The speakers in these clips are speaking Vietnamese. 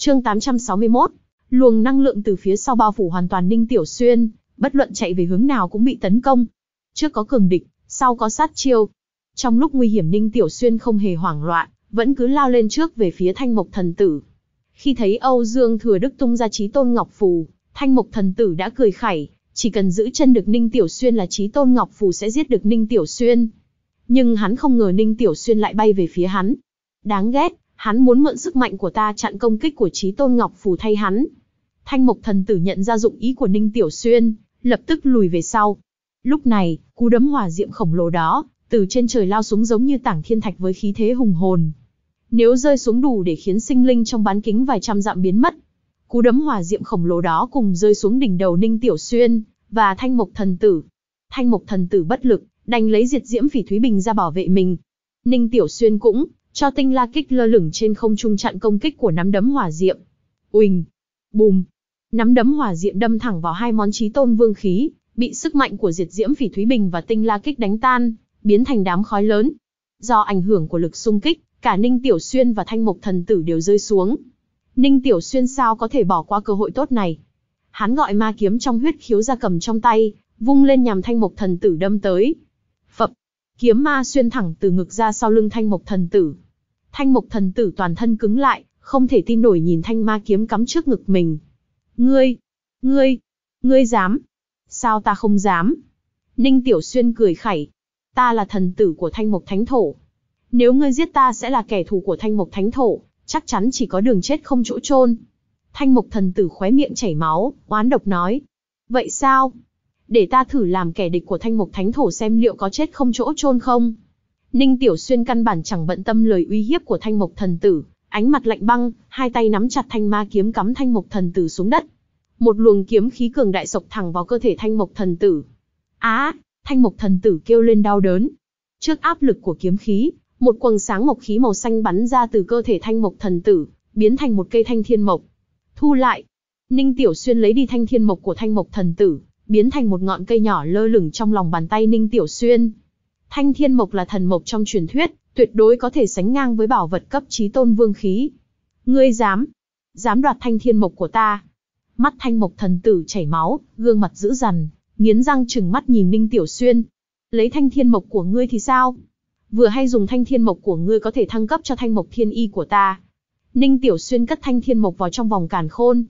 Chương 861. Luồng năng lượng từ phía sau bao phủ hoàn toàn Ninh Tiểu Xuyên, bất luận chạy về hướng nào cũng bị tấn công. Trước có cường địch, sau có sát chiêu. Trong lúc nguy hiểm Ninh Tiểu Xuyên không hề hoảng loạn, vẫn cứ lao lên trước về phía Thanh Mộc thần tử. Khi thấy Âu Dương Thừa Đức tung ra Chí Tôn Ngọc Phù, Thanh Mộc thần tử đã cười khẩy, chỉ cần giữ chân được Ninh Tiểu Xuyên là Chí Tôn Ngọc Phù sẽ giết được Ninh Tiểu Xuyên. Nhưng hắn không ngờ Ninh Tiểu Xuyên lại bay về phía hắn. Đáng ghét, hắn muốn mượn sức mạnh của ta chặn công kích của Chí Tôn Ngọc Phù thay hắn. Thanh Mộc thần tử nhận ra dụng ý của Ninh Tiểu Xuyên, lập tức lùi về sau. Lúc này, cú đấm hỏa diệm khổng lồ đó, từ trên trời lao xuống giống như tảng thiên thạch với khí thế hùng hồn. Nếu rơi xuống đủ để khiến sinh linh trong bán kính vài trăm dặm biến mất. Cú đấm hỏa diệm khổng lồ đó cùng rơi xuống đỉnh đầu Ninh Tiểu Xuyên và Thanh Mộc thần tử. Thanh Mộc thần tử bất lực, đành lấy diệt diễm phỉ Thúy Bình ra bảo vệ mình. Ninh Tiểu Xuyên cũng cho tinh la kích lơ lửng trên không trung chặn công kích của nắm đấm hỏa diệm. Uỳnh, bùm, nắm đấm hỏa diệm đâm thẳng vào hai món chí tôn vương khí, bị sức mạnh của diệt diễm phỉ thúy bình và tinh la kích đánh tan, biến thành đám khói lớn. Do ảnh hưởng của lực xung kích, cả Ninh Tiểu Xuyên và Thanh Mộc Thần Tử đều rơi xuống. Ninh Tiểu Xuyên sao có thể bỏ qua cơ hội tốt này? Hắn gọi ma kiếm trong huyết khiếu ra cầm trong tay, vung lên nhằm Thanh Mộc Thần Tử đâm tới. Phập, kiếm ma xuyên thẳng từ ngực ra sau lưng Thanh Mộc Thần Tử. Thanh mục thần tử toàn thân cứng lại, không thể tin nổi nhìn thanh ma kiếm cắm trước ngực mình. Ngươi, ngươi, ngươi dám. Sao ta không dám? Ninh Tiểu Xuyên cười khẩy. Ta là thần tử của thanh mục thánh thổ. Nếu ngươi giết ta sẽ là kẻ thù của thanh mục thánh thổ, chắc chắn chỉ có đường chết không chỗ trôn. Thanh mục thần tử khóe miệng chảy máu, oán độc nói. Vậy sao? Để ta thử làm kẻ địch của thanh mục thánh thổ xem liệu có chết không chỗ trôn không? Ninh Tiểu Xuyên căn bản chẳng bận tâm lời uy hiếp của thanh mộc thần tử, ánh mặt lạnh băng, hai tay nắm chặt thanh ma kiếm cắm thanh mộc thần tử xuống đất. Một luồng kiếm khí cường đại sộc thẳng vào cơ thể thanh mộc thần tử. Á, à, thanh mộc thần tử kêu lên đau đớn. Trước áp lực của kiếm khí, một quầng sáng mộc khí màu xanh bắn ra từ cơ thể thanh mộc thần tử, biến thành một cây thanh thiên mộc. Thu lại, Ninh Tiểu Xuyên lấy đi thanh thiên mộc của thanh mộc thần tử, biến thành một ngọn cây nhỏ lơ lửng trong lòng bàn tay Ninh Tiểu Xuyên. Thanh thiên mộc là thần mộc trong truyền thuyết, tuyệt đối có thể sánh ngang với bảo vật cấp trí tôn vương khí. Ngươi dám, dám đoạt thanh thiên mộc của ta. Mắt thanh mộc thần tử chảy máu, gương mặt dữ dằn, nghiến răng trừng mắt nhìn Ninh Tiểu Xuyên. Lấy thanh thiên mộc của ngươi thì sao? Vừa hay dùng thanh thiên mộc của ngươi có thể thăng cấp cho thanh mộc thiên y của ta. Ninh Tiểu Xuyên cất thanh thiên mộc vào trong vòng càn khôn.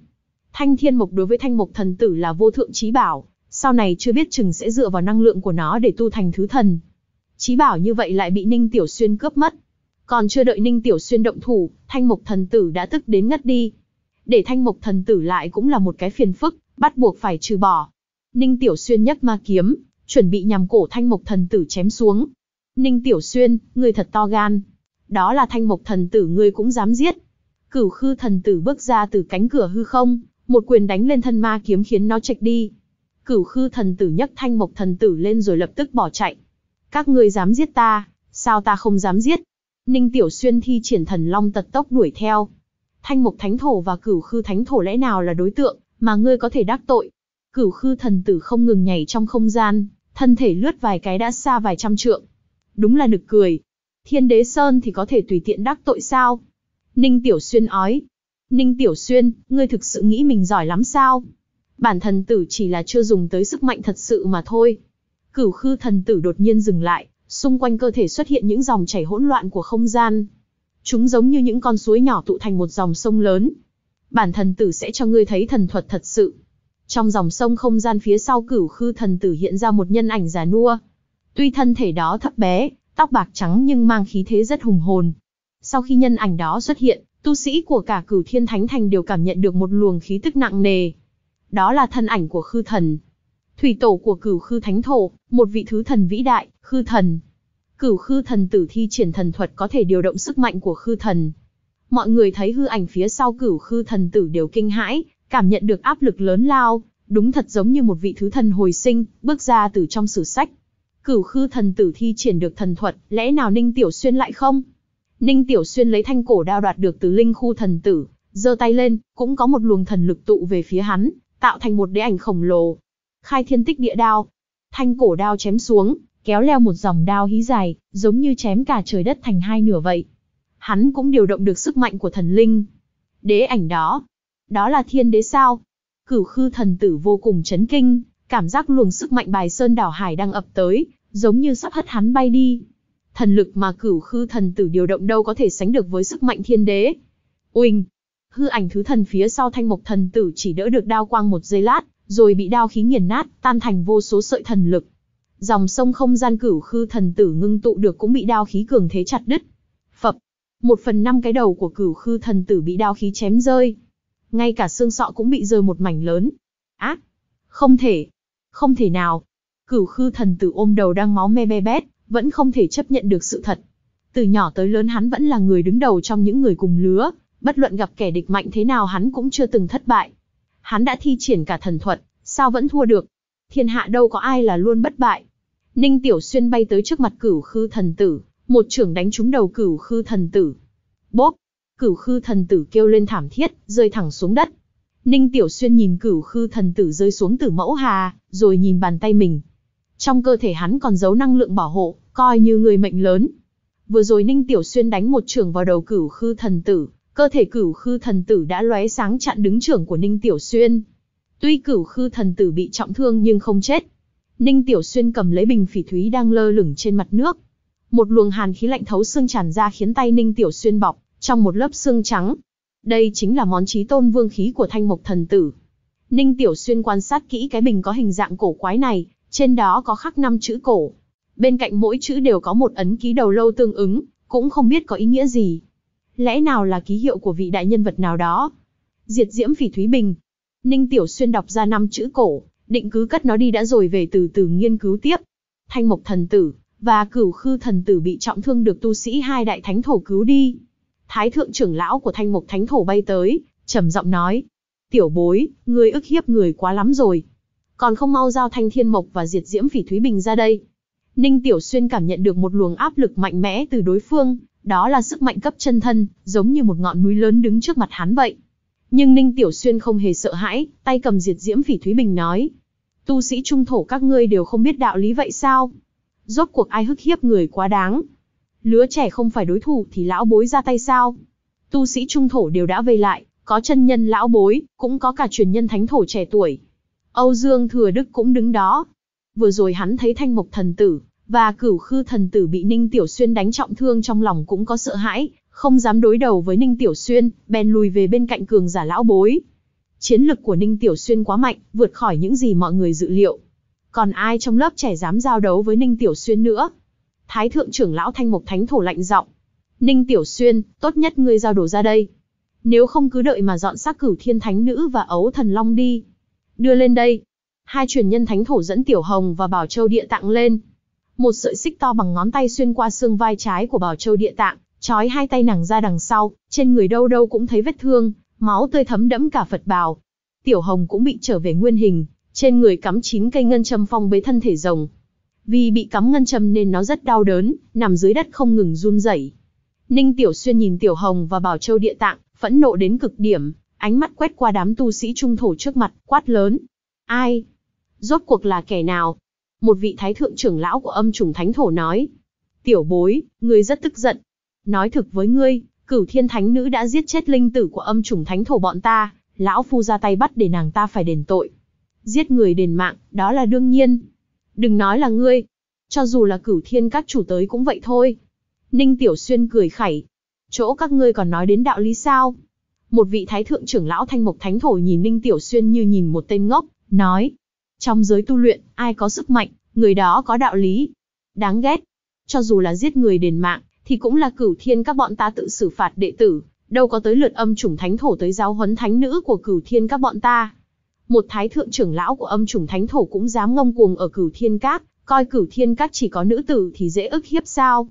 Thanh thiên mộc đối với thanh mộc thần tử là vô thượng trí bảo, sau này chưa biết chừng sẽ dựa vào năng lượng của nó để tu thành thứ thần. Chí bảo như vậy lại bị Ninh Tiểu Xuyên cướp mất. Còn chưa đợi Ninh Tiểu Xuyên động thủ, thanh mục thần tử đã tức đến ngất đi. Để thanh mục thần tử lại cũng là một cái phiền phức, bắt buộc phải trừ bỏ. Ninh Tiểu Xuyên nhấc ma kiếm, chuẩn bị nhằm cổ thanh mục thần tử chém xuống. Ninh Tiểu Xuyên, người thật to gan. Đó là thanh mục thần tử ngươi cũng dám giết. Cửu khư thần tử bước ra từ cánh cửa hư không, một quyền đánh lên thân ma kiếm khiến nó chạch đi. Cửu khư thần tử nhấc thanh mộc thần tử lên rồi lập tức bỏ chạy. Các ngươi dám giết ta, sao ta không dám giết? Ninh Tiểu Xuyên thi triển thần long tật tốc đuổi theo. Thanh mục thánh thổ và cửu khư thánh thổ lẽ nào là đối tượng mà ngươi có thể đắc tội? Cửu khư thần tử không ngừng nhảy trong không gian, thân thể lướt vài cái đã xa vài trăm trượng. Đúng là nực cười. Thiên đế sơn thì có thể tùy tiện đắc tội sao? Ninh Tiểu Xuyên ói. Ninh Tiểu Xuyên, ngươi thực sự nghĩ mình giỏi lắm sao? Bản thần tử chỉ là chưa dùng tới sức mạnh thật sự mà thôi. Cửu khư thần tử đột nhiên dừng lại, xung quanh cơ thể xuất hiện những dòng chảy hỗn loạn của không gian. Chúng giống như những con suối nhỏ tụ thành một dòng sông lớn. Bản thần tử sẽ cho ngươi thấy thần thuật thật sự. Trong dòng sông không gian phía sau cửu khư thần tử hiện ra một nhân ảnh già nua. Tuy thân thể đó thấp bé, tóc bạc trắng nhưng mang khí thế rất hùng hồn. Sau khi nhân ảnh đó xuất hiện, tu sĩ của cả cửu thiên thánh thành đều cảm nhận được một luồng khí tức nặng nề. Đó là thân ảnh của khư thần, thủy tổ của cửu khư thánh thổ, một vị thứ thần vĩ đại, khư thần. Cửu khư thần tử thi triển thần thuật có thể điều động sức mạnh của khư thần. Mọi người thấy hư ảnh phía sau cửu khư thần tử đều kinh hãi, cảm nhận được áp lực lớn lao, đúng thật giống như một vị thứ thần hồi sinh, bước ra từ trong sử sách. Cửu khư thần tử thi triển được thần thuật, lẽ nào Ninh Tiểu Xuyên lại không? Ninh Tiểu Xuyên lấy thanh cổ đao đoạt được từ linh khu thần tử, giơ tay lên, cũng có một luồng thần lực tụ về phía hắn, tạo thành một đế ảnh khổng lồ, khai thiên tích địa đao. Thanh cổ đao chém xuống, kéo leo một dòng đao hí dài, giống như chém cả trời đất thành hai nửa vậy. Hắn cũng điều động được sức mạnh của thần linh. Đế ảnh đó, đó là thiên đế sao? Cửu khư thần tử vô cùng chấn kinh, cảm giác luồng sức mạnh bài sơn đảo hải đang ập tới, giống như sắp hất hắn bay đi. Thần lực mà cửu khư thần tử điều động đâu có thể sánh được với sức mạnh thiên đế. Uỳnh! Hư ảnh thứ thần phía sau thanh mộc thần tử chỉ đỡ được đao quang một giây lát, rồi bị đao khí nghiền nát, tan thành vô số sợi thần lực. Dòng sông không gian cửu khư thần tử ngưng tụ được cũng bị đao khí cường thế chặt đứt. Phập, một phần năm cái đầu của cửu khư thần tử bị đao khí chém rơi. Ngay cả xương sọ cũng bị rơi một mảnh lớn. Ác, không thể, không thể nào. Cửu khư thần tử ôm đầu đang máu me be bét, vẫn không thể chấp nhận được sự thật. Từ nhỏ tới lớn hắn vẫn là người đứng đầu trong những người cùng lứa, bất luận gặp kẻ địch mạnh thế nào hắn cũng chưa từng thất bại. Hắn đã thi triển cả thần thuật, sao vẫn thua được? Thiên hạ đâu có ai là luôn bất bại. Ninh Tiểu Xuyên bay tới trước mặt cửu khư thần tử, một trưởng đánh trúng đầu cửu khư thần tử. Bốp! Cửu khư thần tử kêu lên thảm thiết, rơi thẳng xuống đất. Ninh Tiểu Xuyên nhìn cửu khư thần tử rơi xuống từ mẫu hà, rồi nhìn bàn tay mình. Trong cơ thể hắn còn giấu năng lượng bảo hộ, coi như người mệnh lớn. Vừa rồi Ninh Tiểu Xuyên đánh một trường vào đầu cửu khư thần tử, Cơ thể cửu khư thần tử đã lóe sáng chặn đứng trưởng của Ninh Tiểu Xuyên. Tuy cửu khư thần tử bị trọng thương nhưng không chết. Ninh Tiểu Xuyên cầm lấy bình phỉ thúy đang lơ lửng trên mặt nước. Một luồng hàn khí lạnh thấu xương tràn ra khiến tay Ninh Tiểu Xuyên bọc, trong một lớp xương trắng. Đây chính là món trí tôn vương khí của thanh mộc thần tử. Ninh Tiểu Xuyên quan sát kỹ cái bình có hình dạng cổ quái này, trên đó có khắc năm chữ cổ. Bên cạnh mỗi chữ đều có một ấn ký đầu lâu tương ứng, cũng không biết có ý nghĩa gì. Lẽ nào là ký hiệu của vị đại nhân vật nào đó? Diệt diễm phỉ Thúy Bình. Ninh Tiểu Xuyên đọc ra năm chữ cổ, định cứ cất nó đi đã rồi về từ từ nghiên cứu tiếp. Thanh Mộc Thần Tử và Cửu Khư Thần Tử bị trọng thương được tu sĩ hai đại thánh thổ cứu đi. Thái thượng trưởng lão của Thanh Mộc Thánh thổ bay tới, trầm giọng nói: "Tiểu bối, ngươi ức hiếp người quá lắm rồi." còn không mau giao thanh thiên mộc và diệt diễm phỉ thúy bình ra đây ninh tiểu xuyên cảm nhận được một luồng áp lực mạnh mẽ từ đối phương đó là sức mạnh cấp chân thân, giống như một ngọn núi lớn đứng trước mặt hắn vậy. Nhưng Ninh Tiểu Xuyên không hề sợ hãi, tay cầm diệt diễm phỉ Thúy Bình nói. Tu sĩ trung thổ các ngươi đều không biết đạo lý vậy sao? Rốt cuộc ai hức hiếp người quá đáng. Lứa trẻ không phải đối thủ thì lão bối ra tay sao? Tu sĩ trung thổ đều đã về lại, có chân nhân lão bối, cũng có cả truyền nhân thánh thổ trẻ tuổi. Âu Dương Thừa Đức cũng đứng đó. Vừa rồi hắn thấy thanh mộc thần tử, và cửu khư thần tử bị Ninh Tiểu Xuyên đánh trọng thương trong lòng cũng có sợ hãi, không dám đối đầu với Ninh Tiểu Xuyên, bèn lùi về bên cạnh cường giả lão bối. Chiến lực của Ninh Tiểu Xuyên quá mạnh, vượt khỏi những gì mọi người dự liệu. Còn ai trong lớp trẻ dám giao đấu với Ninh Tiểu Xuyên nữa? Thái thượng trưởng lão Thanh Mộc Thánh Thổ lạnh giọng. Ninh Tiểu Xuyên, tốt nhất ngươi giao đồ ra đây. Nếu không cứ đợi mà dọn xác cửu thiên thánh nữ và ấu thần long đi. Đưa lên đây. Hai truyền nhân thánh thổ dẫn Tiểu Hồng và Bảo Châu Địa tặng lên, một sợi xích to bằng ngón tay xuyên qua xương vai trái của Bảo Châu Địa Tạng, trói hai tay nàng ra đằng sau, trên người đâu đâu cũng thấy vết thương, máu tươi thấm đẫm cả Phật bào. Tiểu Hồng cũng bị trở về nguyên hình, trên người cắm chín cây ngân châm phong bế thân thể rồng. Vì bị cắm ngân châm nên nó rất đau đớn, nằm dưới đất không ngừng run rẩy. Ninh Tiểu Xuyên nhìn Tiểu Hồng và Bảo Châu Địa Tạng, phẫn nộ đến cực điểm, ánh mắt quét qua đám tu sĩ trung thổ trước mặt, quát lớn. Ai? Rốt cuộc là kẻ nào? Một vị thái thượng trưởng lão của âm trùng thánh thổ nói. Tiểu bối, ngươi rất tức giận. Nói thực với ngươi, cửu thiên thánh nữ đã giết chết linh tử của âm trùng thánh thổ bọn ta, lão phu ra tay bắt để nàng ta phải đền tội. Giết người đền mạng, đó là đương nhiên. Đừng nói là ngươi. Cho dù là cửu thiên các chủ tới cũng vậy thôi. Ninh Tiểu Xuyên cười khẩy. Chỗ các ngươi còn nói đến đạo lý sao? Một vị thái thượng trưởng lão thanh mộc thánh thổ nhìn Ninh Tiểu Xuyên như nhìn một tên ngốc, nói. Trong giới tu luyện, ai có sức mạnh, người đó có đạo lý. Đáng ghét. Cho dù là giết người đền mạng, thì cũng là cửu thiên các bọn ta tự xử phạt đệ tử, đâu có tới lượt âm chủng thánh thổ tới giáo huấn thánh nữ của cửu thiên các bọn ta. Một thái thượng trưởng lão của âm chủng thánh thổ cũng dám ngông cuồng ở cửu thiên các, coi cửu thiên các chỉ có nữ tử thì dễ ức hiếp sao.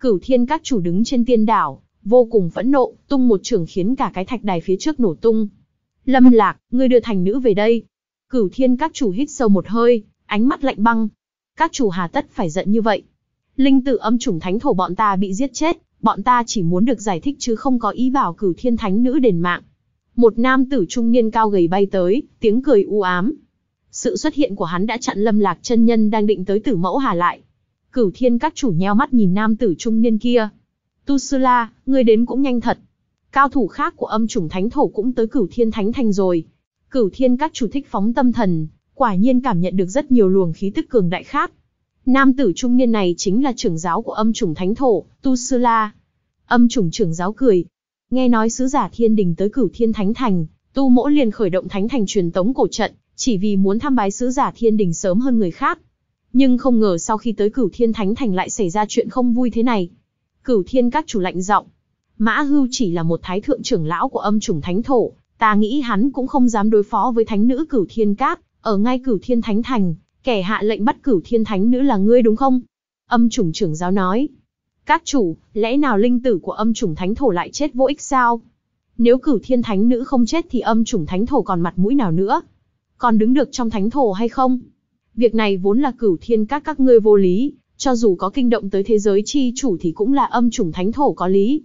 Cửu thiên các chủ đứng trên tiên đảo, vô cùng phẫn nộ, tung một trường khiến cả cái thạch đài phía trước nổ tung. Lâm lạc, ngươi đưa thành nữ về đây, Cửu thiên các chủ hít sâu một hơi, ánh mắt lạnh băng. Các chủ hà tất phải giận như vậy. Linh tự âm chủng thánh thổ bọn ta bị giết chết, bọn ta chỉ muốn được giải thích chứ không có ý bảo cửu thiên thánh nữ đền mạng. Một nam tử trung niên cao gầy bay tới, tiếng cười u ám. Sự xuất hiện của hắn đã chặn lâm lạc chân nhân đang định tới tử mẫu hà lại. Cửu thiên các chủ nheo mắt nhìn nam tử trung niên kia. Tu Sư La, ngươi đến cũng nhanh thật. Cao thủ khác của âm chủng thánh thổ cũng tới cửu thiên thánh thành rồi, Cửu Thiên các chủ thích phóng tâm thần, quả nhiên cảm nhận được rất nhiều luồng khí tức cường đại khác. Nam tử trung niên này chính là trưởng giáo của âm chủng thánh thổ, Tu Sư La. Âm chủng trưởng giáo cười. Nghe nói sứ giả thiên đình tới cửu thiên thánh thành, Tu Mỗ liền khởi động thánh thành truyền tống cổ trận, chỉ vì muốn thăm bái sứ giả thiên đình sớm hơn người khác. Nhưng không ngờ sau khi tới cửu thiên thánh thành lại xảy ra chuyện không vui thế này. Cửu thiên các chủ lạnh giọng. Mã Hưu chỉ là một thái thượng trưởng lão của âm chủng thánh thổ, Ta nghĩ hắn cũng không dám đối phó với thánh nữ cửu thiên cát, ở ngay cửu thiên thánh thành, kẻ hạ lệnh bắt cửu thiên thánh nữ là ngươi đúng không? Âm chủng trưởng giáo nói. Các chủ, lẽ nào linh tử của âm chủng thánh thổ lại chết vô ích sao? Nếu cửu thiên thánh nữ không chết thì âm chủng thánh thổ còn mặt mũi nào nữa? Còn đứng được trong thánh thổ hay không? Việc này vốn là cửu thiên các các ngươi vô lý, cho dù có kinh động tới thế giới chi chủ thì cũng là âm chủng thánh thổ có lý.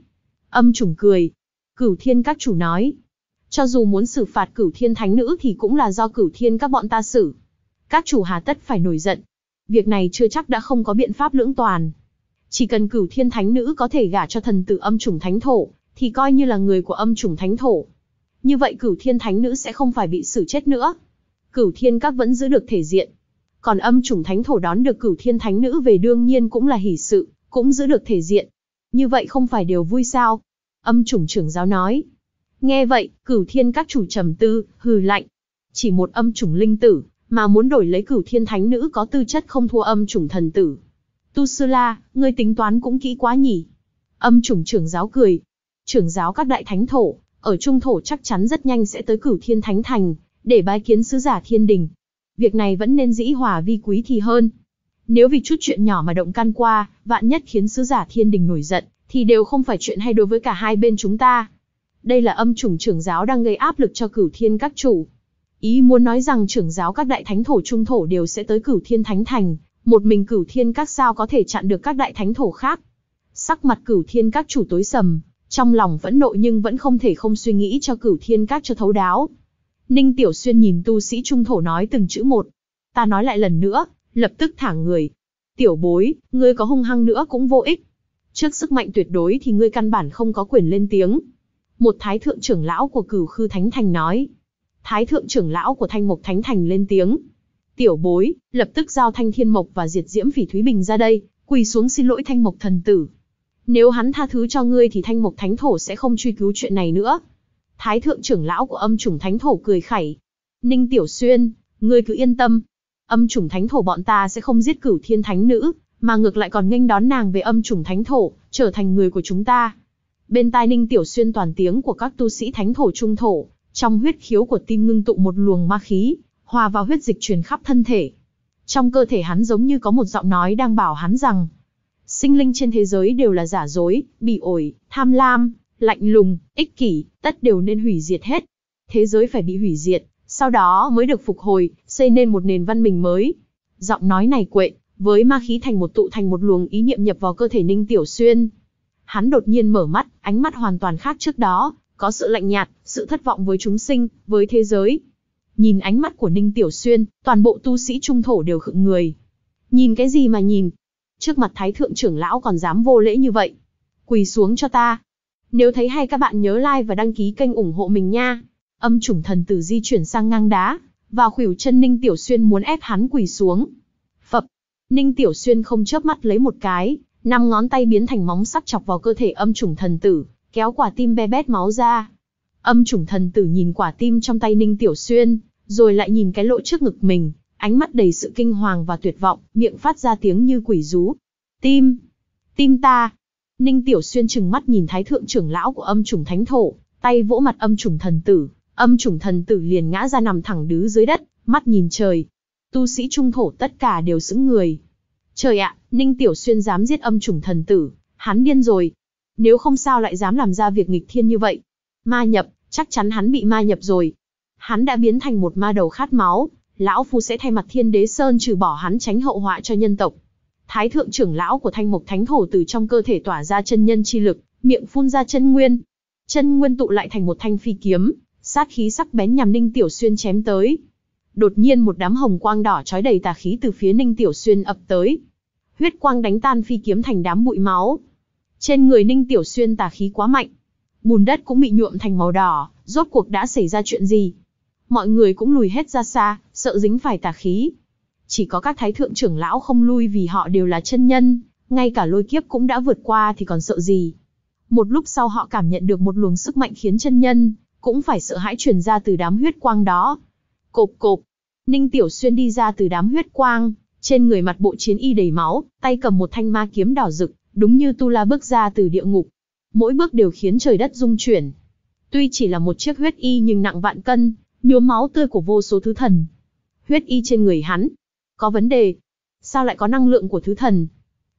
Âm chủng cười. Cửu thiên các chủ nói, cho dù muốn xử phạt cửu thiên thánh nữ thì cũng là do cửu thiên các bọn ta xử. Các chủ hà tất phải nổi giận. Việc này chưa chắc đã không có biện pháp lưỡng toàn. Chỉ cần cửu thiên thánh nữ có thể gả cho thần tử âm chủng thánh thổ, thì coi như là người của âm chủng thánh thổ. Như vậy cửu thiên thánh nữ sẽ không phải bị xử chết nữa. Cửu thiên các vẫn giữ được thể diện. Còn âm chủng thánh thổ đón được cửu thiên thánh nữ về đương nhiên cũng là hỷ sự, cũng giữ được thể diện. Như vậy không phải điều vui sao? Âm chủng trưởng giáo nói. Nghe vậy, cửu thiên các chủ trầm tư, hừ lạnh. Chỉ một âm chủng linh tử, mà muốn đổi lấy cửu thiên thánh nữ có tư chất không thua âm chủng thần tử. Tu Sư La, ngươi tính toán cũng kỹ quá nhỉ. Âm chủng trưởng giáo cười. Trưởng giáo các đại thánh thổ, ở trung thổ chắc chắn rất nhanh sẽ tới cửu thiên thánh thành, để bái kiến sứ giả thiên đình. Việc này vẫn nên dĩ hòa vi quý thì hơn. Nếu vì chút chuyện nhỏ mà động can qua, vạn nhất khiến sứ giả thiên đình nổi giận, thì đều không phải chuyện hay đối với cả hai bên chúng ta. Đây là âm chủng trưởng giáo đang gây áp lực cho cửu thiên các chủ. Ý muốn nói rằng trưởng giáo các đại thánh thổ trung thổ đều sẽ tới cửu thiên thánh thành, một mình cửu thiên các sao có thể chặn được các đại thánh thổ khác. Sắc mặt cửu thiên các chủ tối sầm, trong lòng vẫn nội nhưng vẫn không thể không suy nghĩ cho cửu thiên các cho thấu đáo. Ninh Tiểu Xuyên nhìn tu sĩ trung thổ nói từng chữ một. Ta nói lại lần nữa, lập tức thẳng người. Tiểu bối, ngươi có hung hăng nữa cũng vô ích. Trước sức mạnh tuyệt đối thì ngươi căn bản không có quyền lên tiếng một thái thượng trưởng lão của cửu khư thánh thành nói. Thái thượng trưởng lão của thanh mục thánh thành lên tiếng. Tiểu bối, lập tức giao thanh thiên mộc và diệt diễm phỉ thúy bình ra đây, quỳ xuống xin lỗi thanh mộc thần tử. Nếu hắn tha thứ cho ngươi thì thanh mộc thánh thổ sẽ không truy cứu chuyện này nữa. Thái thượng trưởng lão của âm chủng thánh thổ cười khẩy. Ninh tiểu xuyên, ngươi cứ yên tâm. Âm chủng thánh thổ bọn ta sẽ không giết cửu thiên thánh nữ, mà ngược lại còn nghênh đón nàng về âm chủng thánh thổ, trở thành người của chúng ta bên tai Ninh Tiểu Xuyên toàn tiếng của các tu sĩ thánh thổ trung thổ, trong huyết khiếu của tim ngưng tụ một luồng ma khí, hòa vào huyết dịch truyền khắp thân thể. Trong cơ thể hắn giống như có một giọng nói đang bảo hắn rằng, sinh linh trên thế giới đều là giả dối, bị ổi, tham lam, lạnh lùng, ích kỷ, tất đều nên hủy diệt hết. Thế giới phải bị hủy diệt, sau đó mới được phục hồi, xây nên một nền văn minh mới. Giọng nói này quệ, với ma khí thành một tụ thành một luồng ý niệm nhập vào cơ thể Ninh Tiểu Xuyên, Hắn đột nhiên mở mắt, ánh mắt hoàn toàn khác trước đó, có sự lạnh nhạt, sự thất vọng với chúng sinh, với thế giới. Nhìn ánh mắt của Ninh Tiểu Xuyên, toàn bộ tu sĩ trung thổ đều khựng người. Nhìn cái gì mà nhìn? Trước mặt Thái Thượng trưởng lão còn dám vô lễ như vậy. Quỳ xuống cho ta. Nếu thấy hay các bạn nhớ like và đăng ký kênh ủng hộ mình nha. Âm chủng thần tử di chuyển sang ngang đá, và khuỷu chân Ninh Tiểu Xuyên muốn ép hắn quỳ xuống. Phập, Ninh Tiểu Xuyên không chớp mắt lấy một cái, Năm ngón tay biến thành móng sắc chọc vào cơ thể âm trùng thần tử, kéo quả tim be bét máu ra. Âm trùng thần tử nhìn quả tim trong tay Ninh Tiểu Xuyên, rồi lại nhìn cái lỗ trước ngực mình, ánh mắt đầy sự kinh hoàng và tuyệt vọng, miệng phát ra tiếng như quỷ rú. Tim! Tim ta! Ninh Tiểu Xuyên trừng mắt nhìn thái thượng trưởng lão của âm trùng thánh thổ, tay vỗ mặt âm trùng thần tử, âm trùng thần tử liền ngã ra nằm thẳng đứ dưới đất, mắt nhìn trời. Tu sĩ trung thổ tất cả đều sững người, Trời ạ, Ninh Tiểu Xuyên dám giết âm Trùng thần tử, hắn điên rồi. Nếu không sao lại dám làm ra việc nghịch thiên như vậy. Ma nhập, chắc chắn hắn bị ma nhập rồi. Hắn đã biến thành một ma đầu khát máu, lão phu sẽ thay mặt thiên đế sơn trừ bỏ hắn tránh hậu họa cho nhân tộc. Thái thượng trưởng lão của thanh mục thánh thổ từ trong cơ thể tỏa ra chân nhân chi lực, miệng phun ra chân nguyên. Chân nguyên tụ lại thành một thanh phi kiếm, sát khí sắc bén nhằm Ninh Tiểu Xuyên chém tới. Đột nhiên một đám hồng quang đỏ trói đầy tà khí từ phía Ninh Tiểu Xuyên ập tới, huyết quang đánh tan phi kiếm thành đám bụi máu. Trên người Ninh Tiểu Xuyên tà khí quá mạnh, bùn đất cũng bị nhuộm thành màu đỏ, rốt cuộc đã xảy ra chuyện gì? Mọi người cũng lùi hết ra xa, sợ dính phải tà khí. Chỉ có các thái thượng trưởng lão không lui vì họ đều là chân nhân, ngay cả lôi kiếp cũng đã vượt qua thì còn sợ gì. Một lúc sau họ cảm nhận được một luồng sức mạnh khiến chân nhân, cũng phải sợ hãi truyền ra từ đám huyết quang đó. Cộp cộp, Ninh Tiểu Xuyên đi ra từ đám huyết quang, trên người mặt bộ chiến y đầy máu, tay cầm một thanh ma kiếm đỏ rực, đúng như Tu La bước ra từ địa ngục. Mỗi bước đều khiến trời đất rung chuyển. Tuy chỉ là một chiếc huyết y nhưng nặng vạn cân, nhuốm máu tươi của vô số thứ thần. Huyết y trên người hắn. Có vấn đề. Sao lại có năng lượng của thứ thần?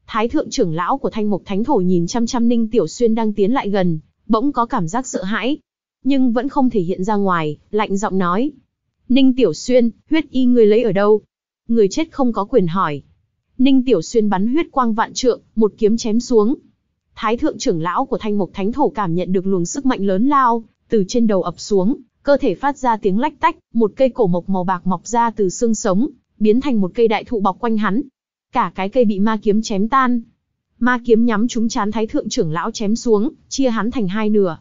Thái thượng trưởng lão của thanh mục thánh thổ nhìn chăm chăm ninh tiểu xuyên đang tiến lại gần, bỗng có cảm giác sợ hãi. Nhưng vẫn không thể hiện ra ngoài, lạnh giọng nói. Ninh tiểu xuyên, huyết y ngươi lấy ở đâu? người chết không có quyền hỏi. Ninh Tiểu Xuyên bắn huyết quang vạn trượng, một kiếm chém xuống. Thái thượng trưởng lão của Thanh Mộc Thánh Thổ cảm nhận được luồng sức mạnh lớn lao, từ trên đầu ập xuống, cơ thể phát ra tiếng lách tách, một cây cổ mộc màu bạc mọc ra từ xương sống, biến thành một cây đại thụ bọc quanh hắn. Cả cái cây bị ma kiếm chém tan. Ma kiếm nhắm trúng chán Thái thượng trưởng lão chém xuống, chia hắn thành hai nửa.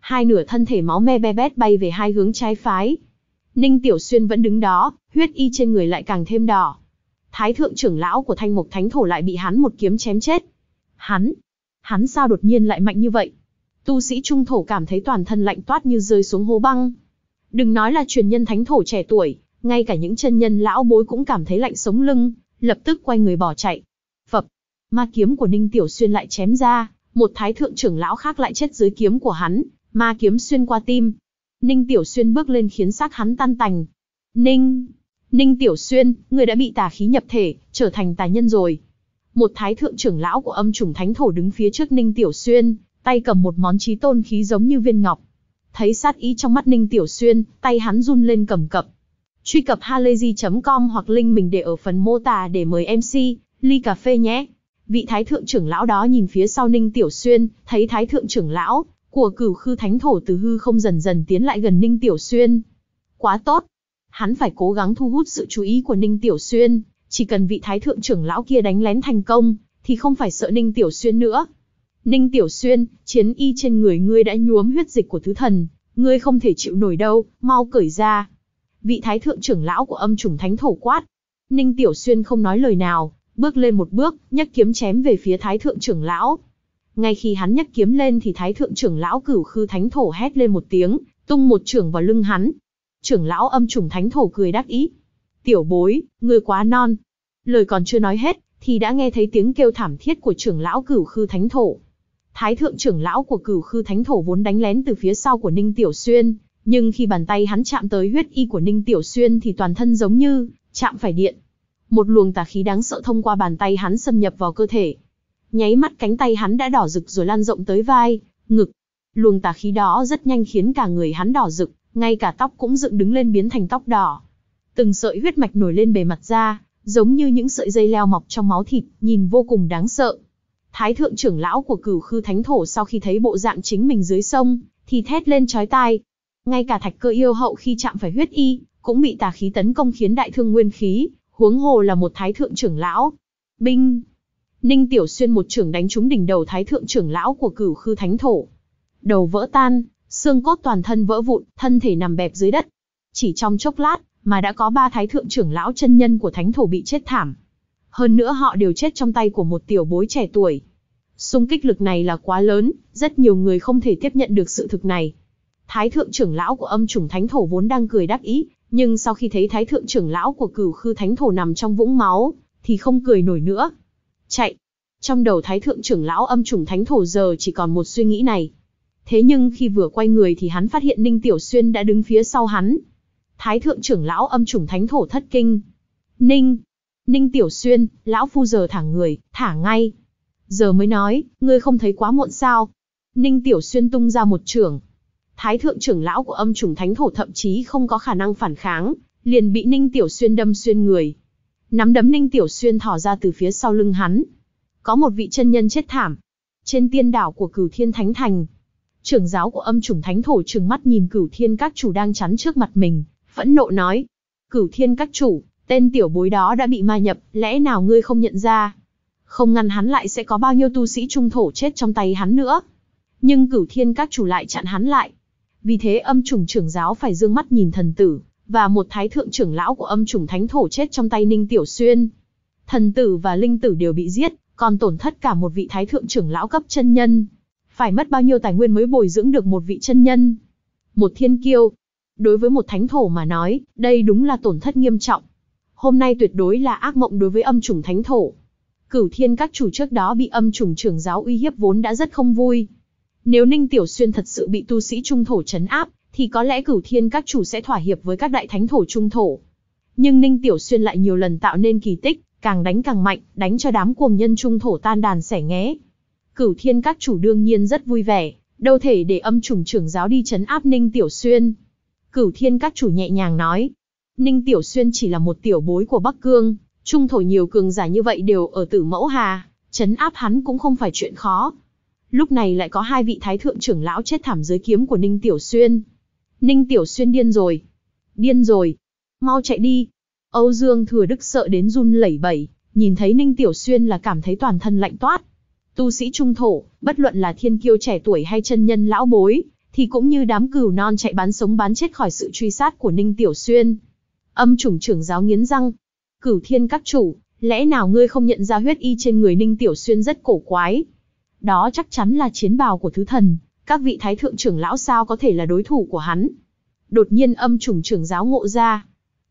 Hai nửa thân thể máu me be bét bay về hai hướng trái phải. Ninh Tiểu Xuyên vẫn đứng đó, huyết y trên người lại càng thêm đỏ. Thái thượng trưởng lão của Thanh Mục Thánh Thổ lại bị hắn một kiếm chém chết. Hắn, hắn sao đột nhiên lại mạnh như vậy? Tu sĩ trung thổ cảm thấy toàn thân lạnh toát như rơi xuống hố băng. Đừng nói là truyền nhân thánh thổ trẻ tuổi, ngay cả những chân nhân lão bối cũng cảm thấy lạnh sống lưng, lập tức quay người bỏ chạy. Phập, ma kiếm của Ninh Tiểu Xuyên lại chém ra, một thái thượng trưởng lão khác lại chết dưới kiếm của hắn, ma kiếm xuyên qua tim, Ninh Tiểu Xuyên bước lên khiến xác hắn tan tành. Ninh! Ninh Tiểu Xuyên, người đã bị tà khí nhập thể, trở thành tà nhân rồi. Một thái thượng trưởng lão của âm trùng thánh thổ đứng phía trước Ninh Tiểu Xuyên, tay cầm một món trí tôn khí giống như viên ngọc. Thấy sát ý trong mắt Ninh Tiểu Xuyên, tay hắn run lên cầm cập. Truy cập halayzi.com hoặc link mình để ở phần mô tả để mời MC, ly cà phê nhé. Vị thái thượng trưởng lão đó nhìn phía sau Ninh Tiểu Xuyên, thấy thái thượng trưởng lão, của cửu khư thánh thổ từ hư không dần dần tiến lại gần Ninh Tiểu Xuyên. Quá tốt! Hắn phải cố gắng thu hút sự chú ý của Ninh Tiểu Xuyên, chỉ cần vị thái thượng trưởng lão kia đánh lén thành công, thì không phải sợ Ninh Tiểu Xuyên nữa. Ninh Tiểu Xuyên, chiến y trên người ngươi đã nhuốm huyết dịch của thứ thần, ngươi không thể chịu nổi đâu, mau cởi ra. Vị thái thượng trưởng lão của âm trùng thánh thổ quát. Ninh Tiểu Xuyên không nói lời nào, bước lên một bước, nhấc kiếm chém về phía thái thượng trưởng lão. Ngay khi hắn nhấc kiếm lên thì thái thượng trưởng lão cửu khư thánh thổ hét lên một tiếng, tung một trưởng vào lưng hắn. Trưởng lão âm trùng thánh thổ cười đắc ý. Tiểu bối, ngươi quá non. Lời còn chưa nói hết, thì đã nghe thấy tiếng kêu thảm thiết của trưởng lão cửu khư thánh thổ. Thái thượng trưởng lão của cửu khư thánh thổ vốn đánh lén từ phía sau của Ninh Tiểu Xuyên, nhưng khi bàn tay hắn chạm tới huyết y của Ninh Tiểu Xuyên thì toàn thân giống như chạm phải điện. Một luồng tà khí đáng sợ thông qua bàn tay hắn xâm nhập vào cơ thể, Nháy mắt cánh tay hắn đã đỏ rực rồi lan rộng tới vai, ngực. Luồng tà khí đó rất nhanh khiến cả người hắn đỏ rực, ngay cả tóc cũng dựng đứng lên biến thành tóc đỏ. Từng sợi huyết mạch nổi lên bề mặt da, giống như những sợi dây leo mọc trong máu thịt, nhìn vô cùng đáng sợ. Thái thượng trưởng lão của cửu khư thánh thổ sau khi thấy bộ dạng chính mình dưới sông, thì thét lên chói tai. Ngay cả thạch cơ yêu hậu khi chạm phải huyết y, cũng bị tà khí tấn công khiến đại thương nguyên khí, huống hồ là một thái thượng trưởng lão. Binh, Ninh Tiểu Xuyên một trưởng đánh trúng đỉnh đầu thái thượng trưởng lão của cửu khư thánh thổ. Đầu vỡ tan, xương cốt toàn thân vỡ vụn, thân thể nằm bẹp dưới đất. Chỉ trong chốc lát, mà đã có ba thái thượng trưởng lão chân nhân của thánh thổ bị chết thảm. Hơn nữa họ đều chết trong tay của một tiểu bối trẻ tuổi. Xung kích lực này là quá lớn, rất nhiều người không thể tiếp nhận được sự thực này. Thái thượng trưởng lão của âm trùng thánh thổ vốn đang cười đắc ý, nhưng sau khi thấy thái thượng trưởng lão của cửu khư thánh thổ nằm trong vũng máu, thì không cười nổi nữa, Chạy! Trong đầu thái thượng trưởng lão âm trùng thánh thổ giờ chỉ còn một suy nghĩ này. Thế nhưng khi vừa quay người thì hắn phát hiện Ninh Tiểu Xuyên đã đứng phía sau hắn. Thái thượng trưởng lão âm trùng thánh thổ thất kinh. Ninh! Ninh Tiểu Xuyên, lão phu giờ thả người, thả ngay. Giờ mới nói, ngươi không thấy quá muộn sao. Ninh Tiểu Xuyên tung ra một trưởng. Thái thượng trưởng lão của âm trùng thánh thổ thậm chí không có khả năng phản kháng, liền bị Ninh Tiểu Xuyên đâm xuyên người, Nắm đấm Ninh Tiểu Xuyên thỏ ra từ phía sau lưng hắn. Có một vị chân nhân chết thảm. Trên tiên đảo của cửu thiên thánh thành. Trưởng giáo của âm chủng thánh thổ trừng mắt nhìn cửu thiên các chủ đang chắn trước mặt mình. Phẫn nộ nói. Cửu thiên các chủ, tên tiểu bối đó đã bị ma nhập, lẽ nào ngươi không nhận ra? Không ngăn hắn lại sẽ có bao nhiêu tu sĩ trung thổ chết trong tay hắn nữa. Nhưng cửu thiên các chủ lại chặn hắn lại. Vì thế âm trùng trưởng giáo phải dương mắt nhìn thần tử, và một thái thượng trưởng lão của âm trùng thánh thổ chết trong tay Ninh Tiểu Xuyên. Thần tử và linh tử đều bị giết, còn tổn thất cả một vị thái thượng trưởng lão cấp chân nhân. Phải mất bao nhiêu tài nguyên mới bồi dưỡng được một vị chân nhân? Một thiên kiêu. Đối với một thánh thổ mà nói, đây đúng là tổn thất nghiêm trọng. Hôm nay tuyệt đối là ác mộng đối với âm trùng thánh thổ. Cửu thiên các chủ trước đó bị âm trùng trưởng giáo uy hiếp vốn đã rất không vui. Nếu Ninh Tiểu Xuyên thật sự bị tu sĩ trung thổ chấn áp, thì có lẽ cửu thiên các chủ sẽ thỏa hiệp với các đại thánh thổ trung thổ. Nhưng Ninh Tiểu Xuyên lại nhiều lần tạo nên kỳ tích, càng đánh càng mạnh, đánh cho đám cuồng nhân trung thổ tan đàn xẻ nghé. Cửu thiên các chủ đương nhiên rất vui vẻ, đâu thể để âm trùng trưởng giáo đi chấn áp Ninh Tiểu Xuyên. Cửu thiên các chủ nhẹ nhàng nói, Ninh Tiểu Xuyên chỉ là một tiểu bối của Bắc Cương, trung thổ nhiều cường giả như vậy đều ở tử mẫu hà, chấn áp hắn cũng không phải chuyện khó. Lúc này lại có hai vị thái thượng trưởng lão chết thảm dưới kiếm của Ninh Tiểu Xuyên, Ninh Tiểu Xuyên điên rồi. Điên rồi. Mau chạy đi. Âu Dương Thừa Đức sợ đến run lẩy bẩy, nhìn thấy Ninh Tiểu Xuyên là cảm thấy toàn thân lạnh toát. Tu sĩ trung thổ, bất luận là thiên kiêu trẻ tuổi hay chân nhân lão bối, thì cũng như đám cừu non chạy bán sống bán chết khỏi sự truy sát của Ninh Tiểu Xuyên. Âm chủng trưởng giáo nghiến răng. Cửu thiên các chủ, lẽ nào ngươi không nhận ra huyết y trên người Ninh Tiểu Xuyên rất cổ quái? Đó chắc chắn là chiến bào của thứ thần, các vị thái thượng trưởng lão sao có thể là đối thủ của hắn. Đột nhiên âm trùng trưởng giáo ngộ ra.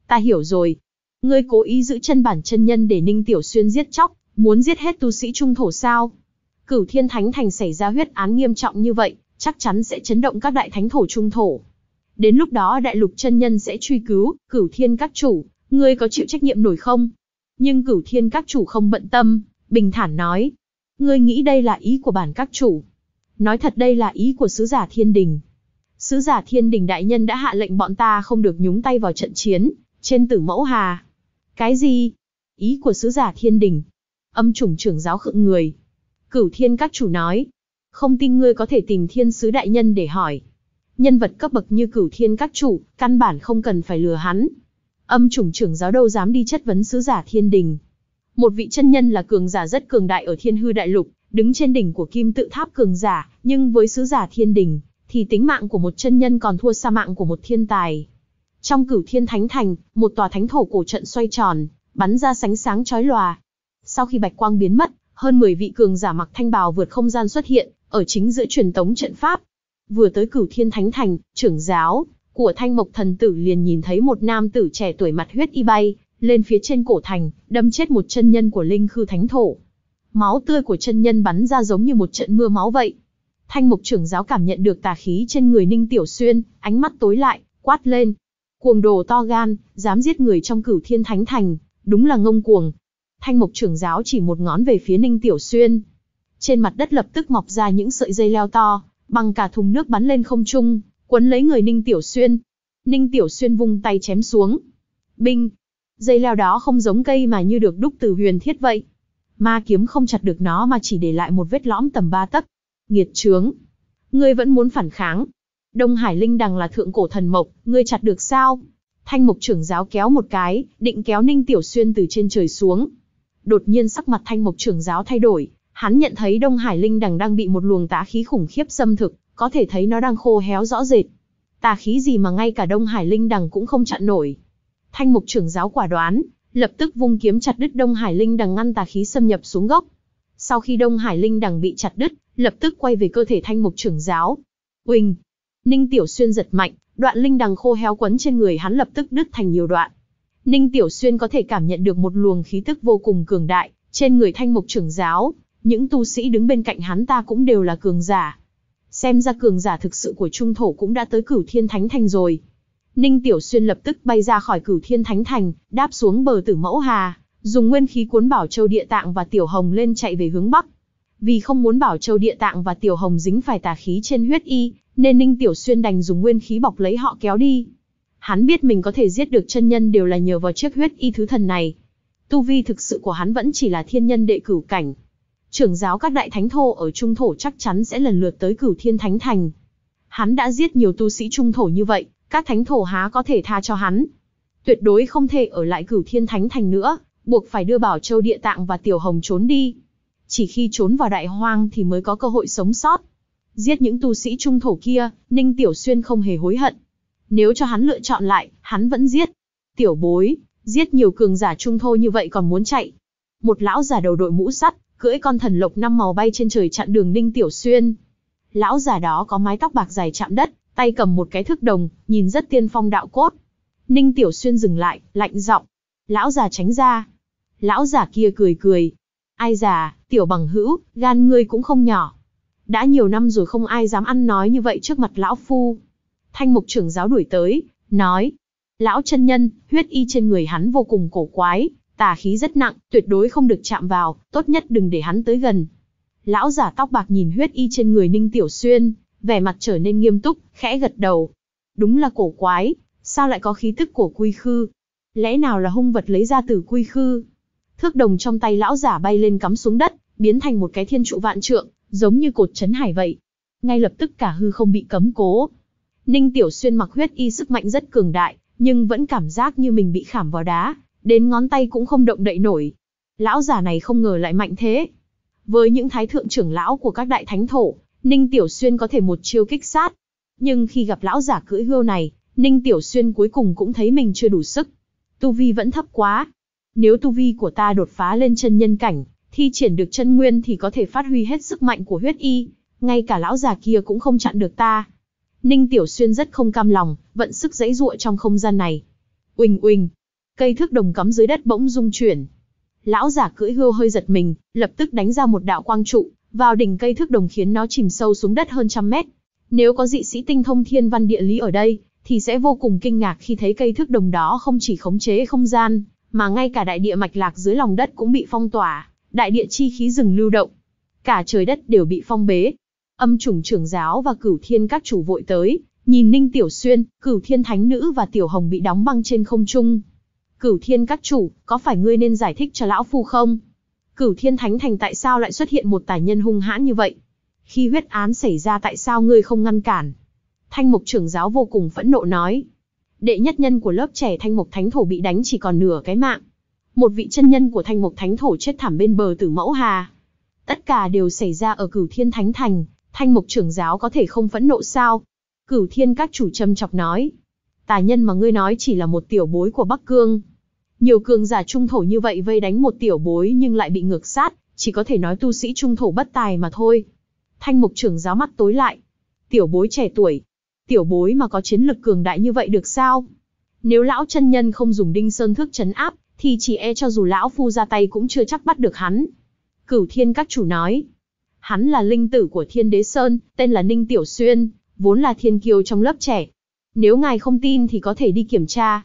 Ta hiểu rồi. Ngươi cố ý giữ chân bản chân nhân để Ninh Tiểu Xuyên giết chóc, muốn giết hết tu sĩ trung thổ sao. Cửu thiên thánh thành xảy ra huyết án nghiêm trọng như vậy, chắc chắn sẽ chấn động các đại thánh thổ trung thổ. Đến lúc đó đại lục chân nhân sẽ truy cứu, cửu thiên các chủ, ngươi có chịu trách nhiệm nổi không? Nhưng cửu thiên các chủ không bận tâm, bình thản nói. Ngươi nghĩ đây là ý của bản các chủ, Nói thật đây là ý của sứ giả thiên đình. Sứ giả thiên đình đại nhân đã hạ lệnh bọn ta không được nhúng tay vào trận chiến, trên tử mẫu hà. Cái gì? Ý của sứ giả thiên đình. Âm chủng trưởng giáo khựng người. Cửu thiên các chủ nói. Không tin ngươi có thể tìm thiên sứ đại nhân để hỏi. Nhân vật cấp bậc như cửu thiên các chủ, căn bản không cần phải lừa hắn. Âm chủng trưởng giáo đâu dám đi chất vấn sứ giả thiên đình. Một vị chân nhân là cường giả rất cường đại ở thiên hư đại lục, đứng trên đỉnh của kim tự tháp cường giả, nhưng với sứ giả thiên đình, thì tính mạng của một chân nhân còn thua xa mạng của một thiên tài. Trong cửu thiên thánh thành, một tòa thánh thổ cổ trận xoay tròn, bắn ra sánh sáng chói lòa. Sau khi bạch quang biến mất, hơn 10 vị cường giả mặc thanh bào vượt không gian xuất hiện, ở chính giữa truyền tống trận pháp. Vừa tới cửu thiên thánh thành, trưởng giáo của thanh mộc thần tử liền nhìn thấy một nam tử trẻ tuổi mặt huyết y bay, lên phía trên cổ thành, đâm chết một chân nhân của linh khư thánh thổ máu tươi của chân nhân bắn ra giống như một trận mưa máu vậy. Thanh mục trưởng giáo cảm nhận được tà khí trên người Ninh Tiểu Xuyên, ánh mắt tối lại, quát lên. Cuồng đồ to gan, dám giết người trong cửu thiên thánh thành, đúng là ngông cuồng. Thanh mục trưởng giáo chỉ một ngón về phía Ninh Tiểu Xuyên. Trên mặt đất lập tức mọc ra những sợi dây leo to, bằng cả thùng nước bắn lên không trung, quấn lấy người Ninh Tiểu Xuyên. Ninh Tiểu Xuyên vung tay chém xuống. Binh! Dây leo đó không giống cây mà như được đúc từ huyền thiết vậy Ma kiếm không chặt được nó mà chỉ để lại một vết lõm tầm ba tấc. Nghiệt trướng. Ngươi vẫn muốn phản kháng. Đông Hải Linh Đằng là thượng cổ thần mộc, ngươi chặt được sao? Thanh mục trưởng giáo kéo một cái, định kéo Ninh Tiểu Xuyên từ trên trời xuống. Đột nhiên sắc mặt thanh mục trưởng giáo thay đổi, hắn nhận thấy Đông Hải Linh Đằng đang bị một luồng tà khí khủng khiếp xâm thực, có thể thấy nó đang khô héo rõ rệt. Tà khí gì mà ngay cả Đông Hải Linh Đằng cũng không chặn nổi. Thanh mục trưởng giáo quả đoán, lập tức vung kiếm chặt đứt Đông Hải Linh đằng ngăn tà khí xâm nhập xuống gốc. Sau khi Đông Hải Linh đằng bị chặt đứt, lập tức quay về cơ thể Thanh Mục trưởng giáo. Uỳnh! Ninh Tiểu Xuyên giật mạnh, đoạn linh đằng khô héo quấn trên người hắn lập tức đứt thành nhiều đoạn. Ninh Tiểu Xuyên có thể cảm nhận được một luồng khí tức vô cùng cường đại, trên người Thanh Mục trưởng giáo, những tu sĩ đứng bên cạnh hắn ta cũng đều là cường giả. Xem ra cường giả thực sự của trung thổ cũng đã tới cửu thiên thánh thành rồi. Ninh Tiểu Xuyên lập tức bay ra khỏi cửu thiên thánh thành, đáp xuống bờ tử mẫu hà, dùng nguyên khí cuốn Bảo Châu Địa Tạng và Tiểu Hồng lên chạy về hướng Bắc. Vì không muốn Bảo Châu Địa Tạng và Tiểu Hồng dính phải tà khí trên huyết y, nên Ninh Tiểu Xuyên đành dùng nguyên khí bọc lấy họ kéo đi. Hắn biết mình có thể giết được chân nhân đều là nhờ vào chiếc huyết y thứ thần này. Tu vi thực sự của hắn vẫn chỉ là thiên nhân đệ cửu cảnh. Trưởng giáo các đại thánh thổ ở Trung Thổ chắc chắn sẽ lần lượt tới cửu thiên thánh thành. Hắn đã giết nhiều tu sĩ Trung Thổ như vậy, các thánh thổ há có thể tha cho hắn. Tuyệt đối không thể ở lại cửu thiên thánh thành nữa, buộc phải đưa Bảo Châu Địa Tạng và Tiểu Hồng trốn đi. Chỉ khi trốn vào đại hoang thì mới có cơ hội sống sót. Giết những tu sĩ trung thổ kia, Ninh Tiểu Xuyên không hề hối hận. Nếu cho hắn lựa chọn lại, hắn vẫn giết. Tiểu bối, giết nhiều cường giả trung thô như vậy còn muốn chạy. Một lão giả đầu đội mũ sắt, cưỡi con thần lộc năm màu bay trên trời chặn đường Ninh Tiểu Xuyên. Lão giả đó có mái tóc bạc dài chạm đất, tay cầm một cái thước đồng, nhìn rất tiên phong đạo cốt. Ninh Tiểu Xuyên dừng lại, lạnh giọng. Lão già tránh ra. Lão già kia cười cười. Ai già, tiểu bằng hữu, gan ngươi cũng không nhỏ. Đã nhiều năm rồi không ai dám ăn nói như vậy trước mặt lão phu. Thanh mục trưởng giáo đuổi tới, nói. Lão chân nhân, huyết y trên người hắn vô cùng cổ quái, tà khí rất nặng, tuyệt đối không được chạm vào, tốt nhất đừng để hắn tới gần. Lão giả tóc bạc nhìn huyết y trên người Ninh Tiểu Xuyên, vẻ mặt trở nên nghiêm túc, khẽ gật đầu. Đúng là cổ quái, sao lại có khí tức của quy khư? Lẽ nào là hung vật lấy ra từ quy khư? Thước đồng trong tay lão giả bay lên cắm xuống đất, biến thành một cái thiên trụ vạn trượng, giống như cột chấn hải vậy. Ngay lập tức cả hư không bị cấm cố. Ninh Tiểu Xuyên mặc huyết y sức mạnh rất cường đại, nhưng vẫn cảm giác như mình bị khảm vào đá, đến ngón tay cũng không động đậy nổi. Lão giả này không ngờ lại mạnh thế. Với những thái thượng trưởng lão của các đại thánh thổ, Ninh Tiểu Xuyên có thể một chiêu kích sát. Nhưng khi gặp lão giả cưỡi hươu này, Ninh Tiểu Xuyên cuối cùng cũng thấy mình chưa đủ sức. Tu vi vẫn thấp quá. Nếu tu vi của ta đột phá lên chân nhân cảnh, thi triển được chân nguyên thì có thể phát huy hết sức mạnh của huyết y, ngay cả lão già kia cũng không chặn được ta. Ninh Tiểu Xuyên rất không cam lòng, vận sức dãy dụa trong không gian này. Uỳnh uỳnh, cây thước đồng cắm dưới đất bỗng rung chuyển. Lão giả cưỡi hươu hơi giật mình, lập tức đánh ra một đạo quang trụ, vào đỉnh cây thước đồng khiến nó chìm sâu xuống đất hơn trăm mét. Nếu có dị sĩ tinh thông thiên văn địa lý ở đây, thì sẽ vô cùng kinh ngạc khi thấy cây thước đồng đó không chỉ khống chế không gian, mà ngay cả đại địa mạch lạc dưới lòng đất cũng bị phong tỏa, đại địa chi khí rừng lưu động. Cả trời đất đều bị phong bế. Âm trùng trưởng giáo và cửu thiên các chủ vội tới, nhìn Ninh Tiểu Xuyên, cửu thiên thánh nữ và Tiểu Hồng bị đóng băng trên không trung. Cửu thiên các chủ, có phải ngươi nên giải thích cho lão phu không? Cửu Thiên Thánh Thành tại sao lại xuất hiện một tài nhân hung hãn như vậy? Khi huyết án xảy ra tại sao ngươi không ngăn cản? Thanh Mục trưởng giáo vô cùng phẫn nộ nói. Đệ nhất nhân của lớp trẻ Thanh Mục Thánh Thổ bị đánh chỉ còn nửa cái mạng. Một vị chân nhân của Thanh Mục Thánh Thổ chết thảm bên bờ tử mẫu hà. Tất cả đều xảy ra ở Cửu Thiên Thánh Thành, Thanh Mục trưởng giáo có thể không phẫn nộ sao? Cửu Thiên các chủ châm chọc nói. "Tài nhân mà ngươi nói chỉ là một tiểu bối của Bắc Cương, nhiều cường giả trung thổ như vậy vây đánh một tiểu bối nhưng lại bị ngược sát, chỉ có thể nói tu sĩ trung thổ bất tài mà thôi. Thanh mục trưởng giáo mắt tối lại. Tiểu bối trẻ tuổi. Tiểu bối mà có chiến lực cường đại như vậy được sao? Nếu lão chân nhân không dùng đinh sơn thức chấn áp, thì chỉ e cho dù lão phu ra tay cũng chưa chắc bắt được hắn. Cửu thiên các chủ nói. Hắn là linh tử của thiên đế sơn, tên là Ninh Tiểu Xuyên, vốn là thiên kiều trong lớp trẻ. Nếu ngài không tin thì có thể đi kiểm tra,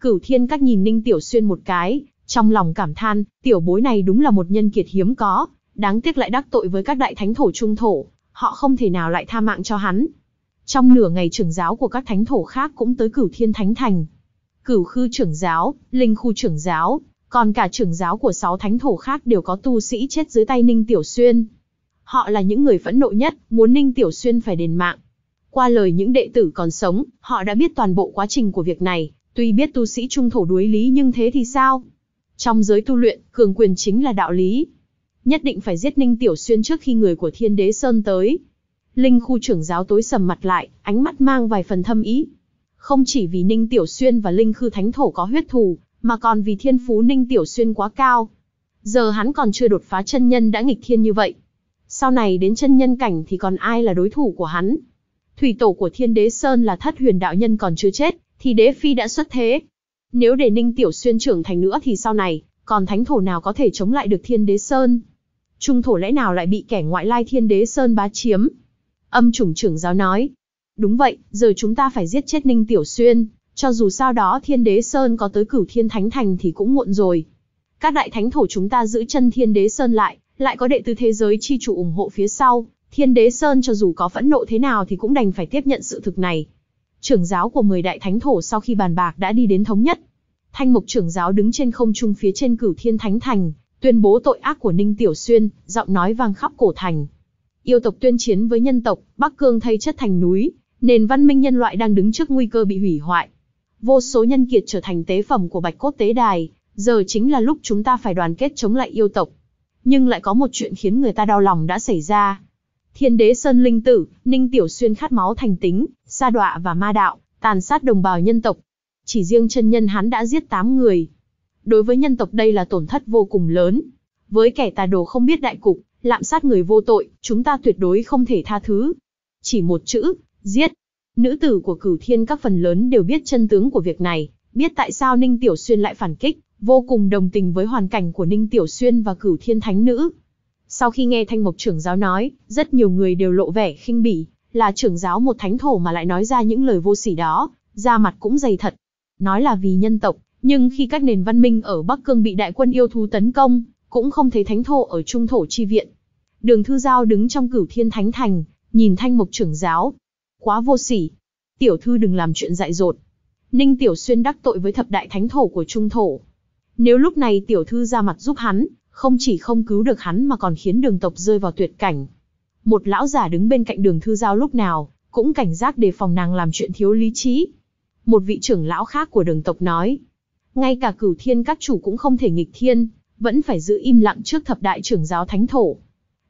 Cửu Thiên Các nhìn Ninh Tiểu Xuyên một cái, trong lòng cảm than, tiểu bối này đúng là một nhân kiệt hiếm có, đáng tiếc lại đắc tội với các đại thánh thổ trung thổ, họ không thể nào lại tha mạng cho hắn. Trong nửa ngày trưởng giáo của các thánh thổ khác cũng tới Cửu Thiên Thánh Thành. Cửu Khư trưởng giáo, Linh Khu trưởng giáo, còn cả trưởng giáo của sáu thánh thổ khác đều có tu sĩ chết dưới tay Ninh Tiểu Xuyên. Họ là những người phẫn nộ nhất, muốn Ninh Tiểu Xuyên phải đền mạng. Qua lời những đệ tử còn sống, họ đã biết toàn bộ quá trình của việc này. Tuy biết tu sĩ trung thổ đối lý nhưng thế thì sao? Trong giới tu luyện, cường quyền chính là đạo lý. Nhất định phải giết Ninh Tiểu Xuyên trước khi người của Thiên Đế Sơn tới. Linh khu trưởng giáo tối sầm mặt lại, ánh mắt mang vài phần thâm ý. Không chỉ vì Ninh Tiểu Xuyên và Linh Khư Thánh Thổ có huyết thù, mà còn vì thiên phú Ninh Tiểu Xuyên quá cao. Giờ hắn còn chưa đột phá chân nhân đã nghịch thiên như vậy. Sau này đến chân nhân cảnh thì còn ai là đối thủ của hắn. Thủy tổ của thiên đế Sơn là thất huyền đạo nhân còn chưa chết, thì đế phi đã xuất thế. Nếu để Ninh Tiểu Xuyên trưởng thành nữa thì sau này, còn thánh thổ nào có thể chống lại được thiên đế Sơn? Trung thổ lẽ nào lại bị kẻ ngoại lai thiên đế Sơn bá chiếm? Âm chủng trưởng giáo nói. Đúng vậy, giờ chúng ta phải giết chết Ninh Tiểu Xuyên, cho dù sau đó thiên đế Sơn có tới cửu thiên thánh thành thì cũng muộn rồi. Các đại thánh thổ chúng ta giữ chân thiên đế Sơn lại, lại có đệ tử thế giới chi chủ ủng hộ phía sau, thiên đế Sơn cho dù có phẫn nộ thế nào thì cũng đành phải tiếp nhận sự thực này, trưởng giáo của 10 đại thánh thổ sau khi bàn bạc đã đi đến thống nhất. Thanh mục trưởng giáo đứng trên không trung phía trên cửu thiên thánh thành, tuyên bố tội ác của Ninh Tiểu Xuyên, giọng nói vang khắp cổ thành. Yêu tộc tuyên chiến với nhân tộc, Bắc Cương thay chất thành núi, nền văn minh nhân loại đang đứng trước nguy cơ bị hủy hoại. Vô số nhân kiệt trở thành tế phẩm của Bạch Cốt Tế Đài, giờ chính là lúc chúng ta phải đoàn kết chống lại yêu tộc. Nhưng lại có một chuyện khiến người ta đau lòng đã xảy ra. Thiên đế Sơn Linh Tử, Ninh Tiểu Xuyên khát máu thành tính, sa đọa và ma đạo, tàn sát đồng bào nhân tộc. Chỉ riêng chân nhân hắn đã giết 8 người. Đối với nhân tộc đây là tổn thất vô cùng lớn. Với kẻ tà đồ không biết đại cục, lạm sát người vô tội, chúng ta tuyệt đối không thể tha thứ. Chỉ một chữ, giết. Nữ tử của cửu thiên các phần lớn đều biết chân tướng của việc này, biết tại sao Ninh Tiểu Xuyên lại phản kích, vô cùng đồng tình với hoàn cảnh của Ninh Tiểu Xuyên và cửu thiên thánh nữ. Sau khi nghe Thanh mục trưởng giáo nói, rất nhiều người đều lộ vẻ khinh bỉ, là trưởng giáo một thánh thổ mà lại nói ra những lời vô sỉ đó, da mặt cũng dày thật. Nói là vì nhân tộc, nhưng khi các nền văn minh ở Bắc Cương bị đại quân yêu thú tấn công, cũng không thấy thánh thổ ở trung thổ chi viện. Đường Thư Giao đứng trong cửu thiên thánh thành, nhìn Thanh mục trưởng giáo. Quá vô sỉ. Tiểu thư đừng làm chuyện dại dột. Ninh Tiểu Xuyên đắc tội với thập đại thánh thổ của trung thổ. Nếu lúc này tiểu thư ra mặt giúp hắn, không chỉ không cứu được hắn mà còn khiến đường tộc rơi vào tuyệt cảnh. Một lão giả đứng bên cạnh đường thư giao lúc nào, cũng cảnh giác đề phòng nàng làm chuyện thiếu lý trí. Một vị trưởng lão khác của đường tộc nói, ngay cả cửu thiên các chủ cũng không thể nghịch thiên, vẫn phải giữ im lặng trước thập đại trưởng giáo thánh thổ.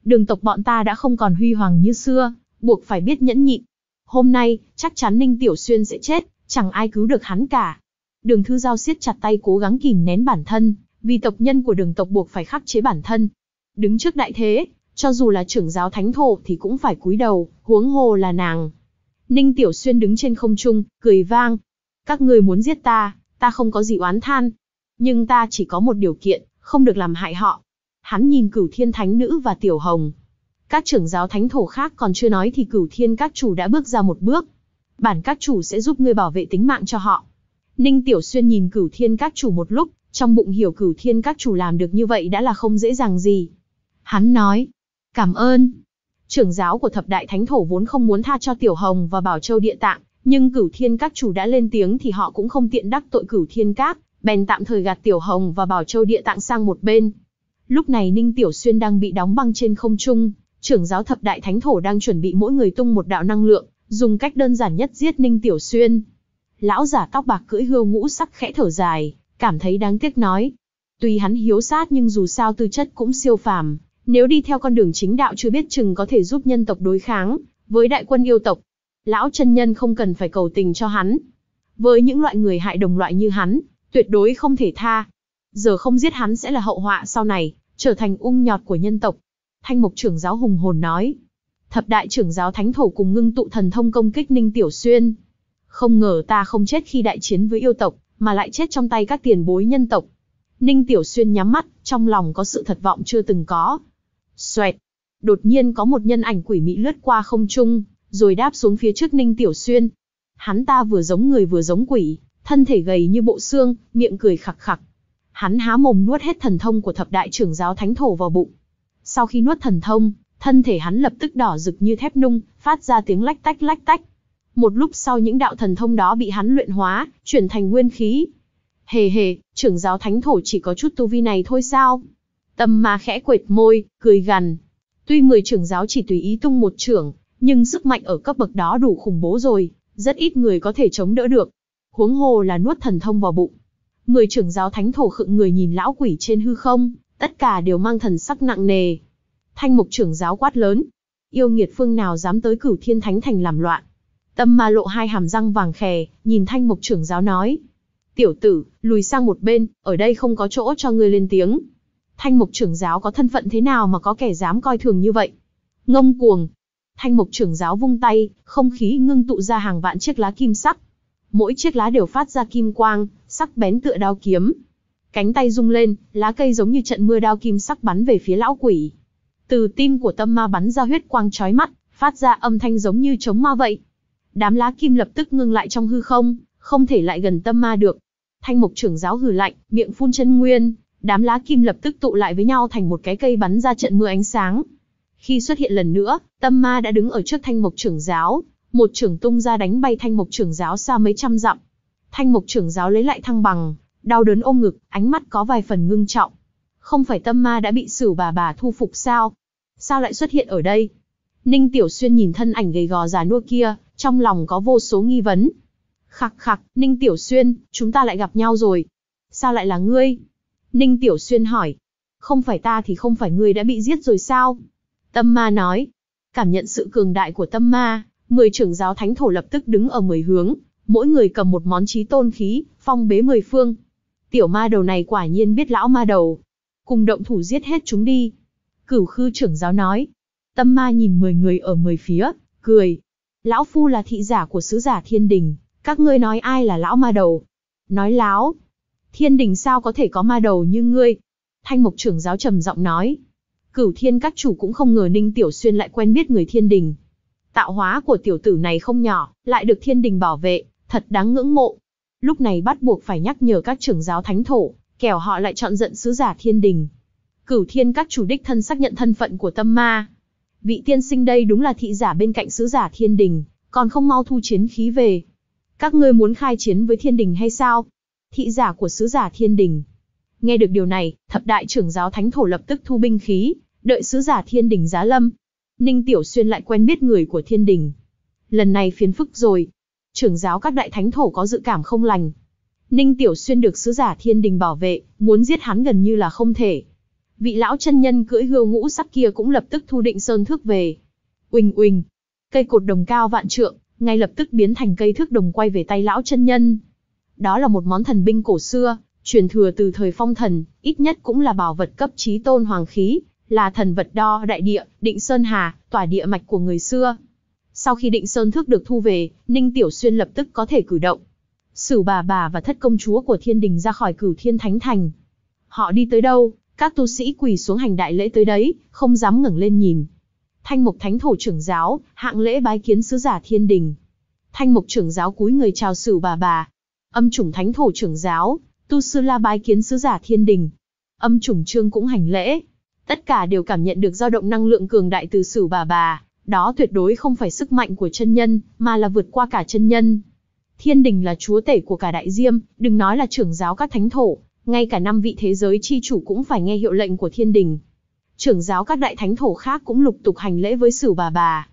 Đường tộc bọn ta đã không còn huy hoàng như xưa, buộc phải biết nhẫn nhịn. Hôm nay, chắc chắn Ninh Tiểu Xuyên sẽ chết, chẳng ai cứu được hắn cả. Đường Thư Giao siết chặt tay cố gắng kìm nén bản thân, vì tộc nhân của đường tộc buộc phải khắc chế bản thân. Đứng trước đại thế, cho dù là trưởng giáo thánh thổ thì cũng phải cúi đầu, huống hồ là nàng. Ninh Tiểu Xuyên đứng trên không trung, cười vang. Các người muốn giết ta, ta không có gì oán than. Nhưng ta chỉ có một điều kiện, không được làm hại họ. Hắn nhìn cửu thiên thánh nữ và tiểu hồng. Các trưởng giáo thánh thổ khác còn chưa nói thì cửu thiên các chủ đã bước ra một bước. Bản các chủ sẽ giúp ngươi bảo vệ tính mạng cho họ. Ninh Tiểu Xuyên nhìn cửu thiên các chủ một lúc, trong bụng hiểu cửu thiên các chủ làm được như vậy đã là không dễ dàng gì. Hắn nói, cảm ơn. Trưởng giáo của thập đại thánh thổ vốn không muốn tha cho Tiểu Hồng và Bảo Châu địa tạng, nhưng cửu thiên các chủ đã lên tiếng thì họ cũng không tiện đắc tội cửu thiên các, bèn tạm thời gạt Tiểu Hồng và Bảo Châu địa tạng sang một bên. Lúc này Ninh Tiểu Xuyên đang bị đóng băng trên không trung, trưởng giáo thập đại thánh thổ đang chuẩn bị mỗi người tung một đạo năng lượng, dùng cách đơn giản nhất giết Ninh Tiểu Xuyên. Lão giả tóc bạc cưỡi hươu ngũ sắc khẽ thở dài, cảm thấy đáng tiếc nói. Tuy hắn hiếu sát nhưng dù sao tư chất cũng siêu phàm, nếu đi theo con đường chính đạo chưa biết chừng có thể giúp nhân tộc đối kháng với đại quân yêu tộc. Lão chân nhân không cần phải cầu tình cho hắn. Với những loại người hại đồng loại như hắn, tuyệt đối không thể tha. Giờ không giết hắn sẽ là hậu họa sau này, trở thành ung nhọt của nhân tộc. Thanh mục trưởng giáo hùng hồn nói. Thập đại trưởng giáo thánh thổ cùng ngưng tụ thần thông công kích Ninh Tiểu Xuyên. Không ngờ ta không chết khi đại chiến với yêu tộc, mà lại chết trong tay các tiền bối nhân tộc. Ninh Tiểu Xuyên nhắm mắt, trong lòng có sự thật vọng chưa từng có. Xoẹt! Đột nhiên có một nhân ảnh quỷ mị lướt qua không trung, rồi đáp xuống phía trước Ninh Tiểu Xuyên. Hắn ta vừa giống người vừa giống quỷ, thân thể gầy như bộ xương, miệng cười khặc khặc. Hắn há mồm nuốt hết thần thông của thập đại trưởng giáo thánh thổ vào bụng. Sau khi nuốt thần thông, thân thể hắn lập tức đỏ rực như thép nung, phát ra tiếng lách tách lách tách. Một lúc sau những đạo thần thông đó bị hắn luyện hóa, chuyển thành nguyên khí. Hề hề, trưởng giáo thánh thổ chỉ có chút tu vi này thôi sao? Tâm ma khẽ quệt môi, cười gằn. Tuy 10 trưởng giáo chỉ tùy ý tung một trưởng, nhưng sức mạnh ở cấp bậc đó đủ khủng bố rồi, rất ít người có thể chống đỡ được. Huống hồ là nuốt thần thông vào bụng. 10 trưởng giáo thánh thổ khựng người nhìn lão quỷ trên hư không, tất cả đều mang thần sắc nặng nề. Thanh mục trưởng giáo quát lớn, yêu nghiệt phương nào dám tới cửu thiên thánh thành làm loạn. Tâm ma lộ hai hàm răng vàng khè, nhìn thanh mục trưởng giáo nói. Tiểu tử, lùi sang một bên, ở đây không có chỗ cho ngươi lên tiếng. Thanh mục trưởng giáo có thân phận thế nào mà có kẻ dám coi thường như vậy? Ngông cuồng. Thanh mục trưởng giáo vung tay, không khí ngưng tụ ra hàng vạn chiếc lá kim sắc. Mỗi chiếc lá đều phát ra kim quang, sắc bén tựa đao kiếm. Cánh tay rung lên, lá cây giống như trận mưa đao kim sắc bắn về phía lão quỷ. Từ tim của tâm ma bắn ra huyết quang chói mắt, phát ra âm thanh giống như chống ma vậy. Đám lá kim lập tức ngưng lại trong hư không, không thể lại gần tâm ma được. Thanh mục trưởng giáo hừ lạnh, miệng phun chân nguyên, đám lá kim lập tức tụ lại với nhau thành một cái cây bắn ra trận mưa ánh sáng. Khi xuất hiện lần nữa, tâm ma đã đứng ở trước thanh mục trưởng giáo, một trưởng tung ra đánh bay thanh mục trưởng giáo xa mấy trăm dặm. Thanh mục trưởng giáo lấy lại thăng bằng, đau đớn ôm ngực, ánh mắt có vài phần ngưng trọng. Không phải tâm ma đã bị sử bà bà thu phục sao? Sao lại xuất hiện ở đây? Ninh Tiểu Xuyên nhìn thân ảnh gầy gò già nua kia, trong lòng có vô số nghi vấn. Khặc khặc, Ninh Tiểu Xuyên, chúng ta lại gặp nhau rồi. Sao lại là ngươi? Ninh Tiểu Xuyên hỏi. Không phải ta thì không phải ngươi đã bị giết rồi sao? Tâm ma nói. Cảm nhận sự cường đại của tâm ma, mười trưởng giáo thánh thổ lập tức đứng ở mười hướng, mỗi người cầm một món trí tôn khí, phong bế mười phương. Tiểu ma đầu này quả nhiên biết lão ma đầu. Cùng động thủ giết hết chúng đi. Cửu khư trưởng giáo nói. Tâm ma nhìn mười người ở mười phía, cười, Lão Phu là thị giả của sứ giả thiên đình, các ngươi nói ai là lão ma đầu? Nói láo. Thiên đình sao có thể có ma đầu như ngươi? Thanh mục trưởng giáo trầm giọng nói. Cửu thiên các chủ cũng không ngờ Ninh Tiểu Xuyên lại quen biết người thiên đình. Tạo hóa của tiểu tử này không nhỏ, lại được thiên đình bảo vệ, thật đáng ngưỡng mộ. Lúc này bắt buộc phải nhắc nhở các trưởng giáo thánh thổ, kẻo họ lại chọn giận sứ giả thiên đình. Cửu thiên các chủ đích thân xác nhận thân phận của tâm ma, vị tiên sinh đây đúng là thị giả bên cạnh sứ giả thiên đình, còn không mau thu chiến khí về. Các ngươi muốn khai chiến với thiên đình hay sao? Thị giả của sứ giả thiên đình. Nghe được điều này, thập đại trưởng giáo thánh thổ lập tức thu binh khí, đợi sứ giả thiên đình giá lâm. Ninh Tiểu Xuyên lại quen biết người của thiên đình. Lần này phiền phức rồi. Trưởng giáo các đại thánh thổ có dự cảm không lành. Ninh Tiểu Xuyên được sứ giả thiên đình bảo vệ, muốn giết hắn gần như là không thể vị lão chân nhân cưỡi hươu ngũ sắc kia cũng lập tức thu định sơn thước về. Uỳnh uỳnh, cây cột đồng cao vạn trượng, ngay lập tức biến thành cây thước đồng quay về tay lão chân nhân. Đó là một món thần binh cổ xưa, truyền thừa từ thời phong thần, ít nhất cũng là bảo vật cấp trí tôn hoàng khí, là thần vật đo đại địa, định sơn hà, tỏa địa mạch của người xưa. Sau khi định sơn thước được thu về, Ninh Tiểu Xuyên lập tức có thể cử động. Sử bà bà và thất công chúa của thiên đình ra khỏi cửu thiên thánh thành. Họ đi tới đâu, các tu sĩ quỳ xuống hành đại lễ tới đấy, không dám ngẩng lên nhìn. Thanh mục thánh thổ trưởng giáo, hạng lễ bái kiến sứ giả thiên đình. Thanh mục trưởng giáo cúi người chào sử bà bà. Âm chủng thánh thổ trưởng giáo, tu sư la bái kiến sứ giả thiên đình. Âm chủng trương cũng hành lễ. Tất cả đều cảm nhận được dao động năng lượng cường đại từ sử bà bà, đó tuyệt đối không phải sức mạnh của chân nhân, mà là vượt qua cả chân nhân. Thiên đình là chúa tể của cả đại diêm, đừng nói là trưởng giáo các thánh thổ, ngay cả năm vị thế giới chi chủ cũng phải nghe hiệu lệnh của thiên đình. Trưởng giáo các đại thánh thổ khác cũng lục tục hành lễ với Sửu bà bà.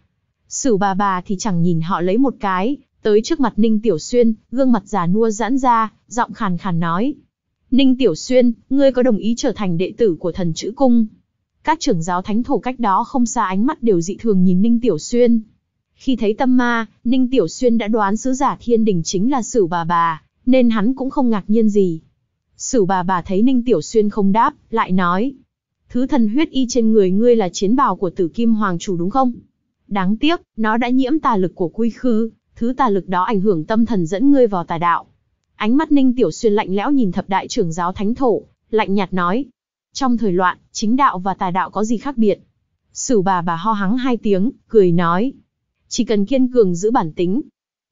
Sửu bà bà thì chẳng nhìn họ lấy một cái, tới trước mặt Ninh Tiểu Xuyên, gương mặt già nua giãn ra, giọng khàn khàn nói. Ninh Tiểu Xuyên, ngươi có đồng ý trở thành đệ tử của thần chữ cung? Các trưởng giáo thánh thổ cách đó không xa ánh mắt đều dị thường nhìn Ninh Tiểu Xuyên. Khi thấy tâm ma, Ninh Tiểu Xuyên đã đoán sứ giả thiên đình chính là Sửu bà bà, nên hắn cũng không ngạc nhiên gì. Sử bà bà thấy Ninh Tiểu Xuyên không đáp, lại nói. Thứ thần huyết y trên người ngươi là chiến bào của tử kim hoàng chủ đúng không? Đáng tiếc, nó đã nhiễm tà lực của quy khư, thứ tà lực đó ảnh hưởng tâm thần dẫn ngươi vào tà đạo. Ánh mắt Ninh Tiểu Xuyên lạnh lẽo nhìn thập đại trưởng giáo thánh thổ, lạnh nhạt nói. Trong thời loạn, chính đạo và tà đạo có gì khác biệt? Sử bà bà ho hắng hai tiếng, cười nói. Chỉ cần kiên cường giữ bản tính.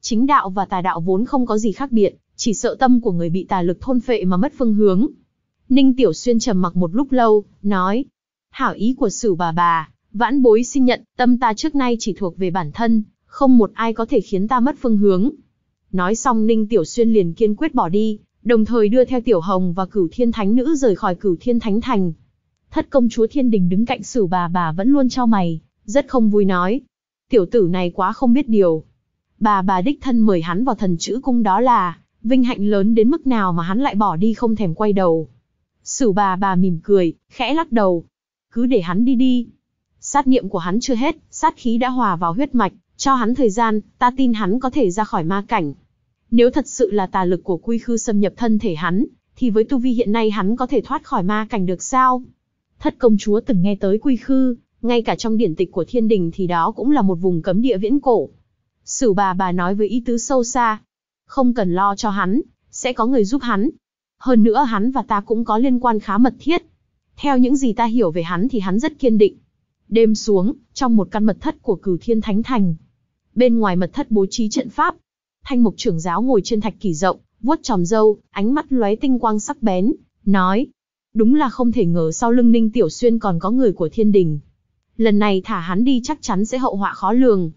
Chính đạo và tà đạo vốn không có gì khác biệt chỉ sợ tâm của người bị tà lực thôn phệ mà mất phương hướng. Ninh Tiểu Xuyên trầm mặc một lúc lâu, nói, hảo ý của sử bà bà, vãn bối xin nhận, tâm ta trước nay chỉ thuộc về bản thân, không một ai có thể khiến ta mất phương hướng. Nói xong Ninh Tiểu Xuyên liền kiên quyết bỏ đi, đồng thời đưa theo Tiểu Hồng và Cửu Thiên Thánh Nữ rời khỏi Cửu Thiên Thánh Thành. Thất công chúa Thiên Đình đứng cạnh sử bà bà vẫn luôn trao mày, rất không vui nói. Tiểu tử này quá không biết điều. Bà bà đích thân mời hắn vào thần chữ cung đó là, Vinh hạnh lớn đến mức nào mà hắn lại bỏ đi không thèm quay đầu. Sử bà bà mỉm cười, khẽ lắc đầu. Cứ để hắn đi đi. Sát niệm của hắn chưa hết, sát khí đã hòa vào huyết mạch, cho hắn thời gian, ta tin hắn có thể ra khỏi ma cảnh. Nếu thật sự là tà lực của quy khư xâm nhập thân thể hắn, thì với tu vi hiện nay hắn có thể thoát khỏi ma cảnh được sao? Thất công chúa từng nghe tới quy khư, ngay cả trong điển tịch của thiên đình thì đó cũng là một vùng cấm địa viễn cổ. Sử bà bà nói với ý tứ sâu xa, không cần lo cho hắn, sẽ có người giúp hắn. Hơn nữa hắn và ta cũng có liên quan khá mật thiết. Theo những gì ta hiểu về hắn thì hắn rất kiên định. Đêm xuống, trong một căn mật thất của cửu thiên thánh thành. Bên ngoài mật thất bố trí trận pháp. Thanh mục trưởng giáo ngồi trên thạch kỳ rộng, vuốt tròm râu, ánh mắt lóe tinh quang sắc bén, nói. Đúng là không thể ngờ sau lưng ninh tiểu xuyên còn có người của thiên đình. Lần này thả hắn đi chắc chắn sẽ hậu họa khó lường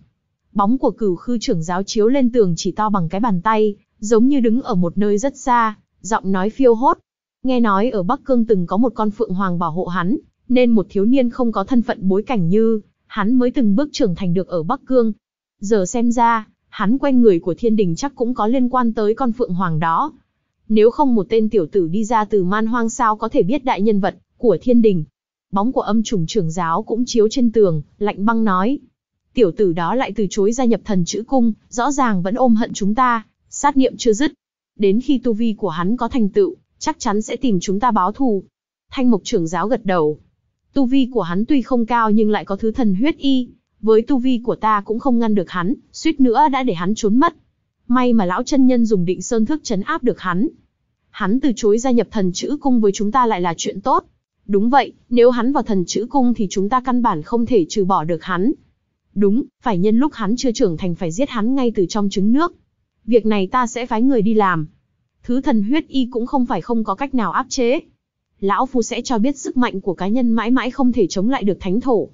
bóng của cửu khư trưởng giáo chiếu lên tường chỉ to bằng cái bàn tay, giống như đứng ở một nơi rất xa, giọng nói phiêu hốt. Nghe nói ở Bắc Cương từng có một con phượng hoàng bảo hộ hắn, nên một thiếu niên không có thân phận bối cảnh như, hắn mới từng bước trưởng thành được ở Bắc Cương. Giờ xem ra, hắn quen người của thiên đình chắc cũng có liên quan tới con phượng hoàng đó. Nếu không một tên tiểu tử đi ra từ man hoang sao có thể biết đại nhân vật của thiên đình. Bóng của âm trùng trưởng giáo cũng chiếu trên tường, lạnh băng nói, tiểu tử đó lại từ chối gia nhập thần chữ cung, rõ ràng vẫn ôm hận chúng ta, sát niệm chưa dứt. Đến khi tu vi của hắn có thành tựu, chắc chắn sẽ tìm chúng ta báo thù. Thanh mục trưởng giáo gật đầu. Tu vi của hắn tuy không cao nhưng lại có thứ thần huyết y, với tu vi của ta cũng không ngăn được hắn, suýt nữa đã để hắn trốn mất. May mà lão chân nhân dùng định sơn thức chấn áp được hắn. Hắn từ chối gia nhập thần chữ cung với chúng ta lại là chuyện tốt. Đúng vậy, nếu hắn vào thần chữ cung thì chúng ta căn bản không thể trừ bỏ được hắn, Đúng, phải nhân lúc hắn chưa trưởng thành phải giết hắn ngay từ trong trứng nước. Việc này ta sẽ phái người đi làm. Thứ thần huyết y cũng không phải không có cách nào áp chế. Lão Phu sẽ cho biết sức mạnh của cá nhân mãi mãi không thể chống lại được thánh thổ.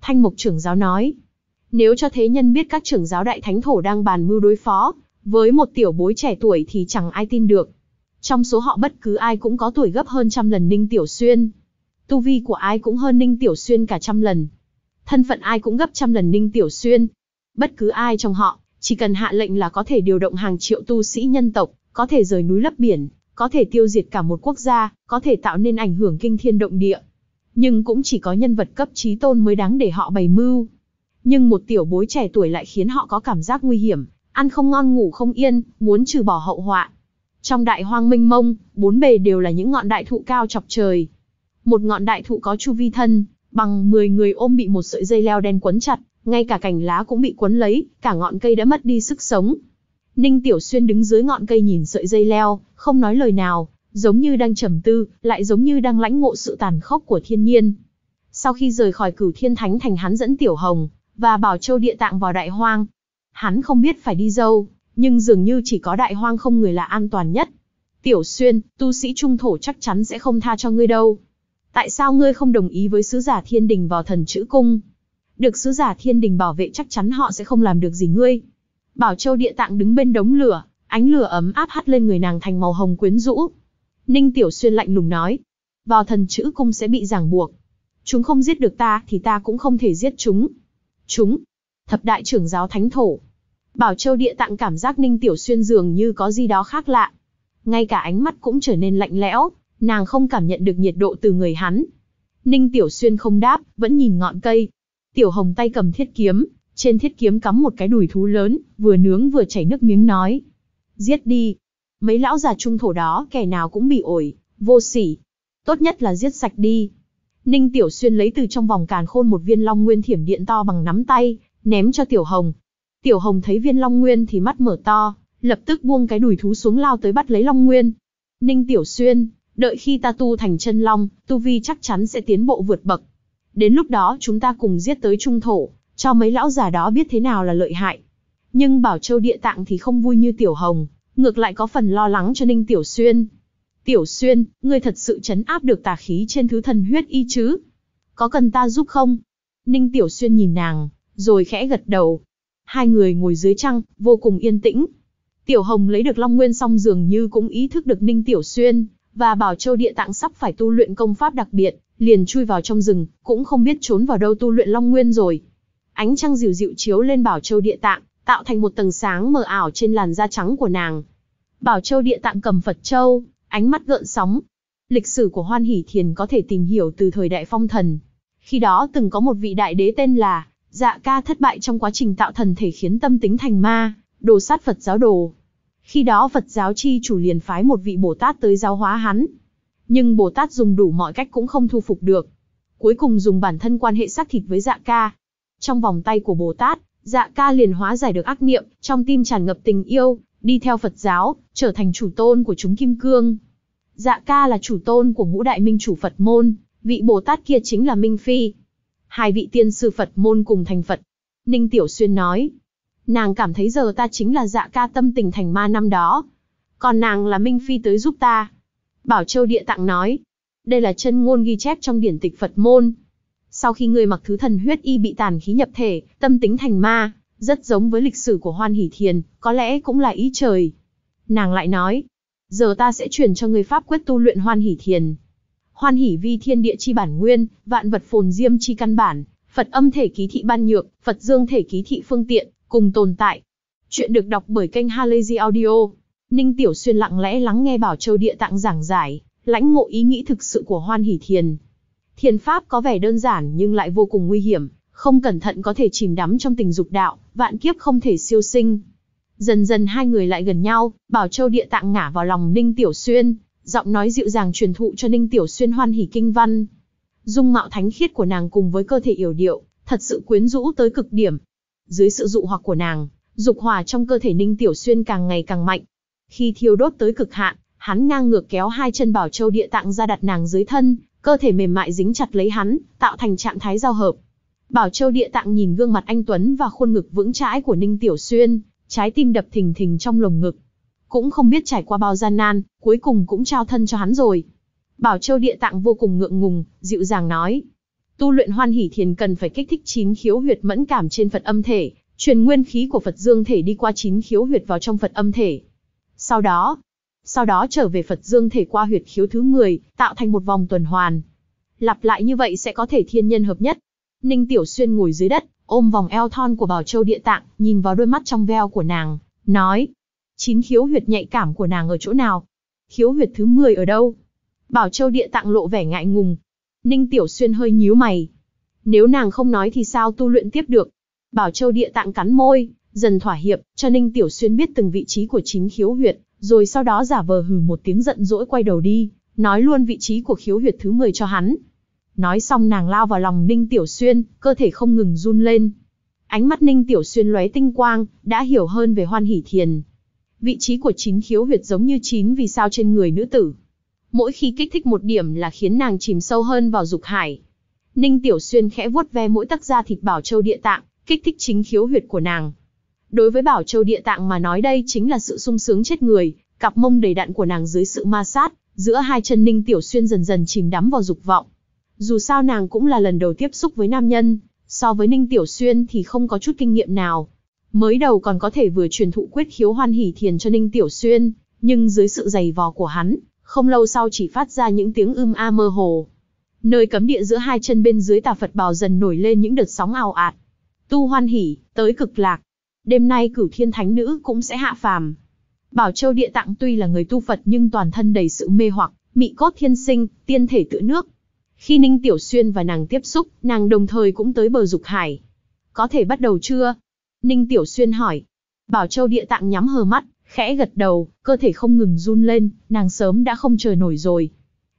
Thanh mục trưởng giáo nói. Nếu cho thế nhân biết các trưởng giáo đại thánh thổ đang bàn mưu đối phó, với một tiểu bối trẻ tuổi thì chẳng ai tin được. Trong số họ bất cứ ai cũng có tuổi gấp hơn trăm lần Ninh Tiểu Xuyên. Tu vi của ai cũng hơn Ninh Tiểu Xuyên cả trăm lần. Thân phận ai cũng gấp trăm lần Ninh Tiểu Xuyên. Bất cứ ai trong họ, chỉ cần hạ lệnh là có thể điều động hàng triệu tu sĩ nhân tộc, có thể rời núi lấp biển, có thể tiêu diệt cả một quốc gia, có thể tạo nên ảnh hưởng kinh thiên động địa. Nhưng cũng chỉ có nhân vật cấp trí tôn mới đáng để họ bày mưu. Nhưng một tiểu bối trẻ tuổi lại khiến họ có cảm giác nguy hiểm, ăn không ngon ngủ không yên, muốn trừ bỏ hậu họa. Trong đại hoang minh mông, bốn bề đều là những ngọn đại thụ cao chọc trời. Một ngọn đại thụ có chu vi thân, bằng 10 người ôm bị một sợi dây leo đen quấn chặt, ngay cả cành lá cũng bị quấn lấy, cả ngọn cây đã mất đi sức sống. Ninh Tiểu Xuyên đứng dưới ngọn cây nhìn sợi dây leo, không nói lời nào, giống như đang trầm tư, lại giống như đang lãnh ngộ sự tàn khốc của thiên nhiên. Sau khi rời khỏi cửu thiên thánh thành hắn dẫn Tiểu Hồng, và Bảo Châu địa tạng vào đại hoang. Hắn không biết phải đi dâu, nhưng dường như chỉ có đại hoang không người là an toàn nhất. Tiểu Xuyên, tu sĩ trung thổ chắc chắn sẽ không tha cho ngươi đâu. Tại sao ngươi không đồng ý với sứ giả thiên đình vào thần chữ cung? Được sứ giả thiên đình bảo vệ chắc chắn họ sẽ không làm được gì ngươi. Bảo Châu địa tạng đứng bên đống lửa, ánh lửa ấm áp hắt lên người nàng thành màu hồng quyến rũ. Ninh Tiểu Xuyên lạnh lùng nói, vào thần chữ cung sẽ bị ràng buộc. Chúng không giết được ta thì ta cũng không thể giết chúng. Chúng, thập đại trưởng giáo thánh thổ. Bảo Châu địa tạng cảm giác Ninh Tiểu Xuyên dường như có gì đó khác lạ. Ngay cả ánh mắt cũng trở nên lạnh lẽo, nàng không cảm nhận được nhiệt độ từ người hắn. Ninh Tiểu Xuyên không đáp, vẫn nhìn ngọn cây. Tiểu Hồng tay cầm thiết kiếm, trên thiết kiếm cắm một cái đùi thú lớn, vừa nướng vừa chảy nước miếng nói. Giết đi. Mấy lão già trung thổ đó kẻ nào cũng bị ổi, vô sỉ. Tốt nhất là giết sạch đi. Ninh Tiểu Xuyên lấy từ trong vòng càn khôn một viên long nguyên thiểm điện to bằng nắm tay, ném cho Tiểu Hồng. Tiểu Hồng thấy viên long nguyên thì mắt mở to, lập tức buông cái đùi thú xuống lao tới bắt lấy long nguyên. Ninh Tiểu Xuyên, Đợi khi ta tu thành chân long, tu vi chắc chắn sẽ tiến bộ vượt bậc. Đến lúc đó chúng ta cùng giết tới trung thổ, cho mấy lão già đó biết thế nào là lợi hại. Nhưng Bảo Châu địa tạng thì không vui như Tiểu Hồng, ngược lại có phần lo lắng cho Ninh Tiểu Xuyên. Tiểu Xuyên, ngươi thật sự chấn áp được tà khí trên thứ thần huyết y chứ? Có cần ta giúp không? Ninh Tiểu Xuyên nhìn nàng, rồi khẽ gật đầu. Hai người ngồi dưới trăng, vô cùng yên tĩnh. Tiểu Hồng lấy được Long Nguyên xong dường như cũng ý thức được Ninh Tiểu Xuyên và Bảo Châu Địa Tạng sắp phải tu luyện công pháp đặc biệt, liền chui vào trong rừng, cũng không biết trốn vào đâu tu luyện Long Nguyên rồi. Ánh trăng dịu dịu chiếu lên Bảo Châu Địa Tạng, tạo thành một tầng sáng mờ ảo trên làn da trắng của nàng. Bảo Châu Địa Tạng cầm Phật Châu, ánh mắt gợn sóng. Lịch sử của Hoan Hỷ Thiền có thể tìm hiểu từ thời đại phong thần. Khi đó từng có một vị đại đế tên là Dạ Ca thất bại trong quá trình tạo thần thể khiến tâm tính thành ma, đồ sát Phật giáo đồ, khi đó Phật giáo chi chủ liền phái một vị Bồ Tát tới giáo hóa hắn. Nhưng Bồ Tát dùng đủ mọi cách cũng không thu phục được. Cuối cùng dùng bản thân quan hệ xác thịt với dạ ca. Trong vòng tay của Bồ Tát, dạ ca liền hóa giải được ác niệm, trong tim tràn ngập tình yêu, đi theo Phật giáo, trở thành chủ tôn của chúng Kim Cương. Dạ ca là chủ tôn của ngũ đại minh chủ Phật môn, vị Bồ Tát kia chính là Minh Phi. Hai vị tiên sư Phật môn cùng thành Phật. Ninh Tiểu Xuyên nói, nàng cảm thấy giờ ta chính là dạ ca tâm tình thành ma năm đó. Còn nàng là Minh Phi tới giúp ta. Bảo Châu Địa Tạng nói, đây là chân ngôn ghi chép trong điển tịch Phật môn. Sau khi người mặc thứ thần huyết y bị tàn khí nhập thể, tâm tính thành ma, rất giống với lịch sử của Hoan Hỷ Thiền, có lẽ cũng là ý trời. Nàng lại nói, giờ ta sẽ truyền cho người pháp quyết tu luyện Hoan Hỷ Thiền. Hoan Hỷ vi thiên địa chi bản nguyên, vạn vật phồn diêm chi căn bản, Phật âm thể ký thị ban nhược, Phật dương thể ký thị phương tiện, cùng tồn tại. Chuyện được đọc bởi kênh Halazy Audio. Ninh Tiểu Xuyên lặng lẽ lắng nghe Bảo Châu Địa Tạng giảng giải, lãnh ngộ ý nghĩ thực sự của Hoan Hỷ Thiền. Thiền Pháp có vẻ đơn giản nhưng lại vô cùng nguy hiểm, không cẩn thận có thể chìm đắm trong tình dục đạo, vạn kiếp không thể siêu sinh. Dần dần hai người lại gần nhau, Bảo Châu Địa Tạng ngả vào lòng Ninh Tiểu Xuyên, giọng nói dịu dàng truyền thụ cho Ninh Tiểu Xuyên hoan Hỷ kinh văn. Dung mạo thánh khiết của nàng cùng với cơ thể yểu điệu, thật sự quyến rũ tới cực điểm, dưới sự dụ hoặc của nàng, dục hỏa trong cơ thể Ninh Tiểu Xuyên càng ngày càng mạnh. Khi thiêu đốt tới cực hạn, hắn ngang ngược kéo hai chân Bảo Châu địa tạng ra đặt nàng dưới thân, cơ thể mềm mại dính chặt lấy hắn, tạo thành trạng thái giao hợp. Bảo Châu địa tạng nhìn gương mặt anh tuấn và khuôn ngực vững chãi của Ninh Tiểu Xuyên, trái tim đập thình thình trong lồng ngực. Cũng không biết trải qua bao gian nan, cuối cùng cũng trao thân cho hắn rồi. Bảo Châu địa tạng vô cùng ngượng ngùng, dịu dàng nói, Tu luyện hoan hỷ thiền cần phải kích thích chín khiếu huyệt mẫn cảm trên Phật âm thể, truyền nguyên khí của Phật dương thể đi qua chín khiếu huyệt vào trong Phật âm thể. Sau đó, sau đó trở về Phật dương thể qua huyệt khiếu thứ 10, tạo thành một vòng tuần hoàn. Lặp lại như vậy sẽ có thể thiên nhân hợp nhất. Ninh Tiểu Xuyên ngồi dưới đất, ôm vòng eo thon của Bảo Châu Địa Tạng, nhìn vào đôi mắt trong veo của nàng, nói: "Chín khiếu huyệt nhạy cảm của nàng ở chỗ nào? Khiếu huyệt thứ 10 ở đâu?" Bảo Châu Địa Tạng lộ vẻ ngại ngùng, Ninh Tiểu Xuyên hơi nhíu mày. Nếu nàng không nói thì sao tu luyện tiếp được? Bảo Châu địa tạng cắn môi, dần thỏa hiệp, cho Ninh Tiểu Xuyên biết từng vị trí của chính khiếu huyệt, rồi sau đó giả vờ hừ một tiếng giận dỗi quay đầu đi, nói luôn vị trí của khiếu huyệt thứ 10 cho hắn. Nói xong nàng lao vào lòng Ninh Tiểu Xuyên, cơ thể không ngừng run lên. Ánh mắt Ninh Tiểu Xuyên lóe tinh quang, đã hiểu hơn về hoan hỷ thiền. Vị trí của chín khiếu huyệt giống như chín vì sao trên người nữ tử mỗi khi kích thích một điểm là khiến nàng chìm sâu hơn vào dục hải. Ninh Tiểu Xuyên khẽ vuốt ve mỗi tắc da thịt Bảo Châu Địa Tạng, kích thích chính khiếu huyệt của nàng. Đối với Bảo Châu Địa Tạng mà nói đây chính là sự sung sướng chết người, cặp mông đầy đặn của nàng dưới sự ma sát, giữa hai chân Ninh Tiểu Xuyên dần dần chìm đắm vào dục vọng. Dù sao nàng cũng là lần đầu tiếp xúc với nam nhân, so với Ninh Tiểu Xuyên thì không có chút kinh nghiệm nào. Mới đầu còn có thể vừa truyền thụ quyết khiếu hoan hỉ thiền cho Ninh Tiểu Xuyên, nhưng dưới sự dày vò của hắn, không lâu sau chỉ phát ra những tiếng ưm a mơ hồ. Nơi cấm địa giữa hai chân bên dưới tà Phật bào dần nổi lên những đợt sóng ào ạt. Tu hoan hỉ, tới cực lạc. Đêm nay cửu thiên thánh nữ cũng sẽ hạ phàm. Bảo Châu Địa Tạng tuy là người tu Phật nhưng toàn thân đầy sự mê hoặc, mị cốt thiên sinh, tiên thể tự nước. Khi Ninh Tiểu Xuyên và nàng tiếp xúc, nàng đồng thời cũng tới bờ dục hải. Có thể bắt đầu chưa? Ninh Tiểu Xuyên hỏi. Bảo Châu Địa Tạng nhắm hờ mắt, khẽ gật đầu, cơ thể không ngừng run lên, nàng sớm đã không chờ nổi rồi.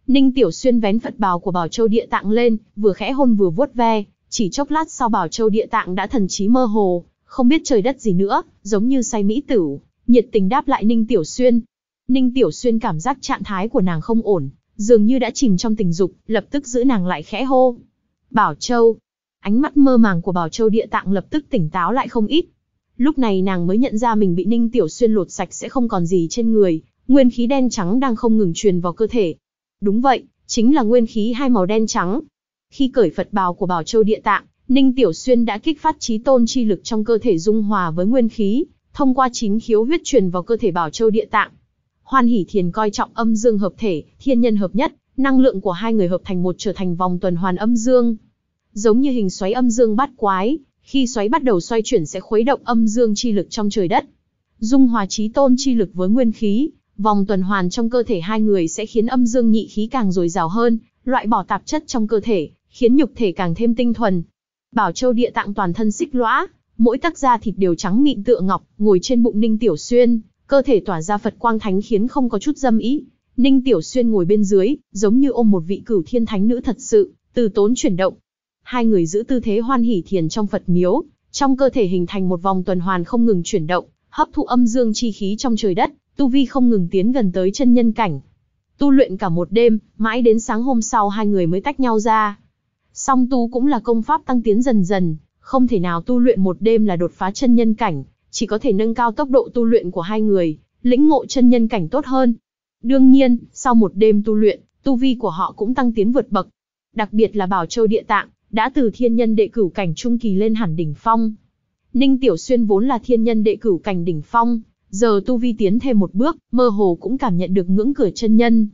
Ninh Tiểu Xuyên vén Phật bào của Bảo Châu Địa Tạng lên, vừa khẽ hôn vừa vuốt ve, chỉ chốc lát sau Bảo Châu Địa Tạng đã thần trí mơ hồ, không biết trời đất gì nữa, giống như say mỹ tử, nhiệt tình đáp lại Ninh Tiểu Xuyên. Ninh Tiểu Xuyên cảm giác trạng thái của nàng không ổn, dường như đã chìm trong tình dục, lập tức giữ nàng lại khẽ hô. Bảo Châu. Ánh mắt mơ màng của Bảo Châu Địa Tạng lập tức tỉnh táo lại không ít, Lúc này nàng mới nhận ra mình bị Ninh Tiểu Xuyên lột sạch sẽ không còn gì trên người, nguyên khí đen trắng đang không ngừng truyền vào cơ thể. Đúng vậy, chính là nguyên khí hai màu đen trắng. Khi cởi Phật bào của Bảo Châu Địa Tạng, Ninh Tiểu Xuyên đã kích phát trí tôn chi lực trong cơ thể dung hòa với nguyên khí, thông qua chính khiếu huyết truyền vào cơ thể Bảo Châu Địa Tạng. Hoan Hỷ Thiền coi trọng âm dương hợp thể, thiên nhân hợp nhất, năng lượng của hai người hợp thành một trở thành vòng tuần hoàn âm dương. Giống như hình xoáy âm dương bát quái, khi xoáy bắt đầu xoay chuyển sẽ khuấy động âm dương chi lực trong trời đất. Dung hòa trí tôn chi lực với nguyên khí, vòng tuần hoàn trong cơ thể hai người sẽ khiến âm dương nhị khí càng dồi dào hơn, loại bỏ tạp chất trong cơ thể, khiến nhục thể càng thêm tinh thuần. Bảo Châu địa tạng toàn thân xích lõa, mỗi tắc da thịt đều trắng mịn tựa ngọc, ngồi trên bụng Ninh Tiểu Xuyên, cơ thể tỏa ra Phật quang thánh khiến không có chút dâm ý. Ninh Tiểu Xuyên ngồi bên dưới, giống như ôm một vị cửu thiên thánh nữ thật sự, từ tốn chuyển động, hai người giữ tư thế hoan hỷ thiền trong Phật miếu, trong cơ thể hình thành một vòng tuần hoàn không ngừng chuyển động, hấp thụ âm dương chi khí trong trời đất, tu vi không ngừng tiến gần tới chân nhân cảnh. Tu luyện cả một đêm, mãi đến sáng hôm sau hai người mới tách nhau ra. Song tu cũng là công pháp tăng tiến dần dần, không thể nào tu luyện một đêm là đột phá chân nhân cảnh, chỉ có thể nâng cao tốc độ tu luyện của hai người, lĩnh ngộ chân nhân cảnh tốt hơn. Đương nhiên, sau một đêm tu luyện, tu vi của họ cũng tăng tiến vượt bậc. Đặc biệt là Bảo Châu Địa Tạng, đã từ thiên nhân đệ cửu cảnh trung kỳ lên hẳn đỉnh phong. Ninh Tiểu Xuyên vốn là thiên nhân đệ cửu cảnh đỉnh phong, giờ tu vi tiến thêm một bước, mơ hồ cũng cảm nhận được ngưỡng cửa chân nhân.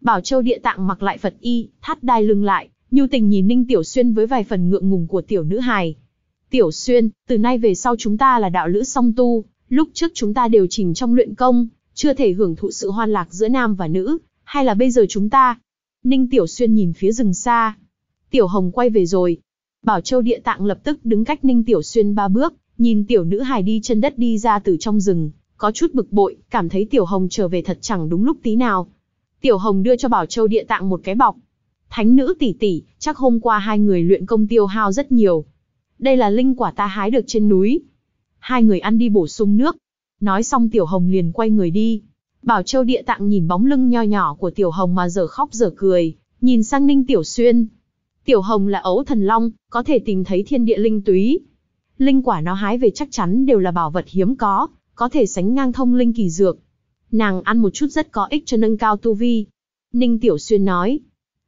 Bảo Châu địa tạng mặc lại Phật y, thắt đai lưng lại, nhu tình nhìn Ninh Tiểu Xuyên với vài phần ngượng ngùng của tiểu nữ hài. Tiểu Xuyên, từ nay về sau chúng ta là đạo lữ song tu, lúc trước chúng ta đều chỉnh trong luyện công, chưa thể hưởng thụ sự hoan lạc giữa nam và nữ, hay là bây giờ chúng ta? Ninh Tiểu Xuyên nhìn phía rừng xa, Tiểu Hồng quay về rồi. Bảo Châu Địa Tạng lập tức đứng cách Ninh Tiểu Xuyên ba bước, nhìn tiểu nữ hài đi chân đất đi ra từ trong rừng, có chút bực bội, cảm thấy Tiểu Hồng trở về thật chẳng đúng lúc tí nào. Tiểu Hồng đưa cho Bảo Châu Địa Tạng một cái bọc. Thánh nữ tỷ tỷ, chắc hôm qua hai người luyện công tiêu hao rất nhiều. Đây là linh quả ta hái được trên núi. Hai người ăn đi bổ sung nước. Nói xong Tiểu Hồng liền quay người đi. Bảo Châu Địa Tạng nhìn bóng lưng nho nhỏ của Tiểu Hồng mà giờ khóc giờ cười, nhìn sang Ninh Tiểu Xuyên, Tiểu hồng là ấu thần long, có thể tìm thấy thiên địa linh túy. Linh quả nó hái về chắc chắn đều là bảo vật hiếm có, có thể sánh ngang thông linh kỳ dược. Nàng ăn một chút rất có ích cho nâng cao tu vi. Ninh Tiểu Xuyên nói.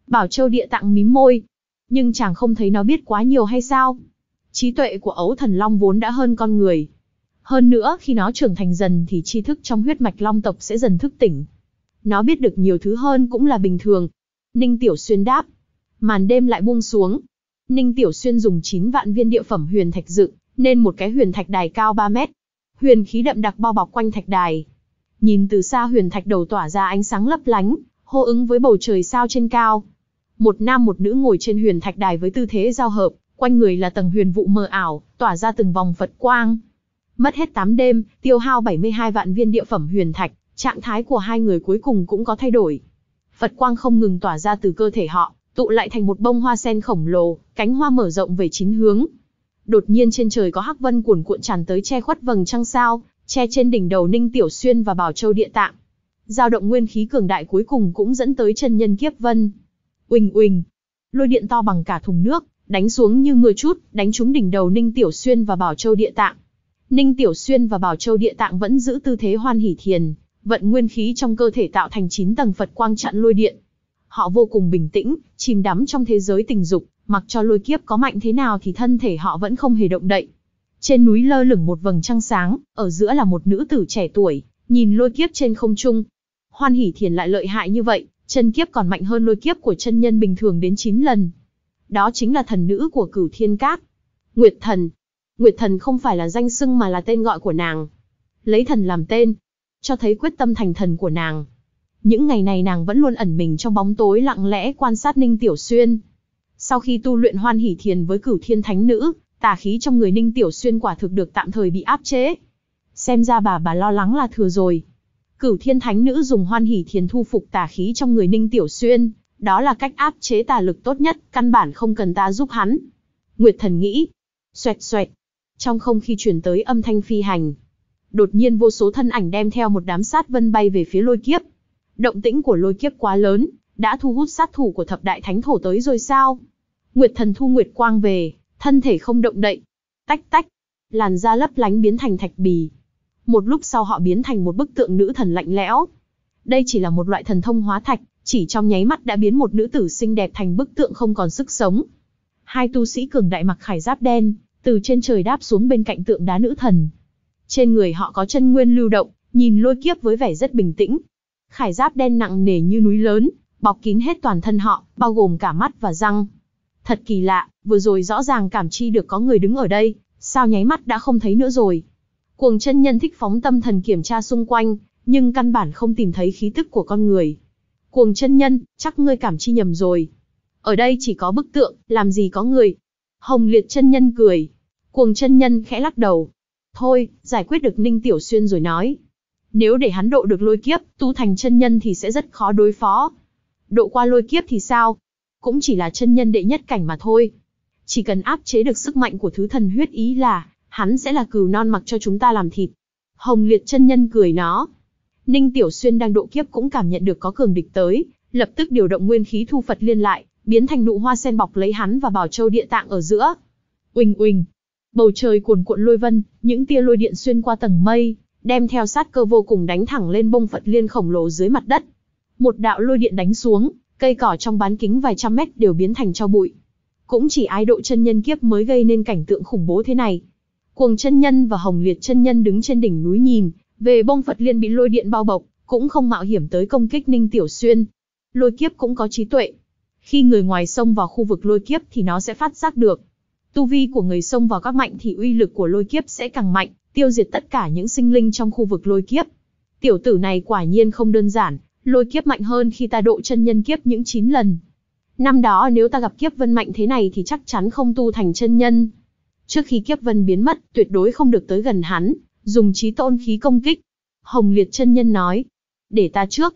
Bảo Châu địa tặng mím môi. Nhưng chàng không thấy nó biết quá nhiều hay sao? Trí tuệ của ấu thần long vốn đã hơn con người. Hơn nữa khi nó trưởng thành dần thì tri thức trong huyết mạch long tộc sẽ dần thức tỉnh. Nó biết được nhiều thứ hơn cũng là bình thường. Ninh Tiểu Xuyên đáp màn đêm lại buông xuống. Ninh Tiểu Xuyên dùng 9 vạn viên địa phẩm huyền thạch dựng, nên một cái huyền thạch đài cao 3 mét. Huyền khí đậm đặc bao bọc quanh thạch đài. Nhìn từ xa huyền thạch đầu tỏa ra ánh sáng lấp lánh, hô ứng với bầu trời sao trên cao. Một nam một nữ ngồi trên huyền thạch đài với tư thế giao hợp, quanh người là tầng huyền vụ mờ ảo, tỏa ra từng vòng Phật quang. Mất hết 8 đêm, tiêu hao 72 vạn viên địa phẩm huyền thạch, trạng thái của hai người cuối cùng cũng có thay đổi. Phật quang không ngừng tỏa ra từ cơ thể họ, tụ lại thành một bông hoa sen khổng lồ, cánh hoa mở rộng về chín hướng. Đột nhiên trên trời có hắc vân cuồn cuộn tràn tới che khuất vầng trăng sao, che trên đỉnh đầu Ninh Tiểu Xuyên và Bảo Châu Địa Tạng. Giao động nguyên khí cường đại cuối cùng cũng dẫn tới chân nhân kiếp vân. Uỳnh uỳnh, lôi điện to bằng cả thùng nước, đánh xuống như mưa chút, đánh trúng đỉnh đầu Ninh Tiểu Xuyên và Bảo Châu Địa Tạng. Ninh Tiểu Xuyên và Bảo Châu Địa Tạng vẫn giữ tư thế hoan hỷ thiền, vận nguyên khí trong cơ thể tạo thành 9 tầng Phật quang chặn lôi điện, Họ vô cùng bình tĩnh, chìm đắm trong thế giới tình dục, mặc cho lôi kiếp có mạnh thế nào thì thân thể họ vẫn không hề động đậy. Trên núi lơ lửng một vầng trăng sáng, ở giữa là một nữ tử trẻ tuổi, nhìn lôi kiếp trên không trung. Hoan hỷ thiền lại lợi hại như vậy, chân kiếp còn mạnh hơn lôi kiếp của chân nhân bình thường đến 9 lần. Đó chính là thần nữ của cửu thiên các. Nguyệt thần. Nguyệt thần không phải là danh xưng mà là tên gọi của nàng. Lấy thần làm tên, cho thấy quyết tâm thành thần của nàng những ngày này nàng vẫn luôn ẩn mình trong bóng tối lặng lẽ quan sát Ninh Tiểu Xuyên. Sau khi tu luyện hoan hỷ thiền với cửu thiên thánh nữ, tà khí trong người Ninh Tiểu Xuyên quả thực được tạm thời bị áp chế. Xem ra bà bà lo lắng là thừa rồi. Cửu thiên thánh nữ dùng hoan hỷ thiền thu phục tà khí trong người Ninh Tiểu Xuyên, đó là cách áp chế tà lực tốt nhất, căn bản không cần ta giúp hắn. Nguyệt thần nghĩ, xoẹt xoẹt, trong không khí chuyển tới âm thanh phi hành. Đột nhiên vô số thân ảnh đem theo một đám sát vân bay về phía lôi kiếp. Động tĩnh của lôi kiếp quá lớn, đã thu hút sát thủ của thập đại thánh thổ tới rồi sao? Nguyệt thần thu nguyệt quang về, thân thể không động đậy. Tách tách, làn da lấp lánh biến thành thạch bì. Một lúc sau họ biến thành một bức tượng nữ thần lạnh lẽo. Đây chỉ là một loại thần thông hóa thạch, chỉ trong nháy mắt đã biến một nữ tử xinh đẹp thành bức tượng không còn sức sống. Hai tu sĩ cường đại mặc khải giáp đen, từ trên trời đáp xuống bên cạnh tượng đá nữ thần. Trên người họ có chân nguyên lưu động, nhìn lôi kiếp với vẻ rất bình tĩnh, Khải giáp đen nặng nề như núi lớn, bọc kín hết toàn thân họ, bao gồm cả mắt và răng. Thật kỳ lạ, vừa rồi rõ ràng cảm chi được có người đứng ở đây, sao nháy mắt đã không thấy nữa rồi. Cuồng chân nhân thích phóng tâm thần kiểm tra xung quanh, nhưng căn bản không tìm thấy khí tức của con người. Cuồng chân nhân, chắc ngươi cảm chi nhầm rồi. Ở đây chỉ có bức tượng, làm gì có người. Hồng liệt chân nhân cười. Cuồng chân nhân khẽ lắc đầu. Thôi, giải quyết được Ninh Tiểu Xuyên rồi nói. Nếu để hắn độ được lôi kiếp, tu thành chân nhân thì sẽ rất khó đối phó. Độ qua lôi kiếp thì sao? Cũng chỉ là chân nhân đệ nhất cảnh mà thôi. Chỉ cần áp chế được sức mạnh của thứ thần huyết ý là, hắn sẽ là cừu non mặc cho chúng ta làm thịt. Hồng liệt chân nhân cười nó. Ninh Tiểu Xuyên đang độ kiếp cũng cảm nhận được có cường địch tới, lập tức điều động nguyên khí thu Phật liên lại, biến thành nụ hoa sen bọc lấy hắn và bảo châu địa tạng ở giữa. Uỳnh uỳnh, bầu trời cuồn cuộn lôi vân, những tia lôi điện xuyên qua tầng mây, đem theo sát cơ vô cùng đánh thẳng lên bông Phật Liên khổng lồ dưới mặt đất. Một đạo lôi điện đánh xuống, cây cỏ trong bán kính vài trăm mét đều biến thành cho bụi. Cũng chỉ ái độ chân nhân kiếp mới gây nên cảnh tượng khủng bố thế này. Cuồng chân nhân và Hồng Liệt chân nhân đứng trên đỉnh núi nhìn, về bông Phật Liên bị lôi điện bao bọc, cũng không mạo hiểm tới công kích Ninh Tiểu Xuyên. Lôi kiếp cũng có trí tuệ. Khi người ngoài xông vào khu vực lôi kiếp thì nó sẽ phát giác được. Tu vi của người xông vào các mạnh thì uy lực của lôi kiếp sẽ càng mạnh, tiêu diệt tất cả những sinh linh trong khu vực lôi kiếp. Tiểu tử này quả nhiên không đơn giản, lôi kiếp mạnh hơn khi ta độ chân nhân kiếp những 9 lần. Năm đó nếu ta gặp kiếp vân mạnh thế này thì chắc chắn không tu thành chân nhân. Trước khi kiếp vân biến mất, tuyệt đối không được tới gần hắn, dùng trí tôn khí công kích. Hồng liệt chân nhân nói, để ta trước.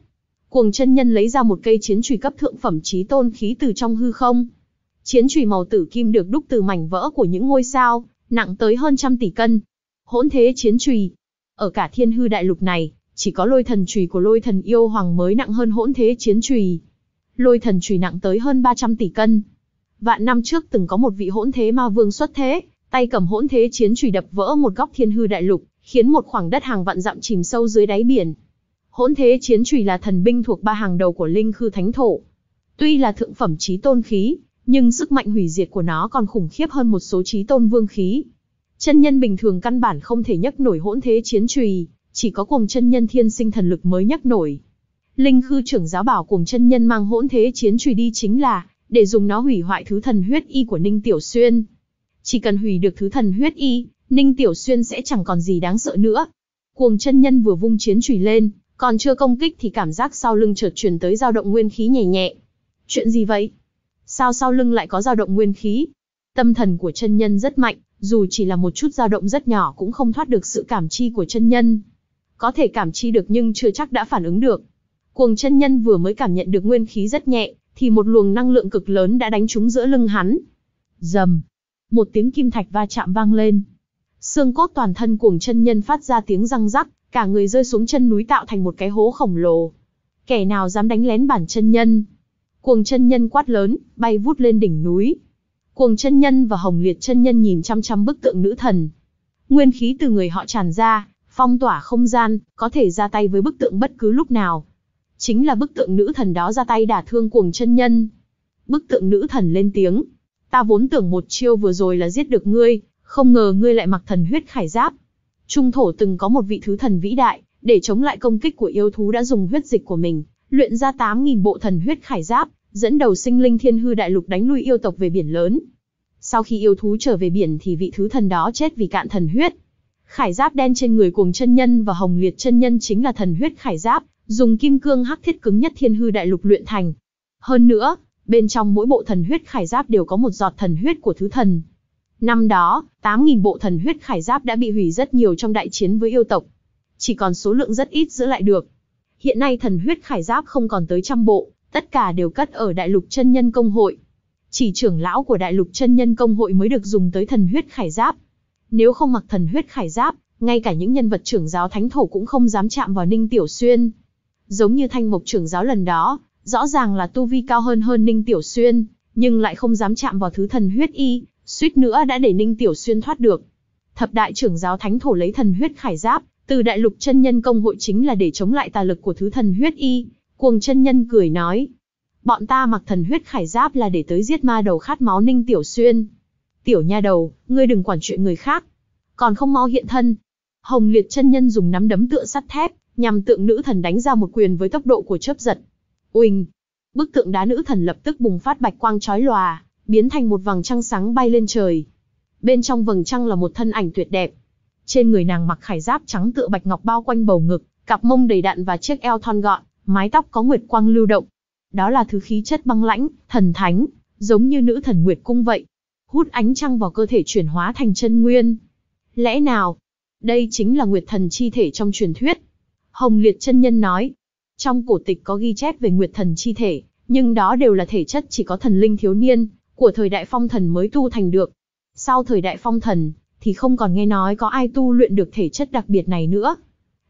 Cuồng chân nhân lấy ra một cây chiến chùy cấp thượng phẩm trí tôn khí từ trong hư không. Chiến chùy màu tử kim được đúc từ mảnh vỡ của những ngôi sao, nặng tới hơn trăm tỷ cân, hỗn thế chiến trùy. Ở cả thiên hư đại lục này, chỉ có lôi thần trùy của lôi thần yêu hoàng mới nặng hơn hỗn thế chiến trùy. Lôi thần trùy nặng tới hơn 300 tỷ cân. Vạn năm trước từng có một vị hỗn thế ma vương xuất thế, tay cầm hỗn thế chiến trùy đập vỡ một góc thiên hư đại lục, khiến một khoảng đất hàng vạn dặm chìm sâu dưới đáy biển. Hỗn thế chiến trùy là thần binh thuộc ba hàng đầu của linh khư thánh thổ. Tuy là thượng phẩm chí tôn khí, nhưng sức mạnh hủy diệt của nó còn khủng khiếp hơn một số chí tôn vương khí. Chân nhân bình thường căn bản không thể nhấc nổi hỗn thế chiến trùy, chỉ có cùng chân nhân thiên sinh thần lực mới nhấc nổi. Linh khư trưởng giáo bảo cùng chân nhân mang hỗn thế chiến trùy đi chính là, để dùng nó hủy hoại thứ thần huyết y của Ninh Tiểu Xuyên. Chỉ cần hủy được thứ thần huyết y, Ninh Tiểu Xuyên sẽ chẳng còn gì đáng sợ nữa. Cuồng chân nhân vừa vung chiến trùy lên, còn chưa công kích thì cảm giác sau lưng chợt truyền tới dao động nguyên khí nhẹ nhẹ. Chuyện gì vậy? Sao sau lưng lại có dao động nguyên khí? Tâm thần của chân nhân rất mạnh, dù chỉ là một chút dao động rất nhỏ cũng không thoát được sự cảm chi của chân nhân. Có thể cảm chi được nhưng chưa chắc đã phản ứng được. Cuồng chân nhân vừa mới cảm nhận được nguyên khí rất nhẹ, thì một luồng năng lượng cực lớn đã đánh trúng giữa lưng hắn. Dầm! Một tiếng kim thạch va chạm vang lên. Xương cốt toàn thân cuồng chân nhân phát ra tiếng răng rắc, cả người rơi xuống chân núi tạo thành một cái hố khổng lồ. Kẻ nào dám đánh lén bản chân nhân? Cuồng chân nhân quát lớn, bay vút lên đỉnh núi. Cuồng chân nhân và Hồng Liệt chân nhân nhìn chăm chăm bức tượng nữ thần. Nguyên khí từ người họ tràn ra, phong tỏa không gian, có thể ra tay với bức tượng bất cứ lúc nào. Chính là bức tượng nữ thần đó ra tay đả thương cuồng chân nhân. Bức tượng nữ thần lên tiếng, ta vốn tưởng một chiêu vừa rồi là giết được ngươi, không ngờ ngươi lại mặc thần huyết khải giáp. Trung thổ từng có một vị thứ thần vĩ đại, để chống lại công kích của yêu thú đã dùng huyết dịch của mình, luyện ra 8.000 bộ thần huyết khải giáp, dẫn đầu sinh linh thiên hư đại lục đánh lui yêu tộc về biển lớn. Sau khi yêu thú trở về biển thì vị thứ thần đó chết vì cạn thần huyết. Khải giáp đen trên người cuồng chân nhân và hồng liệt chân nhân chính là thần huyết khải giáp, dùng kim cương hắc thiết cứng nhất thiên hư đại lục luyện thành. Hơn nữa, bên trong mỗi bộ thần huyết khải giáp đều có một giọt thần huyết của thứ thần. Năm đó, 8.000 bộ thần huyết khải giáp đã bị hủy rất nhiều trong đại chiến với yêu tộc. Chỉ còn số lượng rất ít giữ lại được. Hiện nay thần huyết khải giáp không còn tới trăm bộ, tất cả đều cất ở Đại Lục Chân Nhân Công Hội. Chỉ trưởng lão của Đại Lục Chân Nhân Công Hội mới được dùng tới thần huyết khải giáp. Nếu không mặc thần huyết khải giáp, ngay cả những nhân vật trưởng giáo thánh thổ cũng không dám chạm vào Ninh Tiểu Xuyên. Giống như thanh mộc trưởng giáo lần đó, rõ ràng là tu vi cao hơn hơn Ninh Tiểu Xuyên, nhưng lại không dám chạm vào thứ thần huyết y, suýt nữa đã để Ninh Tiểu Xuyên thoát được. Thập đại trưởng giáo thánh thổ lấy thần huyết khải giáp, từ đại lục chân nhân công hội chính là để chống lại tà lực của thứ thần huyết y, Cuồng chân nhân cười nói, bọn ta mặc thần huyết khải giáp là để tới giết ma đầu khát máu ninh tiểu xuyên. Tiểu nha đầu, ngươi đừng quản chuyện người khác, còn không mau hiện thân. Hồng liệt chân nhân dùng nắm đấm tựa sắt thép, nhằm tượng nữ thần đánh ra một quyền với tốc độ của chớp giật. Uỳnh! Bức tượng đá nữ thần lập tức bùng phát bạch quang chói lòa, biến thành một vầng trăng sáng bay lên trời. Bên trong vầng trăng là một thân ảnh tuyệt đẹp. Trên người nàng mặc khải giáp trắng tựa bạch ngọc bao quanh bầu ngực, cặp mông đầy đặn và chiếc eo thon gọn, mái tóc có nguyệt quang lưu động. Đó là thứ khí chất băng lãnh, thần thánh, giống như nữ thần nguyệt cung vậy. Hút ánh trăng vào cơ thể chuyển hóa thành chân nguyên. Lẽ nào? Đây chính là nguyệt thần chi thể trong truyền thuyết. Hồng Liệt chân nhân nói, trong cổ tịch có ghi chép về nguyệt thần chi thể, nhưng đó đều là thể chất chỉ có thần linh thiếu niên, của thời đại phong thần mới tu thành được. Sau thời đại phong thần, thì không còn nghe nói có ai tu luyện được thể chất đặc biệt này nữa.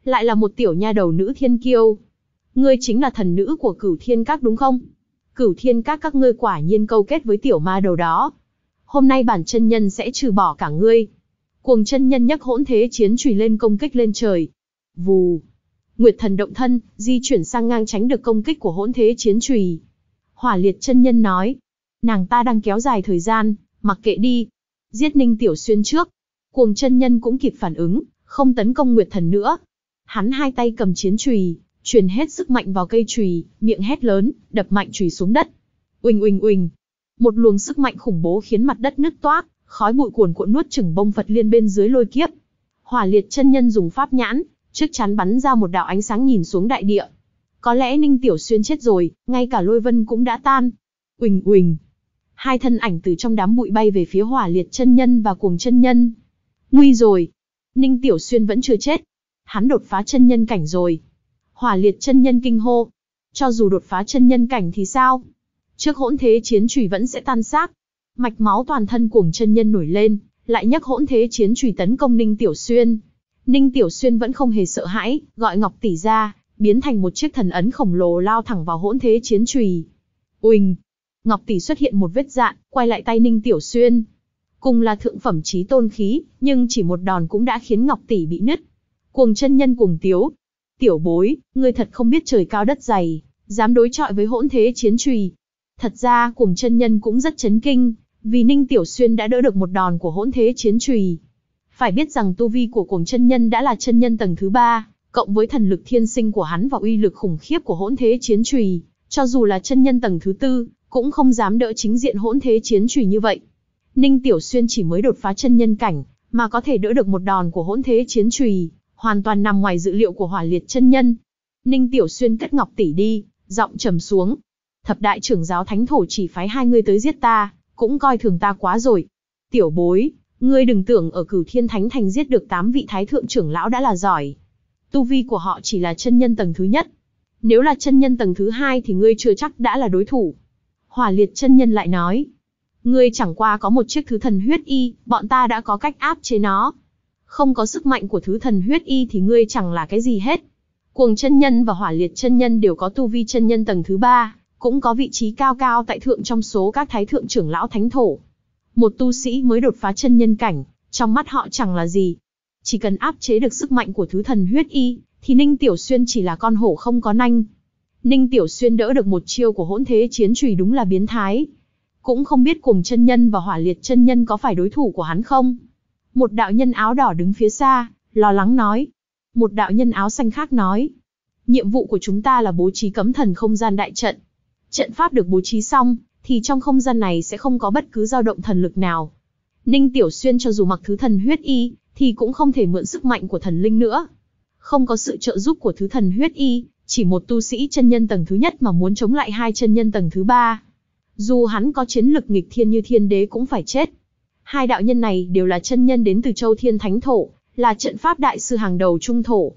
Lại là một tiểu nha đầu nữ thiên kiêu, ngươi chính là thần nữ của cửu thiên các đúng không? Cửu thiên các các ngươi quả nhiên câu kết với tiểu ma đầu đó. Hôm nay bản chân nhân sẽ trừ bỏ cả ngươi. Cuồng chân nhân nhắc hỗn thế chiến trùy lên công kích lên trời. Vù. Nguyệt thần động thân, di chuyển sang ngang tránh được công kích của hỗn thế chiến trùy. Hỏa liệt chân nhân nói. Nàng ta đang kéo dài thời gian, mặc kệ đi. Giết ninh tiểu xuyên trước. Cuồng chân nhân cũng kịp phản ứng, không tấn công Nguyệt thần nữa. Hắn hai tay cầm chiến trùy, Truyền hết sức mạnh vào cây chùy, miệng hét lớn, đập mạnh chùy xuống đất. Uỳnh uỳnh uỳnh. Một luồng sức mạnh khủng bố khiến mặt đất nứt toác, khói bụi cuồn cuộn nuốt chửng bông Phật liên bên dưới lôi kiếp. Hỏa liệt chân nhân dùng pháp nhãn, chắc chắn bắn ra một đạo ánh sáng nhìn xuống đại địa. Có lẽ Ninh Tiểu Xuyên chết rồi, ngay cả lôi vân cũng đã tan. Uỳnh uỳnh. Hai thân ảnh từ trong đám bụi bay về phía hỏa liệt chân nhân và cuồng chân nhân. Nguy rồi. Ninh Tiểu Xuyên vẫn chưa chết. Hắn đột phá chân nhân cảnh rồi hỏa liệt chân nhân kinh hô. Cho dù đột phá chân nhân cảnh thì sao? Trước hỗn thế chiến trùy vẫn sẽ tan xác. Mạch máu toàn thân cuồng chân nhân nổi lên, lại nhắc hỗn thế chiến trùy tấn công Ninh Tiểu Xuyên. Ninh Tiểu Xuyên vẫn không hề sợ hãi, gọi Ngọc Tỷ ra, biến thành một chiếc thần ấn khổng lồ lao thẳng vào hỗn thế chiến trùy. Uỳnh! Ngọc Tỷ xuất hiện một vết dạn, quay lại tay Ninh Tiểu Xuyên. Cùng là thượng phẩm trí tôn khí, nhưng chỉ một đòn cũng đã khiến Ngọc Tỷ bị nứt. Cuồng chân nhân cuồng tiếu, Tiểu bối, ngươi thật không biết trời cao đất dày, dám đối chọi với hỗn thế chiến trùy. Thật ra cùng chân nhân cũng rất chấn kinh, vì Ninh Tiểu Xuyên đã đỡ được một đòn của hỗn thế chiến trùy. Phải biết rằng tu vi của cuồng chân nhân đã là chân nhân tầng thứ ba, cộng với thần lực thiên sinh của hắn và uy lực khủng khiếp của hỗn thế chiến trùy, cho dù là chân nhân tầng thứ tư, cũng không dám đỡ chính diện hỗn thế chiến trùy như vậy. Ninh Tiểu Xuyên chỉ mới đột phá chân nhân cảnh, mà có thể đỡ được một đòn của hỗn thế chiến trùy, hoàn toàn nằm ngoài dự liệu của hỏa liệt chân nhân. Ninh Tiểu Xuyên cất ngọc tỷ đi, giọng trầm xuống. Thập đại trưởng giáo thánh thổ chỉ phái hai người tới giết ta, cũng coi thường ta quá rồi. Tiểu bối, ngươi đừng tưởng ở cửu thiên thánh thành giết được tám vị thái thượng trưởng lão đã là giỏi. Tu vi của họ chỉ là chân nhân tầng thứ nhất. Nếu là chân nhân tầng thứ hai thì ngươi chưa chắc đã là đối thủ. Hỏa liệt chân nhân lại nói. Ngươi chẳng qua có một chiếc thứ thần huyết y, bọn ta đã có cách áp chế nó, không có sức mạnh của thứ thần huyết y thì ngươi chẳng là cái gì hết. Cuồng chân nhân và hỏa liệt chân nhân đều có tu vi chân nhân tầng thứ ba, cũng có vị trí cao cao tại thượng trong số các thái thượng trưởng lão thánh thổ. Một tu sĩ mới đột phá chân nhân cảnh, trong mắt họ chẳng là gì. Chỉ cần áp chế được sức mạnh của thứ thần huyết y, thì Ninh Tiểu Xuyên chỉ là con hổ không có nanh. Ninh Tiểu Xuyên đỡ được một chiêu của hỗn thế chiến trùy đúng là biến thái. Cũng không biết cùng chân nhân và hỏa liệt chân nhân có phải đối thủ của hắn không. Một đạo nhân áo đỏ đứng phía xa, lo lắng nói. Một đạo nhân áo xanh khác nói. Nhiệm vụ của chúng ta là bố trí cấm thần không gian đại trận. Trận pháp được bố trí xong, thì trong không gian này sẽ không có bất cứ dao động thần lực nào. Ninh Tiểu Xuyên cho dù mặc thứ thần huyết y, thì cũng không thể mượn sức mạnh của thần linh nữa. Không có sự trợ giúp của thứ thần huyết y, chỉ một tu sĩ chân nhân tầng thứ nhất mà muốn chống lại hai chân nhân tầng thứ ba. Dù hắn có chiến lực nghịch thiên như thiên đế cũng phải chết. Hai đạo nhân này đều là chân nhân đến từ châu thiên thánh thổ, là trận pháp đại sư hàng đầu trung thổ.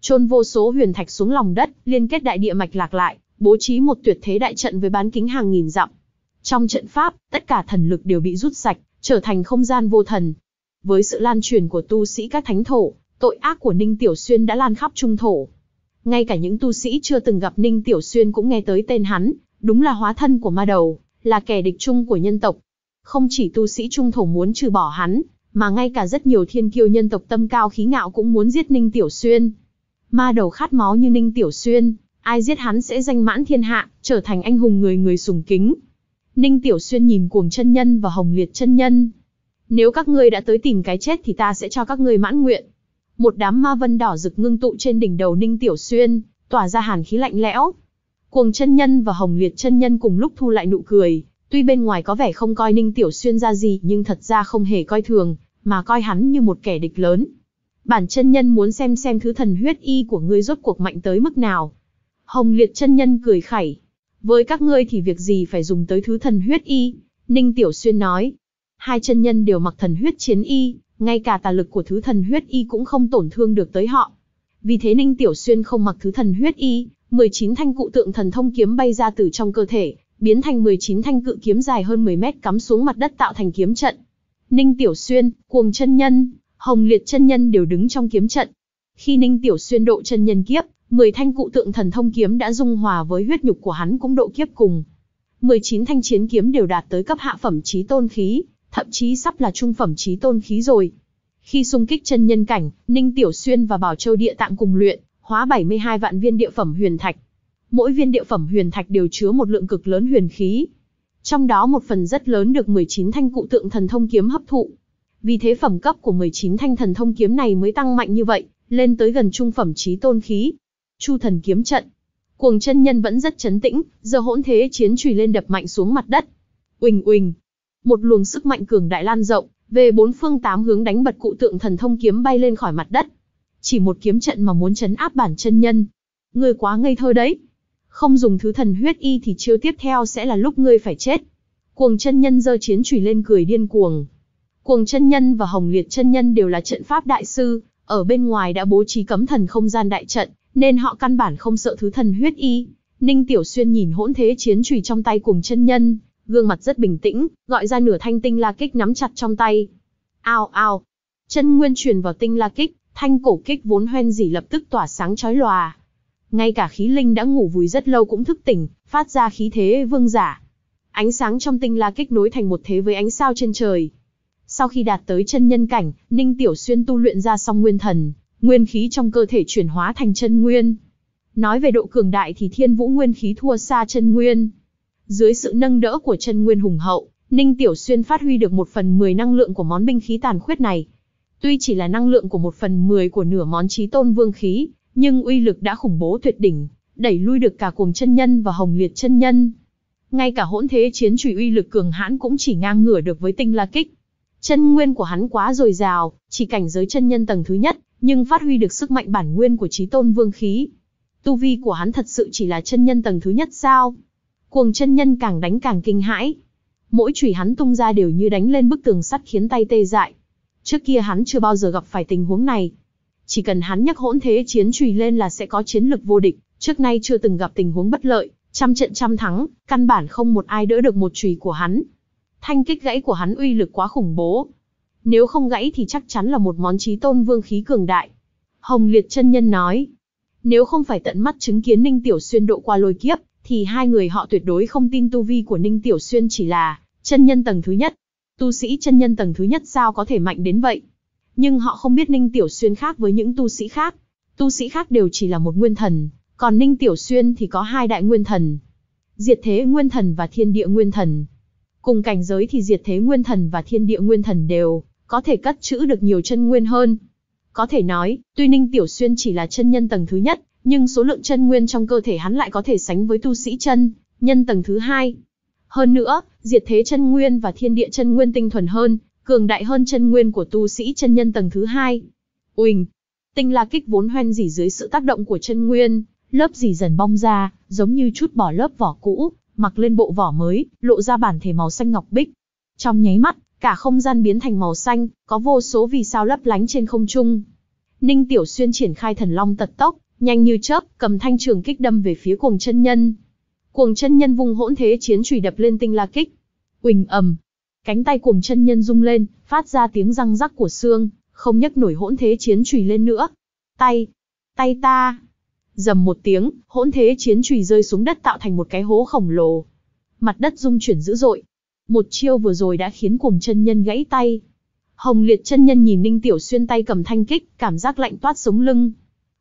Trôn vô số huyền thạch xuống lòng đất, liên kết đại địa mạch lạc lại, bố trí một tuyệt thế đại trận với bán kính hàng nghìn dặm. Trong trận pháp, tất cả thần lực đều bị rút sạch, trở thành không gian vô thần. Với sự lan truyền của tu sĩ các thánh thổ, tội ác của Ninh Tiểu Xuyên đã lan khắp trung thổ. Ngay cả những tu sĩ chưa từng gặp Ninh Tiểu Xuyên cũng nghe tới tên hắn, đúng là hóa thân của ma đầu, là kẻ địch chung của nhân tộc, không chỉ tu sĩ trung thổ muốn trừ bỏ hắn, mà ngay cả rất nhiều thiên kiêu nhân tộc tâm cao khí ngạo cũng muốn giết Ninh Tiểu Xuyên. Ma đầu khát máu như Ninh Tiểu Xuyên, ai giết hắn sẽ danh mãn thiên hạ, trở thành anh hùng người người sùng kính. Ninh Tiểu Xuyên nhìn cuồng chân nhân và hồng liệt chân nhân. Nếu các ngươi đã tới tìm cái chết thì ta sẽ cho các ngươi mãn nguyện. Một đám ma vân đỏ rực ngưng tụ trên đỉnh đầu Ninh Tiểu Xuyên, tỏa ra hàn khí lạnh lẽo. Cuồng chân nhân và hồng liệt chân nhân cùng lúc thu lại nụ cười, Tuy bên ngoài có vẻ không coi Ninh Tiểu Xuyên ra gì nhưng thật ra không hề coi thường, mà coi hắn như một kẻ địch lớn. Bản chân nhân muốn xem xem thứ thần huyết y của ngươi rốt cuộc mạnh tới mức nào. Hồng liệt chân nhân cười khẩy. Với các ngươi thì việc gì phải dùng tới thứ thần huyết y, Ninh Tiểu Xuyên nói. Hai chân nhân đều mặc thần huyết chiến y, ngay cả tà lực của thứ thần huyết y cũng không tổn thương được tới họ. Vì thế Ninh Tiểu Xuyên không mặc thứ thần huyết y, 19 thanh cụ tượng thần thông kiếm bay ra từ trong cơ thể, biến thành 19 thanh cự kiếm dài hơn 10 mét cắm xuống mặt đất tạo thành kiếm trận. Ninh Tiểu Xuyên, Cuồng Chân Nhân, Hồng Liệt Chân Nhân đều đứng trong kiếm trận. Khi Ninh Tiểu Xuyên độ chân nhân kiếp, 10 thanh cụ tượng thần thông kiếm đã dung hòa với huyết nhục của hắn cũng độ kiếp cùng. 19 thanh chiến kiếm đều đạt tới cấp hạ phẩm chí tôn khí, thậm chí sắp là trung phẩm chí tôn khí rồi. Khi xung kích chân nhân cảnh, Ninh Tiểu Xuyên và Bảo Châu Địa Tạng cùng luyện, hóa 72 vạn viên địa phẩm huyền thạch mỗi viên địa phẩm huyền thạch đều chứa một lượng cực lớn huyền khí. Trong đó một phần rất lớn được 19 thanh cụ tượng thần thông kiếm hấp thụ. Vì thế phẩm cấp của 19 thanh thần thông kiếm này mới tăng mạnh như vậy, lên tới gần trung phẩm trí tôn khí. Chu thần kiếm trận. Cuồng chân nhân vẫn rất chấn tĩnh, giờ hỗn thế chiến chùy lên đập mạnh xuống mặt đất. Uỳnh uỳnh. Một luồng sức mạnh cường đại lan rộng, về bốn phương tám hướng đánh bật cụ tượng thần thông kiếm bay lên khỏi mặt đất. Chỉ một kiếm trận mà muốn chấn áp bản chân nhân. Người quá ngây thơ đấy không dùng thứ thần huyết y thì chiêu tiếp theo sẽ là lúc ngươi phải chết. Cuồng chân nhân giơ chiến chùy lên cười điên cuồng. Cuồng chân nhân và Hồng Liệt chân nhân đều là trận pháp đại sư, ở bên ngoài đã bố trí cấm thần không gian đại trận, nên họ căn bản không sợ thứ thần huyết y. Ninh Tiểu Xuyên nhìn hỗn thế chiến chùy trong tay cuồng chân nhân, gương mặt rất bình tĩnh, gọi ra nửa thanh tinh la kích nắm chặt trong tay. Ao ao. Chân nguyên truyền vào tinh la kích, thanh cổ kích vốn hoen dỉ lập tức tỏa sáng chói lòa, ngay cả khí linh đã ngủ vùi rất lâu cũng thức tỉnh, phát ra khí thế vương giả. Ánh sáng trong tinh la kích nối thành một thế với ánh sao trên trời. Sau khi đạt tới chân nhân cảnh, Ninh Tiểu Xuyên tu luyện ra song nguyên thần, nguyên khí trong cơ thể chuyển hóa thành chân nguyên. Nói về độ cường đại thì thiên vũ nguyên khí thua xa chân nguyên. Dưới sự nâng đỡ của chân nguyên hùng hậu, Ninh Tiểu Xuyên phát huy được một phần mười năng lượng của món binh khí tàn khuyết này. Tuy chỉ là năng lượng của một phần mười của nửa món trí tôn vương khí, nhưng uy lực đã khủng bố tuyệt đỉnh, đẩy lui được cả cuồng chân nhân và hồng liệt chân nhân. Ngay cả hỗn thế chiến chủy uy lực cường hãn cũng chỉ ngang ngửa được với tinh la kích. Chân nguyên của hắn quá dồi dào, chỉ cảnh giới chân nhân tầng thứ nhất, nhưng phát huy được sức mạnh bản nguyên của trí tôn vương khí. Tu vi của hắn thật sự chỉ là chân nhân tầng thứ nhất sao? Cuồng chân nhân càng đánh càng kinh hãi. Mỗi chùy hắn tung ra đều như đánh lên bức tường sắt khiến tay tê dại. Trước kia hắn chưa bao giờ gặp phải tình huống này, chỉ cần hắn nhắc hỗn thế chiến chùy lên là sẽ có chiến lực vô địch, trước nay chưa từng gặp tình huống bất lợi, trăm trận trăm thắng, căn bản không một ai đỡ được một chùy của hắn. Thanh kích gãy của hắn uy lực quá khủng bố. Nếu không gãy thì chắc chắn là một món chí tôn vương khí cường đại. Hồng Liệt chân nhân nói, nếu không phải tận mắt chứng kiến Ninh Tiểu Xuyên độ qua lôi kiếp, thì hai người họ tuyệt đối không tin tu vi của Ninh Tiểu Xuyên chỉ là chân nhân tầng thứ nhất. Tu sĩ chân nhân tầng thứ nhất sao có thể mạnh đến vậy? nhưng họ không biết Ninh Tiểu Xuyên khác với những tu sĩ khác. Tu sĩ khác đều chỉ là một nguyên thần, còn Ninh Tiểu Xuyên thì có hai đại nguyên thần. Diệt thế nguyên thần và thiên địa nguyên thần. Cùng cảnh giới thì diệt thế nguyên thần và thiên địa nguyên thần đều có thể cất trữ được nhiều chân nguyên hơn. Có thể nói, tuy Ninh Tiểu Xuyên chỉ là chân nhân tầng thứ nhất, nhưng số lượng chân nguyên trong cơ thể hắn lại có thể sánh với tu sĩ chân, nhân tầng thứ hai. Hơn nữa, diệt thế chân nguyên và thiên địa chân nguyên tinh thuần hơn, cường đại hơn chân nguyên của tu sĩ chân nhân tầng thứ hai. Uỳnh, tinh la kích vốn hoen dỉ dưới sự tác động của chân nguyên, lớp dỉ dần bong ra, giống như chút bỏ lớp vỏ cũ, mặc lên bộ vỏ mới, lộ ra bản thể màu xanh ngọc bích. Trong nháy mắt, cả không gian biến thành màu xanh, có vô số vì sao lấp lánh trên không trung. Ninh Tiểu Xuyên triển khai thần long tật tốc, nhanh như chớp, cầm thanh trường kích đâm về phía cuồng chân nhân. Cuồng chân nhân vùng hỗn thế chiến chùy đập lên tinh la kích. quỳnh ầm, Cánh tay cuồng chân nhân rung lên, phát ra tiếng răng rắc của xương, không nhấc nổi hỗn thế chiến chùy lên nữa. Tay, tay ta. Dầm một tiếng, hỗn thế chiến chùy rơi xuống đất tạo thành một cái hố khổng lồ. Mặt đất rung chuyển dữ dội. Một chiêu vừa rồi đã khiến cuồng chân nhân gãy tay. Hồng liệt chân nhân nhìn Ninh Tiểu Xuyên tay cầm thanh kích, cảm giác lạnh toát sống lưng.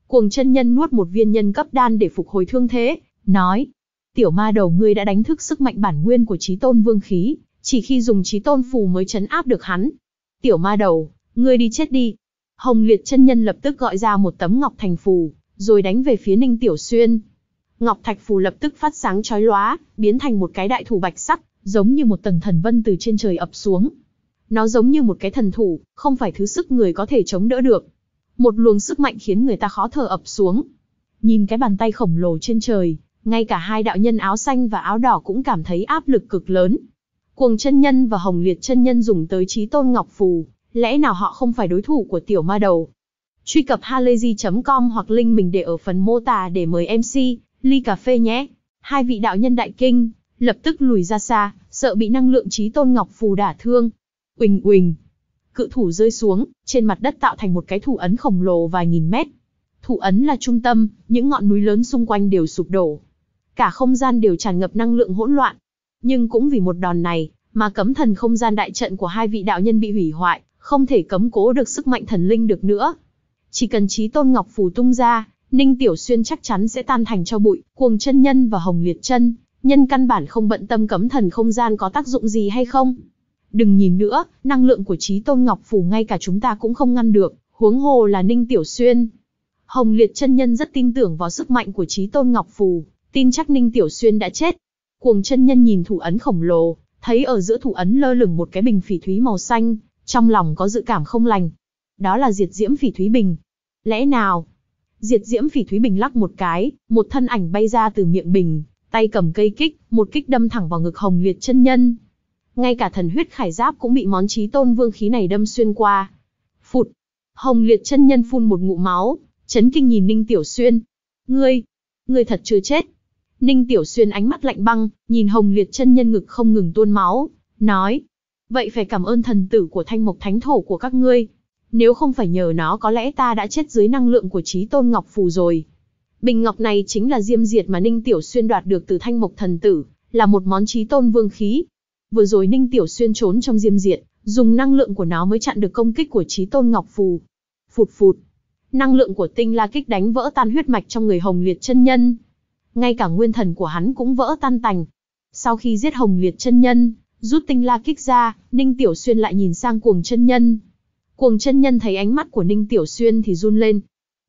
Cuồng chân nhân nuốt một viên nhân cấp đan để phục hồi thương thế, nói. Tiểu ma đầu ngươi đã đánh thức sức mạnh bản nguyên của trí tôn vương khí, chỉ khi dùng trí tôn phù mới chấn áp được hắn. Tiểu ma đầu, ngươi đi chết đi. Hồng liệt chân nhân lập tức gọi ra một tấm ngọc thành phù, rồi đánh về phía ninh tiểu xuyên. Ngọc thạch phù lập tức phát sáng chói lóa, biến thành một cái đại thủ bạch sắc, giống như một tầng thần vân từ trên trời ập xuống. Nó giống như một cái thần thủ, không phải thứ sức người có thể chống đỡ được. Một luồng sức mạnh khiến người ta khó thở ập xuống. Nhìn cái bàn tay khổng lồ trên trời, ngay cả hai đạo nhân áo xanh và áo đỏ cũng cảm thấy áp lực cực lớn, Cuồng chân nhân và Hồng Liệt chân nhân dùng tới trí tôn ngọc phù, lẽ nào họ không phải đối thủ của tiểu ma đầu? Truy cập halayzi.com hoặc link mình để ở phần mô tả để mời MC, ly cà phê nhé. Hai vị đạo nhân đại kinh, lập tức lùi ra xa, sợ bị năng lượng trí tôn ngọc phù đả thương. Uỳnh uỳnh. Cự thủ rơi xuống, trên mặt đất tạo thành một cái thủ ấn khổng lồ vài nghìn mét. Thủ ấn là trung tâm, những ngọn núi lớn xung quanh đều sụp đổ. Cả không gian đều tràn ngập năng lượng hỗn loạn, nhưng cũng vì một đòn này, mà cấm thần không gian đại trận của hai vị đạo nhân bị hủy hoại, không thể cấm cố được sức mạnh thần linh được nữa. Chỉ cần trí tôn ngọc phù tung ra, Ninh Tiểu Xuyên chắc chắn sẽ tan thành cho bụi, cuồng chân nhân và hồng liệt chân, nhân căn bản không bận tâm cấm thần không gian có tác dụng gì hay không. Đừng nhìn nữa, năng lượng của trí tôn ngọc phù ngay cả chúng ta cũng không ngăn được, huống hồ là Ninh Tiểu Xuyên. Hồng liệt chân nhân rất tin tưởng vào sức mạnh của trí tôn ngọc phù, tin chắc Ninh Tiểu Xuyên đã chết, Cuồng chân nhân nhìn thủ ấn khổng lồ, thấy ở giữa thủ ấn lơ lửng một cái bình phỉ thúy màu xanh, trong lòng có dự cảm không lành. Đó là diệt diễm phỉ thúy bình. Lẽ nào? Diệt diễm phỉ thúy bình lắc một cái, một thân ảnh bay ra từ miệng bình, tay cầm cây kích, một kích đâm thẳng vào ngực hồng liệt chân nhân. Ngay cả thần huyết khải giáp cũng bị món trí tôn vương khí này đâm xuyên qua. Phụt! Hồng liệt chân nhân phun một ngụ máu, chấn kinh nhìn Ninh Tiểu Xuyên. Ngươi! Ngươi thật chưa chết! Ninh Tiểu Xuyên ánh mắt lạnh băng, nhìn hồng liệt chân nhân ngực không ngừng tuôn máu, nói. Vậy phải cảm ơn thần tử của thanh mộc thánh thổ của các ngươi. Nếu không phải nhờ nó có lẽ ta đã chết dưới năng lượng của Chí tôn Ngọc Phù rồi. Bình Ngọc này chính là diêm diệt mà Ninh Tiểu Xuyên đoạt được từ thanh mộc thần tử, là một món Chí tôn vương khí. Vừa rồi Ninh Tiểu Xuyên trốn trong diêm diệt, dùng năng lượng của nó mới chặn được công kích của Chí tôn Ngọc Phù. Phụt phụt. Năng lượng của tinh la kích đánh vỡ tan huyết mạch trong người hồng liệt chân nhân ngay cả nguyên thần của hắn cũng vỡ tan tành. Sau khi giết Hồng Liệt chân nhân, rút tinh la kích ra, Ninh Tiểu Xuyên lại nhìn sang cuồng chân nhân. Cuồng chân nhân thấy ánh mắt của Ninh Tiểu Xuyên thì run lên.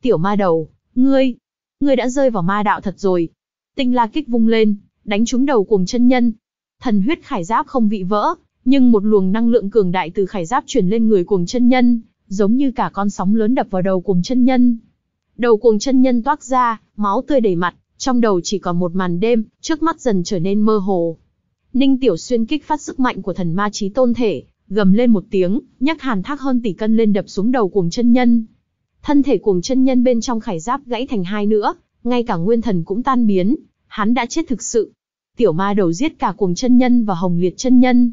Tiểu ma đầu, ngươi, ngươi đã rơi vào ma đạo thật rồi. Tinh la kích vung lên, đánh trúng đầu cuồng chân nhân. Thần huyết khải giáp không bị vỡ, nhưng một luồng năng lượng cường đại từ khải giáp truyền lên người cuồng chân nhân, giống như cả con sóng lớn đập vào đầu cuồng chân nhân. Đầu cuồng chân nhân toát ra, máu tươi đầy mặt, trong đầu chỉ còn một màn đêm, trước mắt dần trở nên mơ hồ. Ninh Tiểu Xuyên kích phát sức mạnh của thần ma chí tôn thể, gầm lên một tiếng, nhấc hàn thác hơn tỷ cân lên đập xuống đầu cuồng chân nhân. Thân thể cuồng chân nhân bên trong khải giáp gãy thành hai nữa, ngay cả nguyên thần cũng tan biến, hắn đã chết thực sự. Tiểu ma đầu giết cả cuồng chân nhân và hồng liệt chân nhân.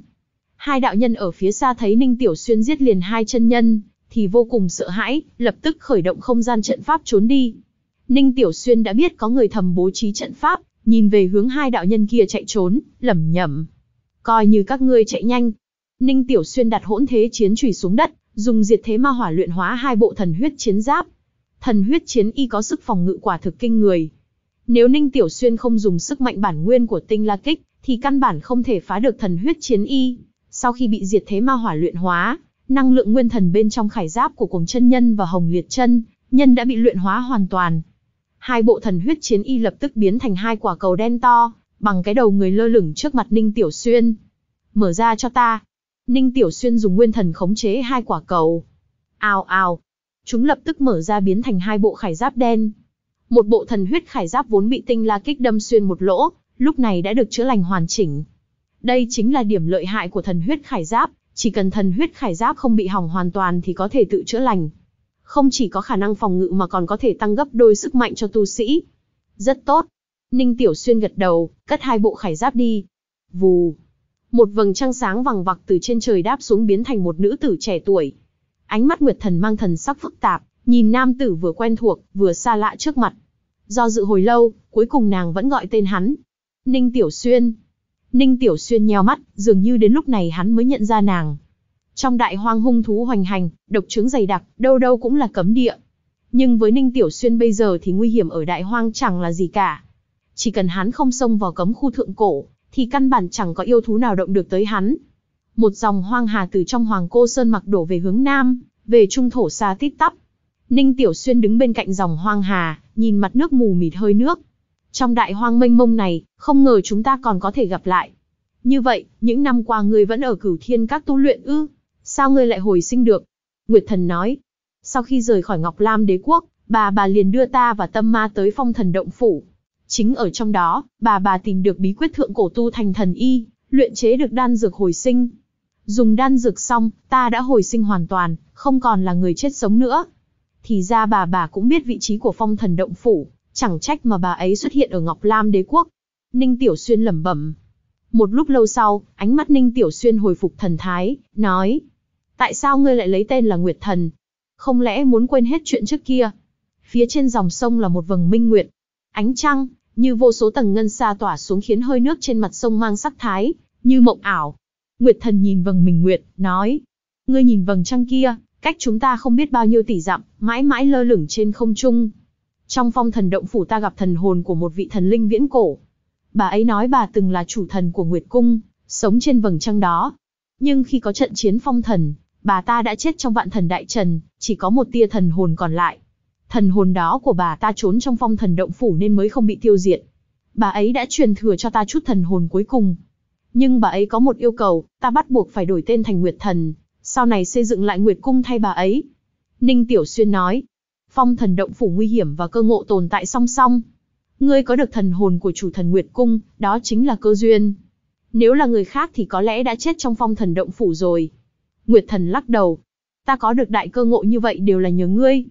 Hai đạo nhân ở phía xa thấy Ninh Tiểu Xuyên giết liền hai chân nhân, thì vô cùng sợ hãi, lập tức khởi động không gian trận pháp trốn đi. Ninh Tiểu Xuyên đã biết có người thầm bố trí trận pháp, nhìn về hướng hai đạo nhân kia chạy trốn, lẩm nhẩm. Coi như các ngươi chạy nhanh. Ninh Tiểu Xuyên đặt hỗn thế chiến chủy xuống đất, dùng diệt thế ma hỏa luyện hóa hai bộ thần huyết chiến giáp. Thần huyết chiến y có sức phòng ngự quả thực kinh người. Nếu Ninh Tiểu Xuyên không dùng sức mạnh bản nguyên của tinh la kích, thì căn bản không thể phá được thần huyết chiến y. Sau khi bị diệt thế ma hỏa luyện hóa, năng lượng nguyên thần bên trong khải giáp của cuồng chân nhân và hồng liệt chân, nhân đã bị luyện hóa hoàn toàn, hai bộ thần huyết chiến y lập tức biến thành hai quả cầu đen to, bằng cái đầu người lơ lửng trước mặt Ninh Tiểu Xuyên. Mở ra cho ta. Ninh Tiểu Xuyên dùng nguyên thần khống chế hai quả cầu. Ao ao. Chúng lập tức mở ra biến thành hai bộ khải giáp đen. Một bộ thần huyết khải giáp vốn bị tinh la kích đâm xuyên một lỗ, lúc này đã được chữa lành hoàn chỉnh. Đây chính là điểm lợi hại của thần huyết khải giáp, chỉ cần thần huyết khải giáp không bị hỏng hoàn toàn thì có thể tự chữa lành, không chỉ có khả năng phòng ngự mà còn có thể tăng gấp đôi sức mạnh cho tu sĩ. Rất tốt. Ninh Tiểu Xuyên gật đầu, cất hai bộ khải giáp đi. Vù. Một vầng trăng sáng vàng vặc từ trên trời đáp xuống biến thành một nữ tử trẻ tuổi. Ánh mắt Nguyệt Thần mang thần sắc phức tạp, nhìn nam tử vừa quen thuộc, vừa xa lạ trước mặt. Do dự hồi lâu, cuối cùng nàng vẫn gọi tên hắn. Ninh Tiểu Xuyên. Ninh Tiểu Xuyên nheo mắt, dường như đến lúc này hắn mới nhận ra nàng, trong đại hoang hung thú hoành hành, độc chứng dày đặc, đâu đâu cũng là cấm địa. Nhưng với Ninh Tiểu Xuyên bây giờ thì nguy hiểm ở đại hoang chẳng là gì cả. Chỉ cần hắn không xông vào cấm khu thượng cổ, thì căn bản chẳng có yêu thú nào động được tới hắn. Một dòng hoang hà từ trong hoàng cô sơn mặc đổ về hướng nam, về trung thổ xa tít tắp. Ninh Tiểu Xuyên đứng bên cạnh dòng hoang hà, nhìn mặt nước mù mịt hơi nước. Trong đại hoang mênh mông này, không ngờ chúng ta còn có thể gặp lại. Như vậy, những năm qua người vẫn ở cửu thiên các tu luyện ư? sao ngươi lại hồi sinh được? Nguyệt thần nói, sau khi rời khỏi Ngọc Lam đế quốc, bà bà liền đưa ta và tâm ma tới phong thần động phủ. Chính ở trong đó, bà bà tìm được bí quyết thượng cổ tu thành thần y, luyện chế được đan dược hồi sinh. Dùng đan dược xong, ta đã hồi sinh hoàn toàn, không còn là người chết sống nữa. Thì ra bà bà cũng biết vị trí của phong thần động phủ, chẳng trách mà bà ấy xuất hiện ở Ngọc Lam đế quốc. Ninh Tiểu Xuyên lẩm bẩm. Một lúc lâu sau, ánh mắt Ninh Tiểu Xuyên hồi phục thần thái, nói, Tại sao ngươi lại lấy tên là Nguyệt Thần? Không lẽ muốn quên hết chuyện trước kia? Phía trên dòng sông là một vầng minh nguyệt. Ánh trăng, như vô số tầng ngân xa tỏa xuống khiến hơi nước trên mặt sông mang sắc thái, như mộng ảo. Nguyệt Thần nhìn vầng minh nguyệt, nói. Ngươi nhìn vầng trăng kia, cách chúng ta không biết bao nhiêu tỷ dặm, mãi mãi lơ lửng trên không trung. Trong phong thần động phủ ta gặp thần hồn của một vị thần linh viễn cổ. Bà ấy nói bà từng là chủ thần của Nguyệt Cung, sống trên vầng trăng đó. Nhưng khi có trận chiến phong thần, bà ta đã chết trong vạn thần đại trần, chỉ có một tia thần hồn còn lại. Thần hồn đó của bà ta trốn trong phong thần động phủ nên mới không bị tiêu diệt. Bà ấy đã truyền thừa cho ta chút thần hồn cuối cùng. Nhưng bà ấy có một yêu cầu, ta bắt buộc phải đổi tên thành Nguyệt Thần, sau này xây dựng lại Nguyệt Cung thay bà ấy. Ninh Tiểu Xuyên nói, phong thần động phủ nguy hiểm và cơ ngộ tồn tại song song. Ngươi có được thần hồn của chủ thần Nguyệt Cung, đó chính là cơ duyên. Nếu là người khác thì có lẽ đã chết trong phong thần động phủ rồi, Nguyệt Thần lắc đầu. Ta có được đại cơ ngộ như vậy đều là nhờ ngươi.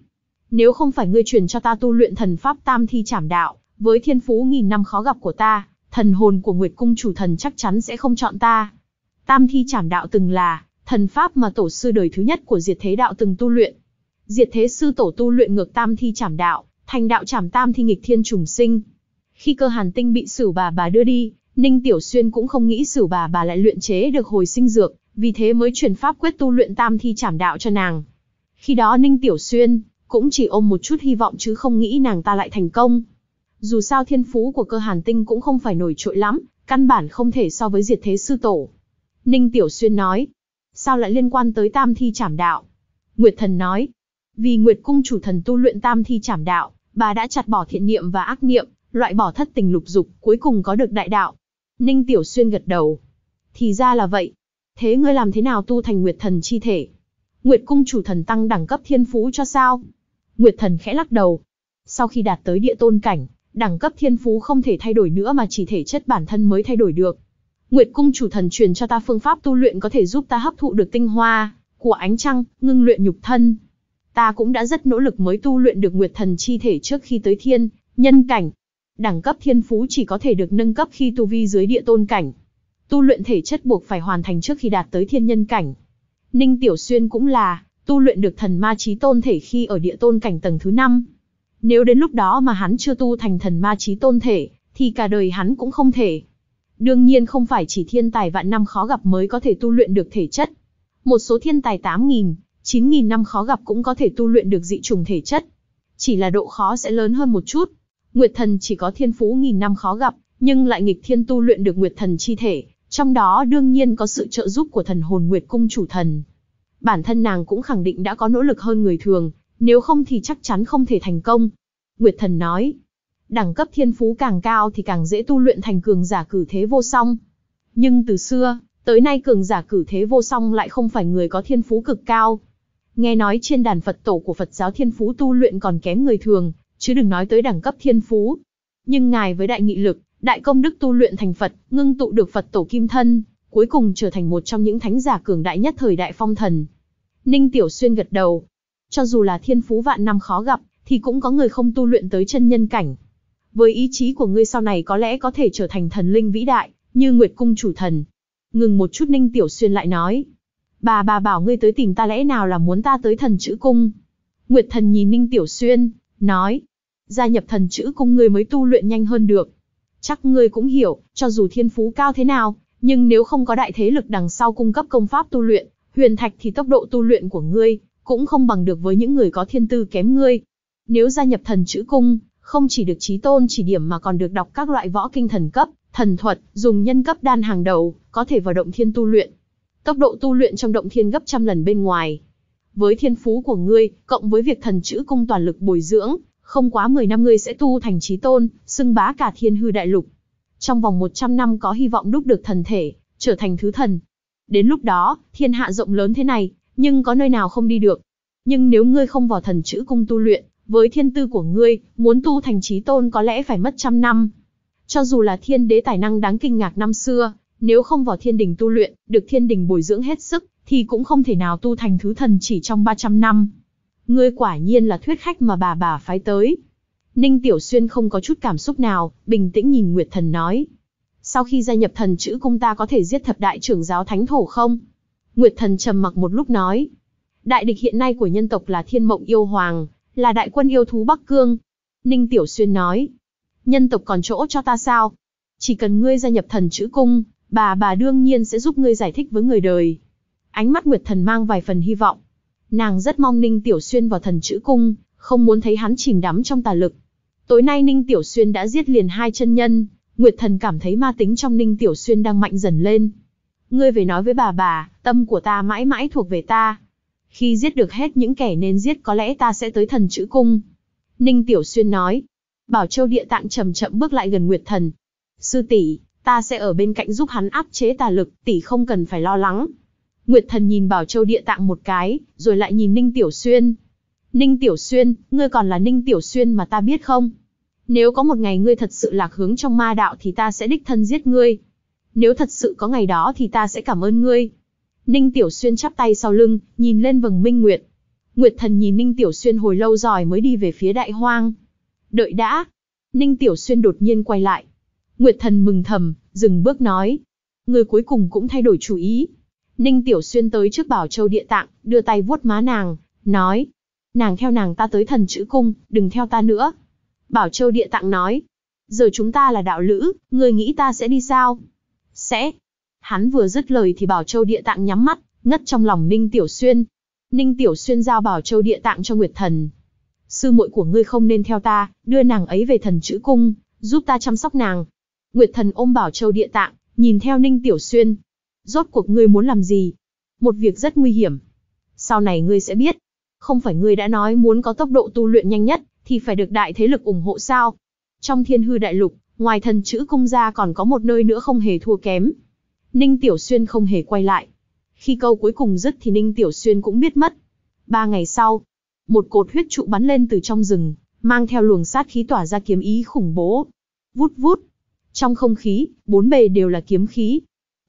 Nếu không phải ngươi truyền cho ta tu luyện thần pháp tam thi trảm đạo, với thiên phú nghìn năm khó gặp của ta, thần hồn của Nguyệt Cung chủ thần chắc chắn sẽ không chọn ta. Tam thi trảm đạo từng là thần pháp mà tổ sư đời thứ nhất của diệt thế đạo từng tu luyện. Diệt thế sư tổ tu luyện ngược tam thi trảm đạo, thành đạo trảm tam thi nghịch thiên trùng sinh. Khi cơ hàn tinh bị sử bà bà đưa đi, Ninh Tiểu Xuyên cũng không nghĩ sử bà bà lại luyện chế được hồi sinh dược, vì thế mới chuyển pháp quyết tu luyện tam thi trảm đạo cho nàng. Khi đó Ninh Tiểu Xuyên, cũng chỉ ôm một chút hy vọng chứ không nghĩ nàng ta lại thành công. Dù sao thiên phú của cơ hàn tinh cũng không phải nổi trội lắm, căn bản không thể so với diệt thế sư tổ. Ninh Tiểu Xuyên nói, sao lại liên quan tới tam thi trảm đạo? Nguyệt thần nói, vì Nguyệt cung chủ thần tu luyện tam thi trảm đạo, bà đã chặt bỏ thiện niệm và ác niệm, loại bỏ thất tình lục dục, cuối cùng có được đại đạo. Ninh Tiểu Xuyên gật đầu. Thì ra là vậy, thế ngươi làm thế nào tu thành Nguyệt Thần chi thể? Nguyệt cung chủ thần tăng đẳng cấp thiên phú cho sao? Nguyệt Thần khẽ lắc đầu. Sau khi đạt tới địa tôn cảnh, đẳng cấp thiên phú không thể thay đổi nữa mà chỉ thể chất bản thân mới thay đổi được. Nguyệt cung chủ thần truyền cho ta phương pháp tu luyện có thể giúp ta hấp thụ được tinh hoa của ánh trăng, ngưng luyện nhục thân. Ta cũng đã rất nỗ lực mới tu luyện được Nguyệt Thần chi thể trước khi tới thiên nhân cảnh. Đẳng cấp thiên phú chỉ có thể được nâng cấp khi tu vi dưới địa tôn cảnh tu luyện thể chất buộc phải hoàn thành trước khi đạt tới thiên nhân cảnh. Ninh Tiểu Xuyên cũng là, tu luyện được thần ma trí tôn thể khi ở địa tôn cảnh tầng thứ 5. Nếu đến lúc đó mà hắn chưa tu thành thần ma trí tôn thể, thì cả đời hắn cũng không thể. Đương nhiên không phải chỉ thiên tài vạn năm khó gặp mới có thể tu luyện được thể chất. Một số thiên tài 8.000, 9.000 năm khó gặp cũng có thể tu luyện được dị trùng thể chất. Chỉ là độ khó sẽ lớn hơn một chút. Nguyệt thần chỉ có thiên phú nghìn năm khó gặp, nhưng lại nghịch thiên tu luyện được nguyệt thần chi thể, trong đó đương nhiên có sự trợ giúp của thần hồn Nguyệt Cung chủ thần. Bản thân nàng cũng khẳng định đã có nỗ lực hơn người thường, nếu không thì chắc chắn không thể thành công. Nguyệt thần nói, đẳng cấp thiên phú càng cao thì càng dễ tu luyện thành cường giả cử thế vô song. Nhưng từ xưa, tới nay cường giả cử thế vô song lại không phải người có thiên phú cực cao. Nghe nói trên đàn Phật tổ của Phật giáo thiên phú tu luyện còn kém người thường, chứ đừng nói tới đẳng cấp thiên phú. Nhưng ngài với đại nghị lực, đại công đức tu luyện thành Phật, ngưng tụ được Phật tổ kim thân, cuối cùng trở thành một trong những thánh giả cường đại nhất thời đại phong thần. Ninh Tiểu Xuyên gật đầu. Cho dù là thiên phú vạn năm khó gặp, thì cũng có người không tu luyện tới chân nhân cảnh. Với ý chí của ngươi sau này có lẽ có thể trở thành thần linh vĩ đại, như Nguyệt Cung chủ thần. Ngừng một chút Ninh Tiểu Xuyên lại nói. Bà bà bảo ngươi tới tìm ta lẽ nào là muốn ta tới thần chữ cung. Nguyệt thần nhìn Ninh Tiểu Xuyên, nói. Gia nhập thần chữ cung ngươi mới tu luyện nhanh hơn được. Chắc ngươi cũng hiểu, cho dù thiên phú cao thế nào, nhưng nếu không có đại thế lực đằng sau cung cấp công pháp tu luyện, huyền thạch thì tốc độ tu luyện của ngươi cũng không bằng được với những người có thiên tư kém ngươi. Nếu gia nhập thần chữ cung, không chỉ được trí tôn chỉ điểm mà còn được đọc các loại võ kinh thần cấp, thần thuật, dùng nhân cấp đan hàng đầu, có thể vào động thiên tu luyện. Tốc độ tu luyện trong động thiên gấp trăm lần bên ngoài. Với thiên phú của ngươi, cộng với việc thần chữ cung toàn lực bồi dưỡng, không quá 10 năm ngươi sẽ tu thành trí tôn, xưng bá cả thiên hư đại lục. Trong vòng 100 năm có hy vọng đúc được thần thể, trở thành thứ thần. Đến lúc đó, thiên hạ rộng lớn thế này, nhưng có nơi nào không đi được. Nhưng nếu ngươi không vào thần chữ cung tu luyện, với thiên tư của ngươi, muốn tu thành trí tôn có lẽ phải mất trăm năm. Cho dù là thiên đế tài năng đáng kinh ngạc năm xưa, nếu không vào thiên đình tu luyện, được thiên đình bồi dưỡng hết sức, thì cũng không thể nào tu thành thứ thần chỉ trong 300 năm. Ngươi quả nhiên là thuyết khách mà bà bà phái tới. Ninh Tiểu Xuyên không có chút cảm xúc nào, bình tĩnh nhìn Nguyệt Thần nói. Sau khi gia nhập thần chữ Cung ta có thể giết thập đại trưởng giáo thánh thổ không? Nguyệt Thần trầm mặc một lúc nói. Đại địch hiện nay của nhân tộc là thiên mộng yêu hoàng, là đại quân yêu thú Bắc Cương. Ninh Tiểu Xuyên nói. Nhân tộc còn chỗ cho ta sao? Chỉ cần ngươi gia nhập thần chữ cung, bà bà đương nhiên sẽ giúp ngươi giải thích với người đời. Ánh mắt Nguyệt Thần mang vài phần hy vọng. Nàng rất mong Ninh Tiểu Xuyên vào thần chữ cung, không muốn thấy hắn chìm đắm trong tà lực. Tối nay Ninh Tiểu Xuyên đã giết liền hai chân nhân, Nguyệt Thần cảm thấy ma tính trong Ninh Tiểu Xuyên đang mạnh dần lên. Ngươi về nói với bà bà, tâm của ta mãi mãi thuộc về ta. Khi giết được hết những kẻ nên giết có lẽ ta sẽ tới thần chữ cung. Ninh Tiểu Xuyên nói. Bảo Châu Địa Tạng chậm chậm bước lại gần Nguyệt Thần. Sư tỷ, ta sẽ ở bên cạnh giúp hắn áp chế tà lực, tỷ không cần phải lo lắng. Nguyệt Thần nhìn Bảo Châu Địa Tạng một cái, rồi lại nhìn Ninh Tiểu Xuyên. Ninh Tiểu Xuyên, ngươi còn là Ninh Tiểu Xuyên mà ta biết không? Nếu có một ngày ngươi thật sự lạc hướng trong ma đạo thì ta sẽ đích thân giết ngươi. Nếu thật sự có ngày đó thì ta sẽ cảm ơn ngươi. Ninh Tiểu Xuyên chắp tay sau lưng, nhìn lên vầng minh nguyệt. Nguyệt Thần nhìn Ninh Tiểu Xuyên hồi lâu rồi mới đi về phía đại hoang. Đợi đã. Ninh Tiểu Xuyên đột nhiên quay lại. Nguyệt Thần mừng thầm, dừng bước nói. Ngươi cuối cùng cũng thay đổi chủ ý, Ninh Tiểu Xuyên tới trước Bảo Châu Địa Tạng, đưa tay vuốt má nàng, nói. Nàng theo nàng ta tới thần chữ cung, đừng theo ta nữa. Bảo Châu Địa Tạng nói. Giờ chúng ta là đạo lữ, người nghĩ ta sẽ đi sao? Sẽ. Hắn vừa dứt lời thì Bảo Châu Địa Tạng nhắm mắt, ngất trong lòng Ninh Tiểu Xuyên. Ninh Tiểu Xuyên giao Bảo Châu Địa Tạng cho Nguyệt Thần. Sư muội của ngươi không nên theo ta, đưa nàng ấy về thần chữ cung, giúp ta chăm sóc nàng. Nguyệt Thần ôm Bảo Châu Địa Tạng, nhìn theo Ninh Tiểu Xuyên, rốt cuộc ngươi muốn làm gì? Một việc rất nguy hiểm. Sau này ngươi sẽ biết. Không phải ngươi đã nói muốn có tốc độ tu luyện nhanh nhất, thì phải được đại thế lực ủng hộ sao? Trong thiên hư đại lục, ngoài thần chữ cung gia còn có một nơi nữa không hề thua kém. Ninh Tiểu Xuyên không hề quay lại. Khi câu cuối cùng dứt thì Ninh Tiểu Xuyên cũng biết mất. Ba ngày sau, một cột huyết trụ bắn lên từ trong rừng, mang theo luồng sát khí tỏa ra kiếm ý khủng bố. Vút vút. Trong không khí, bốn bề đều là kiếm khí,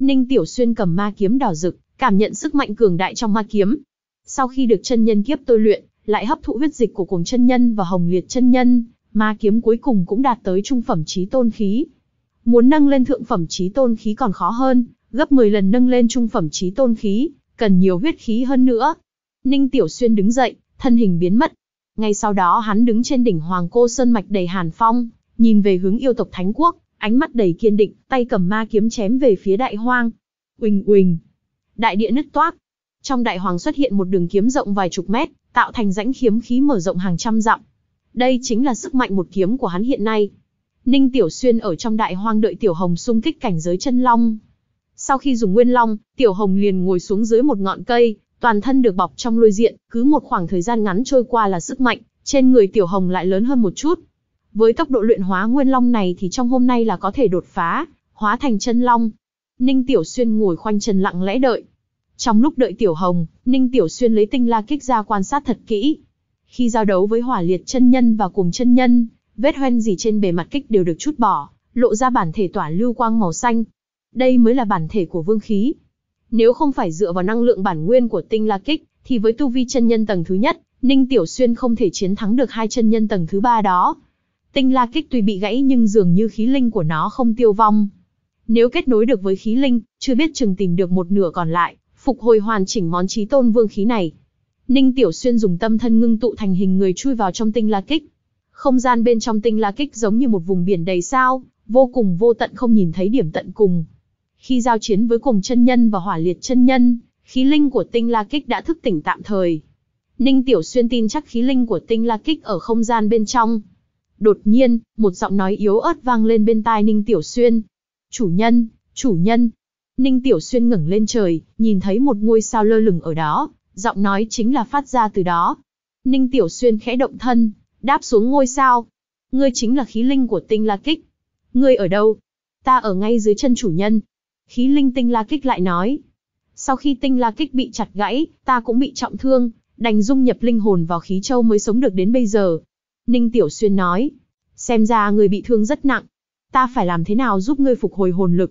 Ninh Tiểu Xuyên cầm ma kiếm đỏ rực, cảm nhận sức mạnh cường đại trong ma kiếm. Sau khi được chân nhân kiếp tôi luyện, lại hấp thụ huyết dịch của cùng chân nhân và hồng liệt chân nhân, ma kiếm cuối cùng cũng đạt tới trung phẩm trí tôn khí. Muốn nâng lên thượng phẩm trí tôn khí còn khó hơn, gấp 10 lần nâng lên trung phẩm trí tôn khí, cần nhiều huyết khí hơn nữa. Ninh Tiểu Xuyên đứng dậy, thân hình biến mất. Ngay sau đó hắn đứng trên đỉnh Hoàng Cô Sơn Mạch đầy hàn phong, nhìn về hướng yêu tộc Thánh Quốc ánh mắt đầy kiên định, tay cầm ma kiếm chém về phía đại hoang. Uỳnh uỳnh, đại địa nứt toác. Trong đại hoàng xuất hiện một đường kiếm rộng vài chục mét, tạo thành rãnh kiếm khí mở rộng hàng trăm dặm. Đây chính là sức mạnh một kiếm của hắn hiện nay. Ninh Tiểu Xuyên ở trong đại hoang đợi Tiểu Hồng xung kích cảnh giới chân long. Sau khi dùng nguyên long, Tiểu Hồng liền ngồi xuống dưới một ngọn cây, toàn thân được bọc trong lôi diện, cứ một khoảng thời gian ngắn trôi qua là sức mạnh trên người Tiểu Hồng lại lớn hơn một chút, với tốc độ luyện hóa nguyên long này thì trong hôm nay là có thể đột phá, hóa thành chân long. Ninh Tiểu Xuyên ngồi khoanh chân lặng lẽ đợi. Trong lúc đợi Tiểu Hồng, Ninh Tiểu Xuyên lấy tinh la kích ra quan sát thật kỹ. Khi giao đấu với hỏa liệt chân nhân và cùng chân nhân, vết hoen gì trên bề mặt kích đều được chút bỏ, lộ ra bản thể tỏa lưu quang màu xanh. Đây mới là bản thể của vương khí. Nếu không phải dựa vào năng lượng bản nguyên của tinh la kích, thì với tu vi chân nhân tầng thứ nhất, Ninh Tiểu Xuyên không thể chiến thắng được hai chân nhân tầng thứ ba đó. Tinh la kích tuy bị gãy nhưng dường như khí linh của nó không tiêu vong. Nếu kết nối được với khí linh, chưa biết chừng tìm được một nửa còn lại, phục hồi hoàn chỉnh món trí tôn vương khí này. Ninh Tiểu Xuyên dùng tâm thân ngưng tụ thành hình người chui vào trong tinh la kích. Không gian bên trong tinh la kích giống như một vùng biển đầy sao, vô cùng vô tận không nhìn thấy điểm tận cùng. Khi giao chiến với cùng chân nhân và hỏa liệt chân nhân, khí linh của tinh la kích đã thức tỉnh tạm thời. Ninh Tiểu Xuyên tin chắc khí linh của tinh la kích ở không gian bên trong, Đột nhiên, một giọng nói yếu ớt vang lên bên tai Ninh Tiểu Xuyên. Chủ nhân, chủ nhân. Ninh Tiểu Xuyên ngẩng lên trời, nhìn thấy một ngôi sao lơ lửng ở đó, giọng nói chính là phát ra từ đó. Ninh Tiểu Xuyên khẽ động thân, đáp xuống ngôi sao. Ngươi chính là khí linh của tinh la kích. Ngươi ở đâu? Ta ở ngay dưới chân chủ nhân. Khí linh tinh la kích lại nói. Sau khi tinh la kích bị chặt gãy, ta cũng bị trọng thương, đành dung nhập linh hồn vào khí châu mới sống được đến bây giờ. Ninh Tiểu Xuyên nói. Xem ra người bị thương rất nặng. Ta phải làm thế nào giúp ngươi phục hồi hồn lực?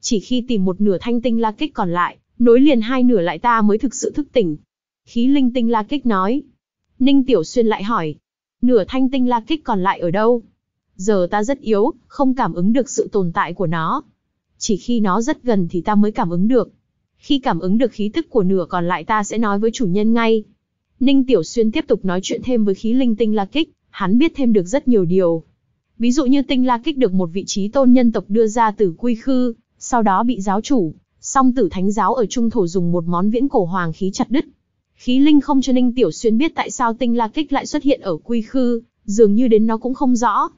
Chỉ khi tìm một nửa thanh tinh la kích còn lại, nối liền hai nửa lại ta mới thực sự thức tỉnh. Khí linh tinh la kích nói. Ninh Tiểu Xuyên lại hỏi. Nửa thanh tinh la kích còn lại ở đâu? Giờ ta rất yếu, không cảm ứng được sự tồn tại của nó. Chỉ khi nó rất gần thì ta mới cảm ứng được. Khi cảm ứng được khí tức của nửa còn lại ta sẽ nói với chủ nhân ngay. Ninh Tiểu Xuyên tiếp tục nói chuyện thêm với khí linh tinh la kích, hắn biết thêm được rất nhiều điều. Ví dụ như tinh la kích được một vị trí tôn nhân tộc đưa ra từ quy khư, sau đó bị giáo chủ, song tử thánh giáo ở trung thổ dùng một món viễn cổ hoàng khí chặt đứt. Khí linh không cho Ninh Tiểu Xuyên biết tại sao tinh la kích lại xuất hiện ở quy khư, dường như đến nó cũng không rõ.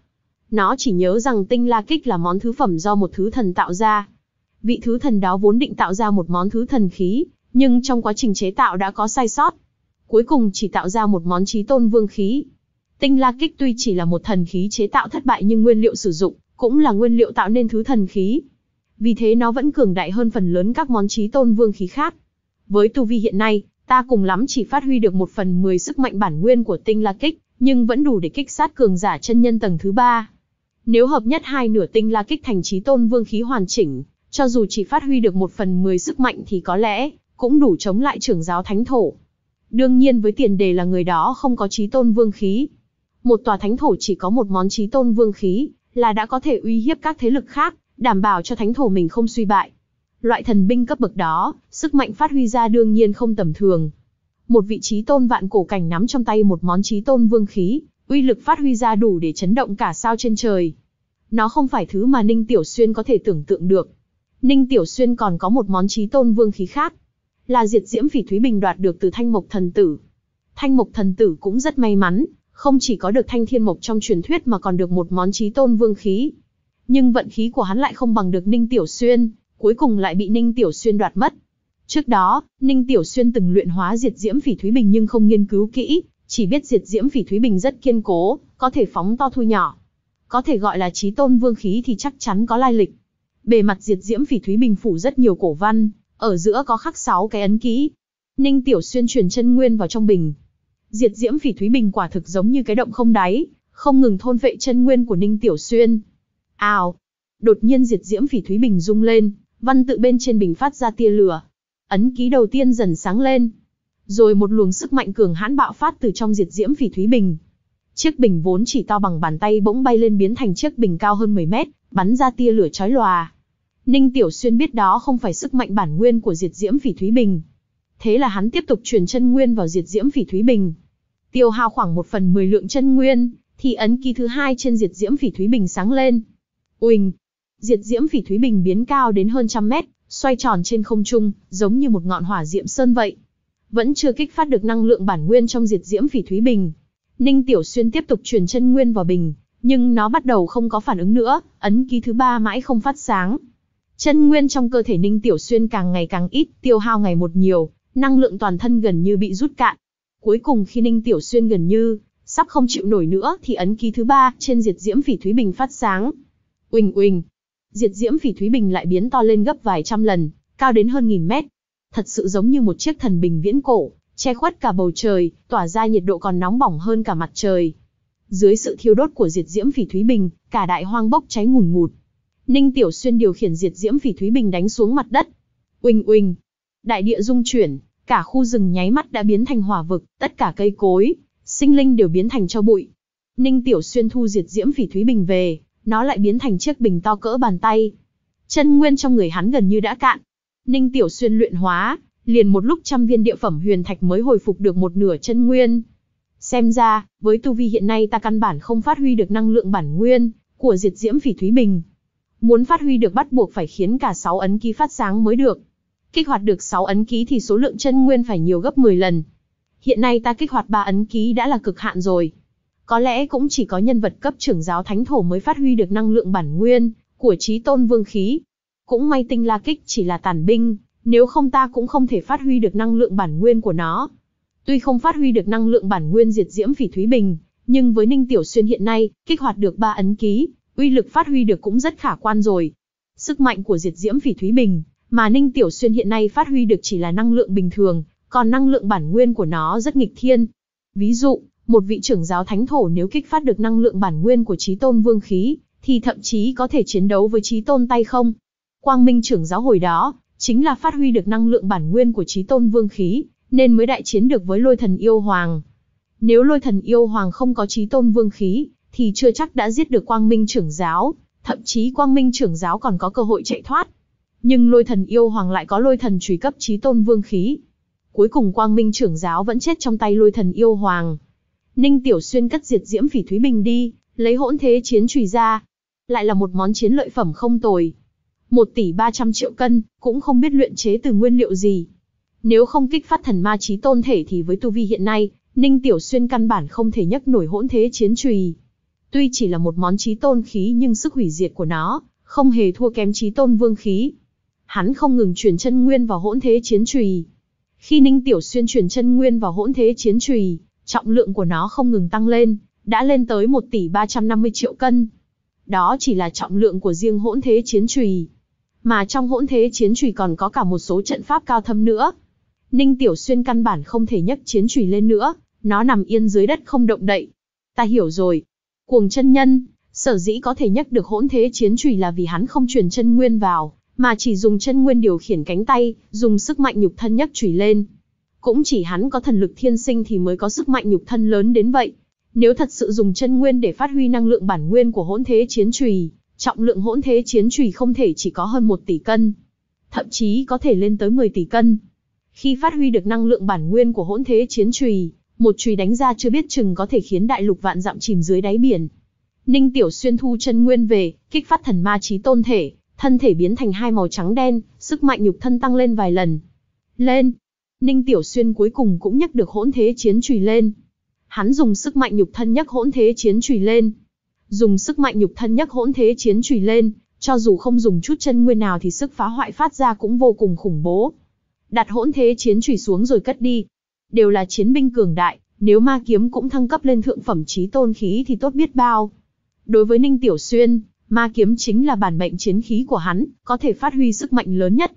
Nó chỉ nhớ rằng tinh la kích là món thứ phẩm do một thứ thần tạo ra. Vị thứ thần đó vốn định tạo ra một món thứ thần khí, nhưng trong quá trình chế tạo đã có sai sót. Cuối cùng chỉ tạo ra một món trí tôn vương khí. Tinh La Kích tuy chỉ là một thần khí chế tạo thất bại nhưng nguyên liệu sử dụng cũng là nguyên liệu tạo nên thứ thần khí. Vì thế nó vẫn cường đại hơn phần lớn các món chí tôn vương khí khác. Với tu vi hiện nay, ta cùng lắm chỉ phát huy được một phần mười sức mạnh bản nguyên của Tinh La Kích, nhưng vẫn đủ để kích sát cường giả chân nhân tầng thứ ba. Nếu hợp nhất hai nửa Tinh La Kích thành chí tôn vương khí hoàn chỉnh, cho dù chỉ phát huy được một phần mười sức mạnh thì có lẽ cũng đủ chống lại trưởng giáo thánh thổ. Đương nhiên với tiền đề là người đó không có chí tôn vương khí, một tòa thánh thổ chỉ có một món chí tôn vương khí, là đã có thể uy hiếp các thế lực khác, đảm bảo cho thánh thổ mình không suy bại. Loại thần binh cấp bậc đó, sức mạnh phát huy ra đương nhiên không tầm thường. Một vị trí tôn vạn cổ cảnh nắm trong tay một món trí tôn vương khí, uy lực phát huy ra đủ để chấn động cả sao trên trời. Nó không phải thứ mà Ninh Tiểu Xuyên có thể tưởng tượng được. Ninh Tiểu Xuyên còn có một món trí tôn vương khí khác, là diệt diễm phỉ Thúy Bình đoạt được từ Thanh Mộc Thần Tử. Thanh Mộc Thần Tử cũng rất may mắn, không chỉ có được thanh thiên mộc trong truyền thuyết mà còn được một món trí tôn vương khí. Nhưng vận khí của hắn lại không bằng được Ninh Tiểu Xuyên, cuối cùng lại bị Ninh Tiểu Xuyên đoạt mất. Trước đó, Ninh Tiểu Xuyên từng luyện hóa diệt diễm phỉ Thúy Bình nhưng không nghiên cứu kỹ, chỉ biết diệt diễm phỉ Thúy Bình rất kiên cố, có thể phóng to thu nhỏ. Có thể gọi là trí tôn vương khí thì chắc chắn có lai lịch. Bề mặt diệt diễm phỉ Thúy Bình phủ rất nhiều cổ văn, ở giữa có khắc sáu cái ấn ký. Ninh Tiểu Xuyên truyền chân nguyên vào trong bình, Diệt diễm phỉ Thúy Bình quả thực giống như cái động không đáy, không ngừng thôn vệ chân nguyên của Ninh Tiểu Xuyên. Ào! Đột nhiên diệt diễm phỉ Thúy Bình rung lên, văn tự bên trên bình phát ra tia lửa. Ấn ký đầu tiên dần sáng lên. Rồi một luồng sức mạnh cường hãn bạo phát từ trong diệt diễm phỉ Thúy Bình. Chiếc bình vốn chỉ to bằng bàn tay bỗng bay lên biến thành chiếc bình cao hơn 10 mét, bắn ra tia lửa chói lòa. Ninh Tiểu Xuyên biết đó không phải sức mạnh bản nguyên của diệt diễm phỉ Thúy Bình, Thế là hắn tiếp tục truyền chân nguyên vào diệt diễm phỉ Thúy Bình. Tiêu hao khoảng một phần mười lượng chân nguyên, thì ấn ký thứ hai trên diệt diễm phỉ Thúy Bình sáng lên. Uỳnh! Diệt diễm phỉ Thúy Bình biến cao đến hơn trăm mét, xoay tròn trên không trung, giống như một ngọn hỏa diệm sơn vậy. Vẫn chưa kích phát được năng lượng bản nguyên trong diệt diễm phỉ Thúy Bình. Ninh Tiểu Xuyên tiếp tục truyền chân nguyên vào bình, nhưng nó bắt đầu không có phản ứng nữa, ấn ký thứ ba mãi không phát sáng. Chân nguyên trong cơ thể Ninh Tiểu Xuyên càng ngày càng ít, tiêu hao ngày một nhiều, năng lượng toàn thân gần như bị rút cạn. Cuối cùng khi Ninh Tiểu Xuyên gần như sắp không chịu nổi nữa thì ấn ký thứ ba trên diệt diễm phỉ Thúy Bình phát sáng. Uỳnh uỳnh, diệt diễm phỉ Thúy Bình lại biến to lên gấp vài trăm lần, cao đến hơn nghìn mét. Thật sự giống như một chiếc thần bình viễn cổ, che khuất cả bầu trời, tỏa ra nhiệt độ còn nóng bỏng hơn cả mặt trời. Dưới sự thiêu đốt của diệt diễm phỉ Thúy Bình, cả đại hoang bốc cháy ngùn ngụt. Ninh Tiểu Xuyên điều khiển diệt diễm phỉ Thúy Bình đánh xuống mặt đất. Uỳnh uỳnh, đại địa dung chuyển, cả khu rừng nháy mắt đã biến thành hỏa vực, tất cả cây cối, sinh linh đều biến thành cho bụi. Ninh Tiểu Xuyên thu diệt diễm phỉ thúy bình về, nó lại biến thành chiếc bình to cỡ bàn tay. Chân nguyên trong người hắn gần như đã cạn. Ninh Tiểu Xuyên luyện hóa, liền một lúc trăm viên địa phẩm huyền thạch mới hồi phục được một nửa chân nguyên. Xem ra, với tu vi hiện nay ta căn bản không phát huy được năng lượng bản nguyên của diệt diễm phỉ thúy bình. Muốn phát huy được bắt buộc phải khiến cả sáu ấn ký phát sáng mới được. Kích hoạt được 6 ấn ký thì số lượng chân nguyên phải nhiều gấp 10 lần. Hiện nay ta kích hoạt 3 ấn ký đã là cực hạn rồi. Có lẽ cũng chỉ có nhân vật cấp trưởng giáo thánh thổ mới phát huy được năng lượng bản nguyên của trí tôn vương khí. Cũng may tinh la kích chỉ là tàn binh, nếu không ta cũng không thể phát huy được năng lượng bản nguyên của nó. Tuy không phát huy được năng lượng bản nguyên diệt diễm phỉ thúy bình, nhưng với Ninh Tiểu Xuyên hiện nay, kích hoạt được 3 ấn ký, uy lực phát huy được cũng rất khả quan rồi. Sức mạnh của diệt diễm phỉ thúy bình mà Ninh Tiểu Xuyên hiện nay phát huy được chỉ là năng lượng bình thường, còn năng lượng bản nguyên của nó rất nghịch thiên. Ví dụ, một vị trưởng giáo thánh thổ nếu kích phát được năng lượng bản nguyên của chí tôn vương khí, thì thậm chí có thể chiến đấu với chí tôn tay không. Quang Minh trưởng giáo hồi đó, chính là phát huy được năng lượng bản nguyên của chí tôn vương khí, nên mới đại chiến được với lôi thần yêu hoàng. Nếu lôi thần yêu hoàng không có chí tôn vương khí, thì chưa chắc đã giết được quang minh trưởng giáo, thậm chí quang minh trưởng giáo còn có cơ hội chạy thoát, nhưng lôi thần yêu hoàng lại có lôi thần trùy cấp trí tôn vương khí. Cuối cùng quang minh trưởng giáo vẫn chết trong tay lôi thần yêu hoàng. Ninh Tiểu Xuyên cất diệt diễm phỉ Thúy Bình đi, lấy hỗn thế chiến trùy ra. Lại là một món chiến lợi phẩm không tồi. một tỷ ba trăm triệu cân, cũng không biết luyện chế từ nguyên liệu gì. Nếu không kích phát thần ma trí tôn thể thì với tu vi hiện nay, Ninh Tiểu Xuyên căn bản không thể nhấc nổi hỗn thế chiến trùy. Tuy chỉ là một món trí tôn khí nhưng sức hủy diệt của nó, không hề thua kém trí tôn vương khí hắn không ngừng chuyển chân nguyên vào hỗn thế chiến trùy. Khi Ninh Tiểu Xuyên chuyển chân nguyên vào hỗn thế chiến trùy, trọng lượng của nó không ngừng tăng lên, đã lên tới 1 tỷ 350 triệu cân. Đó chỉ là trọng lượng của riêng hỗn thế chiến trùy. Mà trong hỗn thế chiến trùy còn có cả một số trận pháp cao thâm nữa. Ninh Tiểu Xuyên căn bản không thể nhấc chiến trùy lên nữa, nó nằm yên dưới đất không động đậy. Ta hiểu rồi. Cuồng chân nhân, sở dĩ có thể nhấc được hỗn thế chiến trùy là vì hắn không truyền chân nguyên vào, mà chỉ dùng chân nguyên điều khiển cánh tay, dùng sức mạnh nhục thân nhấc chùy lên. Cũng chỉ hắn có thần lực thiên sinh thì mới có sức mạnh nhục thân lớn đến vậy. Nếu thật sự dùng chân nguyên để phát huy năng lượng bản nguyên của hỗn thế chiến chùy, trọng lượng hỗn thế chiến chùy không thể chỉ có hơn 1 tỷ cân, thậm chí có thể lên tới 10 tỷ cân. Khi phát huy được năng lượng bản nguyên của hỗn thế chiến chùy, một chùy đánh ra chưa biết chừng có thể khiến đại lục vạn dặm chìm dưới đáy biển. Ninh Tiểu Xuyên thu chân nguyên về, kích phát thần ma trí tôn thể, thân thể biến thành hai màu trắng đen, sức mạnh nhục thân tăng lên vài lần. Lên! Ninh Tiểu Xuyên cuối cùng cũng nhắc được hỗn thế chiến chùy lên. Hắn dùng sức mạnh nhục thân nhắc hỗn thế chiến chùy lên. Dùng sức mạnh nhục thân nhắc hỗn thế chiến chùy lên, cho dù không dùng chút chân nguyên nào thì sức phá hoại phát ra cũng vô cùng khủng bố. Đặt hỗn thế chiến chùy xuống rồi cất đi. Đều là chiến binh cường đại, nếu ma kiếm cũng thăng cấp lên thượng phẩm trí tôn khí thì tốt biết bao. Đối với Ninh Tiểu Xuyên, Ma kiếm chính là bản mệnh chiến khí của hắn, có thể phát huy sức mạnh lớn nhất.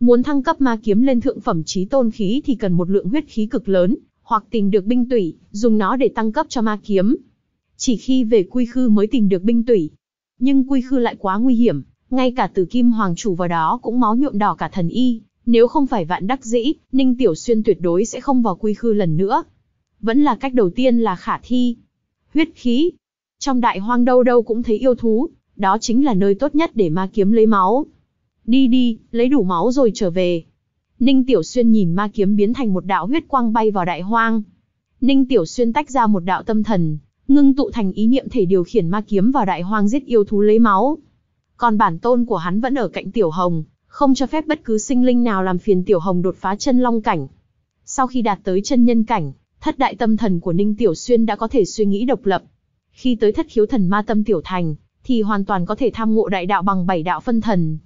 Muốn thăng cấp ma kiếm lên thượng phẩm trí tôn khí thì cần một lượng huyết khí cực lớn, hoặc tìm được binh tủy, dùng nó để tăng cấp cho ma kiếm. Chỉ khi về quy khư mới tìm được binh tủy. Nhưng quy khư lại quá nguy hiểm, ngay cả tử kim hoàng chủ vào đó cũng máu nhuộm đỏ cả thần y. Nếu không phải vạn đắc dĩ, Ninh Tiểu Xuyên tuyệt đối sẽ không vào quy khư lần nữa. Vẫn là cách đầu tiên là khả thi. Huyết khí. Trong đại hoang đâu đâu cũng thấy yêu thú, đó chính là nơi tốt nhất để ma kiếm lấy máu. Đi đi, lấy đủ máu rồi trở về. Ninh Tiểu Xuyên nhìn ma kiếm biến thành một đạo huyết quang bay vào đại hoang. Ninh Tiểu Xuyên tách ra một đạo tâm thần, ngưng tụ thành ý niệm thể điều khiển ma kiếm vào đại hoang giết yêu thú lấy máu. Còn bản tôn của hắn vẫn ở cạnh Tiểu Hồng, không cho phép bất cứ sinh linh nào làm phiền Tiểu Hồng đột phá chân long cảnh. Sau khi đạt tới chân nhân cảnh, thất đại tâm thần của Ninh Tiểu Xuyên đã có thể suy nghĩ độc lập. Khi tới thất khiếu thần ma tâm Tiểu Thành, thì hoàn toàn có thể tham ngộ đại đạo bằng bảy đạo phân thần.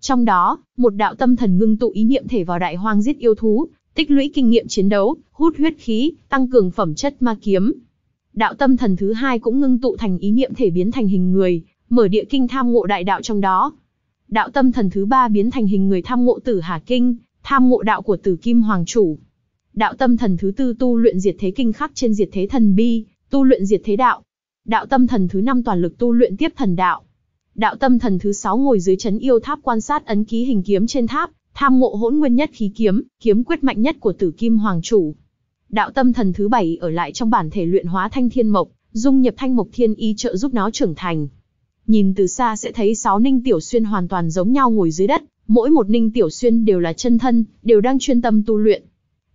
Trong đó, một đạo tâm thần ngưng tụ ý niệm thể vào đại hoang giết yêu thú, tích lũy kinh nghiệm chiến đấu, hút huyết khí, tăng cường phẩm chất ma kiếm. Đạo tâm thần thứ hai cũng ngưng tụ thành ý niệm thể biến thành hình người, mở địa kinh tham ngộ đại đạo trong đó. Đạo tâm thần thứ ba biến thành hình người tham ngộ tử hà kinh, tham ngộ đạo của tử kim hoàng chủ. Đạo tâm thần thứ tư tu luyện diệt thế kinh khắc trên diệt thế thần bi, tu luyện diệt thế đạo, Đạo tâm thần thứ 5 toàn lực tu luyện tiếp thần đạo. Đạo tâm thần thứ 6 ngồi dưới chấn yêu tháp quan sát ấn ký hình kiếm trên tháp, tham ngộ hỗn nguyên nhất khí kiếm, kiếm quyết mạnh nhất của Tử Kim Hoàng chủ. Đạo tâm thần thứ 7 ở lại trong bản thể luyện hóa Thanh Thiên Mộc, dung nhập Thanh Mộc Thiên Y trợ giúp nó trưởng thành. Nhìn từ xa sẽ thấy 6 Ninh Tiểu Xuyên hoàn toàn giống nhau ngồi dưới đất, mỗi một Ninh Tiểu Xuyên đều là chân thân, đều đang chuyên tâm tu luyện.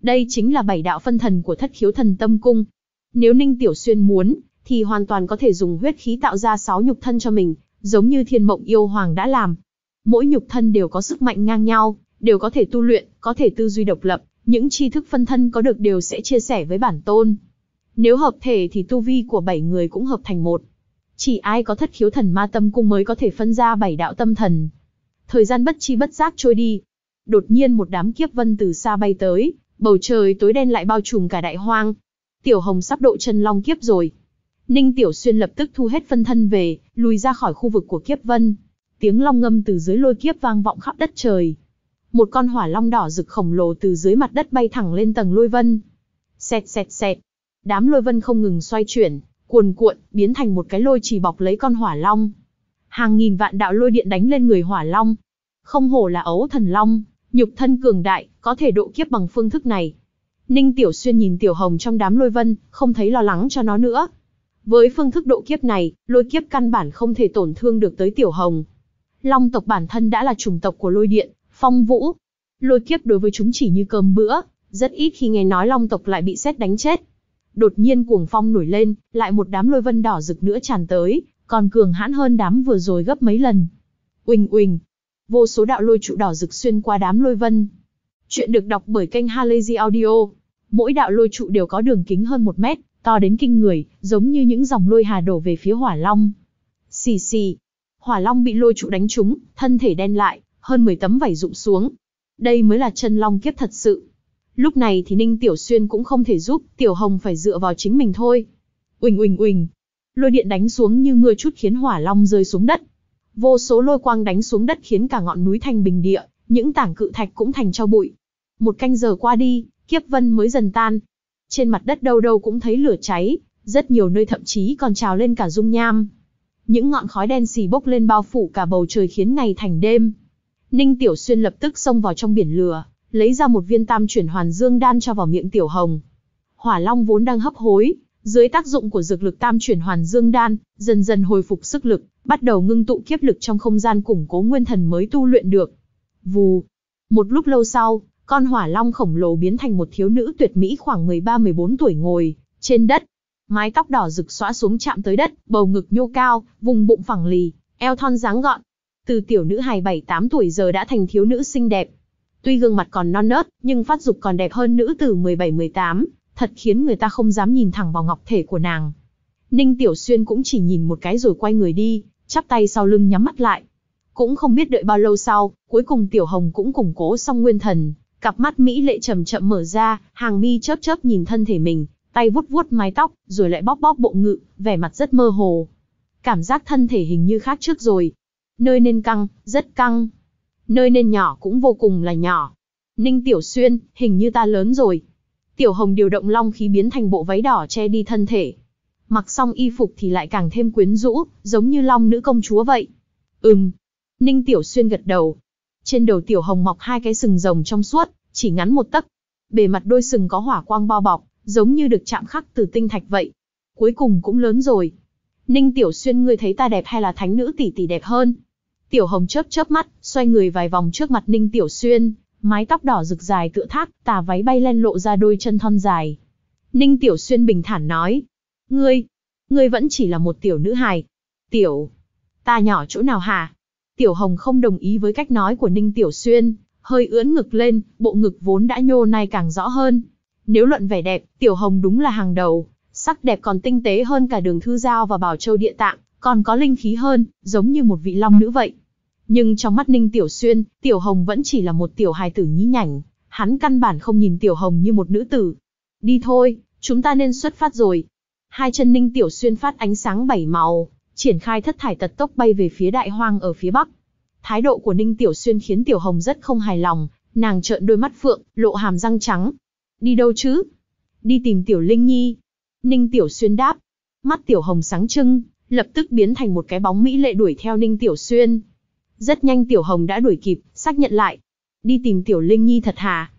Đây chính là bảy đạo phân thần của Thất Khiếu Thần Tâm Cung. Nếu Ninh Tiểu Xuyên muốn, thì hoàn toàn có thể dùng huyết khí tạo ra sáu nhục thân cho mình, giống như thiên mộng yêu hoàng đã làm. Mỗi nhục thân đều có sức mạnh ngang nhau, đều có thể tu luyện, có thể tư duy độc lập, những tri thức phân thân có được đều sẽ chia sẻ với bản tôn. Nếu hợp thể thì tu vi của bảy người cũng hợp thành một. Chỉ ai có thất khiếu thần ma tâm cung mới có thể phân ra bảy đạo tâm thần. Thời gian bất chi bất giác trôi đi. Đột nhiên một đám kiếp vân từ xa bay tới, bầu trời tối đen lại bao trùm cả đại hoang. Tiểu Hồng sắp độ chân long kiếp rồi, Ninh Tiểu Xuyên lập tức thu hết phân thân về, lùi ra khỏi khu vực của kiếp vân. Tiếng long ngâm từ dưới lôi kiếp vang vọng khắp đất trời. Một con hỏa long đỏ rực khổng lồ từ dưới mặt đất bay thẳng lên tầng lôi vân. Xẹt xẹt xẹt. Đám lôi vân không ngừng xoay chuyển, cuồn cuộn, biến thành một cái lôi chỉ bọc lấy con hỏa long. Hàng nghìn vạn đạo lôi điện đánh lên người hỏa long. Không hổ là ấu thần long, nhục thân cường đại, có thể độ kiếp bằng phương thức này. Ninh Tiểu Xuyên nhìn Tiểu Hồng trong đám lôi vân, không thấy lo lắng cho nó nữa. Với phương thức độ kiếp này, lôi kiếp căn bản không thể tổn thương được tới Tiểu Hồng. Long tộc bản thân đã là chủng tộc của lôi điện, phong vũ. Lôi kiếp đối với chúng chỉ như cơm bữa, rất ít khi nghe nói long tộc lại bị xét đánh chết. Đột nhiên cuồng phong nổi lên, lại một đám lôi vân đỏ rực nữa tràn tới, còn cường hãn hơn đám vừa rồi gấp mấy lần. Uỳnh uỳnh, vô số đạo lôi trụ đỏ rực xuyên qua đám lôi vân. Chuyện được đọc bởi kênh Halazy Audio. Mỗi đạo lôi trụ đều có đường kính hơn một mét, to đến kinh người, giống như những dòng lôi hà đổ về phía hỏa long. Xì xì, hỏa long bị lôi trụ đánh trúng, thân thể đen lại, hơn 10 tấm vảy rụng xuống. Đây mới là chân long kiếp thật sự. Lúc này thì Ninh Tiểu Xuyên cũng không thể giúp, Tiểu Hồng phải dựa vào chính mình thôi. Uỳnh uỳnh uỳnh, lôi điện đánh xuống như mưa chút khiến hỏa long rơi xuống đất. Vô số lôi quang đánh xuống đất khiến cả ngọn núi thành bình địa, những tảng cự thạch cũng thành cho bụi. Một canh giờ qua đi, kiếp vân mới dần tan, trên mặt đất đâu đâu cũng thấy lửa cháy, rất nhiều nơi thậm chí còn trào lên cả dung nham. Những ngọn khói đen xì bốc lên bao phủ cả bầu trời khiến ngày thành đêm. Ninh Tiểu Xuyên lập tức xông vào trong biển lửa, lấy ra một viên tam chuyển hoàn dương đan cho vào miệng Tiểu Hồng. Hỏa Long vốn đang hấp hối, dưới tác dụng của dược lực tam chuyển hoàn dương đan, dần dần hồi phục sức lực, bắt đầu ngưng tụ kiếp lực trong không gian củng cố nguyên thần mới tu luyện được. Vù. Một lúc lâu sau, con hỏa long khổng lồ biến thành một thiếu nữ tuyệt mỹ khoảng 13-14 tuổi ngồi trên đất. Mái tóc đỏ rực xóa xuống chạm tới đất, bầu ngực nhô cao, vùng bụng phẳng lì, eo thon dáng gọn. Từ tiểu nữ hài 7-8 tuổi giờ đã thành thiếu nữ xinh đẹp. Tuy gương mặt còn non nớt, nhưng phát dục còn đẹp hơn nữ từ 17-18, thật khiến người ta không dám nhìn thẳng vào ngọc thể của nàng. Ninh Tiểu Xuyên cũng chỉ nhìn một cái rồi quay người đi, chắp tay sau lưng nhắm mắt lại. Cũng không biết đợi bao lâu sau, cuối cùng Tiểu Hồng cũng củng cố xong nguyên thần, Cặp mắt Mỹ lệ chậm chậm mở ra, hàng mi chớp chớp nhìn thân thể mình, tay vuốt vuốt mái tóc, rồi lại bóp bóp bộ ngự, vẻ mặt rất mơ hồ. Cảm giác thân thể hình như khác trước rồi. Nơi nên căng, rất căng. Nơi nên nhỏ cũng vô cùng là nhỏ. Ninh Tiểu Xuyên, hình như ta lớn rồi. Tiểu Hồng điều động long khí biến thành bộ váy đỏ che đi thân thể. Mặc xong y phục thì lại càng thêm quyến rũ, giống như long nữ công chúa vậy. Ừm. Ninh Tiểu Xuyên gật đầu, trên đầu tiểu hồng mọc hai cái sừng rồng trong suốt, chỉ ngắn một tấc. Bề mặt đôi sừng có hỏa quang bao bọc, giống như được chạm khắc từ tinh thạch vậy. Cuối cùng cũng lớn rồi. Ninh Tiểu Xuyên ngươi thấy ta đẹp hay là thánh nữ tỷ tỷ đẹp hơn? Tiểu Hồng chớp chớp mắt, xoay người vài vòng trước mặt Ninh Tiểu Xuyên, mái tóc đỏ rực dài tựa thác, tà váy bay lên lộ ra đôi chân thon dài. Ninh Tiểu Xuyên bình thản nói, ngươi, ngươi vẫn chỉ là một tiểu nữ hài. Tiểu, ta nhỏ chỗ nào hả? Tiểu Hồng không đồng ý với cách nói của Ninh Tiểu Xuyên, hơi ưỡn ngực lên, bộ ngực vốn đã nhô nay càng rõ hơn. Nếu luận vẻ đẹp, Tiểu Hồng đúng là hàng đầu, sắc đẹp còn tinh tế hơn cả đường thư giao và bảo châu địa tạng, còn có linh khí hơn, giống như một vị long nữ vậy. Nhưng trong mắt Ninh Tiểu Xuyên, Tiểu Hồng vẫn chỉ là một tiểu hài tử nhí nhảnh, hắn căn bản không nhìn Tiểu Hồng như một nữ tử. Đi thôi, chúng ta nên xuất phát rồi. Hai chân Ninh Tiểu Xuyên phát ánh sáng bảy màu, triển khai thất thải tật tốc bay về phía đại hoang ở phía bắc. Thái độ của Ninh Tiểu Xuyên khiến Tiểu Hồng rất không hài lòng, nàng trợn đôi mắt phượng, lộ hàm răng trắng. Đi đâu chứ? Đi tìm Tiểu Linh Nhi. Ninh Tiểu Xuyên đáp. Mắt Tiểu Hồng sáng trưng, lập tức biến thành một cái bóng mỹ lệ đuổi theo Ninh Tiểu Xuyên. Rất nhanh Tiểu Hồng đã đuổi kịp, xác nhận lại. Đi tìm Tiểu Linh Nhi thật hà.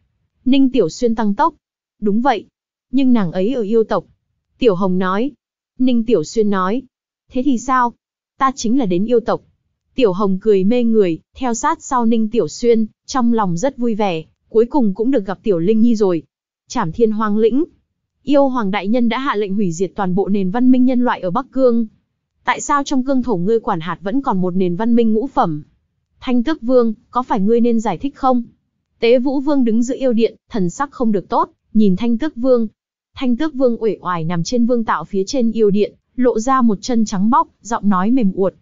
Ninh Tiểu Xuyên tăng tốc. Đúng vậy. Nhưng nàng ấy ở yêu tộc. Tiểu Hồng nói. Ninh Tiểu Xuyên nói. Thế thì sao? Ta chính là đến yêu tộc. Tiểu Hồng cười mê người, theo sát sau Ninh Tiểu Xuyên, trong lòng rất vui vẻ, cuối cùng cũng được gặp Tiểu Linh Nhi rồi. Trảm thiên hoang lĩnh. Yêu Hoàng Đại Nhân đã hạ lệnh hủy diệt toàn bộ nền văn minh nhân loại ở Bắc Cương. Tại sao trong cương thổ ngươi quản hạt vẫn còn một nền văn minh ngũ phẩm? Thanh Tước Vương, có phải ngươi nên giải thích không? Tế Vũ Vương đứng giữa yêu điện, thần sắc không được tốt, nhìn Thanh Tước Vương. Thanh Tước Vương uể oải nằm trên vương tạo phía trên yêu điện, lộ ra một chân trắng bóc, giọng nói mềm uột.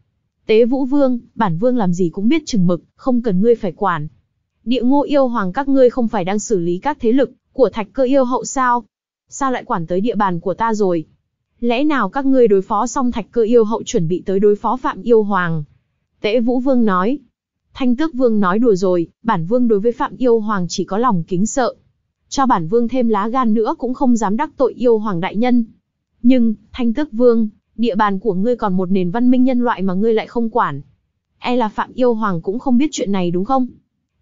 Tế Vũ Vương, bản vương làm gì cũng biết chừng mực, không cần ngươi phải quản. Địa ngô yêu hoàng các ngươi không phải đang xử lý các thế lực của thạch cơ yêu hậu sao? Sao lại quản tới địa bàn của ta rồi? Lẽ nào các ngươi đối phó xong thạch cơ yêu hậu chuẩn bị tới đối phó phạm yêu hoàng? Tế Vũ Vương nói. Thanh tước vương nói đùa rồi, bản vương đối với phạm yêu hoàng chỉ có lòng kính sợ. Cho bản vương thêm lá gan nữa cũng không dám đắc tội yêu hoàng đại nhân. Nhưng, Thanh Tước Vương, địa bàn của ngươi còn một nền văn minh nhân loại mà ngươi lại không quản. E là Phạm Yêu Hoàng cũng không biết chuyện này đúng không?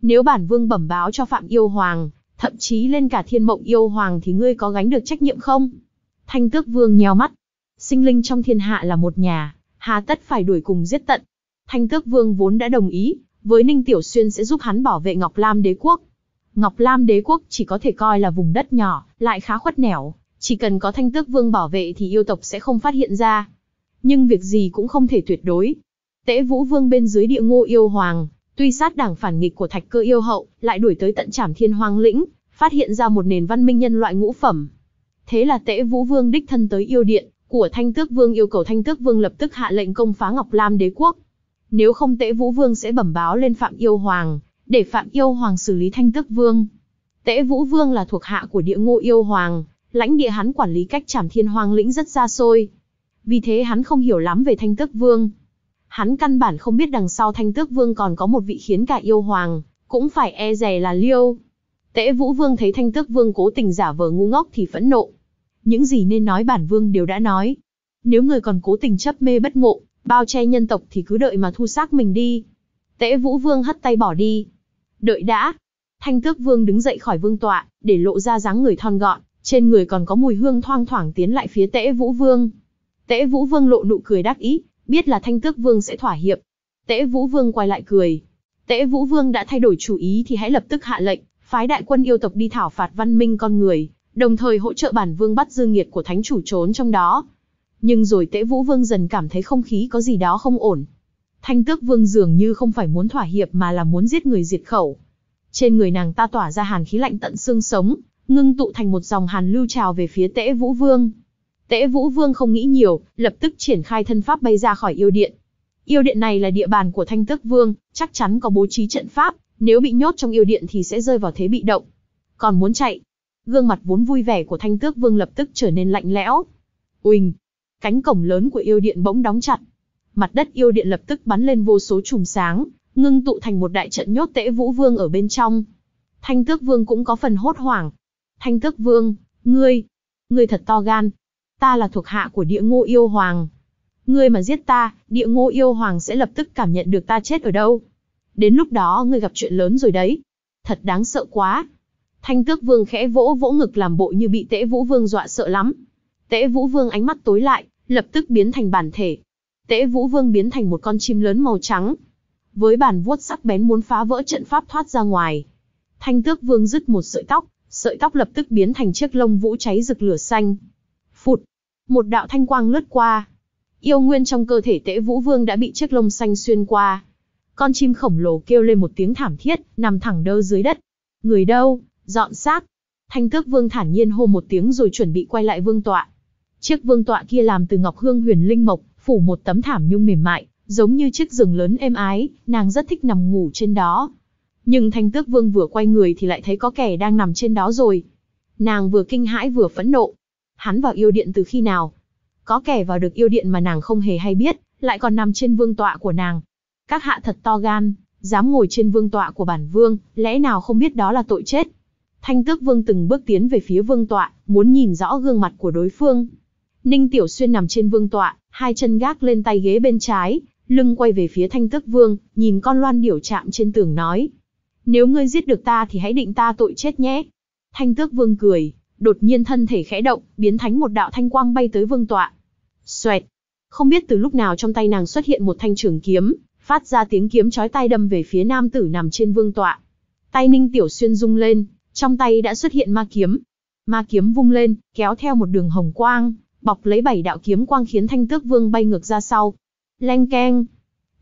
Nếu bản vương bẩm báo cho Phạm Yêu Hoàng, thậm chí lên cả thiên mộng Yêu Hoàng thì ngươi có gánh được trách nhiệm không? Thanh Tước Vương nheo mắt. Sinh linh trong thiên hạ là một nhà, hà tất phải đuổi cùng giết tận. Thanh Tước Vương vốn đã đồng ý, với Ninh Tiểu Xuyên sẽ giúp hắn bảo vệ Ngọc Lam Đế Quốc. Ngọc Lam Đế Quốc chỉ có thể coi là vùng đất nhỏ, lại khá khuất nẻo, chỉ cần có thanh tước vương bảo vệ thì yêu tộc sẽ không phát hiện ra. Nhưng việc gì cũng không thể tuyệt đối. Tế vũ vương bên dưới địa ngô yêu hoàng, tuy sát đảng phản nghịch của thạch cơ yêu hậu, lại đuổi tới tận trảm thiên hoang lĩnh, phát hiện ra một nền văn minh nhân loại ngũ phẩm. Thế là tế vũ vương đích thân tới yêu điện, của thanh tước vương yêu cầu thanh tước vương lập tức hạ lệnh công phá ngọc lam đế quốc. Nếu không tế vũ vương sẽ bẩm báo lên phạm yêu hoàng, để phạm yêu hoàng xử lý thanh tước vương. Tế vũ vương là thuộc hạ của địa ngô yêu hoàng, lãnh địa hắn quản lý cách Trảm Thiên Hoang lĩnh rất xa xôi. Vì thế hắn không hiểu lắm về Thanh Tước Vương. Hắn căn bản không biết đằng sau Thanh Tước Vương còn có một vị khiến cả yêu hoàng cũng phải e rè là Liêu. Tễ Vũ Vương thấy Thanh Tước Vương cố tình giả vờ ngu ngốc thì phẫn nộ. Những gì nên nói bản vương đều đã nói. Nếu người còn cố tình chấp mê bất ngộ, bao che nhân tộc thì cứ đợi mà thu xác mình đi. Tễ Vũ Vương hất tay bỏ đi. Đợi đã. Thanh Tước Vương đứng dậy khỏi vương tọa, để lộ ra dáng người thon gọn, trên người còn có mùi hương thoang thoảng tiến lại phía Tễ Vũ Vương. Tễ Vũ Vương lộ nụ cười đắc ý, biết là Thanh Tước Vương sẽ thỏa hiệp. Tễ Vũ Vương quay lại cười. Tễ Vũ Vương đã thay đổi chủ ý thì hãy lập tức hạ lệnh, phái đại quân yêu tộc đi thảo phạt văn minh con người, đồng thời hỗ trợ bản vương bắt dư nghiệt của thánh chủ trốn trong đó. Nhưng rồi Tễ Vũ Vương dần cảm thấy không khí có gì đó không ổn. Thanh Tước Vương dường như không phải muốn thỏa hiệp mà là muốn giết người diệt khẩu. Trên người nàng ta tỏa ra hàn khí lạnh tận xương sống, ngưng tụ thành một dòng hàn lưu trào về phía Tế Vũ Vương. Tế Vũ Vương không nghĩ nhiều, lập tức triển khai thân pháp bay ra khỏi yêu điện. Yêu điện này là địa bàn của Thanh Tước Vương, chắc chắn có bố trí trận pháp, nếu bị nhốt trong yêu điện thì sẽ rơi vào thế bị động. Còn muốn chạy, gương mặt vốn vui vẻ của Thanh Tước Vương lập tức trở nên lạnh lẽo. Uỳnh, cánh cổng lớn của yêu điện bỗng đóng chặt. Mặt đất yêu điện lập tức bắn lên vô số chùm sáng, ngưng tụ thành một đại trận nhốt Tế Vũ Vương ở bên trong. Thanh Tước Vương cũng có phần hốt hoảng, Thanh tước vương, ngươi, ngươi thật to gan. Ta là thuộc hạ của địa ngô yêu hoàng. Ngươi mà giết ta, địa ngô yêu hoàng sẽ lập tức cảm nhận được ta chết ở đâu. Đến lúc đó ngươi gặp chuyện lớn rồi đấy. Thật đáng sợ quá. Thanh tước vương khẽ vỗ vỗ ngực làm bộ như bị Tế vũ vương dọa sợ lắm. Tế vũ vương ánh mắt tối lại, lập tức biến thành bản thể. Tế vũ vương biến thành một con chim lớn màu trắng. Với bản vuốt sắc bén muốn phá vỡ trận pháp thoát ra ngoài. Thanh tước vương dứt một sợi tóc, sợi tóc lập tức biến thành chiếc lông vũ cháy rực lửa xanh. Phụt, một đạo thanh quang lướt qua. Yêu nguyên trong cơ thể Tễ Vũ Vương đã bị chiếc lông xanh xuyên qua. Con chim khổng lồ kêu lên một tiếng thảm thiết, nằm thẳng đơ dưới đất. Người đâu, dọn xác. Thanh Tước Vương thản nhiên hô một tiếng rồi chuẩn bị quay lại vương tọa. Chiếc vương tọa kia làm từ ngọc hương huyền linh mộc, phủ một tấm thảm nhung mềm mại, giống như chiếc giường lớn êm ái, nàng rất thích nằm ngủ trên đó, nhưng Thanh Tước Vương vừa quay người thì lại thấy có kẻ đang nằm trên đó rồi. Nàng vừa kinh hãi vừa phẫn nộ. Hắn vào yêu điện từ khi nào? Có kẻ vào được yêu điện mà nàng không hề hay biết, lại còn nằm trên vương tọa của nàng. Các hạ thật to gan, dám ngồi trên vương tọa của bản vương, lẽ nào không biết đó là tội chết. Thanh tước vương từng bước tiến về phía vương tọa, muốn nhìn rõ gương mặt của đối phương. Ninh Tiểu Xuyên nằm trên vương tọa, hai chân gác lên tay ghế bên trái, lưng quay về phía thanh tước vương, nhìn con loan điểu chạm trên tường nói. Nếu ngươi giết được ta thì hãy định ta tội chết nhé. Thanh tước vương cười, đột nhiên thân thể khẽ động, biến thánh một đạo thanh quang bay tới vương tọa. Xoẹt. Không biết từ lúc nào trong tay nàng xuất hiện một thanh trường kiếm, phát ra tiếng kiếm chói tai đâm về phía nam tử nằm trên vương tọa. Tay Ninh Tiểu Xuyên rung lên, trong tay đã xuất hiện ma kiếm. Ma kiếm vung lên, kéo theo một đường hồng quang, bọc lấy bảy đạo kiếm quang khiến Thanh Tước Vương bay ngược ra sau. Leng keng.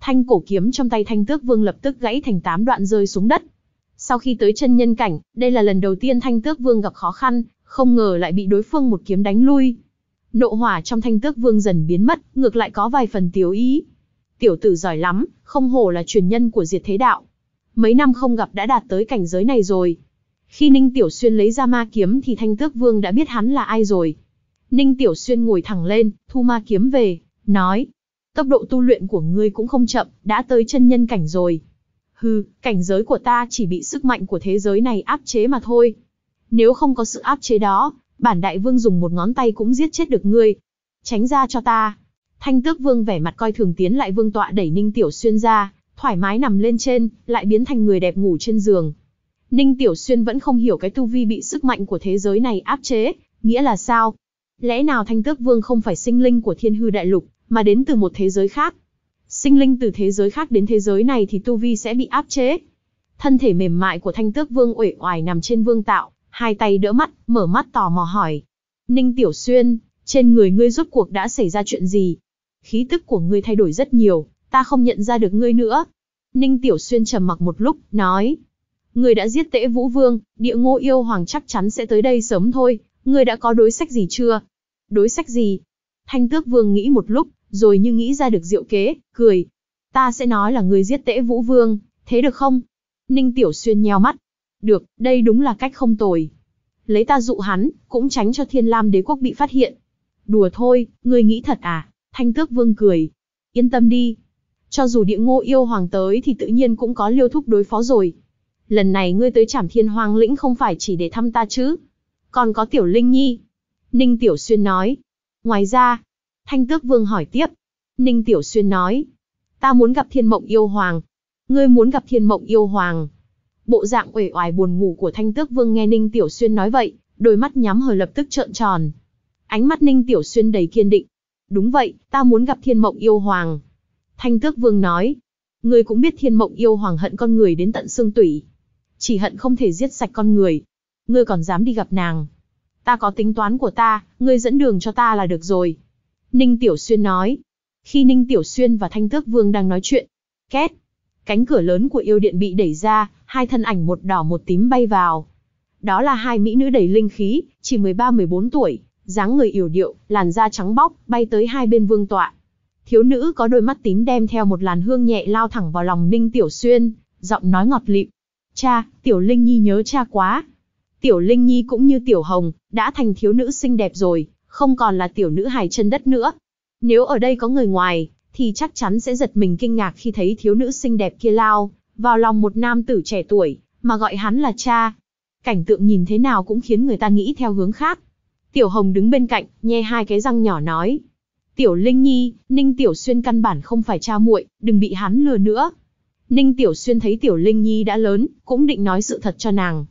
Thanh cổ kiếm trong tay Thanh Tước Vương lập tức gãy thành tám đoạn rơi xuống đất, sau khi tới chân nhân cảnh, đây là lần đầu tiên Thanh Tước Vương gặp khó khăn, không ngờ lại bị đối phương một kiếm đánh lui. Nộ hỏa trong Thanh Tước Vương dần biến mất, ngược lại có vài phần tiếu ý. Tiểu tử giỏi lắm, không hổ là truyền nhân của diệt thế đạo. Mấy năm không gặp đã đạt tới cảnh giới này rồi. Khi Ninh Tiểu Xuyên lấy ra ma kiếm thì Thanh Tước Vương đã biết hắn là ai rồi. Ninh Tiểu Xuyên ngồi thẳng lên, thu ma kiếm về, nói. Tốc độ tu luyện của ngươi cũng không chậm, đã tới chân nhân cảnh rồi hừ, cảnh giới của ta chỉ bị sức mạnh của thế giới này áp chế mà thôi. Nếu không có sự áp chế đó, bản đại vương dùng một ngón tay cũng giết chết được ngươi. Tránh ra cho ta. Thanh tước vương vẻ mặt coi thường tiến lại vương tọa đẩy Ninh Tiểu Xuyên ra, thoải mái nằm lên trên, lại biến thành người đẹp ngủ trên giường. Ninh Tiểu Xuyên vẫn không hiểu cái tu vi bị sức mạnh của thế giới này áp chế, nghĩa là sao? Lẽ nào Thanh Tước Vương không phải sinh linh của thiên hư đại lục, mà đến từ một thế giới khác? sinh linh từ thế giới khác đến thế giới này thì tu vi sẽ bị áp chế. Thân thể mềm mại của thanh tước vương uể oải nằm trên vương tạo, hai tay đỡ mắt, mở mắt tò mò hỏi. Ninh Tiểu Xuyên, trên người ngươi rốt cuộc đã xảy ra chuyện gì? Khí tức của ngươi thay đổi rất nhiều, ta không nhận ra được ngươi nữa. Ninh Tiểu Xuyên trầm mặc một lúc, nói. Ngươi đã giết tễ Vũ Vương, địa ngô yêu hoàng chắc chắn sẽ tới đây sớm thôi, ngươi đã có đối sách gì chưa? Đối sách gì? Thanh Tước Vương nghĩ một lúc, rồi như nghĩ ra được diệu kế, cười. Ta sẽ nói là người giết tễ vũ vương, thế được không? Ninh Tiểu Xuyên nheo mắt. Được, đây đúng là cách không tồi. Lấy ta dụ hắn, cũng tránh cho thiên lam đế quốc bị phát hiện. Đùa thôi, ngươi nghĩ thật à? Thanh tước vương cười. Yên tâm đi. Cho dù địa ngô yêu hoàng tới thì tự nhiên cũng có liêu thúc đối phó rồi. Lần này ngươi tới trảm thiên hoàng lĩnh không phải chỉ để thăm ta chứ. Còn có tiểu linh nhi. Ninh Tiểu Xuyên nói. Ngoài ra, Thanh tước vương hỏi tiếp. Ninh Tiểu Xuyên nói. Ta muốn gặp thiên mộng yêu hoàng. Ngươi muốn gặp thiên mộng yêu hoàng. Bộ dạng uể oải buồn ngủ của Thanh tước vương nghe Ninh Tiểu Xuyên nói vậy, đôi mắt nhắm hờ lập tức trợn tròn. Ánh mắt Ninh Tiểu Xuyên đầy kiên định. Đúng vậy, ta muốn gặp thiên mộng yêu hoàng. Thanh tước vương nói. Ngươi cũng biết thiên mộng yêu hoàng hận con người đến tận xương tủy. Chỉ hận không thể giết sạch con người. Ngươi còn dám đi gặp nàng. Ta có tính toán của ta, ngươi dẫn đường cho ta là được rồi. Ninh Tiểu Xuyên nói. Khi Ninh Tiểu Xuyên và Thanh Tước Vương đang nói chuyện, két, cánh cửa lớn của yêu điện bị đẩy ra, hai thân ảnh một đỏ một tím bay vào. Đó là hai mỹ nữ đầy linh khí, chỉ 13-14 tuổi, dáng người yểu điệu, làn da trắng bóc, bay tới hai bên vương tọa. Thiếu nữ có đôi mắt tím đem theo một làn hương nhẹ lao thẳng vào lòng Ninh Tiểu Xuyên, giọng nói ngọt lịm. Cha, Tiểu Linh Nhi nhớ cha quá. Tiểu Linh Nhi cũng như Tiểu Hồng, đã thành thiếu nữ xinh đẹp rồi, không còn là tiểu nữ hài chân đất nữa. Nếu ở đây có người ngoài, thì chắc chắn sẽ giật mình kinh ngạc khi thấy thiếu nữ xinh đẹp kia lao vào lòng một nam tử trẻ tuổi, mà gọi hắn là cha. Cảnh tượng nhìn thế nào cũng khiến người ta nghĩ theo hướng khác. Tiểu Hồng đứng bên cạnh, nhe hai cái răng nhỏ nói. Tiểu Linh Nhi, Ninh Tiểu Xuyên căn bản không phải cha muội, đừng bị hắn lừa nữa. Ninh Tiểu Xuyên thấy Tiểu Linh Nhi đã lớn, cũng định nói sự thật cho nàng.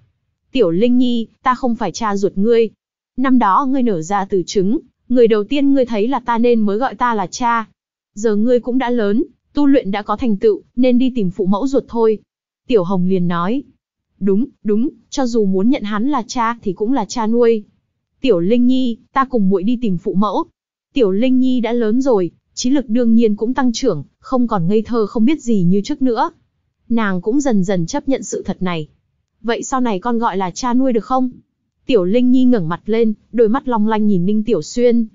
Tiểu Linh Nhi, ta không phải cha ruột ngươi, Năm đó ngươi nở ra từ trứng, người đầu tiên ngươi thấy là ta nên mới gọi ta là cha. Giờ ngươi cũng đã lớn, tu luyện đã có thành tựu, nên đi tìm phụ mẫu ruột thôi. Tiểu Hồng liền nói. Đúng, đúng, cho dù muốn nhận hắn là cha thì cũng là cha nuôi. Tiểu Linh Nhi, ta cùng muội đi tìm phụ mẫu. Tiểu Linh Nhi đã lớn rồi, trí lực đương nhiên cũng tăng trưởng, không còn ngây thơ không biết gì như trước nữa. Nàng cũng dần dần chấp nhận sự thật này. Vậy sau này con gọi là cha nuôi được không? Tiểu Linh Nhi ngẩng mặt lên, đôi mắt long lanh nhìn Ninh Tiểu Xuyên.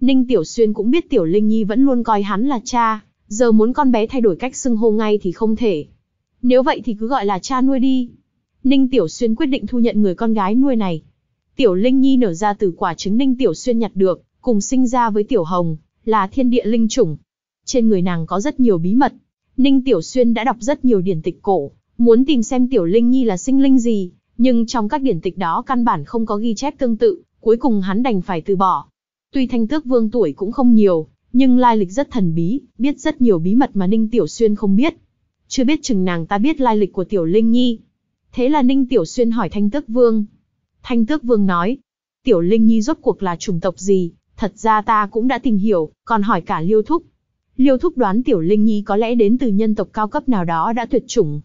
Ninh Tiểu Xuyên cũng biết Tiểu Linh Nhi vẫn luôn coi hắn là cha, giờ muốn con bé thay đổi cách xưng hô ngay thì không thể. Nếu vậy thì cứ gọi là cha nuôi đi. Ninh Tiểu Xuyên quyết định thu nhận người con gái nuôi này. Tiểu Linh Nhi nở ra từ quả trứng Ninh Tiểu Xuyên nhặt được, cùng sinh ra với Tiểu Hồng, là thiên địa linh chủng. Trên người nàng có rất nhiều bí mật. Ninh Tiểu Xuyên đã đọc rất nhiều điển tịch cổ, muốn tìm xem Tiểu Linh Nhi là sinh linh gì, nhưng trong các điển tịch đó căn bản không có ghi chép tương tự, cuối cùng hắn đành phải từ bỏ. Tuy Thanh Tước Vương tuổi cũng không nhiều, nhưng lai lịch rất thần bí, biết rất nhiều bí mật mà Ninh Tiểu Xuyên không biết. Chưa biết chừng nàng ta biết lai lịch của Tiểu Linh Nhi. Thế là Ninh Tiểu Xuyên hỏi Thanh Tước Vương. Thanh Tước Vương nói, Tiểu Linh Nhi rốt cuộc là chủng tộc gì, thật ra ta cũng đã tìm hiểu, còn hỏi cả Liêu Thúc. Liêu Thúc đoán Tiểu Linh Nhi có lẽ đến từ nhân tộc cao cấp nào đó đã tuyệt chủng,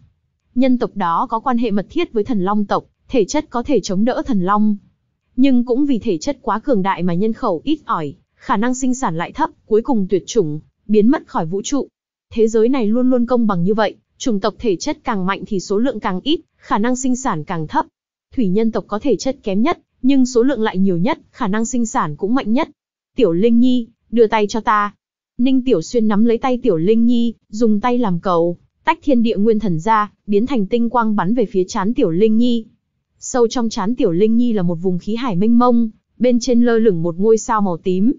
nhân tộc đó có quan hệ mật thiết với thần long tộc, thể chất có thể chống đỡ thần long. Nhưng cũng vì thể chất quá cường đại mà nhân khẩu ít ỏi, khả năng sinh sản lại thấp, cuối cùng tuyệt chủng, biến mất khỏi vũ trụ. Thế giới này luôn luôn công bằng như vậy, chủng tộc thể chất càng mạnh thì số lượng càng ít, khả năng sinh sản càng thấp. Thủy nhân tộc có thể chất kém nhất, nhưng số lượng lại nhiều nhất, khả năng sinh sản cũng mạnh nhất. Tiểu Linh Nhi, đưa tay cho ta. Ninh Tiểu Xuyên nắm lấy tay Tiểu Linh Nhi, dùng tay làm cầu, tách thiên địa nguyên thần ra, biến thành tinh quang bắn về phía chán tiểu Linh Nhi. Sâu trong chán tiểu Linh Nhi là một vùng khí hải mênh mông, bên trên lơ lửng một ngôi sao màu tím.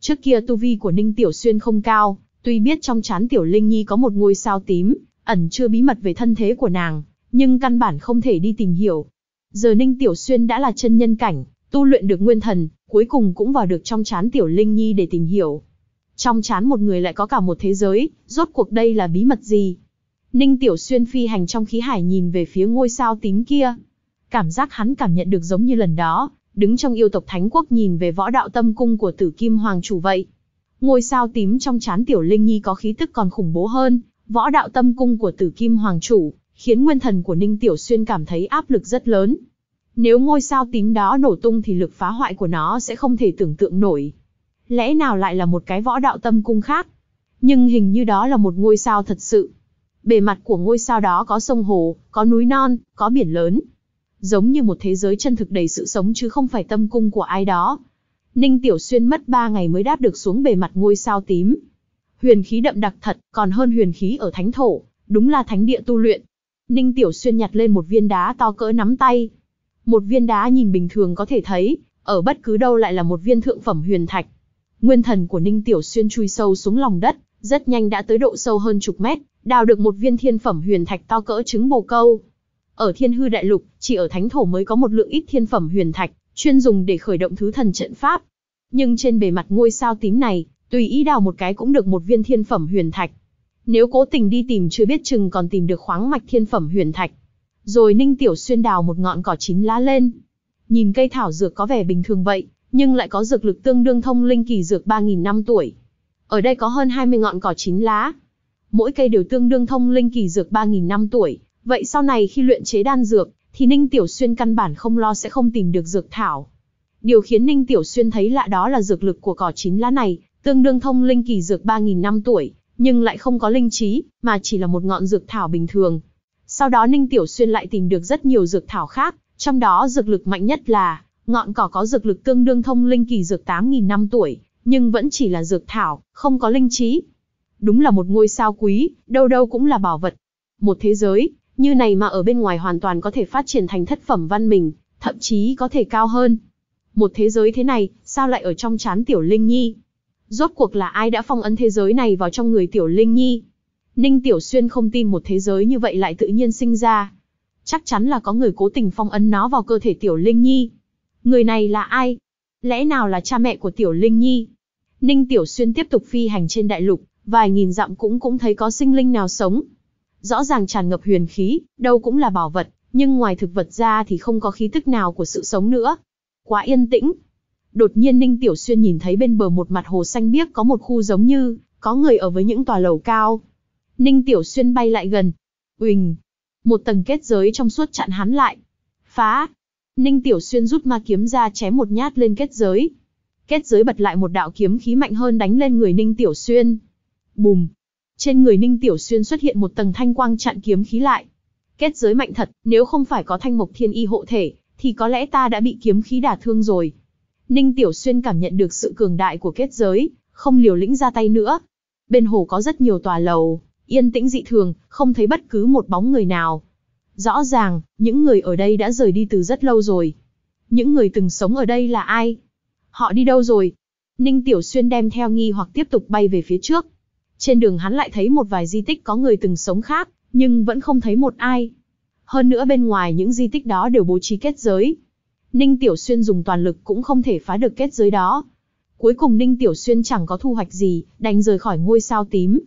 Trước kia tu vi của Ninh Tiểu Xuyên không cao, tuy biết trong chán tiểu Linh Nhi có một ngôi sao tím, ẩn chưa bí mật về thân thế của nàng, nhưng căn bản không thể đi tìm hiểu. Giờ Ninh Tiểu Xuyên đã là chân nhân cảnh, tu luyện được nguyên thần, cuối cùng cũng vào được trong chán tiểu Linh Nhi để tìm hiểu. Trong chán một người lại có cả một thế giới, rốt cuộc đây là bí mật gì? Ninh Tiểu Xuyên phi hành trong khí hải nhìn về phía ngôi sao tím kia. Cảm giác hắn cảm nhận được giống như lần đó, đứng trong yêu tộc Thánh Quốc nhìn về võ đạo tâm cung của tử kim hoàng chủ vậy. Ngôi sao tím trong chán Tiểu Linh Nhi có khí tức còn khủng bố hơn, võ đạo tâm cung của tử kim hoàng chủ, khiến nguyên thần của Ninh Tiểu Xuyên cảm thấy áp lực rất lớn. Nếu ngôi sao tím đó nổ tung thì lực phá hoại của nó sẽ không thể tưởng tượng nổi. Lẽ nào lại là một cái võ đạo tâm cung khác? Nhưng hình như đó là một ngôi sao thật sự. Bề mặt của ngôi sao đó có sông hồ, có núi non, có biển lớn. Giống như một thế giới chân thực đầy sự sống chứ không phải tâm cung của ai đó. Ninh Tiểu Xuyên mất 3 ngày mới đáp được xuống bề mặt ngôi sao tím. Huyền khí đậm đặc thật, còn hơn huyền khí ở thánh thổ, đúng là thánh địa tu luyện. Ninh Tiểu Xuyên nhặt lên một viên đá to cỡ nắm tay. Một viên đá nhìn bình thường có thể thấy, ở bất cứ đâu lại là một viên thượng phẩm huyền thạch. Nguyên thần của Ninh Tiểu Xuyên chui sâu xuống lòng đất, rất nhanh đã tới độ sâu hơn chục mét, đào được một viên thiên phẩm huyền thạch to cỡ trứng bồ câu. Ở thiên hư đại lục, chỉ ở thánh thổ mới có một lượng ít thiên phẩm huyền thạch, chuyên dùng để khởi động thứ thần trận pháp. Nhưng trên bề mặt ngôi sao tím này, tùy ý đào một cái cũng được một viên thiên phẩm huyền thạch. Nếu cố tình đi tìm chưa biết chừng còn tìm được khoáng mạch thiên phẩm huyền thạch. Rồi Ninh Tiểu Xuyên đào một ngọn cỏ chín lá lên. Nhìn cây thảo dược có vẻ bình thường vậy, nhưng lại có dược lực tương đương thông linh kỳ dược 3.000 năm tuổi. Ở đây có hơn 20 ngọn cỏ chín lá, mỗi cây đều tương đương thông linh kỳ dược 3.000 năm tuổi. Vậy sau này khi luyện chế đan dược, thì Ninh Tiểu Xuyên căn bản không lo sẽ không tìm được dược thảo. Điều khiến Ninh Tiểu Xuyên thấy lạ đó là dược lực của cỏ chín lá này, tương đương thông linh kỳ dược 3.000 năm tuổi, nhưng lại không có linh trí, mà chỉ là một ngọn dược thảo bình thường. Sau đó Ninh Tiểu Xuyên lại tìm được rất nhiều dược thảo khác, trong đó dược lực mạnh nhất là ngọn cỏ có dược lực tương đương thông linh kỳ dược 8.000 năm tuổi, nhưng vẫn chỉ là dược thảo, không có linh trí. Đúng là một ngôi sao quý, đâu đâu cũng là bảo vật. Một thế giới, như này mà ở bên ngoài hoàn toàn có thể phát triển thành thất phẩm văn minh, thậm chí có thể cao hơn. Một thế giới thế này, sao lại ở trong chán Tiểu Linh Nhi? Rốt cuộc là ai đã phong ấn thế giới này vào trong người Tiểu Linh Nhi? Ninh Tiểu Xuyên không tin một thế giới như vậy lại tự nhiên sinh ra. Chắc chắn là có người cố tình phong ấn nó vào cơ thể Tiểu Linh Nhi. Người này là ai? Lẽ nào là cha mẹ của Tiểu Linh Nhi? Ninh Tiểu Xuyên tiếp tục phi hành trên đại lục, vài nghìn dặm cũng cũng thấy có sinh linh nào sống. Rõ ràng tràn ngập huyền khí, đâu cũng là bảo vật, nhưng ngoài thực vật ra thì không có khí tức nào của sự sống nữa. Quá yên tĩnh. Đột nhiên Ninh Tiểu Xuyên nhìn thấy bên bờ một mặt hồ xanh biếc có một khu giống như, có người ở với những tòa lầu cao. Ninh Tiểu Xuyên bay lại gần. Uỳnh! Một tầng kết giới trong suốt chặn hắn lại. Phá! Ninh Tiểu Xuyên rút ma kiếm ra chém một nhát lên kết giới. Kết giới bật lại một đạo kiếm khí mạnh hơn đánh lên người Ninh Tiểu Xuyên bùm. Trên người Ninh Tiểu Xuyên xuất hiện một tầng thanh quang chặn kiếm khí lại. Kết giới mạnh thật, nếu không phải có thanh mộc thiên y hộ thể, thì có lẽ ta đã bị kiếm khí đả thương rồi. Ninh Tiểu Xuyên cảm nhận được sự cường đại của kết giới, không liều lĩnh ra tay nữa. Bên hồ có rất nhiều tòa lầu, yên tĩnh dị thường, không thấy bất cứ một bóng người nào. Rõ ràng, những người ở đây đã rời đi từ rất lâu rồi. Những người từng sống ở đây là ai? Họ đi đâu rồi? Ninh Tiểu Xuyên đem theo nghi hoặc tiếp tục bay về phía trước. Trên đường hắn lại thấy một vài di tích có người từng sống khác, nhưng vẫn không thấy một ai. Hơn nữa bên ngoài những di tích đó đều bố trí kết giới. Ninh Tiểu Xuyên dùng toàn lực cũng không thể phá được kết giới đó. Cuối cùng Ninh Tiểu Xuyên chẳng có thu hoạch gì, đành rời khỏi ngôi sao tím.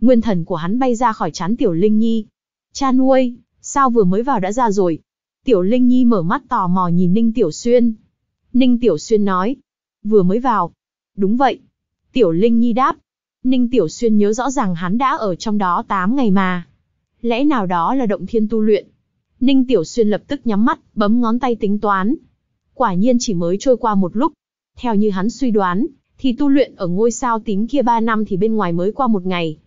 Nguyên thần của hắn bay ra khỏi chán Tiểu Linh Nhi. Cha nuôi, sao vừa mới vào đã ra rồi? Tiểu Linh Nhi mở mắt tò mò nhìn Ninh Tiểu Xuyên. Ninh Tiểu Xuyên nói, vừa mới vào. Đúng vậy. Tiểu Linh Nhi đáp, Ninh Tiểu Xuyên nhớ rõ ràng hắn đã ở trong đó 8 ngày mà. Lẽ nào đó là động thiên tu luyện? Ninh Tiểu Xuyên lập tức nhắm mắt, bấm ngón tay tính toán. Quả nhiên chỉ mới trôi qua một lúc. Theo như hắn suy đoán, thì tu luyện ở ngôi sao tím kia 3 năm thì bên ngoài mới qua một ngày.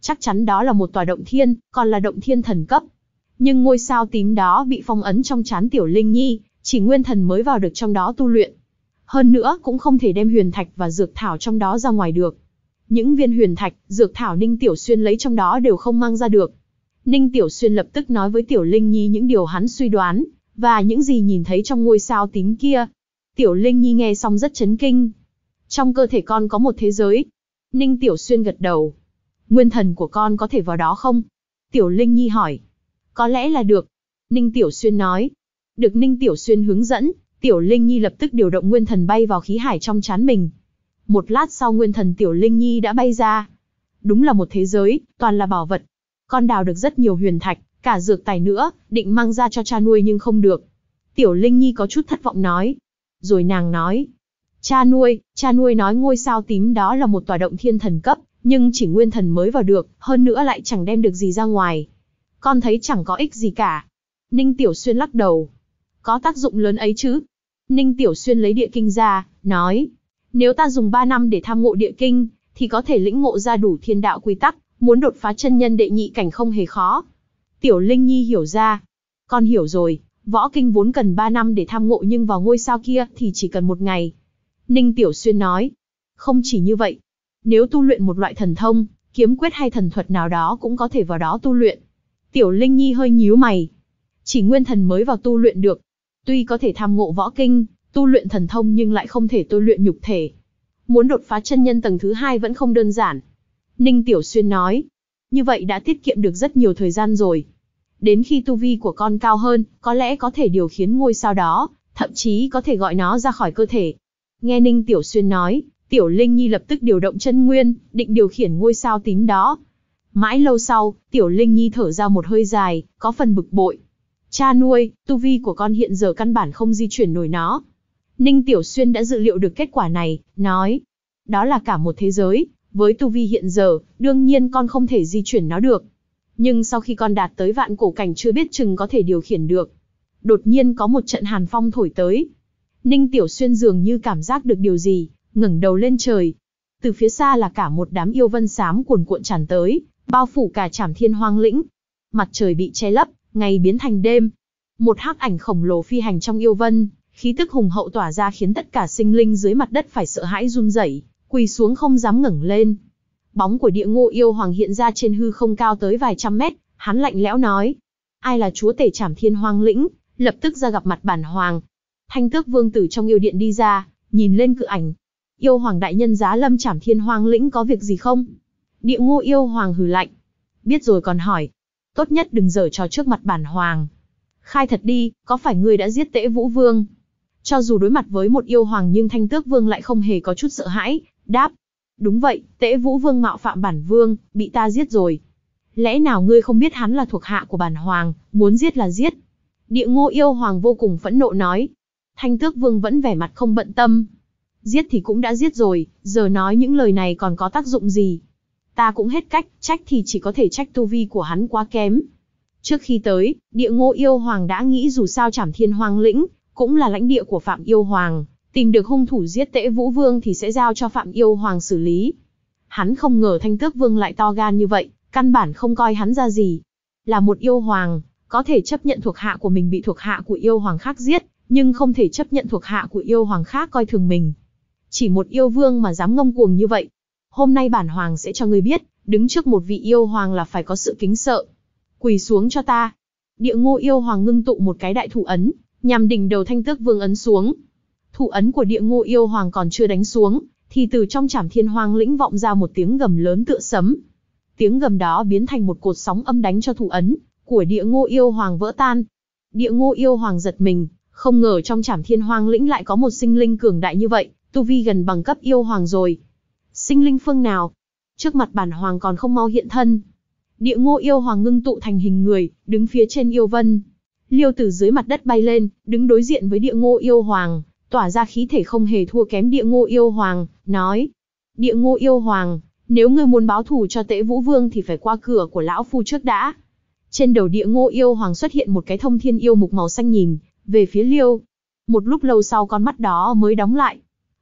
Chắc chắn đó là một tòa động thiên, còn là động thiên thần cấp. Nhưng ngôi sao tím đó bị phong ấn trong chán Tiểu Linh Nhi, chỉ nguyên thần mới vào được trong đó tu luyện. Hơn nữa cũng không thể đem huyền thạch và dược thảo trong đó ra ngoài được những viên huyền thạch, dược thảo Ninh Tiểu Xuyên lấy trong đó đều không mang ra được. Ninh Tiểu Xuyên lập tức nói với Tiểu Linh Nhi những điều hắn suy đoán, và những gì nhìn thấy trong ngôi sao tím kia. Tiểu Linh Nhi nghe xong rất chấn kinh. Trong cơ thể con có một thế giới. Ninh Tiểu Xuyên gật đầu. Nguyên thần của con có thể vào đó không? Tiểu Linh Nhi hỏi. Có lẽ là được. Ninh Tiểu Xuyên nói. Được Ninh Tiểu Xuyên hướng dẫn, Tiểu Linh Nhi lập tức điều động nguyên thần bay vào khí hải trong chán mình. Một lát sau nguyên thần Tiểu Linh Nhi đã bay ra. Đúng là một thế giới, toàn là bảo vật. Con đào được rất nhiều huyền thạch, cả dược tài nữa, định mang ra cho cha nuôi nhưng không được. Tiểu Linh Nhi có chút thất vọng nói. Rồi nàng nói. Cha nuôi, cha nuôi nói ngôi sao tím đó là một tòa động thiên thần cấp, nhưng chỉ nguyên thần mới vào được, hơn nữa lại chẳng đem được gì ra ngoài. Con thấy chẳng có ích gì cả. Ninh Tiểu Xuyên lắc đầu. Có tác dụng lớn ấy chứ. Ninh Tiểu Xuyên lấy địa kinh ra, nói. Nếu ta dùng 3 năm để tham ngộ địa kinh, thì có thể lĩnh ngộ ra đủ thiên đạo quy tắc, muốn đột phá chân nhân đệ nhị cảnh không hề khó. Tiểu Linh Nhi hiểu ra. Con hiểu rồi, võ kinh vốn cần 3 năm để tham ngộ nhưng vào ngôi sao kia thì chỉ cần một ngày. Ninh Tiểu Xuyên nói. Không chỉ như vậy. Nếu tu luyện một loại thần thông, kiếm quyết hay thần thuật nào đó cũng có thể vào đó tu luyện. Tiểu Linh Nhi hơi nhíu mày. Chỉ nguyên thần mới vào tu luyện được. Tuy có thể tham ngộ võ kinh, tu luyện thần thông nhưng lại không thể tu luyện nhục thể. Muốn đột phá chân nhân tầng thứ hai vẫn không đơn giản. Ninh Tiểu Xuyên nói, như vậy đã tiết kiệm được rất nhiều thời gian rồi. Đến khi tu vi của con cao hơn, có lẽ có thể điều khiến ngôi sao đó, thậm chí có thể gọi nó ra khỏi cơ thể. Nghe Ninh Tiểu Xuyên nói, Tiểu Linh Nhi lập tức điều động chân nguyên, định điều khiển ngôi sao tím đó. Mãi lâu sau, Tiểu Linh Nhi thở ra một hơi dài, có phần bực bội. Cha nuôi, tu vi của con hiện giờ căn bản không di chuyển nổi nó. Ninh Tiểu Xuyên đã dự liệu được kết quả này, nói. Đó là cả một thế giới, với tu vi hiện giờ, đương nhiên con không thể di chuyển nó được. Nhưng sau khi con đạt tới vạn cổ cảnh chưa biết chừng có thể điều khiển được. Đột nhiên có một trận hàn phong thổi tới. Ninh Tiểu Xuyên dường như cảm giác được điều gì, ngẩng đầu lên trời. Từ phía xa là cả một đám yêu vân xám cuồn cuộn tràn tới, bao phủ cả trảm thiên hoang lĩnh. Mặt trời bị che lấp, ngày biến thành đêm. Một hắc ảnh khổng lồ phi hành trong yêu vân, khí tức hùng hậu tỏa ra khiến tất cả sinh linh dưới mặt đất phải sợ hãi run rẩy, quỳ xuống không dám ngẩng lên. Bóng của địa ngô yêu hoàng hiện ra trên hư không cao tới vài trăm mét, hắn lạnh lẽo nói. Ai là chúa tể trảm thiên hoang lĩnh, lập tức ra gặp mặt bản hoàng. Thanh tước vương tử trong yêu điện đi ra, nhìn lên cự ảnh. Yêu hoàng đại nhân giá lâm trảm thiên hoang lĩnh có việc gì không? Địa ngô yêu hoàng hừ lạnh. Biết rồi còn hỏi. Tốt nhất đừng dở trò trước mặt bản hoàng. Khai thật đi, có phải ngươi đã giết tễ vũ vương, cho dù đối mặt với một yêu hoàng nhưng Thanh Tước Vương lại không hề có chút sợ hãi, đáp. Đúng vậy, Tế Vũ Vương mạo phạm bản vương, bị ta giết rồi. Lẽ nào ngươi không biết hắn là thuộc hạ của bản hoàng, muốn giết là giết. Địa ngô yêu hoàng vô cùng phẫn nộ nói. Thanh Tước Vương vẫn vẻ mặt không bận tâm. Giết thì cũng đã giết rồi, giờ nói những lời này còn có tác dụng gì. Ta cũng hết cách, trách thì chỉ có thể trách tu vi của hắn quá kém, Trước khi tới, địa ngô yêu hoàng đã nghĩ dù sao chảm thiên hoang lĩnh, cũng là lãnh địa của Phạm Yêu Hoàng, tìm được hung thủ giết tễ Vũ Vương thì sẽ giao cho Phạm Yêu Hoàng xử lý. Hắn không ngờ Thanh Tước Vương lại to gan như vậy, căn bản không coi hắn ra gì. Là một yêu hoàng, có thể chấp nhận thuộc hạ của mình bị thuộc hạ của yêu hoàng khác giết, nhưng không thể chấp nhận thuộc hạ của yêu hoàng khác coi thường mình. Chỉ một yêu vương mà dám ngông cuồng như vậy. Hôm nay bản hoàng sẽ cho ngươi biết, đứng trước một vị yêu hoàng là phải có sự kính sợ. Quỳ xuống cho ta. Địa ngô yêu hoàng ngưng tụ một cái đại thủ ấn, nhằm đỉnh đầu thanh tước vương ấn xuống. Thủ ấn của địa ngô yêu hoàng còn chưa đánh xuống, thì từ trong trảm thiên hoang lĩnh vọng ra một tiếng gầm lớn tựa sấm. Tiếng gầm đó biến thành một cột sóng âm đánh cho thủ ấn của địa ngô yêu hoàng vỡ tan. Địa ngô yêu hoàng giật mình, không ngờ trong trảm thiên hoang lĩnh lại có một sinh linh cường đại như vậy, tu vi gần bằng cấp yêu hoàng rồi. Sinh linh phương nào? Trước mặt bản hoàng còn không mau hiện thân. Địa ngô yêu hoàng ngưng tụ thành hình người, đứng phía trên yêu vân, Liêu Tử dưới mặt đất bay lên, đứng đối diện với địa ngô yêu hoàng, tỏa ra khí thể không hề thua kém địa ngô yêu hoàng, nói. Địa ngô yêu hoàng, nếu ngươi muốn báo thù cho Tế vũ vương thì phải qua cửa của lão phu trước đã. Trên đầu địa ngô yêu hoàng xuất hiện một cái thông thiên yêu mục màu xanh nhìn, về phía liêu. Một lúc lâu sau con mắt đó mới đóng lại.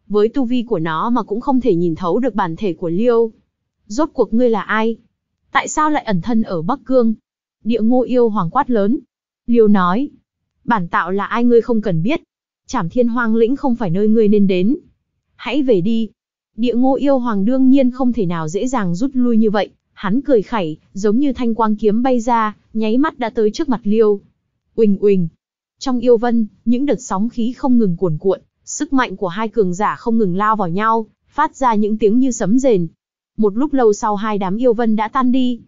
Với tu vi của nó mà cũng không thể nhìn thấu được bản thể của liêu. Rốt cuộc ngươi là ai? Tại sao lại ẩn thân ở Bắc Cương? Địa ngô yêu hoàng quát lớn, Liêu nói, bản tạo là ai ngươi không cần biết. Trảm thiên hoang lĩnh không phải nơi ngươi nên đến. Hãy về đi. Địa ngô yêu hoàng đương nhiên không thể nào dễ dàng rút lui như vậy. Hắn cười khẩy, giống như thanh quang kiếm bay ra, nháy mắt đã tới trước mặt liêu. Uỳnh uỳnh. Trong yêu vân, những đợt sóng khí không ngừng cuồn cuộn, sức mạnh của hai cường giả không ngừng lao vào nhau, phát ra những tiếng như sấm rền. Một lúc lâu sau hai đám yêu vân đã tan đi.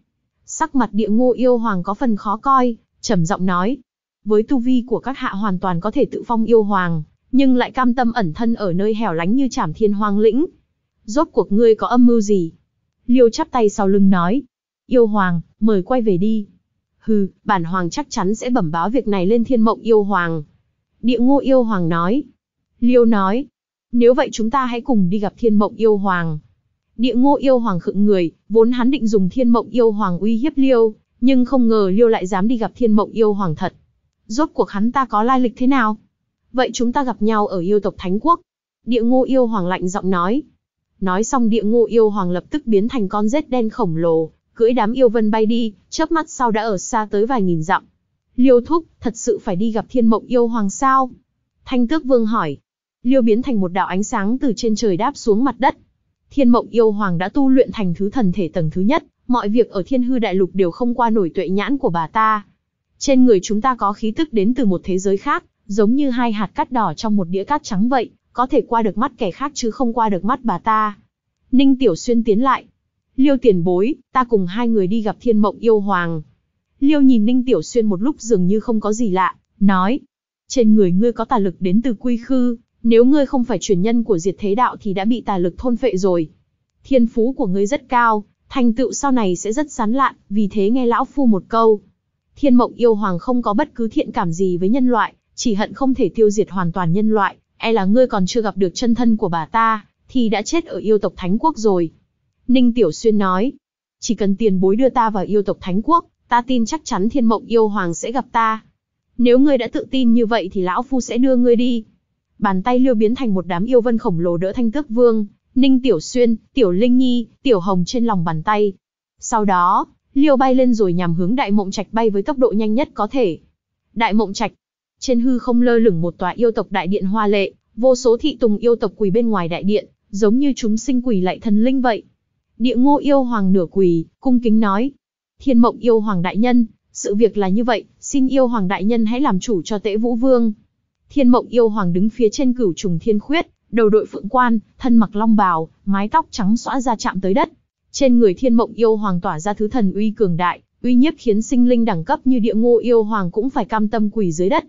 Sắc mặt địa ngô yêu hoàng có phần khó coi, trầm giọng nói. Với tu vi của các hạ hoàn toàn có thể tự phong yêu hoàng, nhưng lại cam tâm ẩn thân ở nơi hẻo lánh như trảm thiên hoang lĩnh. Rốt cuộc ngươi có âm mưu gì? Liêu chắp tay sau lưng nói. Yêu hoàng, mời quay về đi. Hừ, bản hoàng chắc chắn sẽ bẩm báo việc này lên thiên mộng yêu hoàng. Địa ngô yêu hoàng nói. Liêu nói. Nếu vậy chúng ta hãy cùng đi gặp thiên mộng yêu hoàng. Địa ngô yêu hoàng khựng người, vốn hắn định dùng thiên mộng yêu hoàng uy hiếp Liêu, nhưng không ngờ Liêu lại dám đi gặp Thiên Mộng yêu hoàng thật. Rốt cuộc hắn ta có lai lịch thế nào? Vậy chúng ta gặp nhau ở yêu tộc Thánh Quốc. Địa ngô yêu hoàng lạnh giọng nói. Nói xong địa ngô yêu hoàng lập tức biến thành con rết đen khổng lồ, cưỡi đám yêu vân bay đi, chớp mắt sau đã ở xa tới vài nghìn dặm. Liêu thúc, thật sự phải đi gặp thiên mộng yêu hoàng sao? Thanh tước vương hỏi. Liêu biến thành một đạo ánh sáng từ trên trời đáp xuống mặt đất. Thiên mộng yêu hoàng đã tu luyện thành thứ thần thể tầng thứ nhất, mọi việc ở thiên hư đại lục đều không qua nổi tuệ nhãn của bà ta. Trên người chúng ta có khí tức đến từ một thế giới khác, giống như hai hạt cát đỏ trong một đĩa cát trắng vậy, có thể qua được mắt kẻ khác chứ không qua được mắt bà ta. Ninh Tiểu Xuyên tiến lại. Liêu tiền bối, ta cùng hai người đi gặp thiên mộng yêu hoàng. Liêu nhìn Ninh Tiểu Xuyên một lúc dường như không có gì lạ, nói. Trên người ngươi có tà lực đến từ quy khư, nếu ngươi không phải truyền nhân của diệt thế đạo thì đã bị tà lực thôn phệ rồi. Thiên phú của ngươi rất cao, Thành tựu sau này sẽ rất sán lạn, vì thế nghe lão phu một câu. Thiên mộng yêu hoàng không có bất cứ thiện cảm gì với nhân loại, chỉ hận không thể tiêu diệt hoàn toàn nhân loại, e là ngươi còn chưa gặp được chân thân của bà ta, thì đã chết ở yêu tộc Thánh Quốc rồi. Ninh Tiểu Xuyên nói, chỉ cần tiền bối đưa ta vào yêu tộc Thánh Quốc, ta tin chắc chắn thiên mộng yêu hoàng sẽ gặp ta. Nếu ngươi đã tự tin như vậy thì lão phu sẽ đưa ngươi đi. Bàn tay liêu biến thành một đám yêu vân khổng lồ đỡ thanh tước vương, Ninh Tiểu Xuyên, Tiểu Linh Nhi, Tiểu Hồng trên lòng bàn tay. Sau đó, liêu bay lên rồi nhằm hướng đại mộng trạch bay với tốc độ nhanh nhất có thể. Đại mộng trạch, trên hư không lơ lửng một tòa yêu tộc đại điện hoa lệ, vô số thị tùng yêu tộc quỳ bên ngoài đại điện, giống như chúng sinh quỳ lại thần linh vậy. Địa ngô yêu hoàng nửa quỳ, cung kính nói. Thiên mộng yêu hoàng đại nhân, sự việc là như vậy, xin yêu hoàng đại nhân hãy làm chủ cho Tế vũ vương. Thiên mộng yêu hoàng đứng phía trên cửu trùng thiên khuyết, đầu đội phượng quan, thân mặc long bào, mái tóc trắng xõa ra chạm tới đất. Trên người thiên mộng yêu hoàng tỏa ra thứ thần uy cường đại, uy nhiếp khiến sinh linh đẳng cấp như địa ngô yêu hoàng cũng phải cam tâm quỳ dưới đất.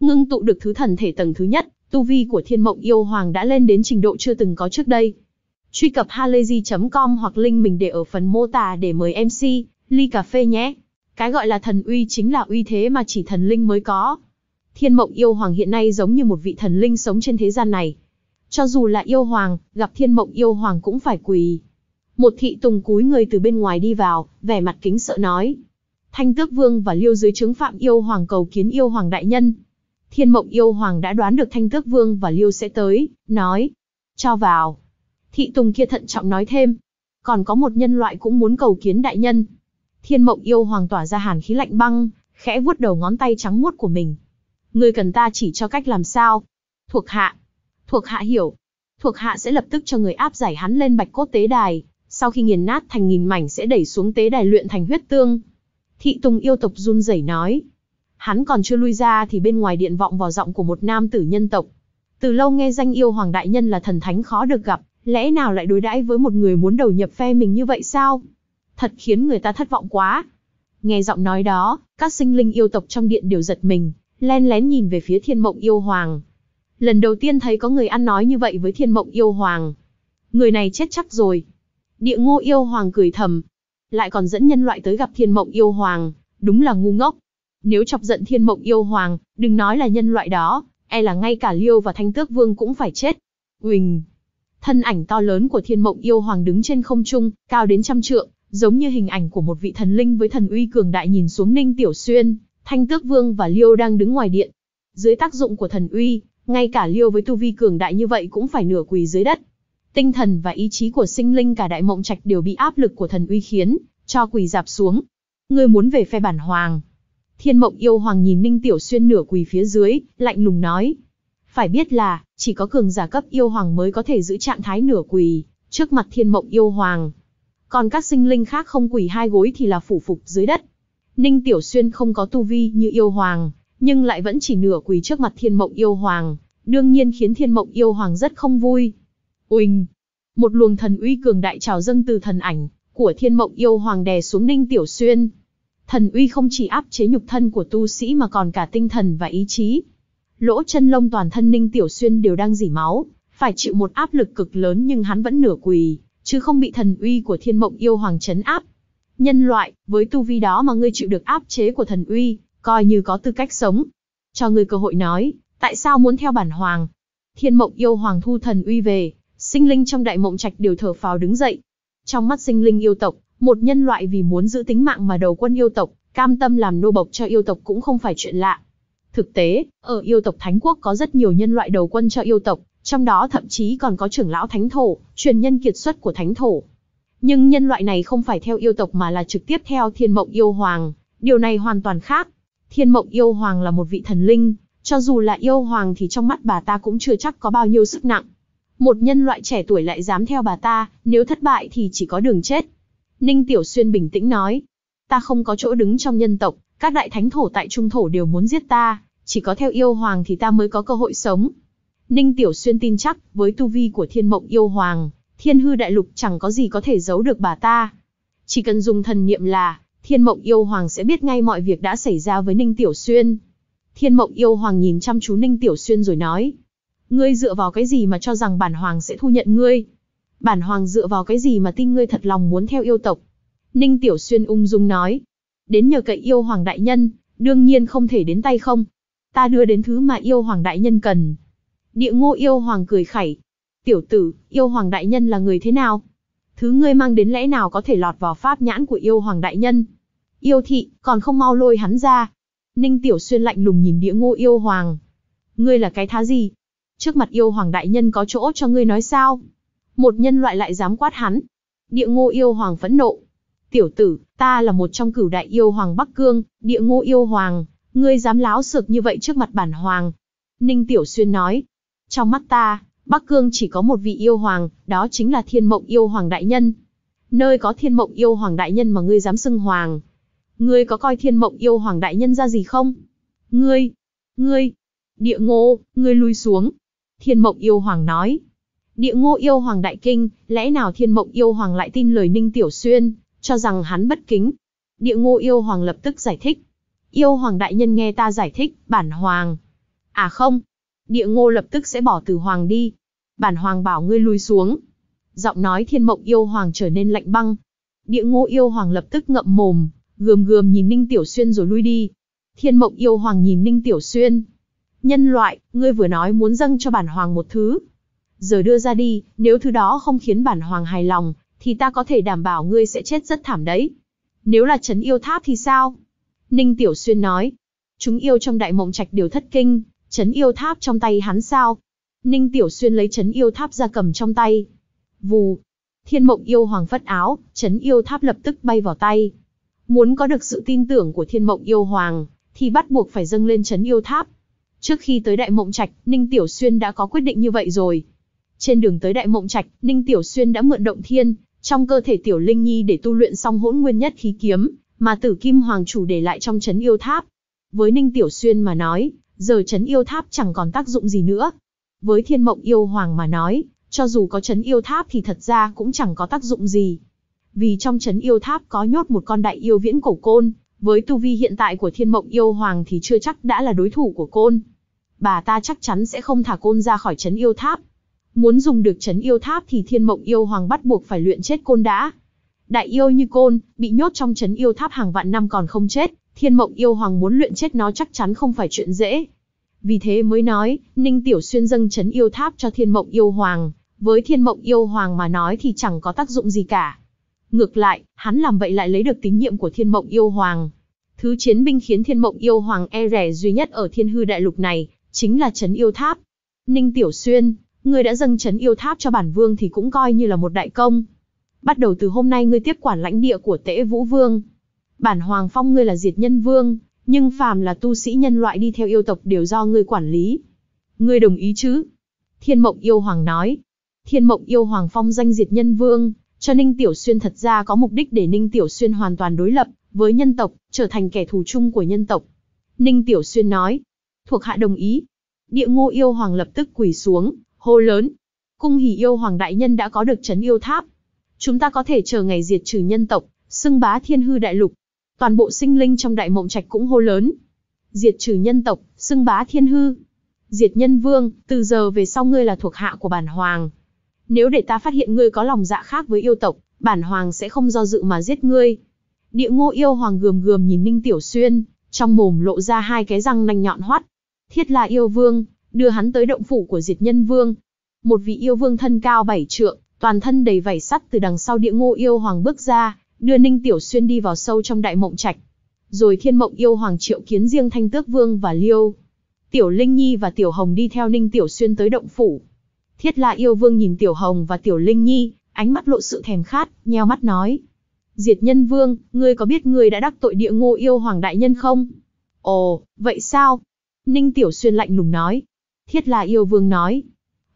Ngưng tụ được thứ thần thể tầng thứ nhất, tu vi của thiên mộng yêu hoàng đã lên đến trình độ chưa từng có trước đây. Truy cập halayzi.com hoặc link mình để ở phần mô tả để mời MC, ly cà phê nhé. Cái gọi là thần uy chính là uy thế mà chỉ thần linh mới có. Thiên mộng yêu hoàng hiện nay giống như một vị thần linh sống trên thế gian này, cho dù là yêu hoàng, gặp thiên mộng yêu hoàng cũng phải quỳ. Một thị tùng cúi người từ bên ngoài đi vào, vẻ mặt kính sợ nói. Thanh tước vương và liêu dưới chứng phạm yêu hoàng cầu kiến yêu hoàng đại nhân. Thiên mộng yêu hoàng đã đoán được thanh tước vương và liêu sẽ tới, nói. Cho vào. Thị tùng kia thận trọng nói thêm. Còn có một nhân loại cũng muốn cầu kiến đại nhân. Thiên mộng yêu hoàng tỏa ra hàn khí lạnh băng, khẽ vuốt đầu ngón tay trắng muốt của mình. Người cần ta chỉ cho cách làm sao. Thuộc hạ, Thuộc hạ hiểu. Thuộc hạ sẽ lập tức cho người áp giải hắn lên bạch cốt tế đài, sau khi nghiền nát thành nghìn mảnh sẽ đẩy xuống tế đài luyện thành huyết tương. Thị Tùng yêu tộc run rẩy nói. Hắn còn chưa lui ra thì bên ngoài điện vọng vào giọng của một nam tử nhân tộc. Từ lâu nghe danh yêu hoàng đại nhân là thần thánh khó được gặp, lẽ nào lại đối đãi với một người muốn đầu nhập phe mình như vậy sao? Thật khiến người ta thất vọng quá. Nghe giọng nói đó, các sinh linh yêu tộc trong điện đều giật mình, len lén nhìn về phía thiên mộng yêu hoàng, Lần đầu tiên thấy có người ăn nói như vậy với thiên mộng yêu hoàng. Người này chết chắc rồi. Địa ngô yêu hoàng cười thầm. Lại còn dẫn nhân loại tới gặp thiên mộng yêu hoàng, đúng là ngu ngốc. Nếu chọc giận thiên mộng yêu hoàng, đừng nói là nhân loại đó, e là ngay cả liêu và thanh tước vương cũng phải chết. quỳnh Thân ảnh to lớn của thiên mộng yêu hoàng đứng trên không trung, cao đến trăm trượng, giống như hình ảnh của một vị thần linh với thần uy cường đại nhìn xuống ninh tiểu xuyên, thanh tước vương và liêu đang đứng ngoài điện. Dưới tác dụng của thần uy, ngay cả liêu với tu vi cường đại như vậy cũng phải nửa quỳ dưới đất. Tinh thần và ý chí của sinh linh cả đại mộng trạch đều bị áp lực của thần uy khiến, cho quỳ dạp xuống. Ngươi muốn về phe bản hoàng. Thiên mộng yêu hoàng nhìn Ninh Tiểu Xuyên nửa quỳ phía dưới, lạnh lùng nói. Phải biết là, chỉ có cường giả cấp yêu hoàng mới có thể giữ trạng thái nửa quỳ, trước mặt thiên mộng yêu hoàng. Còn các sinh linh khác không quỳ hai gối thì là phủ phục dưới đất. Ninh Tiểu Xuyên không có tu vi như yêu hoàng, nhưng lại vẫn chỉ nửa quỳ trước mặt thiên mộng yêu hoàng, đương nhiên khiến thiên mộng yêu hoàng rất không vui. Uỳnh! Một luồng thần uy cường đại trào dâng từ thần ảnh, của thiên mộng yêu hoàng đè xuống ninh tiểu xuyên. Thần uy không chỉ áp chế nhục thân của tu sĩ mà còn cả tinh thần và ý chí. Lỗ chân lông toàn thân ninh tiểu xuyên đều đang dỉ máu, phải chịu một áp lực cực lớn nhưng hắn vẫn nửa quỳ, chứ không bị thần uy của thiên mộng yêu hoàng chấn áp. Nhân loại, với tu vi đó mà ngươi chịu được áp chế của thần uy, coi như có tư cách sống. Cho ngươi cơ hội nói, tại sao muốn theo bản hoàng? Thiên mộng yêu hoàng thu thần uy về, sinh linh trong đại mộng trạch đều thở phào đứng dậy. Trong mắt sinh linh yêu tộc, một nhân loại vì muốn giữ tính mạng mà đầu quân yêu tộc, cam tâm làm nô bộc cho yêu tộc cũng không phải chuyện lạ. Thực tế, ở yêu tộc Thánh Quốc có rất nhiều nhân loại đầu quân cho yêu tộc, trong đó thậm chí còn có trưởng lão Thánh Thổ, truyền nhân kiệt xuất của Thánh Thổ. Nhưng nhân loại này không phải theo yêu tộc mà là trực tiếp theo thiên mộng yêu hoàng, điều này hoàn toàn khác. Thiên Mộng Yêu Hoàng là một vị thần linh, cho dù là yêu hoàng thì trong mắt bà ta cũng chưa chắc có bao nhiêu sức nặng. Một nhân loại trẻ tuổi lại dám theo bà ta, nếu thất bại thì chỉ có đường chết. Ninh Tiểu Xuyên bình tĩnh nói, ta không có chỗ đứng trong nhân tộc, các đại thánh thổ tại trung thổ đều muốn giết ta, chỉ có theo yêu hoàng thì ta mới có cơ hội sống. Ninh Tiểu Xuyên tin chắc, với tu vi của thiên mộng yêu hoàng, thiên hư đại lục chẳng có gì có thể giấu được bà ta. Chỉ cần dùng thần niệm là, Thiên Mộng Yêu Hoàng sẽ biết ngay mọi việc đã xảy ra với Ninh Tiểu Xuyên. Thiên Mộng Yêu Hoàng nhìn chăm chú Ninh Tiểu Xuyên rồi nói. Ngươi dựa vào cái gì mà cho rằng bản Hoàng sẽ thu nhận ngươi? Bản Hoàng dựa vào cái gì mà tin ngươi thật lòng muốn theo yêu tộc? Ninh Tiểu Xuyên ung dung nói. Đến nhờ cậy yêu Hoàng Đại Nhân, đương nhiên không thể đến tay không. Ta đưa đến thứ mà yêu Hoàng Đại Nhân cần. Địa ngô yêu Hoàng cười khẩy. Tiểu tử, yêu Hoàng Đại Nhân là người thế nào? Thứ ngươi mang đến lẽ nào có thể lọt vào pháp nhãn của yêu Hoàng Đại Nhân? Yêu thị, còn không mau lôi hắn ra. Ninh Tiểu Xuyên lạnh lùng nhìn địa ngô yêu hoàng. Ngươi là cái thá gì? Trước mặt yêu hoàng đại nhân có chỗ cho ngươi nói sao? Một nhân loại lại dám quát hắn. Địa ngô yêu hoàng phẫn nộ. Tiểu tử, ta là một trong cửu đại yêu hoàng Bắc Cương, địa ngô yêu hoàng. Ngươi dám láo sược như vậy trước mặt bản hoàng. Ninh Tiểu Xuyên nói. Trong mắt ta, Bắc Cương chỉ có một vị yêu hoàng, đó chính là thiên mộng yêu hoàng đại nhân. Nơi có thiên mộng yêu hoàng đại nhân mà ngươi dám xưng hoàng, Ngươi có coi thiên mộng yêu hoàng đại nhân ra gì không? Ngươi, ngươi, địa ngô, ngươi lui xuống. Thiên mộng yêu hoàng nói. Địa ngô yêu hoàng đại kinh, lẽ nào thiên mộng yêu hoàng lại tin lời ninh tiểu xuyên, cho rằng hắn bất kính. Địa ngô yêu hoàng lập tức giải thích. Yêu hoàng đại nhân nghe ta giải thích, bản hoàng. À không, địa ngô lập tức sẽ bỏ từ hoàng đi. Bản hoàng bảo ngươi lui xuống. Giọng nói thiên mộng yêu hoàng trở nên lạnh băng. Địa ngô yêu hoàng lập tức ngậm mồm, gườm gườm nhìn Ninh Tiểu Xuyên rồi lui đi. Thiên Mộng yêu hoàng nhìn Ninh Tiểu Xuyên. Nhân loại, ngươi vừa nói muốn dâng cho bản hoàng một thứ. Giờ đưa ra đi, nếu thứ đó không khiến bản hoàng hài lòng, thì ta có thể đảm bảo ngươi sẽ chết rất thảm đấy. Nếu là trấn yêu tháp thì sao? Ninh Tiểu Xuyên nói. Chúng yêu trong đại mộng trạch đều thất kinh, trấn yêu tháp trong tay hắn sao? Ninh Tiểu Xuyên lấy trấn yêu tháp ra cầm trong tay. Vù. Thiên mộng yêu hoàng phất áo, trấn yêu tháp lập tức bay vào tay. Muốn có được sự tin tưởng của thiên mộng yêu hoàng, thì bắt buộc phải dâng lên chấn yêu tháp. Trước khi tới Đại Mộng Trạch, Ninh Tiểu Xuyên đã có quyết định như vậy rồi. Trên đường tới Đại Mộng Trạch, Ninh Tiểu Xuyên đã mượn động thiên, trong cơ thể Tiểu Linh Nhi để tu luyện xong hỗn nguyên nhất khí kiếm, mà tử kim hoàng chủ để lại trong chấn yêu tháp. Với Ninh Tiểu Xuyên mà nói, giờ chấn yêu tháp chẳng còn tác dụng gì nữa. Với thiên mộng yêu hoàng mà nói, cho dù có chấn yêu tháp thì thật ra cũng chẳng có tác dụng gì vì trong trấn yêu tháp có nhốt một con đại yêu viễn cổ côn, với tu vi hiện tại của thiên mộng yêu hoàng thì chưa chắc đã là đối thủ của côn. Bà ta chắc chắn sẽ không thả côn ra khỏi trấn yêu tháp. Muốn dùng được trấn yêu tháp thì thiên mộng yêu hoàng bắt buộc phải luyện chết côn đã. Đại yêu như côn, bị nhốt trong trấn yêu tháp hàng vạn năm còn không chết, thiên mộng yêu hoàng muốn luyện chết nó chắc chắn không phải chuyện dễ. Vì thế mới nói, Ninh Tiểu Xuyên dâng trấn yêu tháp cho thiên mộng yêu hoàng, với thiên mộng yêu hoàng mà nói thì chẳng có tác dụng gì cả. Ngược lại, hắn làm vậy lại lấy được tín nhiệm của thiên mộng yêu hoàng. Thứ chiến binh khiến thiên mộng yêu hoàng e rẻ duy nhất ở thiên hư đại lục này, chính là trấn yêu tháp. Ninh Tiểu Xuyên, người đã dâng trấn yêu tháp cho bản vương thì cũng coi như là một đại công. Bắt đầu từ hôm nay ngươi tiếp quản lãnh địa của Tế vũ vương. Bản hoàng phong ngươi là diệt nhân vương, nhưng phàm là tu sĩ nhân loại đi theo yêu tộc đều do ngươi quản lý. Ngươi đồng ý chứ? Thiên mộng yêu hoàng nói. Thiên mộng yêu hoàng phong danh diệt nhân vương, cho Ninh Tiểu Xuyên thật ra có mục đích để Ninh Tiểu Xuyên hoàn toàn đối lập với nhân tộc, trở thành kẻ thù chung của nhân tộc. Ninh Tiểu Xuyên nói, thuộc hạ đồng ý. Địa ngô yêu hoàng lập tức quỳ xuống, hô lớn. Cung hỷ yêu hoàng đại nhân đã có được chấn yêu tháp. Chúng ta có thể chờ ngày diệt trừ nhân tộc, xưng bá thiên hư đại lục. Toàn bộ sinh linh trong đại mộng trạch cũng hô lớn. Diệt trừ nhân tộc, xưng bá thiên hư. Diệt nhân vương, từ giờ về sau ngươi là thuộc hạ của bản hoàng nếu để ta phát hiện ngươi có lòng dạ khác với yêu tộc, bản hoàng sẽ không do dự mà giết ngươi. Địa ngô yêu hoàng gườm gườm nhìn Ninh Tiểu Xuyên, trong mồm lộ ra hai cái răng nanh nhọn hoắt. Thiết là yêu vương, đưa hắn tới động phủ của diệt nhân vương. Một vị yêu vương thân cao bảy trượng, toàn thân đầy vảy sắt từ đằng sau địa ngô yêu hoàng bước ra, đưa Ninh Tiểu Xuyên đi vào sâu trong đại mộng trạch. Rồi thiên mộng yêu hoàng triệu kiến riêng thanh tước vương và liêu. Tiểu Linh Nhi và Tiểu Hồng đi theo Ninh Tiểu Xuyên tới động phủ. Thiết La yêu vương nhìn Tiểu Hồng và Tiểu Linh Nhi, ánh mắt lộ sự thèm khát, nheo mắt nói. Diệt nhân vương, ngươi có biết ngươi đã đắc tội địa ngô yêu hoàng đại nhân không? Ồ, vậy sao? Ninh Tiểu Xuyên lạnh lùng nói. Thiết La yêu vương nói.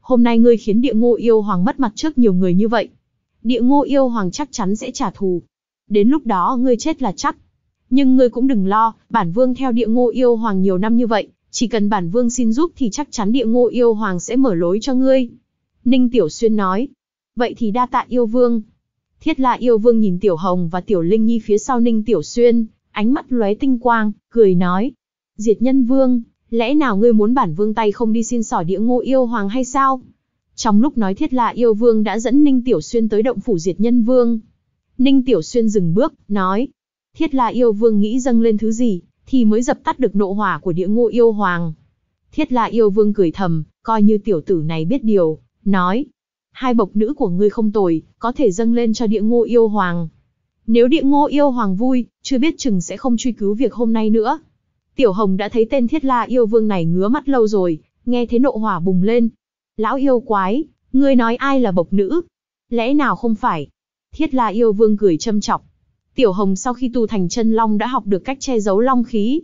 Hôm nay ngươi khiến địa ngô yêu hoàng mất mặt trước nhiều người như vậy. Địa ngô yêu hoàng chắc chắn sẽ trả thù. Đến lúc đó ngươi chết là chắc. Nhưng ngươi cũng đừng lo, bản vương theo địa ngô yêu hoàng nhiều năm như vậy, chỉ cần bản vương xin giúp thì chắc chắn địa ngô yêu hoàng sẽ mở lối cho ngươi. Ninh Tiểu Xuyên nói. Vậy thì đa tạ yêu vương. Thiết la yêu vương nhìn Tiểu Hồng và Tiểu Linh Nhi phía sau Ninh Tiểu Xuyên, ánh mắt lóe tinh quang, cười nói. Diệt nhân vương, lẽ nào ngươi muốn bản vương tay không đi xin sỏ địa ngô yêu hoàng hay sao? Trong lúc nói thiết la yêu vương đã dẫn Ninh Tiểu Xuyên tới động phủ diệt nhân vương. Ninh Tiểu Xuyên dừng bước, nói. Thiết la yêu vương nghĩ dâng lên thứ gì, thì mới dập tắt được nộ hỏa của địa ngô yêu hoàng. Thiết La yêu vương cười thầm, coi như tiểu tử này biết điều, nói. Hai bộc nữ của ngươi không tồi, có thể dâng lên cho địa ngô yêu hoàng. Nếu địa ngô yêu hoàng vui, chưa biết chừng sẽ không truy cứu việc hôm nay nữa. Tiểu Hồng đã thấy tên thiết la yêu vương này ngứa mắt lâu rồi, nghe thế nộ hỏa bùng lên. Lão yêu quái, ngươi nói ai là bộc nữ? Lẽ nào không phải? Thiết la yêu vương cười châm chọc, Tiểu Hồng sau khi tu thành chân long đã học được cách che giấu long khí.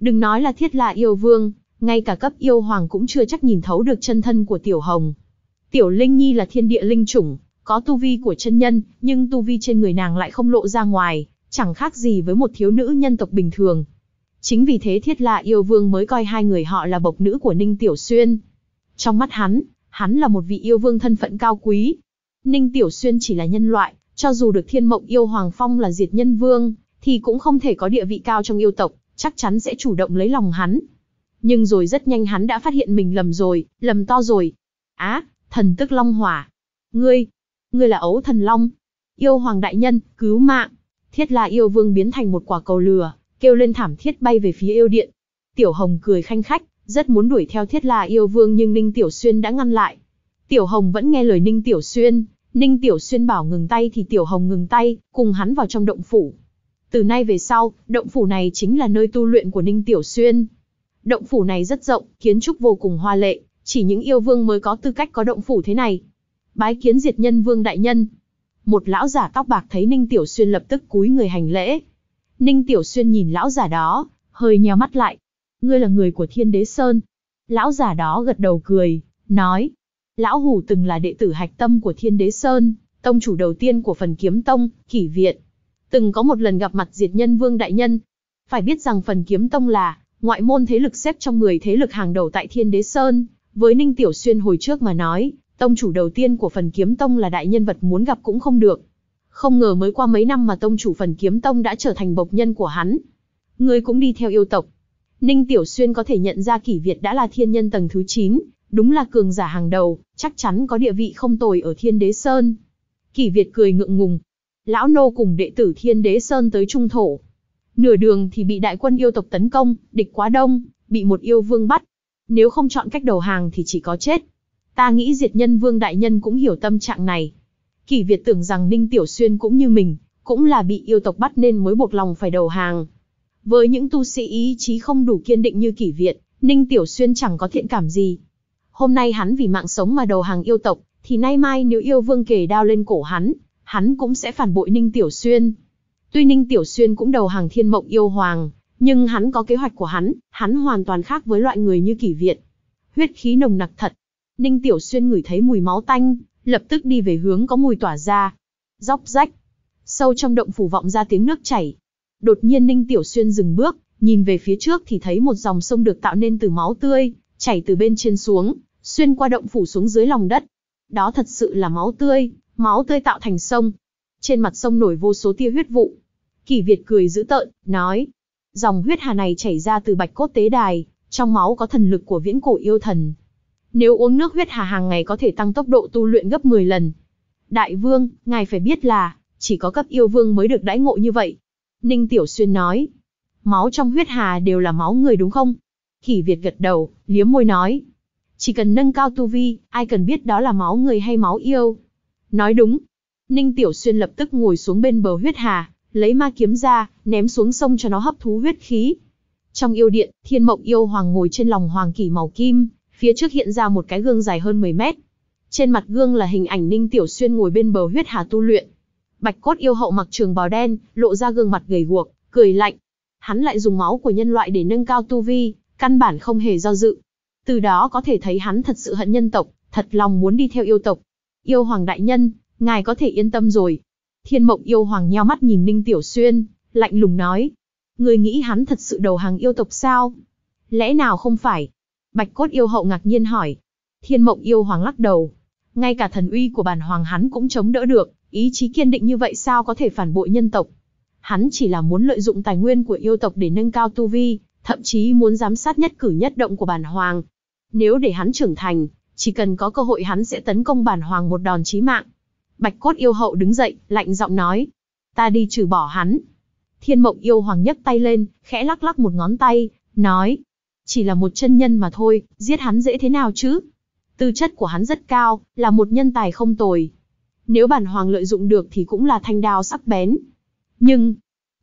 Đừng nói là thiết la yêu vương, ngay cả cấp yêu hoàng cũng chưa chắc nhìn thấu được chân thân của Tiểu Hồng. Tiểu Linh Nhi là thiên địa linh chủng, có tu vi của chân nhân, nhưng tu vi trên người nàng lại không lộ ra ngoài, chẳng khác gì với một thiếu nữ nhân tộc bình thường. Chính vì thế thiết Lạ yêu vương mới coi hai người họ là bộc nữ của Ninh Tiểu Xuyên. Trong mắt hắn, hắn là một vị yêu vương thân phận cao quý. Ninh Tiểu Xuyên chỉ là nhân loại, cho dù được thiên mộng yêu Hoàng Phong là diệt nhân vương, thì cũng không thể có địa vị cao trong yêu tộc, chắc chắn sẽ chủ động lấy lòng hắn. Nhưng rồi rất nhanh hắn đã phát hiện mình lầm rồi, lầm to rồi. Á, thần tức Long Hỏa. Ngươi, ngươi là ấu thần Long. Yêu Hoàng Đại Nhân, cứu mạng. Thiết La yêu vương biến thành một quả cầu lừa, kêu lên thảm thiết bay về phía yêu điện. Tiểu Hồng cười khanh khách, rất muốn đuổi theo Thiết La yêu vương nhưng Ninh Tiểu Xuyên đã ngăn lại. Tiểu Hồng vẫn nghe lời Ninh Tiểu Xuyên, Ninh Tiểu Xuyên bảo ngừng tay thì Tiểu Hồng ngừng tay, cùng hắn vào trong động phủ. Từ nay về sau, động phủ này chính là nơi tu luyện của Ninh Tiểu Xuyên. Động phủ này rất rộng, kiến trúc vô cùng hoa lệ, chỉ những yêu vương mới có tư cách có động phủ thế này. Bái kiến diệt nhân vương đại nhân. Một lão giả tóc bạc thấy Ninh Tiểu Xuyên lập tức cúi người hành lễ. Ninh Tiểu Xuyên nhìn lão giả đó, hơi nheo mắt lại. Ngươi là người của Thiên Đế Sơn. Lão giả đó gật đầu cười, nói, Lão Hủ từng là đệ tử hạch tâm của Thiên Đế Sơn, tông chủ đầu tiên của phần kiếm tông, kỷ viện. Từng có một lần gặp mặt diệt nhân vương đại nhân. Phải biết rằng phần kiếm tông là ngoại môn thế lực xếp trong 10 thế lực hàng đầu tại Thiên Đế Sơn. Với Ninh Tiểu Xuyên hồi trước mà nói, tông chủ đầu tiên của phần kiếm tông là đại nhân vật muốn gặp cũng không được. Không ngờ mới qua mấy năm mà tông chủ phần kiếm tông đã trở thành bộc nhân của hắn. Ngươi cũng đi theo yêu tộc. Ninh Tiểu Xuyên có thể nhận ra kỷ Việt đã là thiên nhân tầng thứ chín đúng là cường giả hàng đầu, chắc chắn có địa vị không tồi ở Thiên Đế Sơn. Kỷ Việt cười ngượng ngùng. Lão nô cùng đệ tử Thiên Đế Sơn tới Trung Thổ. Nửa đường thì bị đại quân yêu tộc tấn công, địch quá đông, bị một yêu vương bắt. Nếu không chọn cách đầu hàng thì chỉ có chết. Ta nghĩ diệt nhân vương đại nhân cũng hiểu tâm trạng này. Kỷ Việt tưởng rằng Ninh Tiểu Xuyên cũng như mình, cũng là bị yêu tộc bắt nên mới buộc lòng phải đầu hàng. Với những tu sĩ ý chí không đủ kiên định như Kỷ Việt, Ninh Tiểu Xuyên chẳng có thiện cảm gì, Hôm nay hắn vì mạng sống mà đầu hàng yêu tộc, thì nay mai nếu yêu vương kề đao lên cổ hắn, hắn cũng sẽ phản bội Ninh Tiểu Xuyên. Tuy Ninh Tiểu Xuyên cũng đầu hàng thiên mộng yêu hoàng, nhưng hắn có kế hoạch của hắn, hắn hoàn toàn khác với loại người như kỷ viện. Huyết khí nồng nặc thật. Ninh Tiểu Xuyên ngửi thấy mùi máu tanh, lập tức đi về hướng có mùi tỏa ra. Dóc rách. Sâu trong động phủ vọng ra tiếng nước chảy. Đột nhiên Ninh Tiểu Xuyên dừng bước, nhìn về phía trước thì thấy một dòng sông được tạo nên từ máu tươi, chảy từ bên trên xuống, xuyên qua động phủ xuống dưới lòng đất. Đó thật sự là máu tươi, máu tươi tạo thành sông. Trên mặt sông nổi vô số tia huyết vụ. Kỳ Việt cười dữ tợn, nói. Dòng huyết hà này chảy ra từ bạch cốt tế đài, trong máu có thần lực của viễn cổ yêu thần. Nếu uống nước huyết hà hàng ngày có thể tăng tốc độ tu luyện gấp 10 lần. Đại vương, ngài phải biết là, chỉ có cấp yêu vương mới được đãi ngộ như vậy. Ninh Tiểu Xuyên nói. Máu trong huyết hà đều là máu người đúng không? Kỳ Việt gật đầu, liếm môi nói. Chỉ cần nâng cao tu vi, ai cần biết đó là máu người hay máu yêu. Nói đúng. Ninh Tiểu Xuyên lập tức ngồi xuống bên bờ huyết hà, lấy ma kiếm ra, ném xuống sông cho nó hấp thú huyết khí. Trong yêu điện, thiên mộng yêu hoàng ngồi trên lòng hoàng kỷ màu kim, phía trước hiện ra một cái gương dài hơn 10 mét. Trên mặt gương là hình ảnh Ninh Tiểu Xuyên ngồi bên bờ huyết hà tu luyện. Bạch cốt yêu hậu mặc trường bào đen, lộ ra gương mặt gầy guộc, cười lạnh. Hắn lại dùng máu của nhân loại để nâng cao tu vi, căn bản không hề do dự, từ đó có thể thấy hắn thật sự hận nhân tộc, thật lòng muốn đi theo yêu tộc. Yêu hoàng đại nhân, ngài có thể yên tâm rồi. Thiên mộng yêu hoàng nheo mắt nhìn Ninh Tiểu Xuyên, lạnh lùng nói. Người nghĩ hắn thật sự đầu hàng yêu tộc sao? Lẽ nào không phải? Bạch cốt yêu hậu ngạc nhiên hỏi. Thiên mộng yêu hoàng lắc đầu. Ngay cả thần uy của bản hoàng hắn cũng chống đỡ được, ý chí kiên định như vậy sao có thể phản bội nhân tộc? Hắn chỉ là muốn lợi dụng tài nguyên của yêu tộc để nâng cao tu vi, thậm chí muốn giám sát nhất cử nhất động của bản hoàng, nếu để hắn trưởng thành, chỉ cần có cơ hội hắn sẽ tấn công bản hoàng một đòn chí mạng. Bạch cốt yêu hậu đứng dậy, lạnh giọng nói. Ta đi trừ bỏ hắn. Thiên mộng yêu hoàng nhấc tay lên, khẽ lắc lắc một ngón tay, nói. Chỉ là một chân nhân mà thôi, giết hắn dễ thế nào chứ? Tư chất của hắn rất cao, là một nhân tài không tồi. Nếu bản hoàng lợi dụng được thì cũng là thanh đao sắc bén. Nhưng,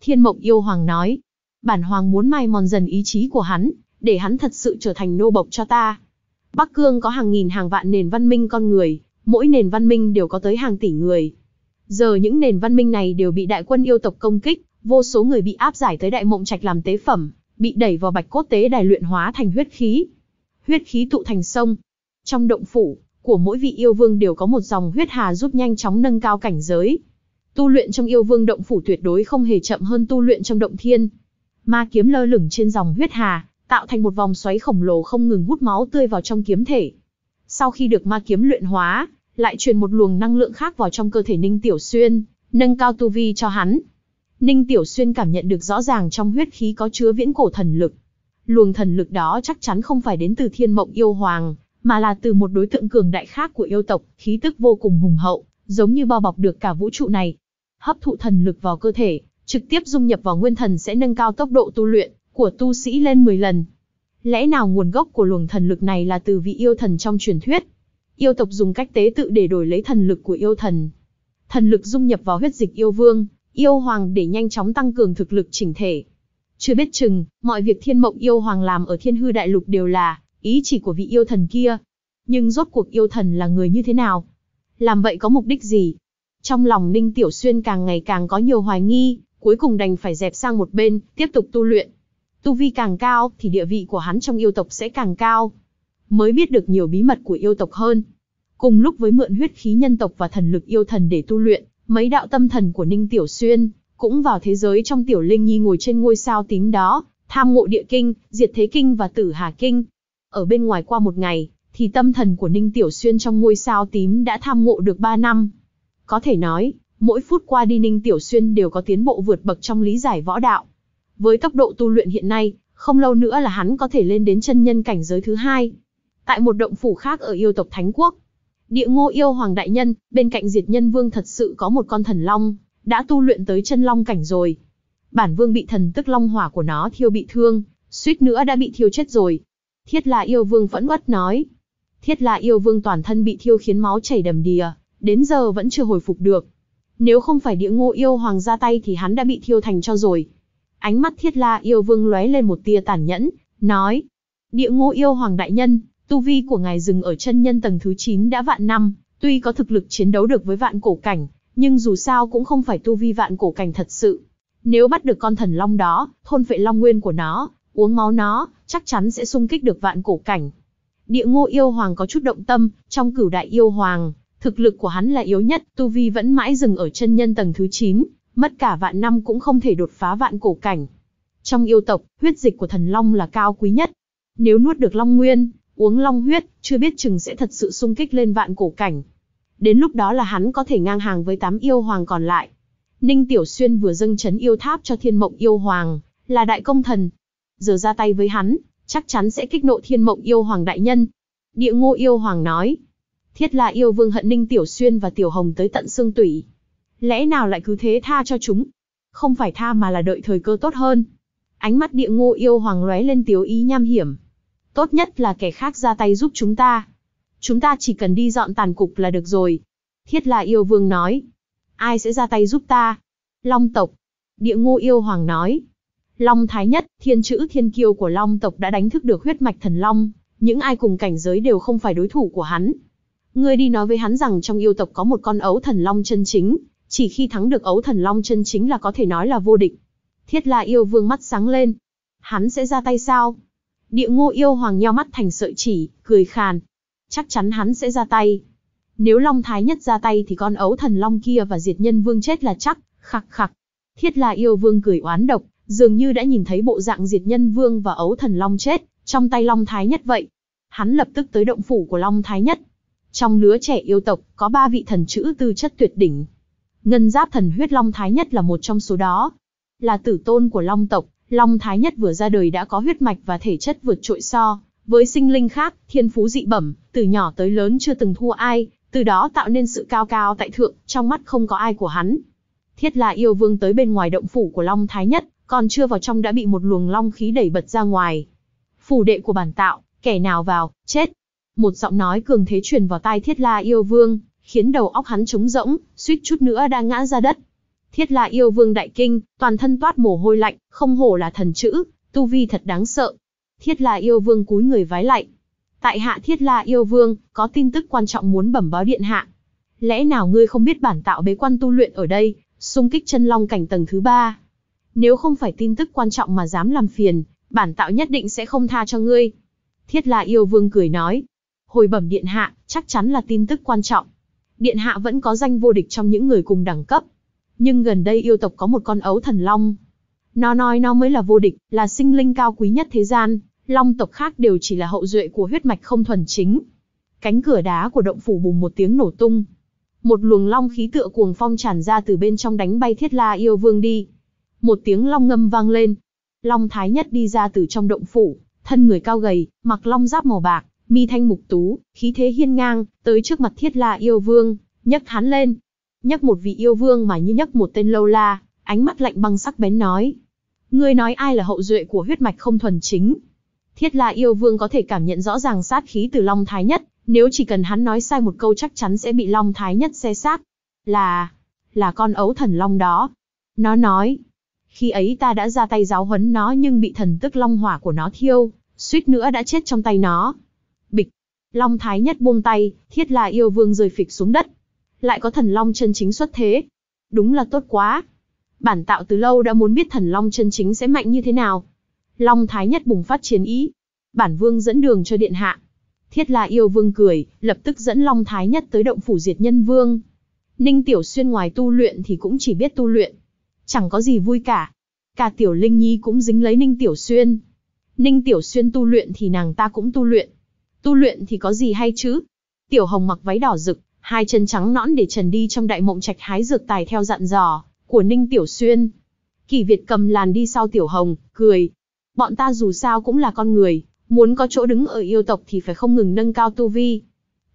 thiên mộng yêu hoàng nói, bản hoàng muốn mai mòn dần ý chí của hắn, để hắn thật sự trở thành nô bộc cho ta. Bắc Cương có hàng nghìn hàng vạn nền văn minh con người, mỗi nền văn minh đều có tới hàng tỷ người. Giờ những nền văn minh này đều bị đại quân yêu tộc công kích, vô số người bị áp giải tới đại mộng trạch làm tế phẩm, bị đẩy vào bạch cốt tế đài luyện hóa thành huyết khí. Huyết khí tụ thành sông. Trong động phủ của mỗi vị yêu vương đều có một dòng huyết hà giúp nhanh chóng nâng cao cảnh giới. Tu luyện trong yêu vương động phủ tuyệt đối không hề chậm hơn tu luyện trong động thiên. Ma kiếm lơ lửng trên dòng huyết hà, tạo thành một vòng xoáy khổng lồ không ngừng hút máu tươi vào trong kiếm thể. Sau khi được ma kiếm luyện hóa, lại truyền một luồng năng lượng khác vào trong cơ thể Ninh Tiểu Xuyên, nâng cao tu vi cho hắn. Ninh Tiểu Xuyên cảm nhận được rõ ràng trong huyết khí có chứa viễn cổ thần lực. Luồng thần lực đó chắc chắn không phải đến từ thiên mộng yêu hoàng, mà là từ một đối tượng cường đại khác của yêu tộc, khí tức vô cùng hùng hậu, giống như bao bọc được cả vũ trụ này. Hấp thụ thần lực vào cơ thể, trực tiếp dung nhập vào nguyên thần sẽ nâng cao tốc độ tu luyện của tu sĩ lên 10 lần. Lẽ nào nguồn gốc của luồng thần lực này là từ vị yêu thần trong truyền thuyết? Yêu tộc dùng cách tế tự để đổi lấy thần lực của yêu thần. Thần lực dung nhập vào huyết dịch yêu vương, yêu hoàng để nhanh chóng tăng cường thực lực chỉnh thể. Chưa biết chừng, mọi việc thiên mộng yêu hoàng làm ở thiên hư đại lục đều là ý chỉ của vị yêu thần kia. Nhưng rốt cuộc yêu thần là người như thế nào? Làm vậy có mục đích gì? Trong lòng Ninh Tiểu Xuyên càng ngày càng có nhiều hoài nghi, cuối cùng đành phải dẹp sang một bên, tiếp tục tu luyện. Tu vi càng cao thì địa vị của hắn trong yêu tộc sẽ càng cao. Mới biết được nhiều bí mật của yêu tộc hơn. Cùng lúc với mượn huyết khí nhân tộc và thần lực yêu thần để tu luyện, mấy đạo tâm thần của Ninh Tiểu Xuyên cũng vào thế giới trong Tiểu Linh Nhi ngồi trên ngôi sao tím đó, tham ngộ địa kinh, diệt thế kinh và tử hà kinh. Ở bên ngoài qua một ngày, thì tâm thần của Ninh Tiểu Xuyên trong ngôi sao tím đã tham ngộ được 3 năm. Có thể nói, mỗi phút qua đi Ninh Tiểu Xuyên đều có tiến bộ vượt bậc trong lý giải võ đạo. Với tốc độ tu luyện hiện nay, không lâu nữa là hắn có thể lên đến chân nhân cảnh giới thứ hai. Tại một động phủ khác ở yêu tộc Thánh Quốc, địa ngô yêu hoàng đại nhân, bên cạnh diệt nhân vương thật sự có một con thần long, đã tu luyện tới chân long cảnh rồi. Bản vương bị thần tức long hỏa của nó thiêu bị thương, suýt nữa đã bị thiêu chết rồi. Thiết là yêu vương phẫn uất nói. Thiết là yêu vương toàn thân bị thiêu khiến máu chảy đầm đìa, đến giờ vẫn chưa hồi phục được. Nếu không phải địa ngô yêu hoàng ra tay thì hắn đã bị thiêu thành cho rồi. Ánh mắt thiết la yêu vương lóe lên một tia tàn nhẫn, nói. Địa ngô yêu hoàng đại nhân, tu vi của ngài dừng ở chân nhân tầng thứ 9 đã vạn năm, tuy có thực lực chiến đấu được với vạn cổ cảnh, nhưng dù sao cũng không phải tu vi vạn cổ cảnh thật sự. Nếu bắt được con thần long đó, thôn vệ long nguyên của nó, uống máu nó, chắc chắn sẽ xung kích được vạn cổ cảnh. Địa ngô yêu hoàng có chút động tâm, trong cửu đại yêu hoàng, thực lực của hắn là yếu nhất, tu vi vẫn mãi dừng ở chân nhân tầng thứ 9, mất cả vạn năm cũng không thể đột phá vạn cổ cảnh. Trong yêu tộc, huyết dịch của thần long là cao quý nhất. Nếu nuốt được long nguyên, uống long huyết, chưa biết chừng sẽ thật sự sung kích lên vạn cổ cảnh. Đến lúc đó là hắn có thể ngang hàng với tám yêu hoàng còn lại. Ninh Tiểu Xuyên vừa dâng chấn yêu tháp cho thiên mộng yêu hoàng, là đại công thần. Giờ ra tay với hắn, chắc chắn sẽ kích nộ thiên mộng yêu hoàng đại nhân. Địa ngô yêu hoàng nói. Thiết là yêu vương hận Ninh Tiểu Xuyên và Tiểu Hồng tới tận xương tủy. Lẽ nào lại cứ thế tha cho chúng? Không phải tha mà là đợi thời cơ tốt hơn. Ánh mắt địa ngô yêu hoàng lóe lên tiếu ý nham hiểm. Tốt nhất là kẻ khác ra tay giúp chúng ta. Chúng ta chỉ cần đi dọn tàn cục là được rồi. Thiết là yêu vương nói. Ai sẽ ra tay giúp ta? Long tộc. Địa ngô yêu hoàng nói. Long Thái Nhất, thiên chữ thiên kiêu của Long tộc đã đánh thức được huyết mạch thần Long, những ai cùng cảnh giới đều không phải đối thủ của hắn. Ngươi đi nói với hắn rằng trong yêu tộc có một con ấu thần Long chân chính, chỉ khi thắng được ấu thần long chân chính là có thể nói là vô địch. Thiết La yêu vương mắt sáng lên. Hắn sẽ ra tay sao? Địa ngô yêu hoàng nheo mắt thành sợi chỉ, cười khàn. Chắc chắn hắn sẽ ra tay. Nếu Long Thái Nhất ra tay thì con ấu thần Long kia và diệt nhân vương chết là chắc, khặc khặc. Thiết La yêu vương cười oán độc, dường như đã nhìn thấy bộ dạng diệt nhân vương và ấu thần Long chết, trong tay Long Thái Nhất vậy. Hắn lập tức tới động phủ của Long Thái Nhất. Trong lứa trẻ yêu tộc, có ba vị thần chữ tư chất tuyệt đỉnh, Ngân giáp thần huyết Long Thái Nhất là một trong số đó. Là tử tôn của Long tộc, Long Thái Nhất vừa ra đời đã có huyết mạch và thể chất vượt trội so. Với sinh linh khác, thiên phú dị bẩm, từ nhỏ tới lớn chưa từng thua ai, từ đó tạo nên sự cao cao tại thượng, trong mắt không có ai của hắn. Thiết là yêu vương tới bên ngoài động phủ của Long Thái Nhất, còn chưa vào trong đã bị một luồng long khí đẩy bật ra ngoài. Phủ đệ của bản tạo, kẻ nào vào, chết. Một giọng nói cường thế truyền vào tai thiết la yêu vương khiến đầu óc hắn trống rỗng, suýt chút nữa đã ngã ra đất. Thiết La yêu vương đại kinh, toàn thân toát mồ hôi lạnh, không hổ là thần chữ, tu vi thật đáng sợ. Thiết La yêu vương cúi người vái lạy. Tại hạ Thiết La yêu vương, có tin tức quan trọng muốn bẩm báo điện hạ. Lẽ nào ngươi không biết bản tạo bế quan tu luyện ở đây, xung kích chân long cảnh tầng thứ ba? Nếu không phải tin tức quan trọng mà dám làm phiền, bản tạo nhất định sẽ không tha cho ngươi. Thiết La yêu vương cười nói. Hồi bẩm điện hạ, chắc chắn là tin tức quan trọng điện hạ vẫn có danh vô địch trong những người cùng đẳng cấp. Nhưng gần đây yêu tộc có một con ấu thần long. Nó nói nó mới là vô địch, là sinh linh cao quý nhất thế gian, long tộc khác đều chỉ là hậu duệ của huyết mạch không thuần chính. Cánh cửa đá của động phủ bùng một tiếng nổ tung. Một luồng long khí tựa cuồng phong tràn ra từ bên trong đánh bay thiết la yêu vương đi. Một tiếng long ngâm vang lên. Long thái nhất đi ra từ trong động phủ, thân người cao gầy, mặc long giáp màu bạc, mi thanh mục tú, khí thế hiên ngang, tới trước mặt thiết la yêu vương, nhấc hắn lên. nhắc một vị yêu vương mà như nhắc một tên lâu la, ánh mắt lạnh băng sắc bén nói. Ngươi nói ai là hậu duệ của huyết mạch không thuần chính? Thiết la yêu vương có thể cảm nhận rõ ràng sát khí từ Long Thái Nhất, nếu chỉ cần hắn nói sai một câu chắc chắn sẽ bị Long Thái Nhất xe xác. Là, là con ấu thần Long đó. Nó nói, khi ấy ta đã ra tay giáo huấn nó nhưng bị thần tức Long Hỏa của nó thiêu, suýt nữa đã chết trong tay nó. Long Thái Nhất buông tay, thiết là yêu vương rơi phịch xuống đất. Lại có thần long chân chính xuất thế. Đúng là tốt quá. Bản tạo từ lâu đã muốn biết thần long chân chính sẽ mạnh như thế nào. Long Thái Nhất bùng phát chiến ý. Bản vương dẫn đường cho điện hạ. Thiết là yêu vương cười, lập tức dẫn Long Thái Nhất tới động phủ diệt nhân vương. Ninh Tiểu Xuyên ngoài tu luyện thì cũng chỉ biết tu luyện. Chẳng có gì vui cả. Cả Tiểu Linh Nhi cũng dính lấy Ninh Tiểu Xuyên. Ninh Tiểu Xuyên tu luyện thì nàng ta cũng tu luyện tu luyện thì có gì hay chứ? Tiểu Hồng mặc váy đỏ rực, hai chân trắng nõn để trần đi trong đại mộng trạch hái dược tài theo dặn dò của Ninh Tiểu Xuyên. Kỳ Việt cầm làn đi sau Tiểu Hồng, cười. Bọn ta dù sao cũng là con người, muốn có chỗ đứng ở yêu tộc thì phải không ngừng nâng cao tu vi.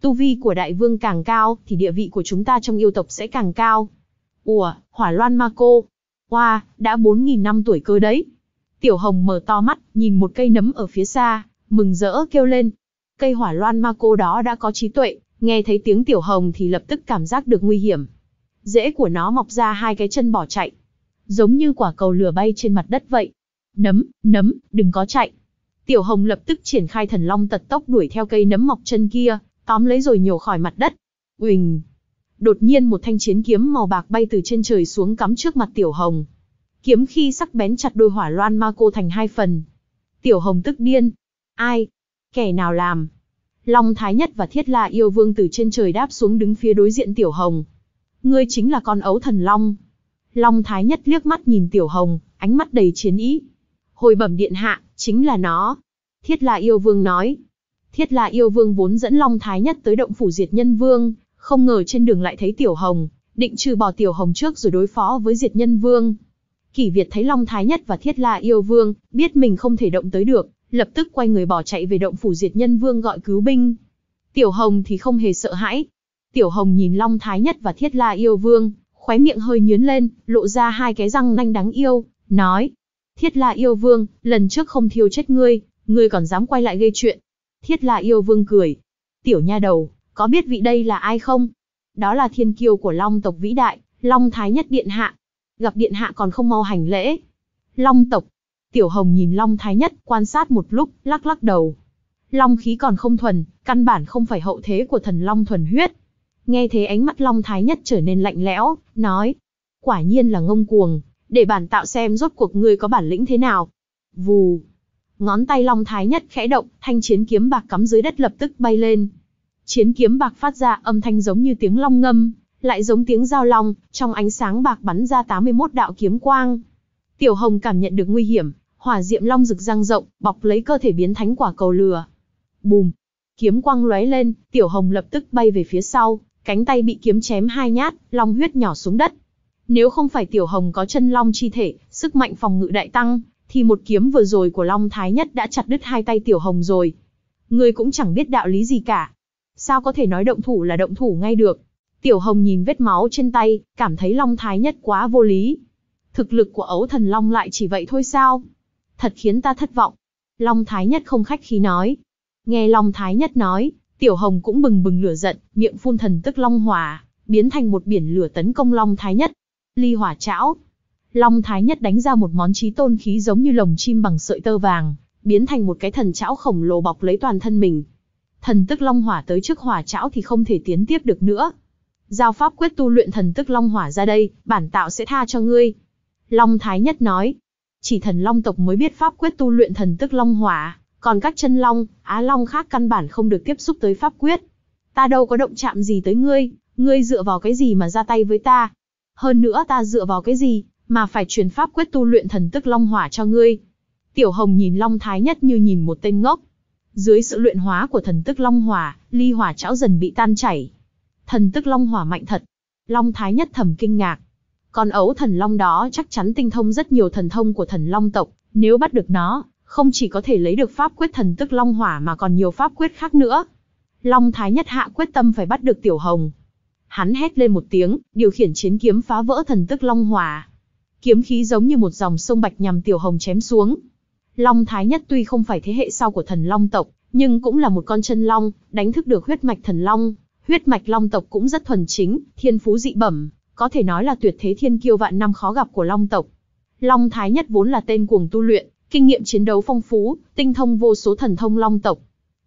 Tu vi của đại vương càng cao thì địa vị của chúng ta trong yêu tộc sẽ càng cao. Ủa, hỏa loan ma cô. Wow, đã 4.000 năm tuổi cơ đấy. Tiểu Hồng mở to mắt, nhìn một cây nấm ở phía xa, mừng rỡ kêu lên, Cây hỏa loan ma cô đó đã có trí tuệ, nghe thấy tiếng tiểu hồng thì lập tức cảm giác được nguy hiểm. Rễ của nó mọc ra hai cái chân bỏ chạy, giống như quả cầu lửa bay trên mặt đất vậy. Nấm, nấm, đừng có chạy. Tiểu hồng lập tức triển khai thần long tật tốc đuổi theo cây nấm mọc chân kia, tóm lấy rồi nhổ khỏi mặt đất. Uỳnh! Đột nhiên một thanh chiến kiếm màu bạc bay từ trên trời xuống cắm trước mặt tiểu hồng. Kiếm khi sắc bén chặt đôi hỏa loan ma cô thành hai phần. Tiểu hồng tức điên. Ai, Kẻ nào làm? Long Thái Nhất và Thiết La Yêu Vương từ trên trời đáp xuống đứng phía đối diện Tiểu Hồng. Ngươi chính là con ấu thần Long. Long Thái Nhất liếc mắt nhìn Tiểu Hồng, ánh mắt đầy chiến ý. Hồi bẩm điện hạ, chính là nó. Thiết La Yêu Vương nói. Thiết La Yêu Vương vốn dẫn Long Thái Nhất tới động phủ diệt nhân vương, không ngờ trên đường lại thấy Tiểu Hồng, định trừ bỏ Tiểu Hồng trước rồi đối phó với diệt nhân vương. Kỷ Việt thấy Long Thái Nhất và Thiết La Yêu Vương, biết mình không thể động tới được, lập tức quay người bỏ chạy về động phủ diệt nhân vương gọi cứu binh. Tiểu Hồng thì không hề sợ hãi. Tiểu Hồng nhìn Long Thái Nhất và Thiết La yêu vương, khóe miệng hơi nhướn lên, lộ ra hai cái răng nanh đáng yêu, nói. Thiết La yêu vương, lần trước không thiêu chết ngươi, ngươi còn dám quay lại gây chuyện. Thiết La yêu vương cười. Tiểu nha đầu, có biết vị đây là ai không? Đó là thiên kiêu của Long tộc vĩ đại, Long Thái Nhất Điện Hạ. Gặp Điện Hạ còn không mau hành lễ. Long tộc, Tiểu Hồng nhìn Long Thái Nhất, quan sát một lúc, lắc lắc đầu. Long khí còn không thuần, căn bản không phải hậu thế của thần Long thuần huyết. Nghe thế ánh mắt Long Thái Nhất trở nên lạnh lẽo, nói. Quả nhiên là ngông cuồng, để bản tạo xem rốt cuộc ngươi có bản lĩnh thế nào. Vù. Ngón tay Long Thái Nhất khẽ động, thanh chiến kiếm bạc cắm dưới đất lập tức bay lên. Chiến kiếm bạc phát ra âm thanh giống như tiếng long ngâm, lại giống tiếng dao long, trong ánh sáng bạc bắn ra 81 đạo kiếm quang. Tiểu Hồng cảm nhận được nguy hiểm, hỏa diệm long rực răng rộng, bọc lấy cơ thể biến thánh quả cầu lửa. Bùm! Kiếm quăng lóe lên, tiểu hồng lập tức bay về phía sau, cánh tay bị kiếm chém hai nhát, long huyết nhỏ xuống đất. Nếu không phải tiểu hồng có chân long chi thể, sức mạnh phòng ngự đại tăng, thì một kiếm vừa rồi của long thái nhất đã chặt đứt hai tay tiểu hồng rồi. Người cũng chẳng biết đạo lý gì cả. Sao có thể nói động thủ là động thủ ngay được? Tiểu hồng nhìn vết máu trên tay, cảm thấy long thái nhất quá vô lý. Thực lực của ấu thần long lại chỉ vậy thôi sao? thật khiến ta thất vọng. Long Thái Nhất không khách khí nói. Nghe Long Thái Nhất nói, Tiểu Hồng cũng bừng bừng lửa giận, miệng phun thần tức Long Hỏa, biến thành một biển lửa tấn công Long Thái Nhất. Ly Hỏa Chảo. Long Thái Nhất đánh ra một món trí tôn khí giống như lồng chim bằng sợi tơ vàng, biến thành một cái thần chảo khổng lồ bọc lấy toàn thân mình. Thần tức Long Hỏa tới trước Hỏa Chảo thì không thể tiến tiếp được nữa. Giao pháp quyết tu luyện thần tức Long Hỏa ra đây, bản tạo sẽ tha cho ngươi. Long Thái Nhất nói, chỉ thần long tộc mới biết pháp quyết tu luyện thần tức long hỏa, còn các chân long, á long khác căn bản không được tiếp xúc tới pháp quyết. Ta đâu có động chạm gì tới ngươi, ngươi dựa vào cái gì mà ra tay với ta? Hơn nữa ta dựa vào cái gì mà phải truyền pháp quyết tu luyện thần tức long hỏa cho ngươi? Tiểu Hồng nhìn Long Thái Nhất như nhìn một tên ngốc. Dưới sự luyện hóa của thần tức long hỏa, ly hỏa chảo dần bị tan chảy. Thần tức long hỏa mạnh thật. Long Thái Nhất thầm kinh ngạc, con ấu thần long đó chắc chắn tinh thông rất nhiều thần thông của thần long tộc, nếu bắt được nó, không chỉ có thể lấy được pháp quyết thần tức long hỏa mà còn nhiều pháp quyết khác nữa. Long Thái Nhất hạ quyết tâm phải bắt được Tiểu Hồng. Hắn hét lên một tiếng, điều khiển chiến kiếm phá vỡ thần tức long hỏa. Kiếm khí giống như một dòng sông bạch nhằm Tiểu Hồng chém xuống. Long Thái Nhất tuy không phải thế hệ sau của thần long tộc, nhưng cũng là một con chân long, đánh thức được huyết mạch thần long. Huyết mạch long tộc cũng rất thuần chính, thiên phú dị bẩm, có thể nói là tuyệt thế thiên kiêu vạn năm khó gặp của Long tộc. Long Thái Nhất vốn là tên cuồng tu luyện, kinh nghiệm chiến đấu phong phú, tinh thông vô số thần thông Long tộc.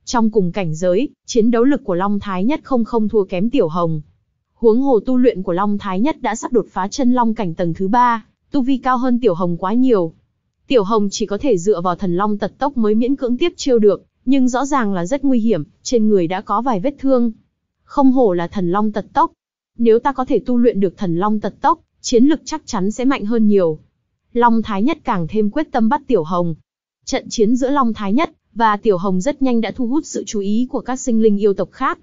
Trong cùng cảnh giới, chiến đấu lực của Long Thái Nhất không không thua kém Tiểu Hồng. Huống hồ tu luyện của Long Thái Nhất đã sắp đột phá chân Long cảnh tầng thứ ba, tu vi cao hơn Tiểu Hồng quá nhiều. Tiểu Hồng chỉ có thể dựa vào thần Long tật tốc mới miễn cưỡng tiếp chiêu được, nhưng rõ ràng là rất nguy hiểm, trên người đã có vài vết thương. Không hổ là thần Long tật tốc, nếu ta có thể tu luyện được thần long tật tốc, chiến lực chắc chắn sẽ mạnh hơn nhiều. Long Thái Nhất càng thêm quyết tâm bắt Tiểu Hồng. Trận chiến giữa Long Thái Nhất và Tiểu Hồng rất nhanh đã thu hút sự chú ý của các sinh linh yêu tộc khác.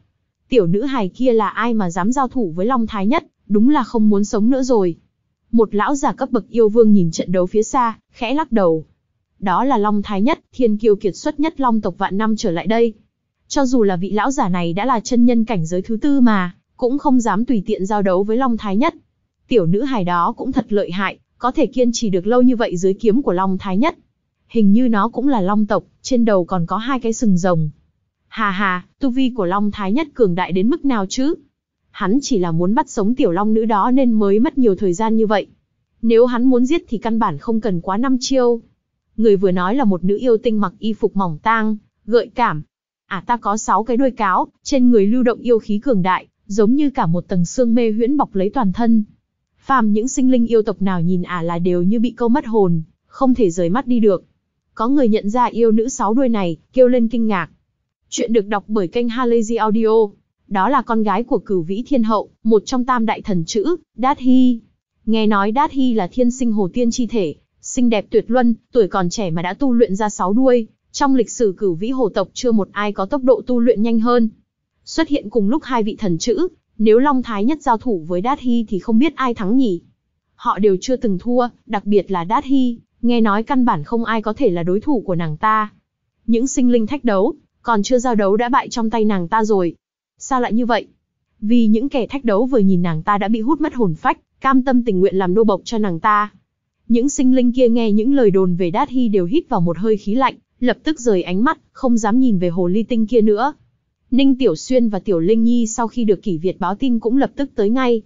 Tiểu nữ hài kia là ai mà dám giao thủ với Long Thái Nhất, đúng là không muốn sống nữa rồi. Một lão giả cấp bậc yêu vương nhìn trận đấu phía xa, khẽ lắc đầu. Đó là Long Thái Nhất, thiên kiêu kiệt xuất nhất Long tộc vạn năm trở lại đây. Cho dù là vị lão giả này đã là chân nhân cảnh giới thứ tư mà, cũng không dám tùy tiện giao đấu với Long Thái Nhất. Tiểu nữ hài đó cũng thật lợi hại, có thể kiên trì được lâu như vậy dưới kiếm của Long Thái Nhất. Hình như nó cũng là Long tộc, trên đầu còn có hai cái sừng rồng. Hà hà, tu vi của Long Thái Nhất cường đại đến mức nào chứ? Hắn chỉ là muốn bắt sống tiểu long nữ đó nên mới mất nhiều thời gian như vậy. Nếu hắn muốn giết thì căn bản không cần quá năm chiêu. Người vừa nói là một nữ yêu tinh mặc y phục mỏng tang, gợi cảm. À ta có sáu cái đuôi cáo, trên người lưu động yêu khí cường đại, giống như cả một tầng xương mê huyễn bọc lấy toàn thân. Phàm những sinh linh yêu tộc nào nhìn ả là đều như bị câu mất hồn, không thể rời mắt đi được. Có người nhận ra yêu nữ sáu đuôi này, kêu lên kinh ngạc. Chuyện được đọc bởi kênh Halazy Audio. Đó là con gái của cửu vĩ thiên hậu, một trong tam đại thần chữ, Đát Hy. Nghe nói Đát Hy là thiên sinh hồ tiên chi thể, xinh đẹp tuyệt luân, tuổi còn trẻ mà đã tu luyện ra sáu đuôi. Trong lịch sử cửu vĩ hồ tộc chưa một ai có tốc độ tu luyện nhanh hơn, Xuất hiện cùng lúc hai vị thần chữ, nếu Long Thái Nhất giao thủ với Đát Hy thì không biết ai thắng nhỉ. Họ đều chưa từng thua, đặc biệt là Đát Hy, nghe nói căn bản không ai có thể là đối thủ của nàng ta. Những sinh linh thách đấu, còn chưa giao đấu đã bại trong tay nàng ta rồi. Sao lại như vậy? Vì những kẻ thách đấu vừa nhìn nàng ta đã bị hút mất hồn phách, cam tâm tình nguyện làm nô bộc cho nàng ta. Những sinh linh kia nghe những lời đồn về Đát Hy đều hít vào một hơi khí lạnh, lập tức rời ánh mắt, không dám nhìn về hồ ly tinh kia nữa. Ninh Tiểu Xuyên và Tiểu Linh Nhi sau khi được kỷ Việt báo tin cũng lập tức tới ngay.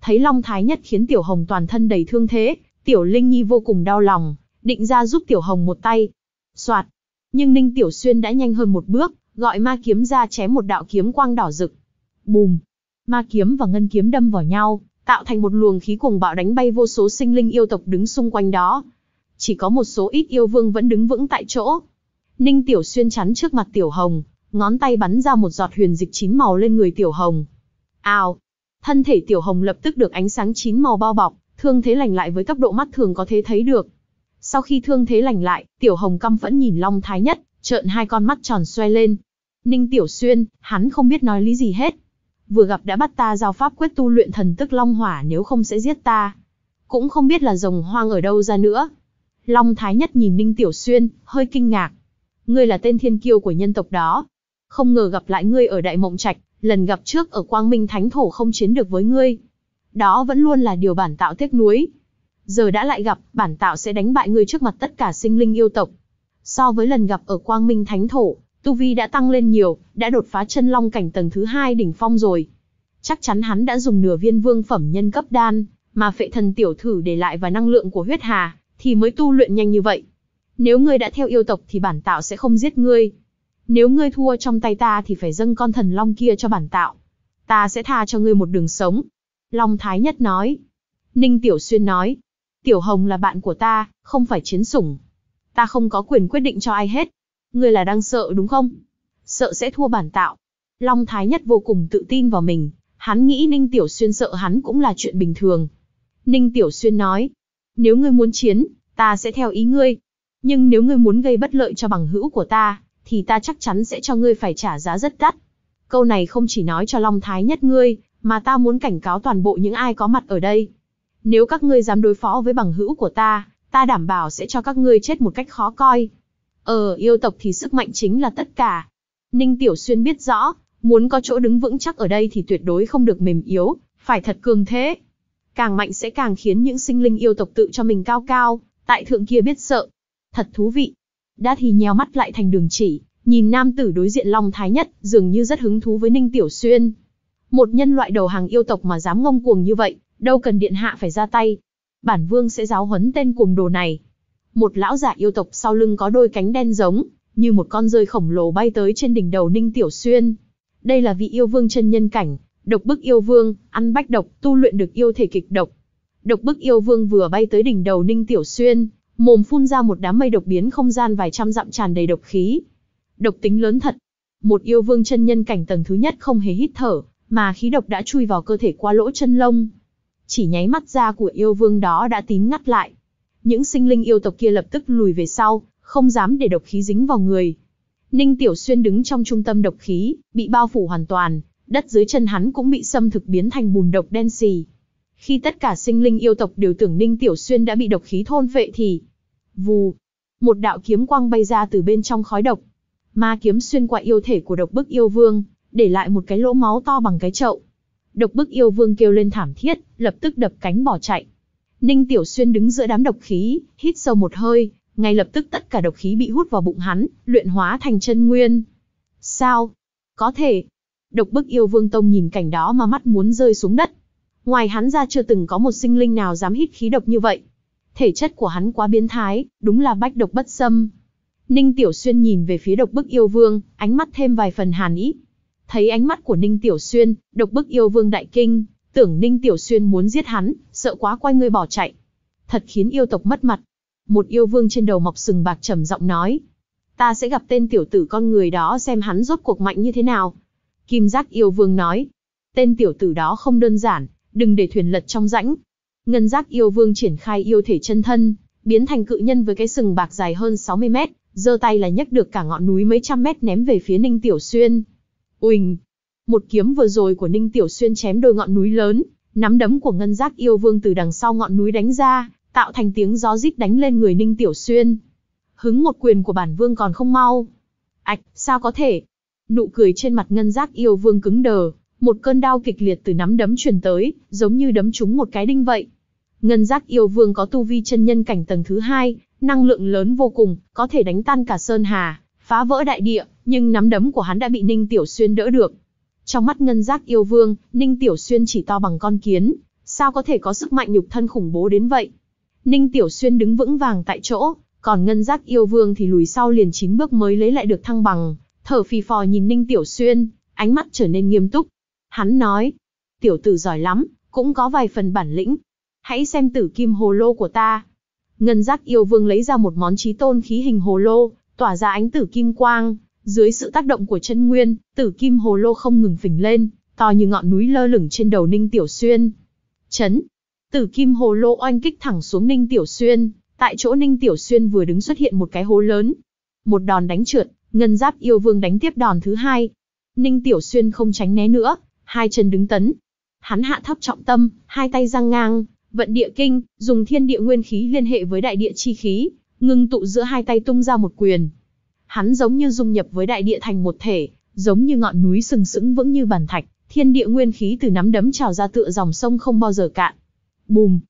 Thấy Long Thái Nhất khiến Tiểu Hồng toàn thân đầy thương thế, Tiểu Linh Nhi vô cùng đau lòng, định ra giúp Tiểu Hồng một tay. Soạt! Nhưng Ninh Tiểu Xuyên đã nhanh hơn một bước, gọi ma kiếm ra chém một đạo kiếm quang đỏ rực. Bùm! Ma kiếm và ngân kiếm đâm vào nhau, tạo thành một luồng khí cùng bạo đánh bay vô số sinh linh yêu tộc đứng xung quanh đó. Chỉ có một số ít yêu vương vẫn đứng vững tại chỗ. Ninh Tiểu Xuyên chắn trước mặt Tiểu Hồng, ngón tay bắn ra một giọt huyền dịch chín màu lên người Tiểu Hồng. Ao! Thân thể Tiểu Hồng lập tức được ánh sáng chín màu bao bọc, thương thế lành lại với tốc độ mắt thường có thể thấy được. Sau khi thương thế lành lại, Tiểu Hồng căm phẫn nhìn Long Thái Nhất, trợn hai con mắt tròn xoe lên. Ninh Tiểu Xuyên, hắn không biết nói lý gì hết. Vừa gặp đã bắt ta giao pháp quyết tu luyện thần tức Long Hỏa nếu không sẽ giết ta. Cũng không biết là rồng hoang ở đâu ra nữa. Long Thái Nhất nhìn Ninh Tiểu Xuyên, hơi kinh ngạc. Ngươi là tên thiên kiêu của nhân tộc đó, không ngờ gặp lại ngươi ở Đại Mộng Trạch, lần gặp trước ở Quang Minh Thánh Thổ không chiến được với ngươi. Đó vẫn luôn là điều bản tạo tiếc nuối. Giờ đã lại gặp, bản tạo sẽ đánh bại ngươi trước mặt tất cả sinh linh yêu tộc. So với lần gặp ở Quang Minh Thánh Thổ, Tu Vi đã tăng lên nhiều, đã đột phá chân long cảnh tầng thứ hai đỉnh phong rồi. Chắc chắn hắn đã dùng nửa viên vương phẩm nhân cấp đan, mà phệ thần tiểu thử để lại và năng lượng của huyết hà, thì mới tu luyện nhanh như vậy. Nếu ngươi đã theo yêu tộc thì bản tạo sẽ không giết ngươi, nếu ngươi thua trong tay ta thì phải dâng con thần long kia cho bản tạo. Ta sẽ tha cho ngươi một đường sống. Long Thái Nhất nói. Ninh Tiểu Xuyên nói. Tiểu Hồng là bạn của ta, không phải chiến sủng. Ta không có quyền quyết định cho ai hết. Ngươi là đang sợ đúng không? Sợ sẽ thua bản tạo. Long Thái Nhất vô cùng tự tin vào mình. Hắn nghĩ Ninh Tiểu Xuyên sợ hắn cũng là chuyện bình thường. Ninh Tiểu Xuyên nói. Nếu ngươi muốn chiến, ta sẽ theo ý ngươi. Nhưng nếu ngươi muốn gây bất lợi cho bằng hữu của ta, thì ta chắc chắn sẽ cho ngươi phải trả giá rất đắt. Câu này không chỉ nói cho Long Thái nhất ngươi, mà ta muốn cảnh cáo toàn bộ những ai có mặt ở đây. Nếu các ngươi dám đối phó với bằng hữu của ta, ta đảm bảo sẽ cho các ngươi chết một cách khó coi. Ở ờ, yêu tộc thì sức mạnh chính là tất cả. Ninh Tiểu Xuyên biết rõ, muốn có chỗ đứng vững chắc ở đây thì tuyệt đối không được mềm yếu, phải thật cường thế. Càng mạnh sẽ càng khiến những sinh linh yêu tộc tự cho mình cao cao, tại thượng kia biết sợ. Thật thú vị, Đát Hy nheo mắt lại thành đường chỉ, nhìn nam tử đối diện Long Thái Nhất, dường như rất hứng thú với Ninh Tiểu Xuyên. Một nhân loại đầu hàng yêu tộc mà dám ngông cuồng như vậy, đâu cần điện hạ phải ra tay. Bản vương sẽ giáo huấn tên cuồng đồ này. Một lão giả yêu tộc sau lưng có đôi cánh đen giống, như một con rơi khổng lồ bay tới trên đỉnh đầu Ninh Tiểu Xuyên. Đây là vị yêu vương chân nhân cảnh, độc bức yêu vương, ăn bách độc, tu luyện được yêu thể kịch độc. Độc bức yêu vương vừa bay tới đỉnh đầu Ninh Tiểu Xuyên, mồm phun ra một đám mây độc biến không gian vài trăm dặm tràn đầy độc khí. Độc tính lớn thật. Một yêu vương chân nhân cảnh tầng thứ nhất không hề hít thở, mà khí độc đã chui vào cơ thể qua lỗ chân lông. Chỉ nháy mắt ra của yêu vương đó đã tín ngắt lại. Những sinh linh yêu tộc kia lập tức lùi về sau, không dám để độc khí dính vào người. Ninh Tiểu Xuyên đứng trong trung tâm độc khí, bị bao phủ hoàn toàn, đất dưới chân hắn cũng bị xâm thực biến thành bùn độc đen xì. Khi tất cả sinh linh yêu tộc đều tưởng Ninh Tiểu Xuyên đã bị độc khí thôn vệ thì... Vù! Một đạo kiếm quang bay ra từ bên trong khói độc. Ma kiếm xuyên qua yêu thể của độc bức yêu vương, để lại một cái lỗ máu to bằng cái chậu. Độc bức yêu vương kêu lên thảm thiết, lập tức đập cánh bỏ chạy. Ninh Tiểu Xuyên đứng giữa đám độc khí, hít sâu một hơi, ngay lập tức tất cả độc khí bị hút vào bụng hắn, luyện hóa thành chân nguyên. Sao? Có thể. Độc bức yêu vương tông nhìn cảnh đó mà mắt muốn rơi xuống đất. Ngoài hắn ra chưa từng có một sinh linh nào dám hít khí độc như vậy. Thể chất của hắn quá biến thái, đúng là bách độc bất xâm. Ninh Tiểu Xuyên nhìn về phía độc bức yêu vương, ánh mắt thêm vài phần hàn ý. Thấy ánh mắt của Ninh Tiểu Xuyên, độc bức yêu vương đại kinh, tưởng Ninh Tiểu Xuyên muốn giết hắn, sợ quá quay người bỏ chạy. Thật khiến yêu tộc mất mặt. Một yêu vương trên đầu mọc sừng bạc trầm giọng nói. Ta sẽ gặp tên tiểu tử con người đó xem hắn rốt cuộc mạnh như thế nào. Kim giác yêu vương nói. Tên tiểu tử đó không đơn giản, đừng để thuyền lật trong rãnh. Ngân giác yêu vương triển khai yêu thể chân thân, biến thành cự nhân với cái sừng bạc dài hơn 60 mét, giơ tay là nhấc được cả ngọn núi mấy trăm mét ném về phía Ninh Tiểu Xuyên. Uỳnh! Một kiếm vừa rồi của Ninh Tiểu Xuyên chém đôi ngọn núi lớn, nắm đấm của ngân giác yêu vương từ đằng sau ngọn núi đánh ra, tạo thành tiếng gió rít đánh lên người Ninh Tiểu Xuyên. Hứng một quyền của bản vương còn không mau. Ảch, sao có thể? Nụ cười trên mặt ngân giác yêu vương cứng đờ, một cơn đau kịch liệt từ nắm đấm truyền tới, giống như đấm trúng một cái đinh vậy. Ngân giác yêu vương có tu vi chân nhân cảnh tầng thứ hai, năng lượng lớn vô cùng, có thể đánh tan cả sơn hà, phá vỡ đại địa, nhưng nắm đấm của hắn đã bị Ninh Tiểu Xuyên đỡ được. Trong mắt ngân giác yêu vương, Ninh Tiểu Xuyên chỉ to bằng con kiến, sao có thể có sức mạnh nhục thân khủng bố đến vậy? Ninh Tiểu Xuyên đứng vững vàng tại chỗ, còn ngân giác yêu vương thì lùi sau liền chín bước mới lấy lại được thăng bằng, thở phì phò nhìn Ninh Tiểu Xuyên, ánh mắt trở nên nghiêm túc, Hắn nói, tiểu tử giỏi lắm, cũng có vài phần bản lĩnh. Hãy xem tử kim hồ lô của ta. Ngân giác yêu vương lấy ra một món trí tôn khí hình hồ lô, tỏa ra ánh tử kim quang. Dưới sự tác động của chân nguyên, tử kim hồ lô không ngừng phình lên, to như ngọn núi lơ lửng trên đầu Ninh Tiểu Xuyên. Chấn! Tử kim hồ lô oanh kích thẳng xuống Ninh Tiểu Xuyên, tại chỗ Ninh Tiểu Xuyên vừa đứng xuất hiện một cái hố lớn. Một đòn đánh trượt, ngân giáp yêu vương đánh tiếp đòn thứ hai. Ninh Tiểu Xuyên không tránh né nữa, hai chân đứng tấn. Hắn hạ thấp trọng tâm, hai tay giang ngang, vận địa kinh, dùng thiên địa nguyên khí liên hệ với đại địa chi khí, ngưng tụ giữa hai tay tung ra một quyền. Hắn giống như dung nhập với đại địa thành một thể, giống như ngọn núi sừng sững vững như bàn thạch, thiên địa nguyên khí từ nắm đấm trào ra tựa dòng sông không bao giờ cạn. Bùm!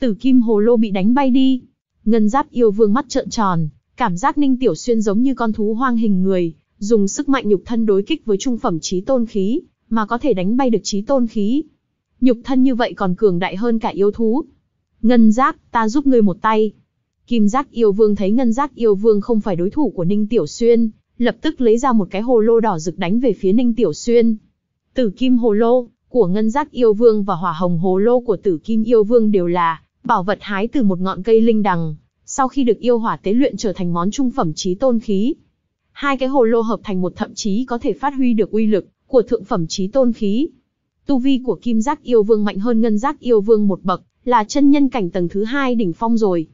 Tử kim hồ lô bị đánh bay đi. Ngân giáp yêu vương mắt trợn tròn, cảm giác ninh tiểu xuyên giống như con thú hoang hình người, dùng sức mạnh nhục thân đối kích với trung phẩm trí tôn khí, mà có thể đánh bay được trí tôn khí. Nhục thân như vậy còn cường đại hơn cả yêu thú. Ngân giác, ta giúp ngươi một tay. Kim giác yêu vương thấy ngân giác yêu vương không phải đối thủ của Ninh Tiểu Xuyên, lập tức lấy ra một cái hồ lô đỏ rực đánh về phía Ninh Tiểu Xuyên. Tử kim hồ lô của ngân giác yêu vương và hỏa hồng hồ lô của tử kim yêu vương đều là bảo vật hái từ một ngọn cây linh đằng, sau khi được yêu hỏa tế luyện trở thành món trung phẩm trí tôn khí. Hai cái hồ lô hợp thành một thậm chí có thể phát huy được uy lực của thượng phẩm trí tôn khí. Tu vi của kim giác yêu vương mạnh hơn ngân giác yêu vương một bậc, là chân nhân cảnh tầng thứ hai đỉnh phong rồi.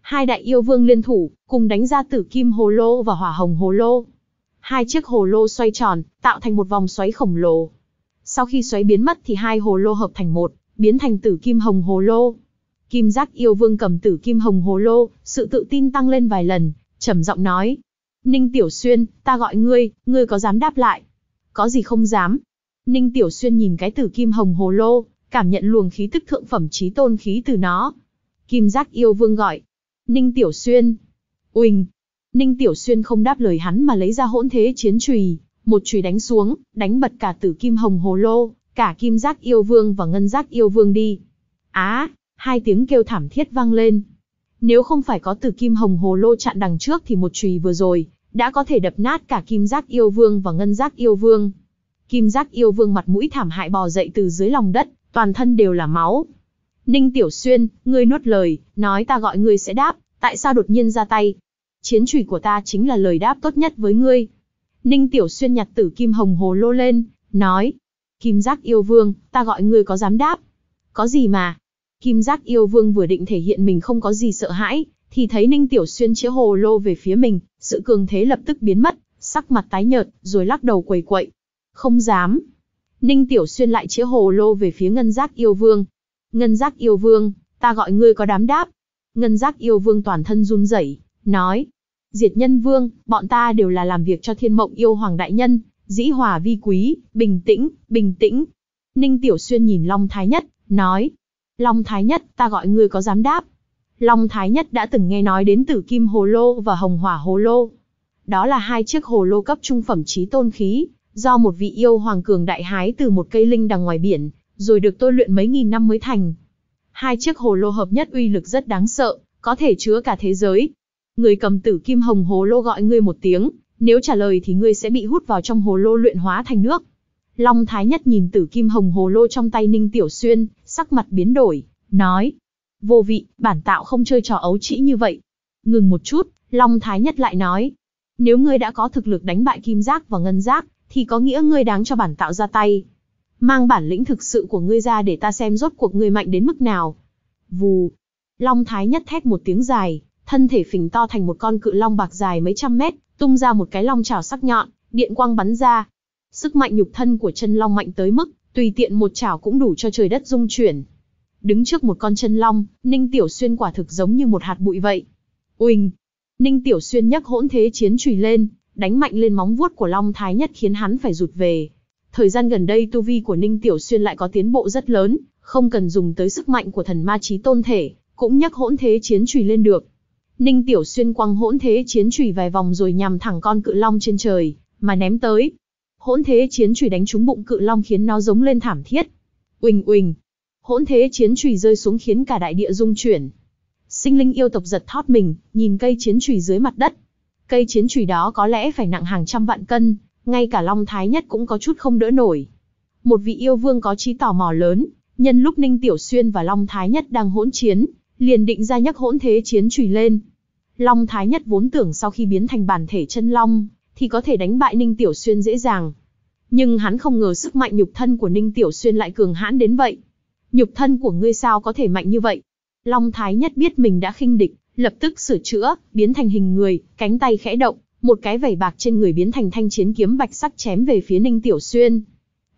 Hai đại yêu vương liên thủ, cùng đánh ra tử kim hồ lô và hỏa hồng hồ lô. Hai chiếc hồ lô xoay tròn, tạo thành một vòng xoáy khổng lồ. Sau khi xoáy biến mất thì hai hồ lô hợp thành một, biến thành tử kim hồng hồ lô. Kim giác yêu vương cầm tử kim hồng hồ lô, sự tự tin tăng lên vài lần, trầm giọng nói. Ninh Tiểu Xuyên, ta gọi ngươi, ngươi có dám đáp lại? có gì không dám. Ninh Tiểu Xuyên nhìn cái tử kim hồng hồ lô, cảm nhận luồng khí tức thượng phẩm trí tôn khí từ nó. Kim giác yêu vương gọi. Ninh Tiểu Xuyên. Uỳnh. Ninh Tiểu Xuyên không đáp lời hắn mà lấy ra hỗn thế chiến trùy, một chùy đánh xuống, đánh bật cả tử kim hồng hồ lô, cả kim giác yêu vương và ngân giác yêu vương đi. Á, à, hai tiếng kêu thảm thiết vang lên. Nếu không phải có tử kim hồng hồ lô chặn đằng trước thì một chùy vừa rồi, đã có thể đập nát cả kim giác yêu vương và ngân giác yêu vương. Kim giác yêu vương mặt mũi thảm hại bò dậy từ dưới lòng đất, toàn thân đều là máu. Ninh Tiểu Xuyên, ngươi nuốt lời, nói ta gọi ngươi sẽ đáp, tại sao đột nhiên ra tay? Chiến trùy của ta chính là lời đáp tốt nhất với ngươi. Ninh Tiểu Xuyên nhặt tử kim hồng hồ lô lên, nói. Kim giác yêu vương, ta gọi ngươi có dám đáp? Có gì mà? Kim giác yêu vương vừa định thể hiện mình không có gì sợ hãi, thì thấy Ninh Tiểu Xuyên chĩa hồ lô về phía mình, sự cường thế lập tức biến mất, sắc mặt tái nhợt, rồi lắc đầu quầy quậy. Không dám. Ninh Tiểu Xuyên lại chĩa hồ lô về phía Ngân Giác Yêu Vương. Ngân Giác Yêu Vương, ta gọi ngươi có đám đáp. Ngân Giác Yêu Vương toàn thân run rẩy, nói. Diệt Nhân Vương, bọn ta đều là làm việc cho thiên mộng yêu hoàng đại nhân, dĩ hòa vi quý, bình tĩnh, bình tĩnh. Ninh Tiểu Xuyên nhìn Long Thái Nhất, nói. Long Thái Nhất, ta gọi ngươi có dám đáp, Long Thái Nhất đã từng nghe nói đến tử kim hồ lô và hồng hỏa hồ lô. Đó là hai chiếc hồ lô cấp trung phẩm trí tôn khí, do một vị yêu hoàng cường đại hái từ một cây linh đằng ngoài biển, rồi được tôi luyện mấy nghìn năm mới thành. Hai chiếc hồ lô hợp nhất uy lực rất đáng sợ, có thể chứa cả thế giới. Người cầm tử kim hồng hồ lô gọi ngươi một tiếng, nếu trả lời thì ngươi sẽ bị hút vào trong hồ lô luyện hóa thành nước. Long Thái Nhất nhìn tử kim hồng hồ lô trong tay Ninh Tiểu Xuyên, sắc mặt biến đổi, nói, vô vị, bản tạo không chơi trò ấu trĩ như vậy. Ngừng một chút, Long Thái Nhất lại nói, nếu ngươi đã có thực lực đánh bại Kim Giác và Ngân Giác, thì có nghĩa ngươi đáng cho bản tạo ra tay. Mang bản lĩnh thực sự của ngươi ra để ta xem rốt cuộc ngươi mạnh đến mức nào. Vù. Long Thái Nhất thét một tiếng dài, thân thể phình to thành một con cự long bạc dài mấy trăm mét, tung ra một cái long chảo sắc nhọn, điện quang bắn ra. Sức mạnh nhục thân của chân long mạnh tới mức, tùy tiện một chảo cũng đủ cho trời đất rung chuyển, Đứng trước một con chân long, Ninh Tiểu Xuyên quả thực giống như một hạt bụi vậy. Uỳnh! Ninh Tiểu Xuyên nhấc hỗn thế chiến chùy lên, đánh mạnh lên móng vuốt của Long Thái Nhất khiến hắn phải rụt về. Thời gian gần đây tu vi của Ninh Tiểu Xuyên lại có tiến bộ rất lớn, không cần dùng tới sức mạnh của thần ma chí tôn thể, cũng nhấc hỗn thế chiến chùy lên được. Ninh Tiểu Xuyên quăng hỗn thế chiến chùy vài vòng rồi nhằm thẳng con cự long trên trời, mà ném tới. Hỗn thế chiến chùy đánh trúng bụng cự long khiến nó giống lên thảm thiết. Uỳnh uỳnh, Hỗn thế chiến chùy rơi xuống khiến cả đại địa rung chuyển. Sinh linh yêu tộc giật thót mình, nhìn cây chiến chùy dưới mặt đất. Cây chiến chùy đó có lẽ phải nặng hàng trăm vạn cân, ngay cả Long Thái Nhất cũng có chút không đỡ nổi. Một vị yêu vương có trí tò mò lớn, nhân lúc Ninh Tiểu Xuyên và Long Thái Nhất đang hỗn chiến, liền định ra nhắc hỗn thế chiến chùy lên. Long Thái Nhất vốn tưởng sau khi biến thành bản thể chân long, thì có thể đánh bại Ninh Tiểu Xuyên dễ dàng. Nhưng hắn không ngờ sức mạnh nhục thân của Ninh Tiểu Xuyên lại cường hãn đến vậy nhục thân của ngươi sao có thể mạnh như vậy? Long Thái Nhất biết mình đã khinh địch, lập tức sửa chữa, biến thành hình người, cánh tay khẽ động, một cái vảy bạc trên người biến thành thanh chiến kiếm bạch sắc chém về phía Ninh Tiểu Xuyên.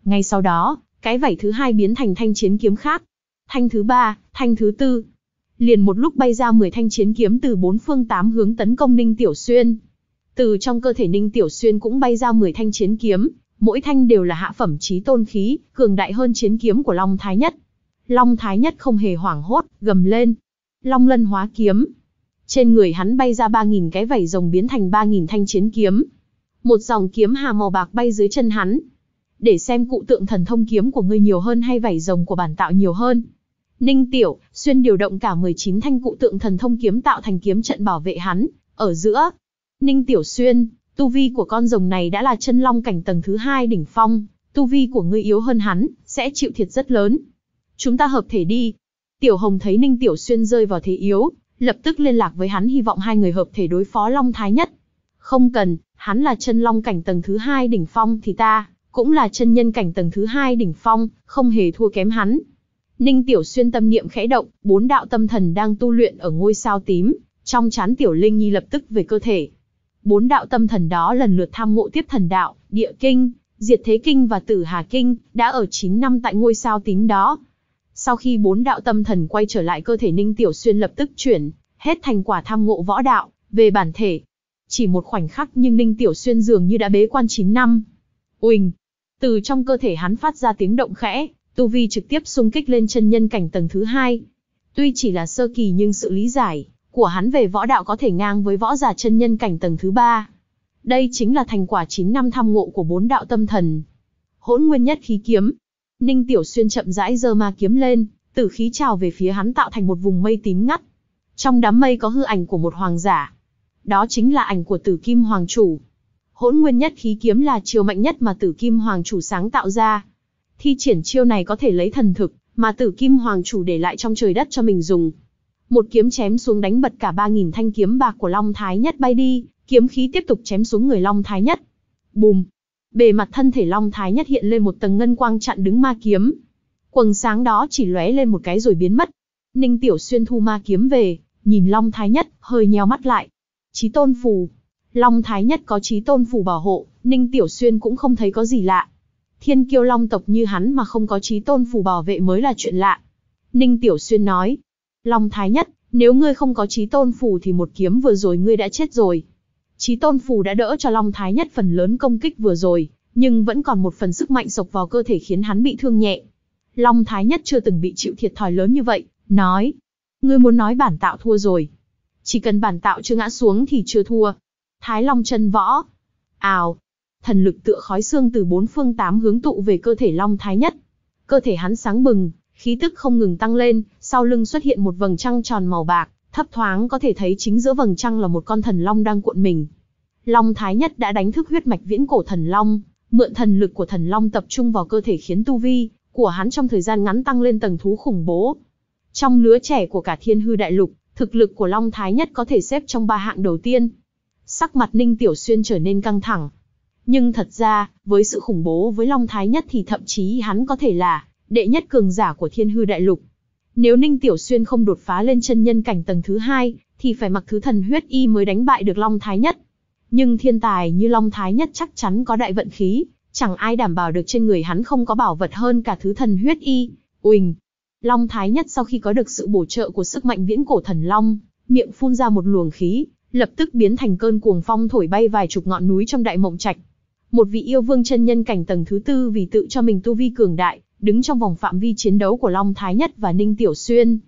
Ngay sau đó, cái vảy thứ hai biến thành thanh chiến kiếm khác, thanh thứ ba, thanh thứ tư. Liền một lúc bay ra 10 thanh chiến kiếm từ bốn phương tám hướng tấn công Ninh Tiểu Xuyên. Từ trong cơ thể Ninh Tiểu Xuyên cũng bay ra 10 thanh chiến kiếm, mỗi thanh đều là hạ phẩm chí tôn khí, cường đại hơn chiến kiếm của Long Thái Nhất. Long Thái Nhất không hề hoảng hốt, gầm lên. Long lân hóa kiếm. Trên người hắn bay ra 3.000 cái vảy rồng biến thành 3.000 thanh chiến kiếm. Một dòng kiếm hà màu bạc bay dưới chân hắn. Để xem cụ tượng thần thông kiếm của ngươi nhiều hơn hay vảy rồng của bản tạo nhiều hơn. Ninh Tiểu, xuyên điều động cả 19 thanh cụ tượng thần thông kiếm tạo thành kiếm trận bảo vệ hắn, ở giữa. Ninh Tiểu Xuyên, tu vi của con rồng này đã là chân long cảnh tầng thứ hai đỉnh phong, tu vi của ngươi yếu hơn hắn, sẽ chịu thiệt rất lớn. Chúng ta hợp thể đi. Tiểu Hồng thấy Ninh Tiểu Xuyên rơi vào thế yếu, lập tức liên lạc với hắn hy vọng hai người hợp thể đối phó Long Thái Nhất. Không cần, hắn là chân long cảnh tầng thứ hai đỉnh phong thì ta, cũng là chân nhân cảnh tầng thứ hai đỉnh phong, không hề thua kém hắn. Ninh Tiểu Xuyên tâm niệm khẽ động, bốn đạo tâm thần đang tu luyện ở ngôi sao tím, trong chán Tiểu Linh Nhi lập tức về cơ thể. Bốn đạo tâm thần đó lần lượt tham ngộ tiếp thần đạo, địa kinh, diệt thế kinh và tử hà kinh, đã ở 9 năm tại ngôi sao tím đó, sau khi bốn đạo tâm thần quay trở lại cơ thể Ninh Tiểu Xuyên lập tức chuyển, hết thành quả tham ngộ võ đạo, về bản thể. Chỉ một khoảnh khắc nhưng Ninh Tiểu Xuyên dường như đã bế quan 9 năm. Uỳnh! Từ trong cơ thể hắn phát ra tiếng động khẽ, tu vi trực tiếp xung kích lên chân nhân cảnh tầng thứ hai. Tuy chỉ là sơ kỳ nhưng sự lý giải của hắn về võ đạo có thể ngang với võ giả chân nhân cảnh tầng thứ ba. Đây chính là thành quả 9 năm tham ngộ của bốn đạo tâm thần. Hỗn nguyên nhất khí kiếm, Ninh Tiểu Xuyên chậm rãi giơ ma kiếm lên, tử khí trào về phía hắn tạo thành một vùng mây tím ngắt. Trong đám mây có hư ảnh của một hoàng giả. Đó chính là ảnh của Tử Kim Hoàng chủ. Hỗn Nguyên Nhất khí kiếm là chiêu mạnh nhất mà Tử Kim Hoàng chủ sáng tạo ra. Thi triển chiêu này có thể lấy thần thực mà Tử Kim Hoàng chủ để lại trong trời đất cho mình dùng. Một kiếm chém xuống đánh bật cả 3000 thanh kiếm bạc của Long Thái Nhất bay đi, kiếm khí tiếp tục chém xuống người Long Thái Nhất. Bùm, bề mặt thân thể Long Thái Nhất hiện lên một tầng ngân quang chặn đứng ma kiếm. Quầng sáng đó chỉ lóe lên một cái rồi biến mất. Ninh Tiểu Xuyên thu ma kiếm về, nhìn Long Thái Nhất, hơi nheo mắt lại. Chí tôn phù. Long Thái Nhất có chí tôn phù bảo hộ, Ninh Tiểu Xuyên cũng không thấy có gì lạ. Thiên kiêu long tộc như hắn mà không có chí tôn phù bảo vệ mới là chuyện lạ. Ninh Tiểu Xuyên nói. Long Thái Nhất, nếu ngươi không có chí tôn phù thì một kiếm vừa rồi ngươi đã chết rồi. Chí Tôn Phù đã đỡ cho Long Thái Nhất phần lớn công kích vừa rồi, nhưng vẫn còn một phần sức mạnh sộc vào cơ thể khiến hắn bị thương nhẹ. Long Thái Nhất chưa từng bị chịu thiệt thòi lớn như vậy, nói. Ngươi muốn nói bản tạo thua rồi. Chỉ cần bản tạo chưa ngã xuống thì chưa thua. Thái Long chân võ. Ào. Thần lực tựa khói xương từ bốn phương tám hướng tụ về cơ thể Long Thái Nhất. Cơ thể hắn sáng bừng, khí tức không ngừng tăng lên, sau lưng xuất hiện một vầng trăng tròn màu bạc, Thấp thoáng có thể thấy chính giữa vầng trăng là một con thần long đang cuộn mình. Long Thái Nhất đã đánh thức huyết mạch viễn cổ thần long, mượn thần lực của thần long tập trung vào cơ thể khiến tu vi của hắn trong thời gian ngắn tăng lên tầng thú khủng bố. Trong lứa trẻ của cả thiên hư đại lục, thực lực của Long Thái Nhất có thể xếp trong ba hạng đầu tiên. Sắc mặt Ninh Tiểu Xuyên trở nên căng thẳng. Nhưng thật ra, với sự khủng bố với Long Thái Nhất thì thậm chí hắn có thể là đệ nhất cường giả của thiên hư đại lục. Nếu Ninh Tiểu Xuyên không đột phá lên chân nhân cảnh tầng thứ hai, thì phải mặc thứ thần huyết y mới đánh bại được Long Thái Nhất. Nhưng thiên tài như Long Thái Nhất chắc chắn có đại vận khí, chẳng ai đảm bảo được trên người hắn không có bảo vật hơn cả thứ thần huyết y. Uỳnh! Long Thái Nhất sau khi có được sự bổ trợ của sức mạnh viễn cổ thần Long, miệng phun ra một luồng khí, lập tức biến thành cơn cuồng phong thổi bay vài chục ngọn núi trong đại mộng trạch. Một vị yêu vương chân nhân cảnh tầng thứ tư vì tự cho mình tu vi cường đại, đứng trong vòng phạm vi chiến đấu của Long Thái Nhất và Ninh Tiểu Xuyên.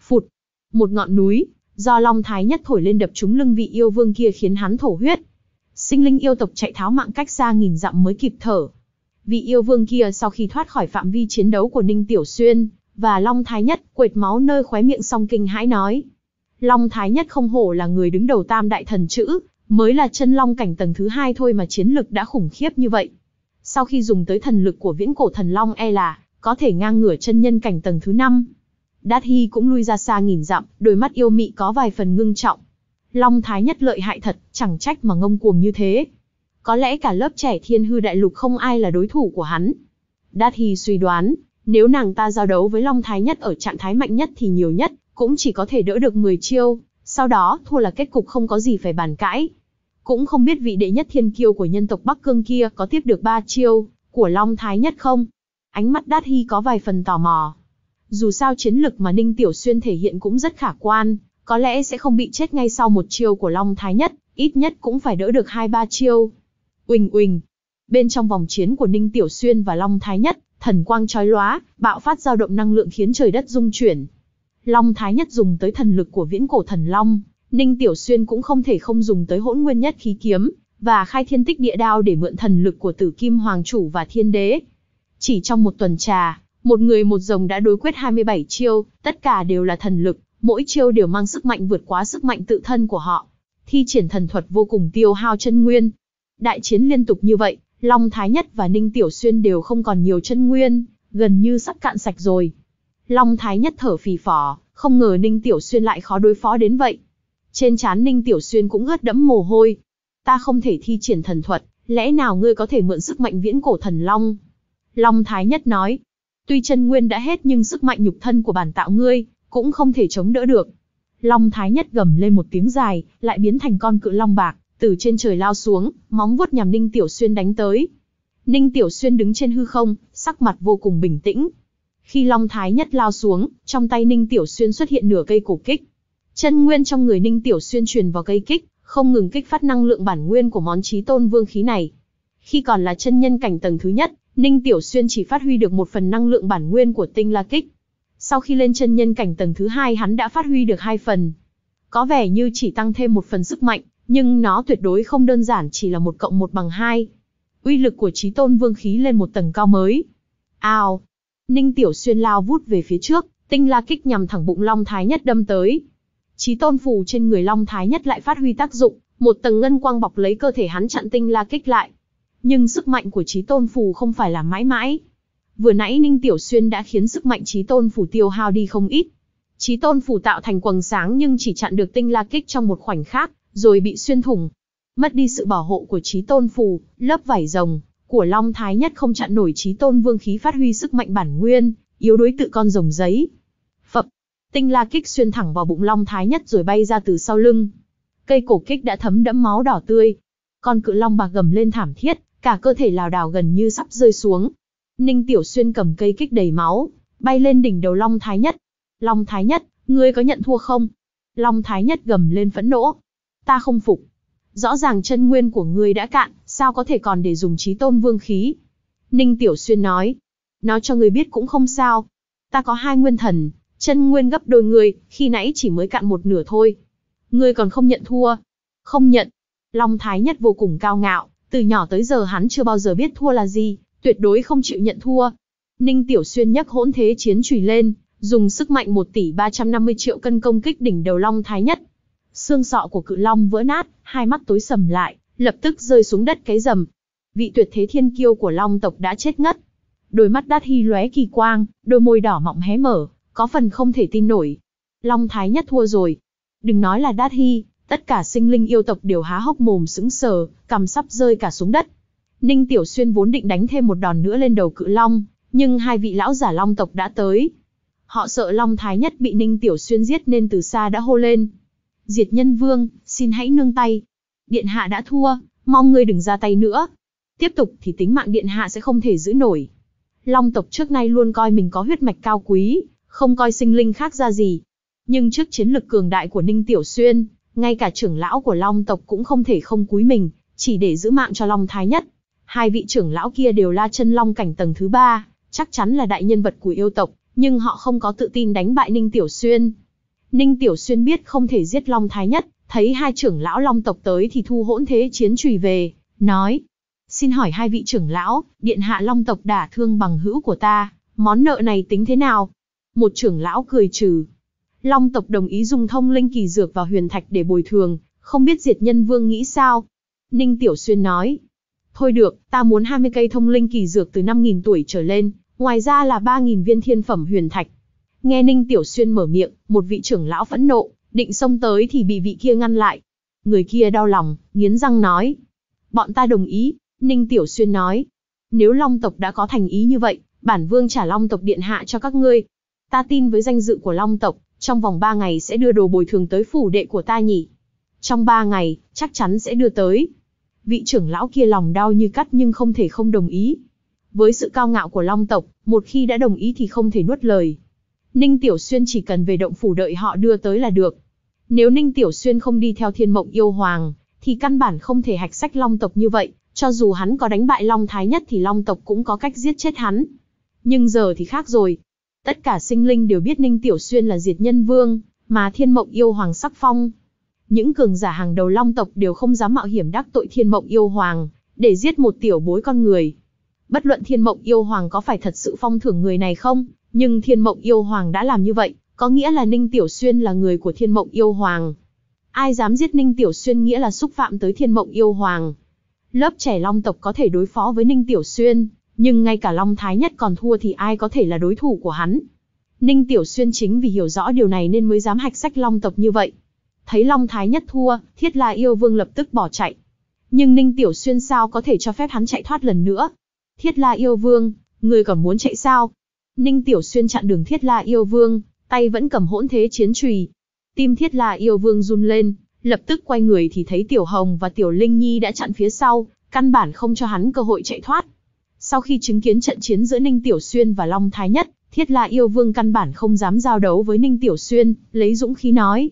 Phụt! Một ngọn núi, do Long Thái Nhất thổi lên đập trúng lưng vị yêu vương kia khiến hắn thổ huyết. Sinh linh yêu tộc chạy tháo mạng cách xa nghìn dặm mới kịp thở. Vị yêu vương kia sau khi thoát khỏi phạm vi chiến đấu của Ninh Tiểu Xuyên và Long Thái Nhất quệt máu nơi khóe miệng song kinh hãi nói. Long Thái Nhất không hổ là người đứng đầu tam đại thần chữ, mới là chân long cảnh tầng thứ hai thôi mà chiến lực đã khủng khiếp như vậy sau khi dùng tới thần lực của viễn cổ thần long e là có thể ngang ngửa chân nhân cảnh tầng thứ năm. Đát Hi cũng lui ra xa nghìn dặm, đôi mắt yêu mị có vài phần ngưng trọng. Long Thái Nhất lợi hại thật, chẳng trách mà ngông cuồng như thế. Có lẽ cả lớp trẻ thiên hư đại lục không ai là đối thủ của hắn. Đát Hi suy đoán, nếu nàng ta giao đấu với Long Thái Nhất ở trạng thái mạnh nhất thì nhiều nhất, cũng chỉ có thể đỡ được 10 chiêu, sau đó thua là kết cục không có gì phải bàn cãi. Cũng không biết vị đệ nhất thiên kiêu của nhân tộc Bắc Cương kia có tiếp được ba chiêu của Long Thái nhất không? Ánh mắt Đát Hy có vài phần tò mò. Dù sao chiến lực mà Ninh Tiểu Xuyên thể hiện cũng rất khả quan, có lẽ sẽ không bị chết ngay sau một chiêu của Long Thái nhất, ít nhất cũng phải đỡ được hai ba chiêu. Uỳnh uỳnh. Bên trong vòng chiến của Ninh Tiểu Xuyên và Long Thái nhất, thần quang chói lóa, bạo phát dao động năng lượng khiến trời đất rung chuyển. Long Thái Nhất dùng tới thần lực của viễn cổ thần Long, Ninh Tiểu Xuyên cũng không thể không dùng tới hỗn nguyên nhất khí kiếm, và khai thiên tích địa đao để mượn thần lực của tử kim hoàng chủ và thiên đế. Chỉ trong một tuần trà, một người một rồng đã đối quyết 27 chiêu, tất cả đều là thần lực, mỗi chiêu đều mang sức mạnh vượt quá sức mạnh tự thân của họ. Thi triển thần thuật vô cùng tiêu hao chân nguyên. Đại chiến liên tục như vậy, Long Thái Nhất và Ninh Tiểu Xuyên đều không còn nhiều chân nguyên, gần như sắp cạn sạch rồi. Long Thái Nhất thở phì phò, không ngờ Ninh Tiểu Xuyên lại khó đối phó đến vậy. Trên trán Ninh Tiểu Xuyên cũng ướt đẫm mồ hôi. Ta không thể thi triển thần thuật, lẽ nào ngươi có thể mượn sức mạnh viễn cổ thần long? Long Thái Nhất nói, tuy chân nguyên đã hết nhưng sức mạnh nhục thân của bản tạo ngươi, cũng không thể chống đỡ được. Long Thái Nhất gầm lên một tiếng dài, lại biến thành con cự long bạc, từ trên trời lao xuống, móng vuốt nhằm Ninh Tiểu Xuyên đánh tới. Ninh Tiểu Xuyên đứng trên hư không, sắc mặt vô cùng bình tĩnh. Khi Long Thái Nhất lao xuống, trong tay Ninh Tiểu Xuyên xuất hiện nửa cây cổ kích, Chân nguyên trong người Ninh Tiểu Xuyên truyền vào cây kích, không ngừng kích phát năng lượng bản nguyên của món trí tôn vương khí này. Khi còn là chân nhân cảnh tầng thứ nhất, Ninh Tiểu Xuyên chỉ phát huy được một phần năng lượng bản nguyên của tinh la kích. Sau khi lên chân nhân cảnh tầng thứ hai hắn đã phát huy được hai phần. Có vẻ như chỉ tăng thêm một phần sức mạnh, nhưng nó tuyệt đối không đơn giản chỉ là một cộng một bằng hai. Uy lực của trí tôn vương khí lên một tầng cao mới. Ao! Ninh Tiểu Xuyên lao vút về phía trước, tinh la kích nhằm thẳng bụng Long Thái Nhất đâm tới trí tôn phù trên người Long Thái Nhất lại phát huy tác dụng, một tầng ngân quang bọc lấy cơ thể hắn chặn tinh la kích lại. Nhưng sức mạnh của trí tôn phù không phải là mãi mãi. Vừa nãy Ninh Tiểu Xuyên đã khiến sức mạnh trí tôn phù tiêu hao đi không ít. Trí tôn phù tạo thành quầng sáng nhưng chỉ chặn được tinh la kích trong một khoảnh khắc, rồi bị xuyên thủng. Mất đi sự bảo hộ của trí tôn phù, lớp vải rồng của Long Thái Nhất không chặn nổi trí tôn vương khí phát huy sức mạnh bản nguyên, yếu đối tự con rồng giấy, Tinh la kích xuyên thẳng vào bụng Long Thái Nhất rồi bay ra từ sau lưng. Cây cổ kích đã thấm đẫm máu đỏ tươi. Con cự long bạc gầm lên thảm thiết, cả cơ thể lào đảo gần như sắp rơi xuống. Ninh Tiểu Xuyên cầm cây kích đầy máu, bay lên đỉnh đầu Long Thái Nhất. Long Thái Nhất, ngươi có nhận thua không? Long Thái Nhất gầm lên phẫn nộ. Ta không phục. Rõ ràng chân nguyên của ngươi đã cạn, sao có thể còn để dùng trí tôn vương khí? Ninh Tiểu Xuyên nói. Nói cho ngươi biết cũng không sao. Ta có hai nguyên thần, chân nguyên gấp đôi người, khi nãy chỉ mới cạn một nửa thôi. Ngươi còn không nhận thua. Không nhận. Long Thái Nhất vô cùng cao ngạo, từ nhỏ tới giờ hắn chưa bao giờ biết thua là gì, tuyệt đối không chịu nhận thua. Ninh Tiểu Xuyên nhấc hỗn thế chiến chùy lên, dùng sức mạnh 1 tỷ 350 triệu cân công kích đỉnh đầu Long Thái Nhất. Xương sọ của cự long vỡ nát, hai mắt tối sầm lại, lập tức rơi xuống đất cái rầm. Vị tuyệt thế thiên kiêu của long tộc đã chết ngất. Đôi mắt đát hy lóe kỳ quang, đôi môi đỏ mọng hé mở, có phần không thể tin nổi. Long Thái Nhất thua rồi. Đừng nói là Đát Hy, tất cả sinh linh yêu tộc đều há hốc mồm sững sờ, cầm sắp rơi cả xuống đất. Ninh Tiểu Xuyên vốn định đánh thêm một đòn nữa lên đầu cự long, nhưng hai vị lão giả long tộc đã tới. Họ sợ Long Thái Nhất bị Ninh Tiểu Xuyên giết nên từ xa đã hô lên. Diệt nhân vương, xin hãy nương tay. Điện hạ đã thua, mong ngươi đừng ra tay nữa. Tiếp tục thì tính mạng điện hạ sẽ không thể giữ nổi. Long tộc trước nay luôn coi mình có huyết mạch cao quý, không coi sinh linh khác ra gì. Nhưng trước chiến lực cường đại của Ninh Tiểu Xuyên, ngay cả trưởng lão của Long tộc cũng không thể không cúi mình, chỉ để giữ mạng cho Long Thái Nhất. Hai vị trưởng lão kia đều la chân Long cảnh tầng thứ ba, chắc chắn là đại nhân vật của yêu tộc, nhưng họ không có tự tin đánh bại Ninh Tiểu Xuyên. Ninh Tiểu Xuyên biết không thể giết Long Thái Nhất, thấy hai trưởng lão Long tộc tới thì thu hỗn thế chiến trùy về, nói. Xin hỏi hai vị trưởng lão, điện hạ Long tộc đả thương bằng hữu của ta, món nợ này tính thế nào? Một trưởng lão cười trừ. Long tộc đồng ý dùng thông linh kỳ dược và huyền thạch để bồi thường, không biết diệt nhân vương nghĩ sao. Ninh Tiểu Xuyên nói, thôi được, ta muốn 20 cây thông linh kỳ dược từ 5.000 tuổi trở lên, ngoài ra là 3.000 viên thiên phẩm huyền thạch. Nghe Ninh Tiểu Xuyên mở miệng, một vị trưởng lão phẫn nộ, định xông tới thì bị vị kia ngăn lại. Người kia đau lòng, nghiến răng nói. Bọn ta đồng ý, Ninh Tiểu Xuyên nói. Nếu Long tộc đã có thành ý như vậy, bản vương trả Long tộc điện hạ cho các ngươi, Ta tin với danh dự của Long tộc, trong vòng 3 ngày sẽ đưa đồ bồi thường tới phủ đệ của ta nhỉ. Trong 3 ngày, chắc chắn sẽ đưa tới. Vị trưởng lão kia lòng đau như cắt nhưng không thể không đồng ý. Với sự cao ngạo của Long tộc, một khi đã đồng ý thì không thể nuốt lời. Ninh Tiểu Xuyên chỉ cần về động phủ đợi họ đưa tới là được. Nếu Ninh Tiểu Xuyên không đi theo thiên mộng yêu hoàng, thì căn bản không thể hạch sách Long tộc như vậy, cho dù hắn có đánh bại Long Thái Nhất thì Long tộc cũng có cách giết chết hắn. Nhưng giờ thì khác rồi, Tất cả sinh linh đều biết Ninh Tiểu Xuyên là diệt nhân vương, mà thiên mộng yêu hoàng sắc phong. Những cường giả hàng đầu long tộc đều không dám mạo hiểm đắc tội thiên mộng yêu hoàng, để giết một tiểu bối con người. Bất luận thiên mộng yêu hoàng có phải thật sự phong thưởng người này không, nhưng thiên mộng yêu hoàng đã làm như vậy, có nghĩa là Ninh Tiểu Xuyên là người của thiên mộng yêu hoàng. Ai dám giết Ninh Tiểu Xuyên nghĩa là xúc phạm tới thiên mộng yêu hoàng. Lớp trẻ long tộc có thể đối phó với Ninh Tiểu Xuyên, nhưng ngay cả Long Thái Nhất còn thua thì ai có thể là đối thủ của hắn. Ninh Tiểu Xuyên chính vì hiểu rõ điều này nên mới dám hạch sách Long tộc như vậy. Thấy Long Thái Nhất thua, Thiết La Yêu Vương lập tức bỏ chạy. Nhưng Ninh Tiểu Xuyên sao có thể cho phép hắn chạy thoát lần nữa? Thiết La Yêu Vương, người còn muốn chạy sao? Ninh Tiểu Xuyên chặn đường Thiết La Yêu Vương, tay vẫn cầm hỗn thế chiến trùy. Tim Thiết La Yêu Vương run lên, lập tức quay người thì thấy Tiểu Hồng và Tiểu Linh Nhi đã chặn phía sau, căn bản không cho hắn cơ hội chạy thoát. Sau khi chứng kiến trận chiến giữa Ninh Tiểu Xuyên và Long Thái Nhất, Thiết La Yêu Vương căn bản không dám giao đấu với Ninh Tiểu Xuyên, lấy dũng khí nói.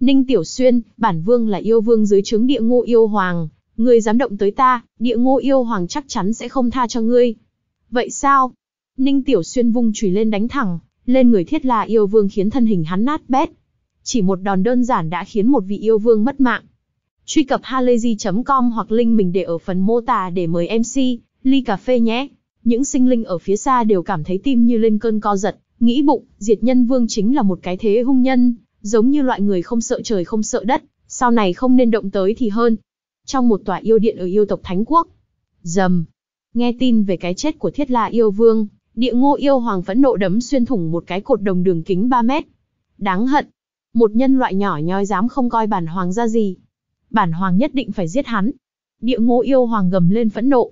Ninh Tiểu Xuyên, bản vương là yêu vương dưới trướng địa ngô yêu hoàng, ngươi dám động tới ta, địa ngô yêu hoàng chắc chắn sẽ không tha cho ngươi. Vậy sao? Ninh Tiểu Xuyên vung chùy lên đánh thẳng, lên người thiết La yêu vương khiến thân hình hắn nát bét. Chỉ một đòn đơn giản đã khiến một vị yêu vương mất mạng. Truy cập halayzi.com hoặc link mình để ở phần mô tả để mời MC ly cà phê nhé. Những sinh linh ở phía xa đều cảm thấy tim như lên cơn co giật, nghĩ bụng, diệt nhân vương chính là một cái thế hung nhân, giống như loại người không sợ trời không sợ đất, sau này không nên động tới thì hơn. Trong một tòa yêu điện ở yêu tộc Thánh Quốc, dầm, nghe tin về cái chết của thiết la yêu vương, địa ngô yêu hoàng phẫn nộ đấm xuyên thủng một cái cột đồng đường kính 3 mét. Đáng hận, một nhân loại nhỏ nhoi dám không coi bản hoàng ra gì. Bản hoàng nhất định phải giết hắn. Địa ngô yêu hoàng gầm lên phẫn nộ,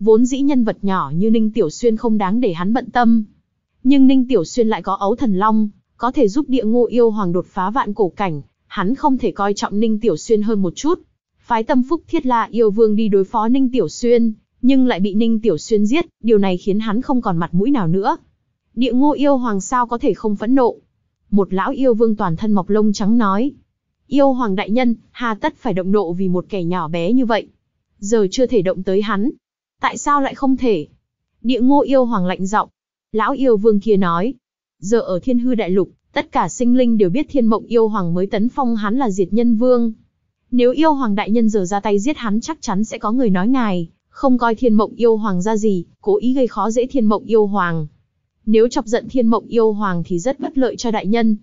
Vốn dĩ nhân vật nhỏ như Ninh Tiểu Xuyên không đáng để hắn bận tâm. Nhưng Ninh Tiểu Xuyên lại có ấu thần long, có thể giúp địa ngô yêu hoàng đột phá vạn cổ cảnh, hắn không thể coi trọng Ninh Tiểu Xuyên hơn một chút. Phái tâm phúc thiết la yêu vương đi đối phó Ninh Tiểu Xuyên, nhưng lại bị Ninh Tiểu Xuyên giết, điều này khiến hắn không còn mặt mũi nào nữa. Địa ngô yêu hoàng sao có thể không phẫn nộ. Một lão yêu vương toàn thân mọc lông trắng nói. Yêu hoàng đại nhân, hà tất phải động nộ vì một kẻ nhỏ bé như vậy. Giờ chưa thể động tới hắn, Tại sao lại không thể? Địa ngô yêu hoàng lạnh giọng. Lão yêu vương kia nói. Giờ ở thiên hư đại lục, tất cả sinh linh đều biết thiên mộng yêu hoàng mới tấn phong hắn là diệt nhân vương. Nếu yêu hoàng đại nhân giờ ra tay giết hắn chắc chắn sẽ có người nói ngài, không coi thiên mộng yêu hoàng ra gì, cố ý gây khó dễ thiên mộng yêu hoàng. Nếu chọc giận thiên mộng yêu hoàng thì rất bất lợi cho đại nhân.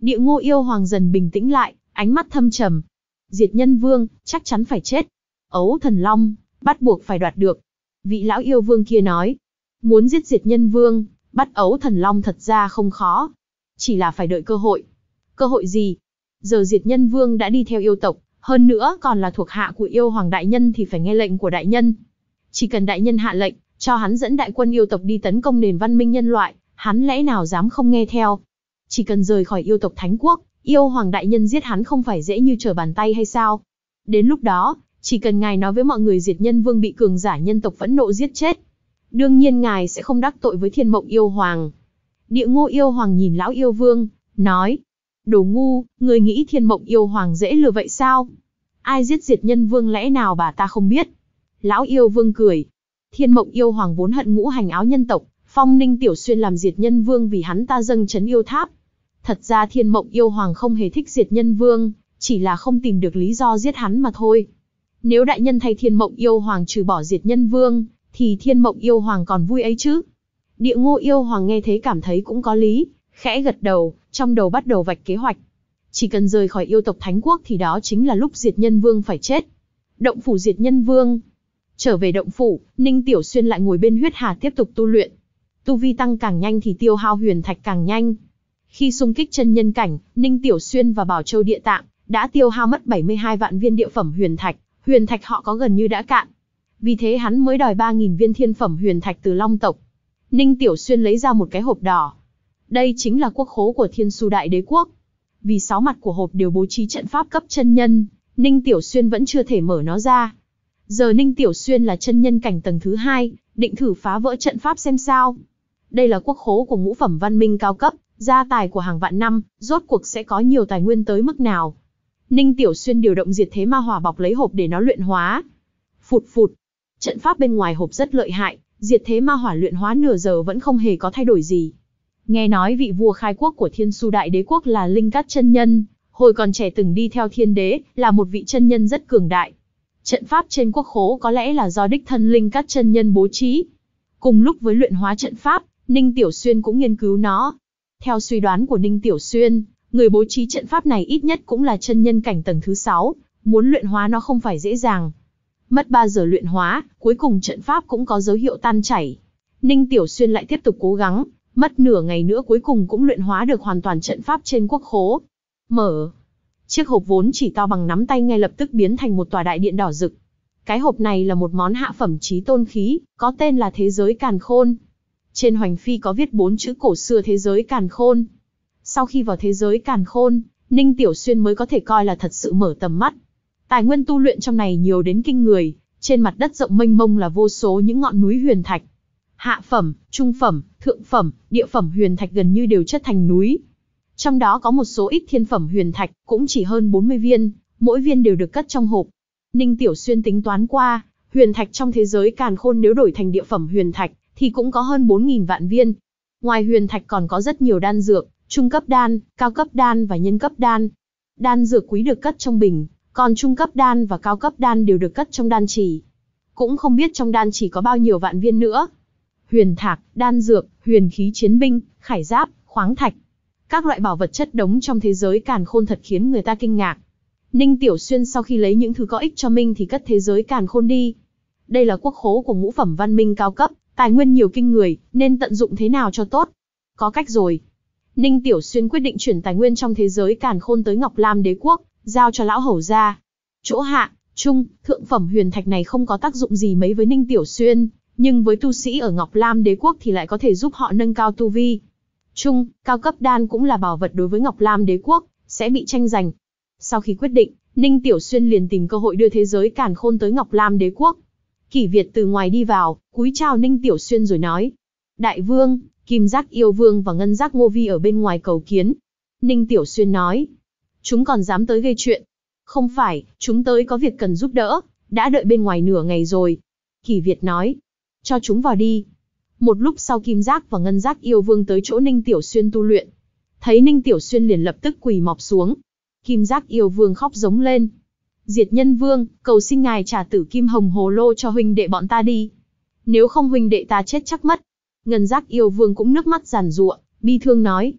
Địa ngô yêu hoàng dần bình tĩnh lại, ánh mắt thâm trầm. Diệt nhân vương, chắc chắn phải chết. Ấu thần long, bắt buộc phải đoạt được, Vị lão yêu vương kia nói, muốn giết diệt nhân vương, bắt ấu thần long thật ra không khó. Chỉ là phải đợi cơ hội. Cơ hội gì? Giờ diệt nhân vương đã đi theo yêu tộc, hơn nữa còn là thuộc hạ của yêu hoàng đại nhân thì phải nghe lệnh của đại nhân. Chỉ cần đại nhân hạ lệnh, cho hắn dẫn đại quân yêu tộc đi tấn công nền văn minh nhân loại, hắn lẽ nào dám không nghe theo. Chỉ cần rời khỏi yêu tộc Thánh Quốc, yêu hoàng đại nhân giết hắn không phải dễ như trở bàn tay hay sao? Đến lúc đó, chỉ cần ngài nói với mọi người diệt nhân vương bị cường giả nhân tộc phẫn nộ giết chết. Đương nhiên ngài sẽ không đắc tội với thiên mộng yêu hoàng. Địa ngô yêu hoàng nhìn lão yêu vương, nói. Đồ ngu, người nghĩ thiên mộng yêu hoàng dễ lừa vậy sao? Ai giết diệt nhân vương lẽ nào bà ta không biết? Lão yêu vương cười. Thiên mộng yêu hoàng vốn hận ngũ hành áo nhân tộc, phong ninh tiểu xuyên làm diệt nhân vương vì hắn ta dâng chấn yêu tháp. Thật ra thiên mộng yêu hoàng không hề thích diệt nhân vương, chỉ là không tìm được lý do giết hắn mà thôi. Nếu đại nhân thay thiên mộng yêu hoàng trừ bỏ diệt nhân vương, thì thiên mộng yêu hoàng còn vui ấy chứ. Địa ngô yêu hoàng nghe thế cảm thấy cũng có lý, khẽ gật đầu, trong đầu bắt đầu vạch kế hoạch. Chỉ cần rời khỏi yêu tộc Thánh Quốc thì đó chính là lúc diệt nhân vương phải chết. Động phủ diệt nhân vương. Trở về động phủ, Ninh Tiểu Xuyên lại ngồi bên huyết hà tiếp tục tu luyện. Tu vi tăng càng nhanh thì tiêu hao huyền thạch càng nhanh. Khi xung kích chân nhân cảnh, Ninh Tiểu Xuyên và Bảo Châu Địa Tạng đã tiêu hao mất 72 vạn viên địa phẩm huyền thạch huyền thạch họ có gần như đã cạn. Vì thế hắn mới đòi 3.000 viên thiên phẩm huyền thạch từ Long tộc. Ninh Tiểu Xuyên lấy ra một cái hộp đỏ. Đây chính là quốc khố của Thiên Su Đại Đế Quốc. Vì sáu mặt của hộp đều bố trí trận pháp cấp chân nhân, Ninh Tiểu Xuyên vẫn chưa thể mở nó ra. Giờ Ninh Tiểu Xuyên là chân nhân cảnh tầng thứ hai, định thử phá vỡ trận pháp xem sao. Đây là quốc khố của ngũ phẩm văn minh cao cấp, gia tài của hàng vạn năm, rốt cuộc sẽ có nhiều tài nguyên tới mức nào. Ninh Tiểu Xuyên điều động diệt thế ma hỏa bọc lấy hộp để nó luyện hóa. Phụt phụt. Trận pháp bên ngoài hộp rất lợi hại, diệt thế ma hỏa luyện hóa nửa giờ vẫn không hề có thay đổi gì. Nghe nói vị vua khai quốc của Thiên Su Đại Đế quốc là Linh Cát chân nhân, hồi còn trẻ từng đi theo Thiên Đế, là một vị chân nhân rất cường đại. Trận pháp trên quốc khố có lẽ là do đích thân Linh Cát chân nhân bố trí. Cùng lúc với luyện hóa trận pháp, Ninh Tiểu Xuyên cũng nghiên cứu nó. Theo suy đoán của Ninh Tiểu Xuyên, Người bố trí trận pháp này ít nhất cũng là chân nhân cảnh tầng thứ 6, muốn luyện hóa nó không phải dễ dàng. Mất 3 giờ luyện hóa, cuối cùng trận pháp cũng có dấu hiệu tan chảy. Ninh Tiểu Xuyên lại tiếp tục cố gắng, mất nửa ngày nữa cuối cùng cũng luyện hóa được hoàn toàn trận pháp trên quốc khố. Mở. Chiếc hộp vốn chỉ to bằng nắm tay ngay lập tức biến thành một tòa đại điện đỏ rực. Cái hộp này là một món hạ phẩm trí tôn khí, có tên là Thế giới Càn Khôn. Trên hoành phi có viết bốn chữ cổ xưa Thế giới Càn Khôn. Sau khi vào thế giới càn khôn, Ninh Tiểu Xuyên mới có thể coi là thật sự mở tầm mắt. Tài nguyên tu luyện trong này nhiều đến kinh người, trên mặt đất rộng mênh mông là vô số những ngọn núi huyền thạch. Hạ phẩm, trung phẩm, thượng phẩm, địa phẩm huyền thạch gần như đều chất thành núi. Trong đó có một số ít thiên phẩm huyền thạch, cũng chỉ hơn 40 viên, mỗi viên đều được cất trong hộp. Ninh Tiểu Xuyên tính toán qua, huyền thạch trong thế giới càn khôn nếu đổi thành địa phẩm huyền thạch, thì cũng có hơn 4.000 vạn viên. Ngoài huyền thạch còn có rất nhiều đan dược, trung cấp đan, cao cấp đan và nhân cấp đan. Đan dược quý được cất trong bình, còn trung cấp đan và cao cấp đan đều được cất trong đan chỉ. Cũng không biết trong đan chỉ có bao nhiêu vạn viên nữa. Huyền thạc, đan dược, huyền khí chiến binh, khải giáp, khoáng thạch. Các loại bảo vật chất đống trong thế giới càn khôn thật khiến người ta kinh ngạc. Ninh Tiểu Xuyên sau khi lấy những thứ có ích cho mình thì cất thế giới càn khôn đi. Đây là quốc khố của ngũ phẩm văn minh cao cấp, tài nguyên nhiều kinh người, nên tận dụng thế nào cho tốt. Có cách rồi. Ninh Tiểu Xuyên quyết định chuyển tài nguyên trong thế giới càn khôn tới Ngọc Lam đế quốc, giao cho lão hầu ra. Chỗ hạ, trung, thượng phẩm huyền thạch này không có tác dụng gì mấy với Ninh Tiểu Xuyên, nhưng với tu sĩ ở Ngọc Lam đế quốc thì lại có thể giúp họ nâng cao tu vi. Trung, cao cấp đan cũng là bảo vật đối với Ngọc Lam đế quốc, sẽ bị tranh giành. Sau khi quyết định, Ninh Tiểu Xuyên liền tìm cơ hội đưa thế giới càn khôn tới Ngọc Lam đế quốc. Kỷ Việt từ ngoài đi vào, cúi chào Ninh Tiểu Xuyên rồi nói. Đại vương, Kim giác yêu vương và ngân giác ngô vi ở bên ngoài cầu kiến. Ninh Tiểu Xuyên nói, chúng còn dám tới gây chuyện. Không phải, chúng tới có việc cần giúp đỡ, đã đợi bên ngoài nửa ngày rồi. Kỳ Việt nói, cho chúng vào đi. Một lúc sau Kim Giác và Ngân Giác yêu vương tới chỗ Ninh Tiểu Xuyên tu luyện. Thấy Ninh Tiểu Xuyên liền lập tức quỳ mọp xuống. Kim Giác yêu vương khóc giống lên. Diệt nhân vương, cầu xin ngài trả tử kim hồng hồ lô cho huynh đệ bọn ta đi. Nếu không huynh đệ ta chết chắc mất. Ngân giác yêu vương cũng nước mắt giàn giụa, bi thương nói.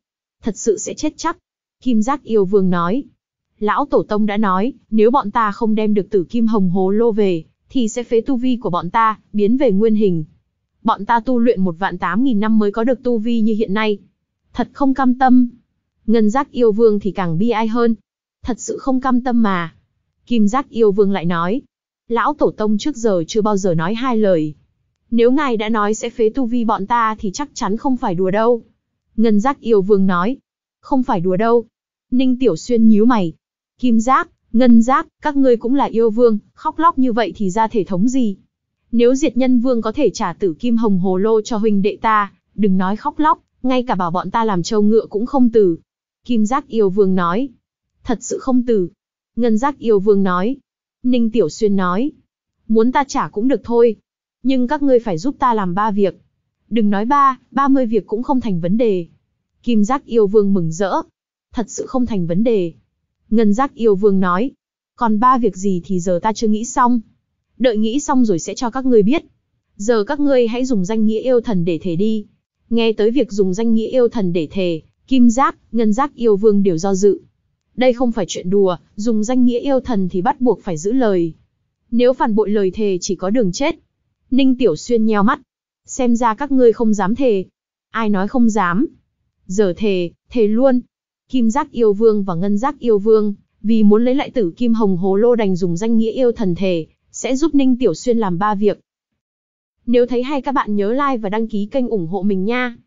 Thật sự sẽ chết chắc. Kim giác yêu vương nói. Lão Tổ Tông đã nói, nếu bọn ta không đem được tử kim hồng hố lô về, thì sẽ phế tu vi của bọn ta, biến về nguyên hình. Bọn ta tu luyện một vạn tám nghìn năm mới có được tu vi như hiện nay. Thật không cam tâm. Ngân giác yêu vương thì càng bi ai hơn. Thật sự không cam tâm mà. Kim giác yêu vương lại nói. Lão Tổ Tông trước giờ chưa bao giờ nói hai lời, nếu ngài đã nói sẽ phế tu vi bọn ta thì chắc chắn không phải đùa đâu. Ngân giác yêu vương nói. Không phải đùa đâu. Ninh Tiểu Xuyên nhíu mày. Kim giác, ngân giác, các ngươi cũng là yêu vương, khóc lóc như vậy thì ra thể thống gì. Nếu diệt nhân vương có thể trả tử kim hồng hồ lô cho huynh đệ ta, đừng nói khóc lóc, ngay cả bảo bọn ta làm trâu ngựa cũng không từ. Kim giác yêu vương nói. Thật sự không từ. Ngân giác yêu vương nói. Ninh Tiểu Xuyên nói. Muốn ta trả cũng được thôi, nhưng các ngươi phải giúp ta làm ba việc. Đừng nói ba, ba mươi việc cũng không thành vấn đề. Kim giác yêu vương mừng rỡ. Thật sự không thành vấn đề. Ngân giác yêu vương nói. Còn ba việc gì thì giờ ta chưa nghĩ xong. Đợi nghĩ xong rồi sẽ cho các ngươi biết. Giờ các ngươi hãy dùng danh nghĩa yêu thần để thề đi. Nghe tới việc dùng danh nghĩa yêu thần để thề, kim giác, ngân giác yêu vương đều do dự. Đây không phải chuyện đùa, dùng danh nghĩa yêu thần thì bắt buộc phải giữ lời. Nếu phản bội lời thề chỉ có đường chết. Ninh Tiểu Xuyên nheo mắt. Xem ra các ngươi không dám thề. Ai nói không dám? Giờ thề, thề luôn. Kim giác yêu vương và ngân giác yêu vương, vì muốn lấy lại tử kim hồng hồ lô đành dùng danh nghĩa yêu thần thề, sẽ giúp Ninh Tiểu Xuyên làm ba việc. Nếu thấy hay các bạn nhớ like và đăng ký kênh ủng hộ mình nha.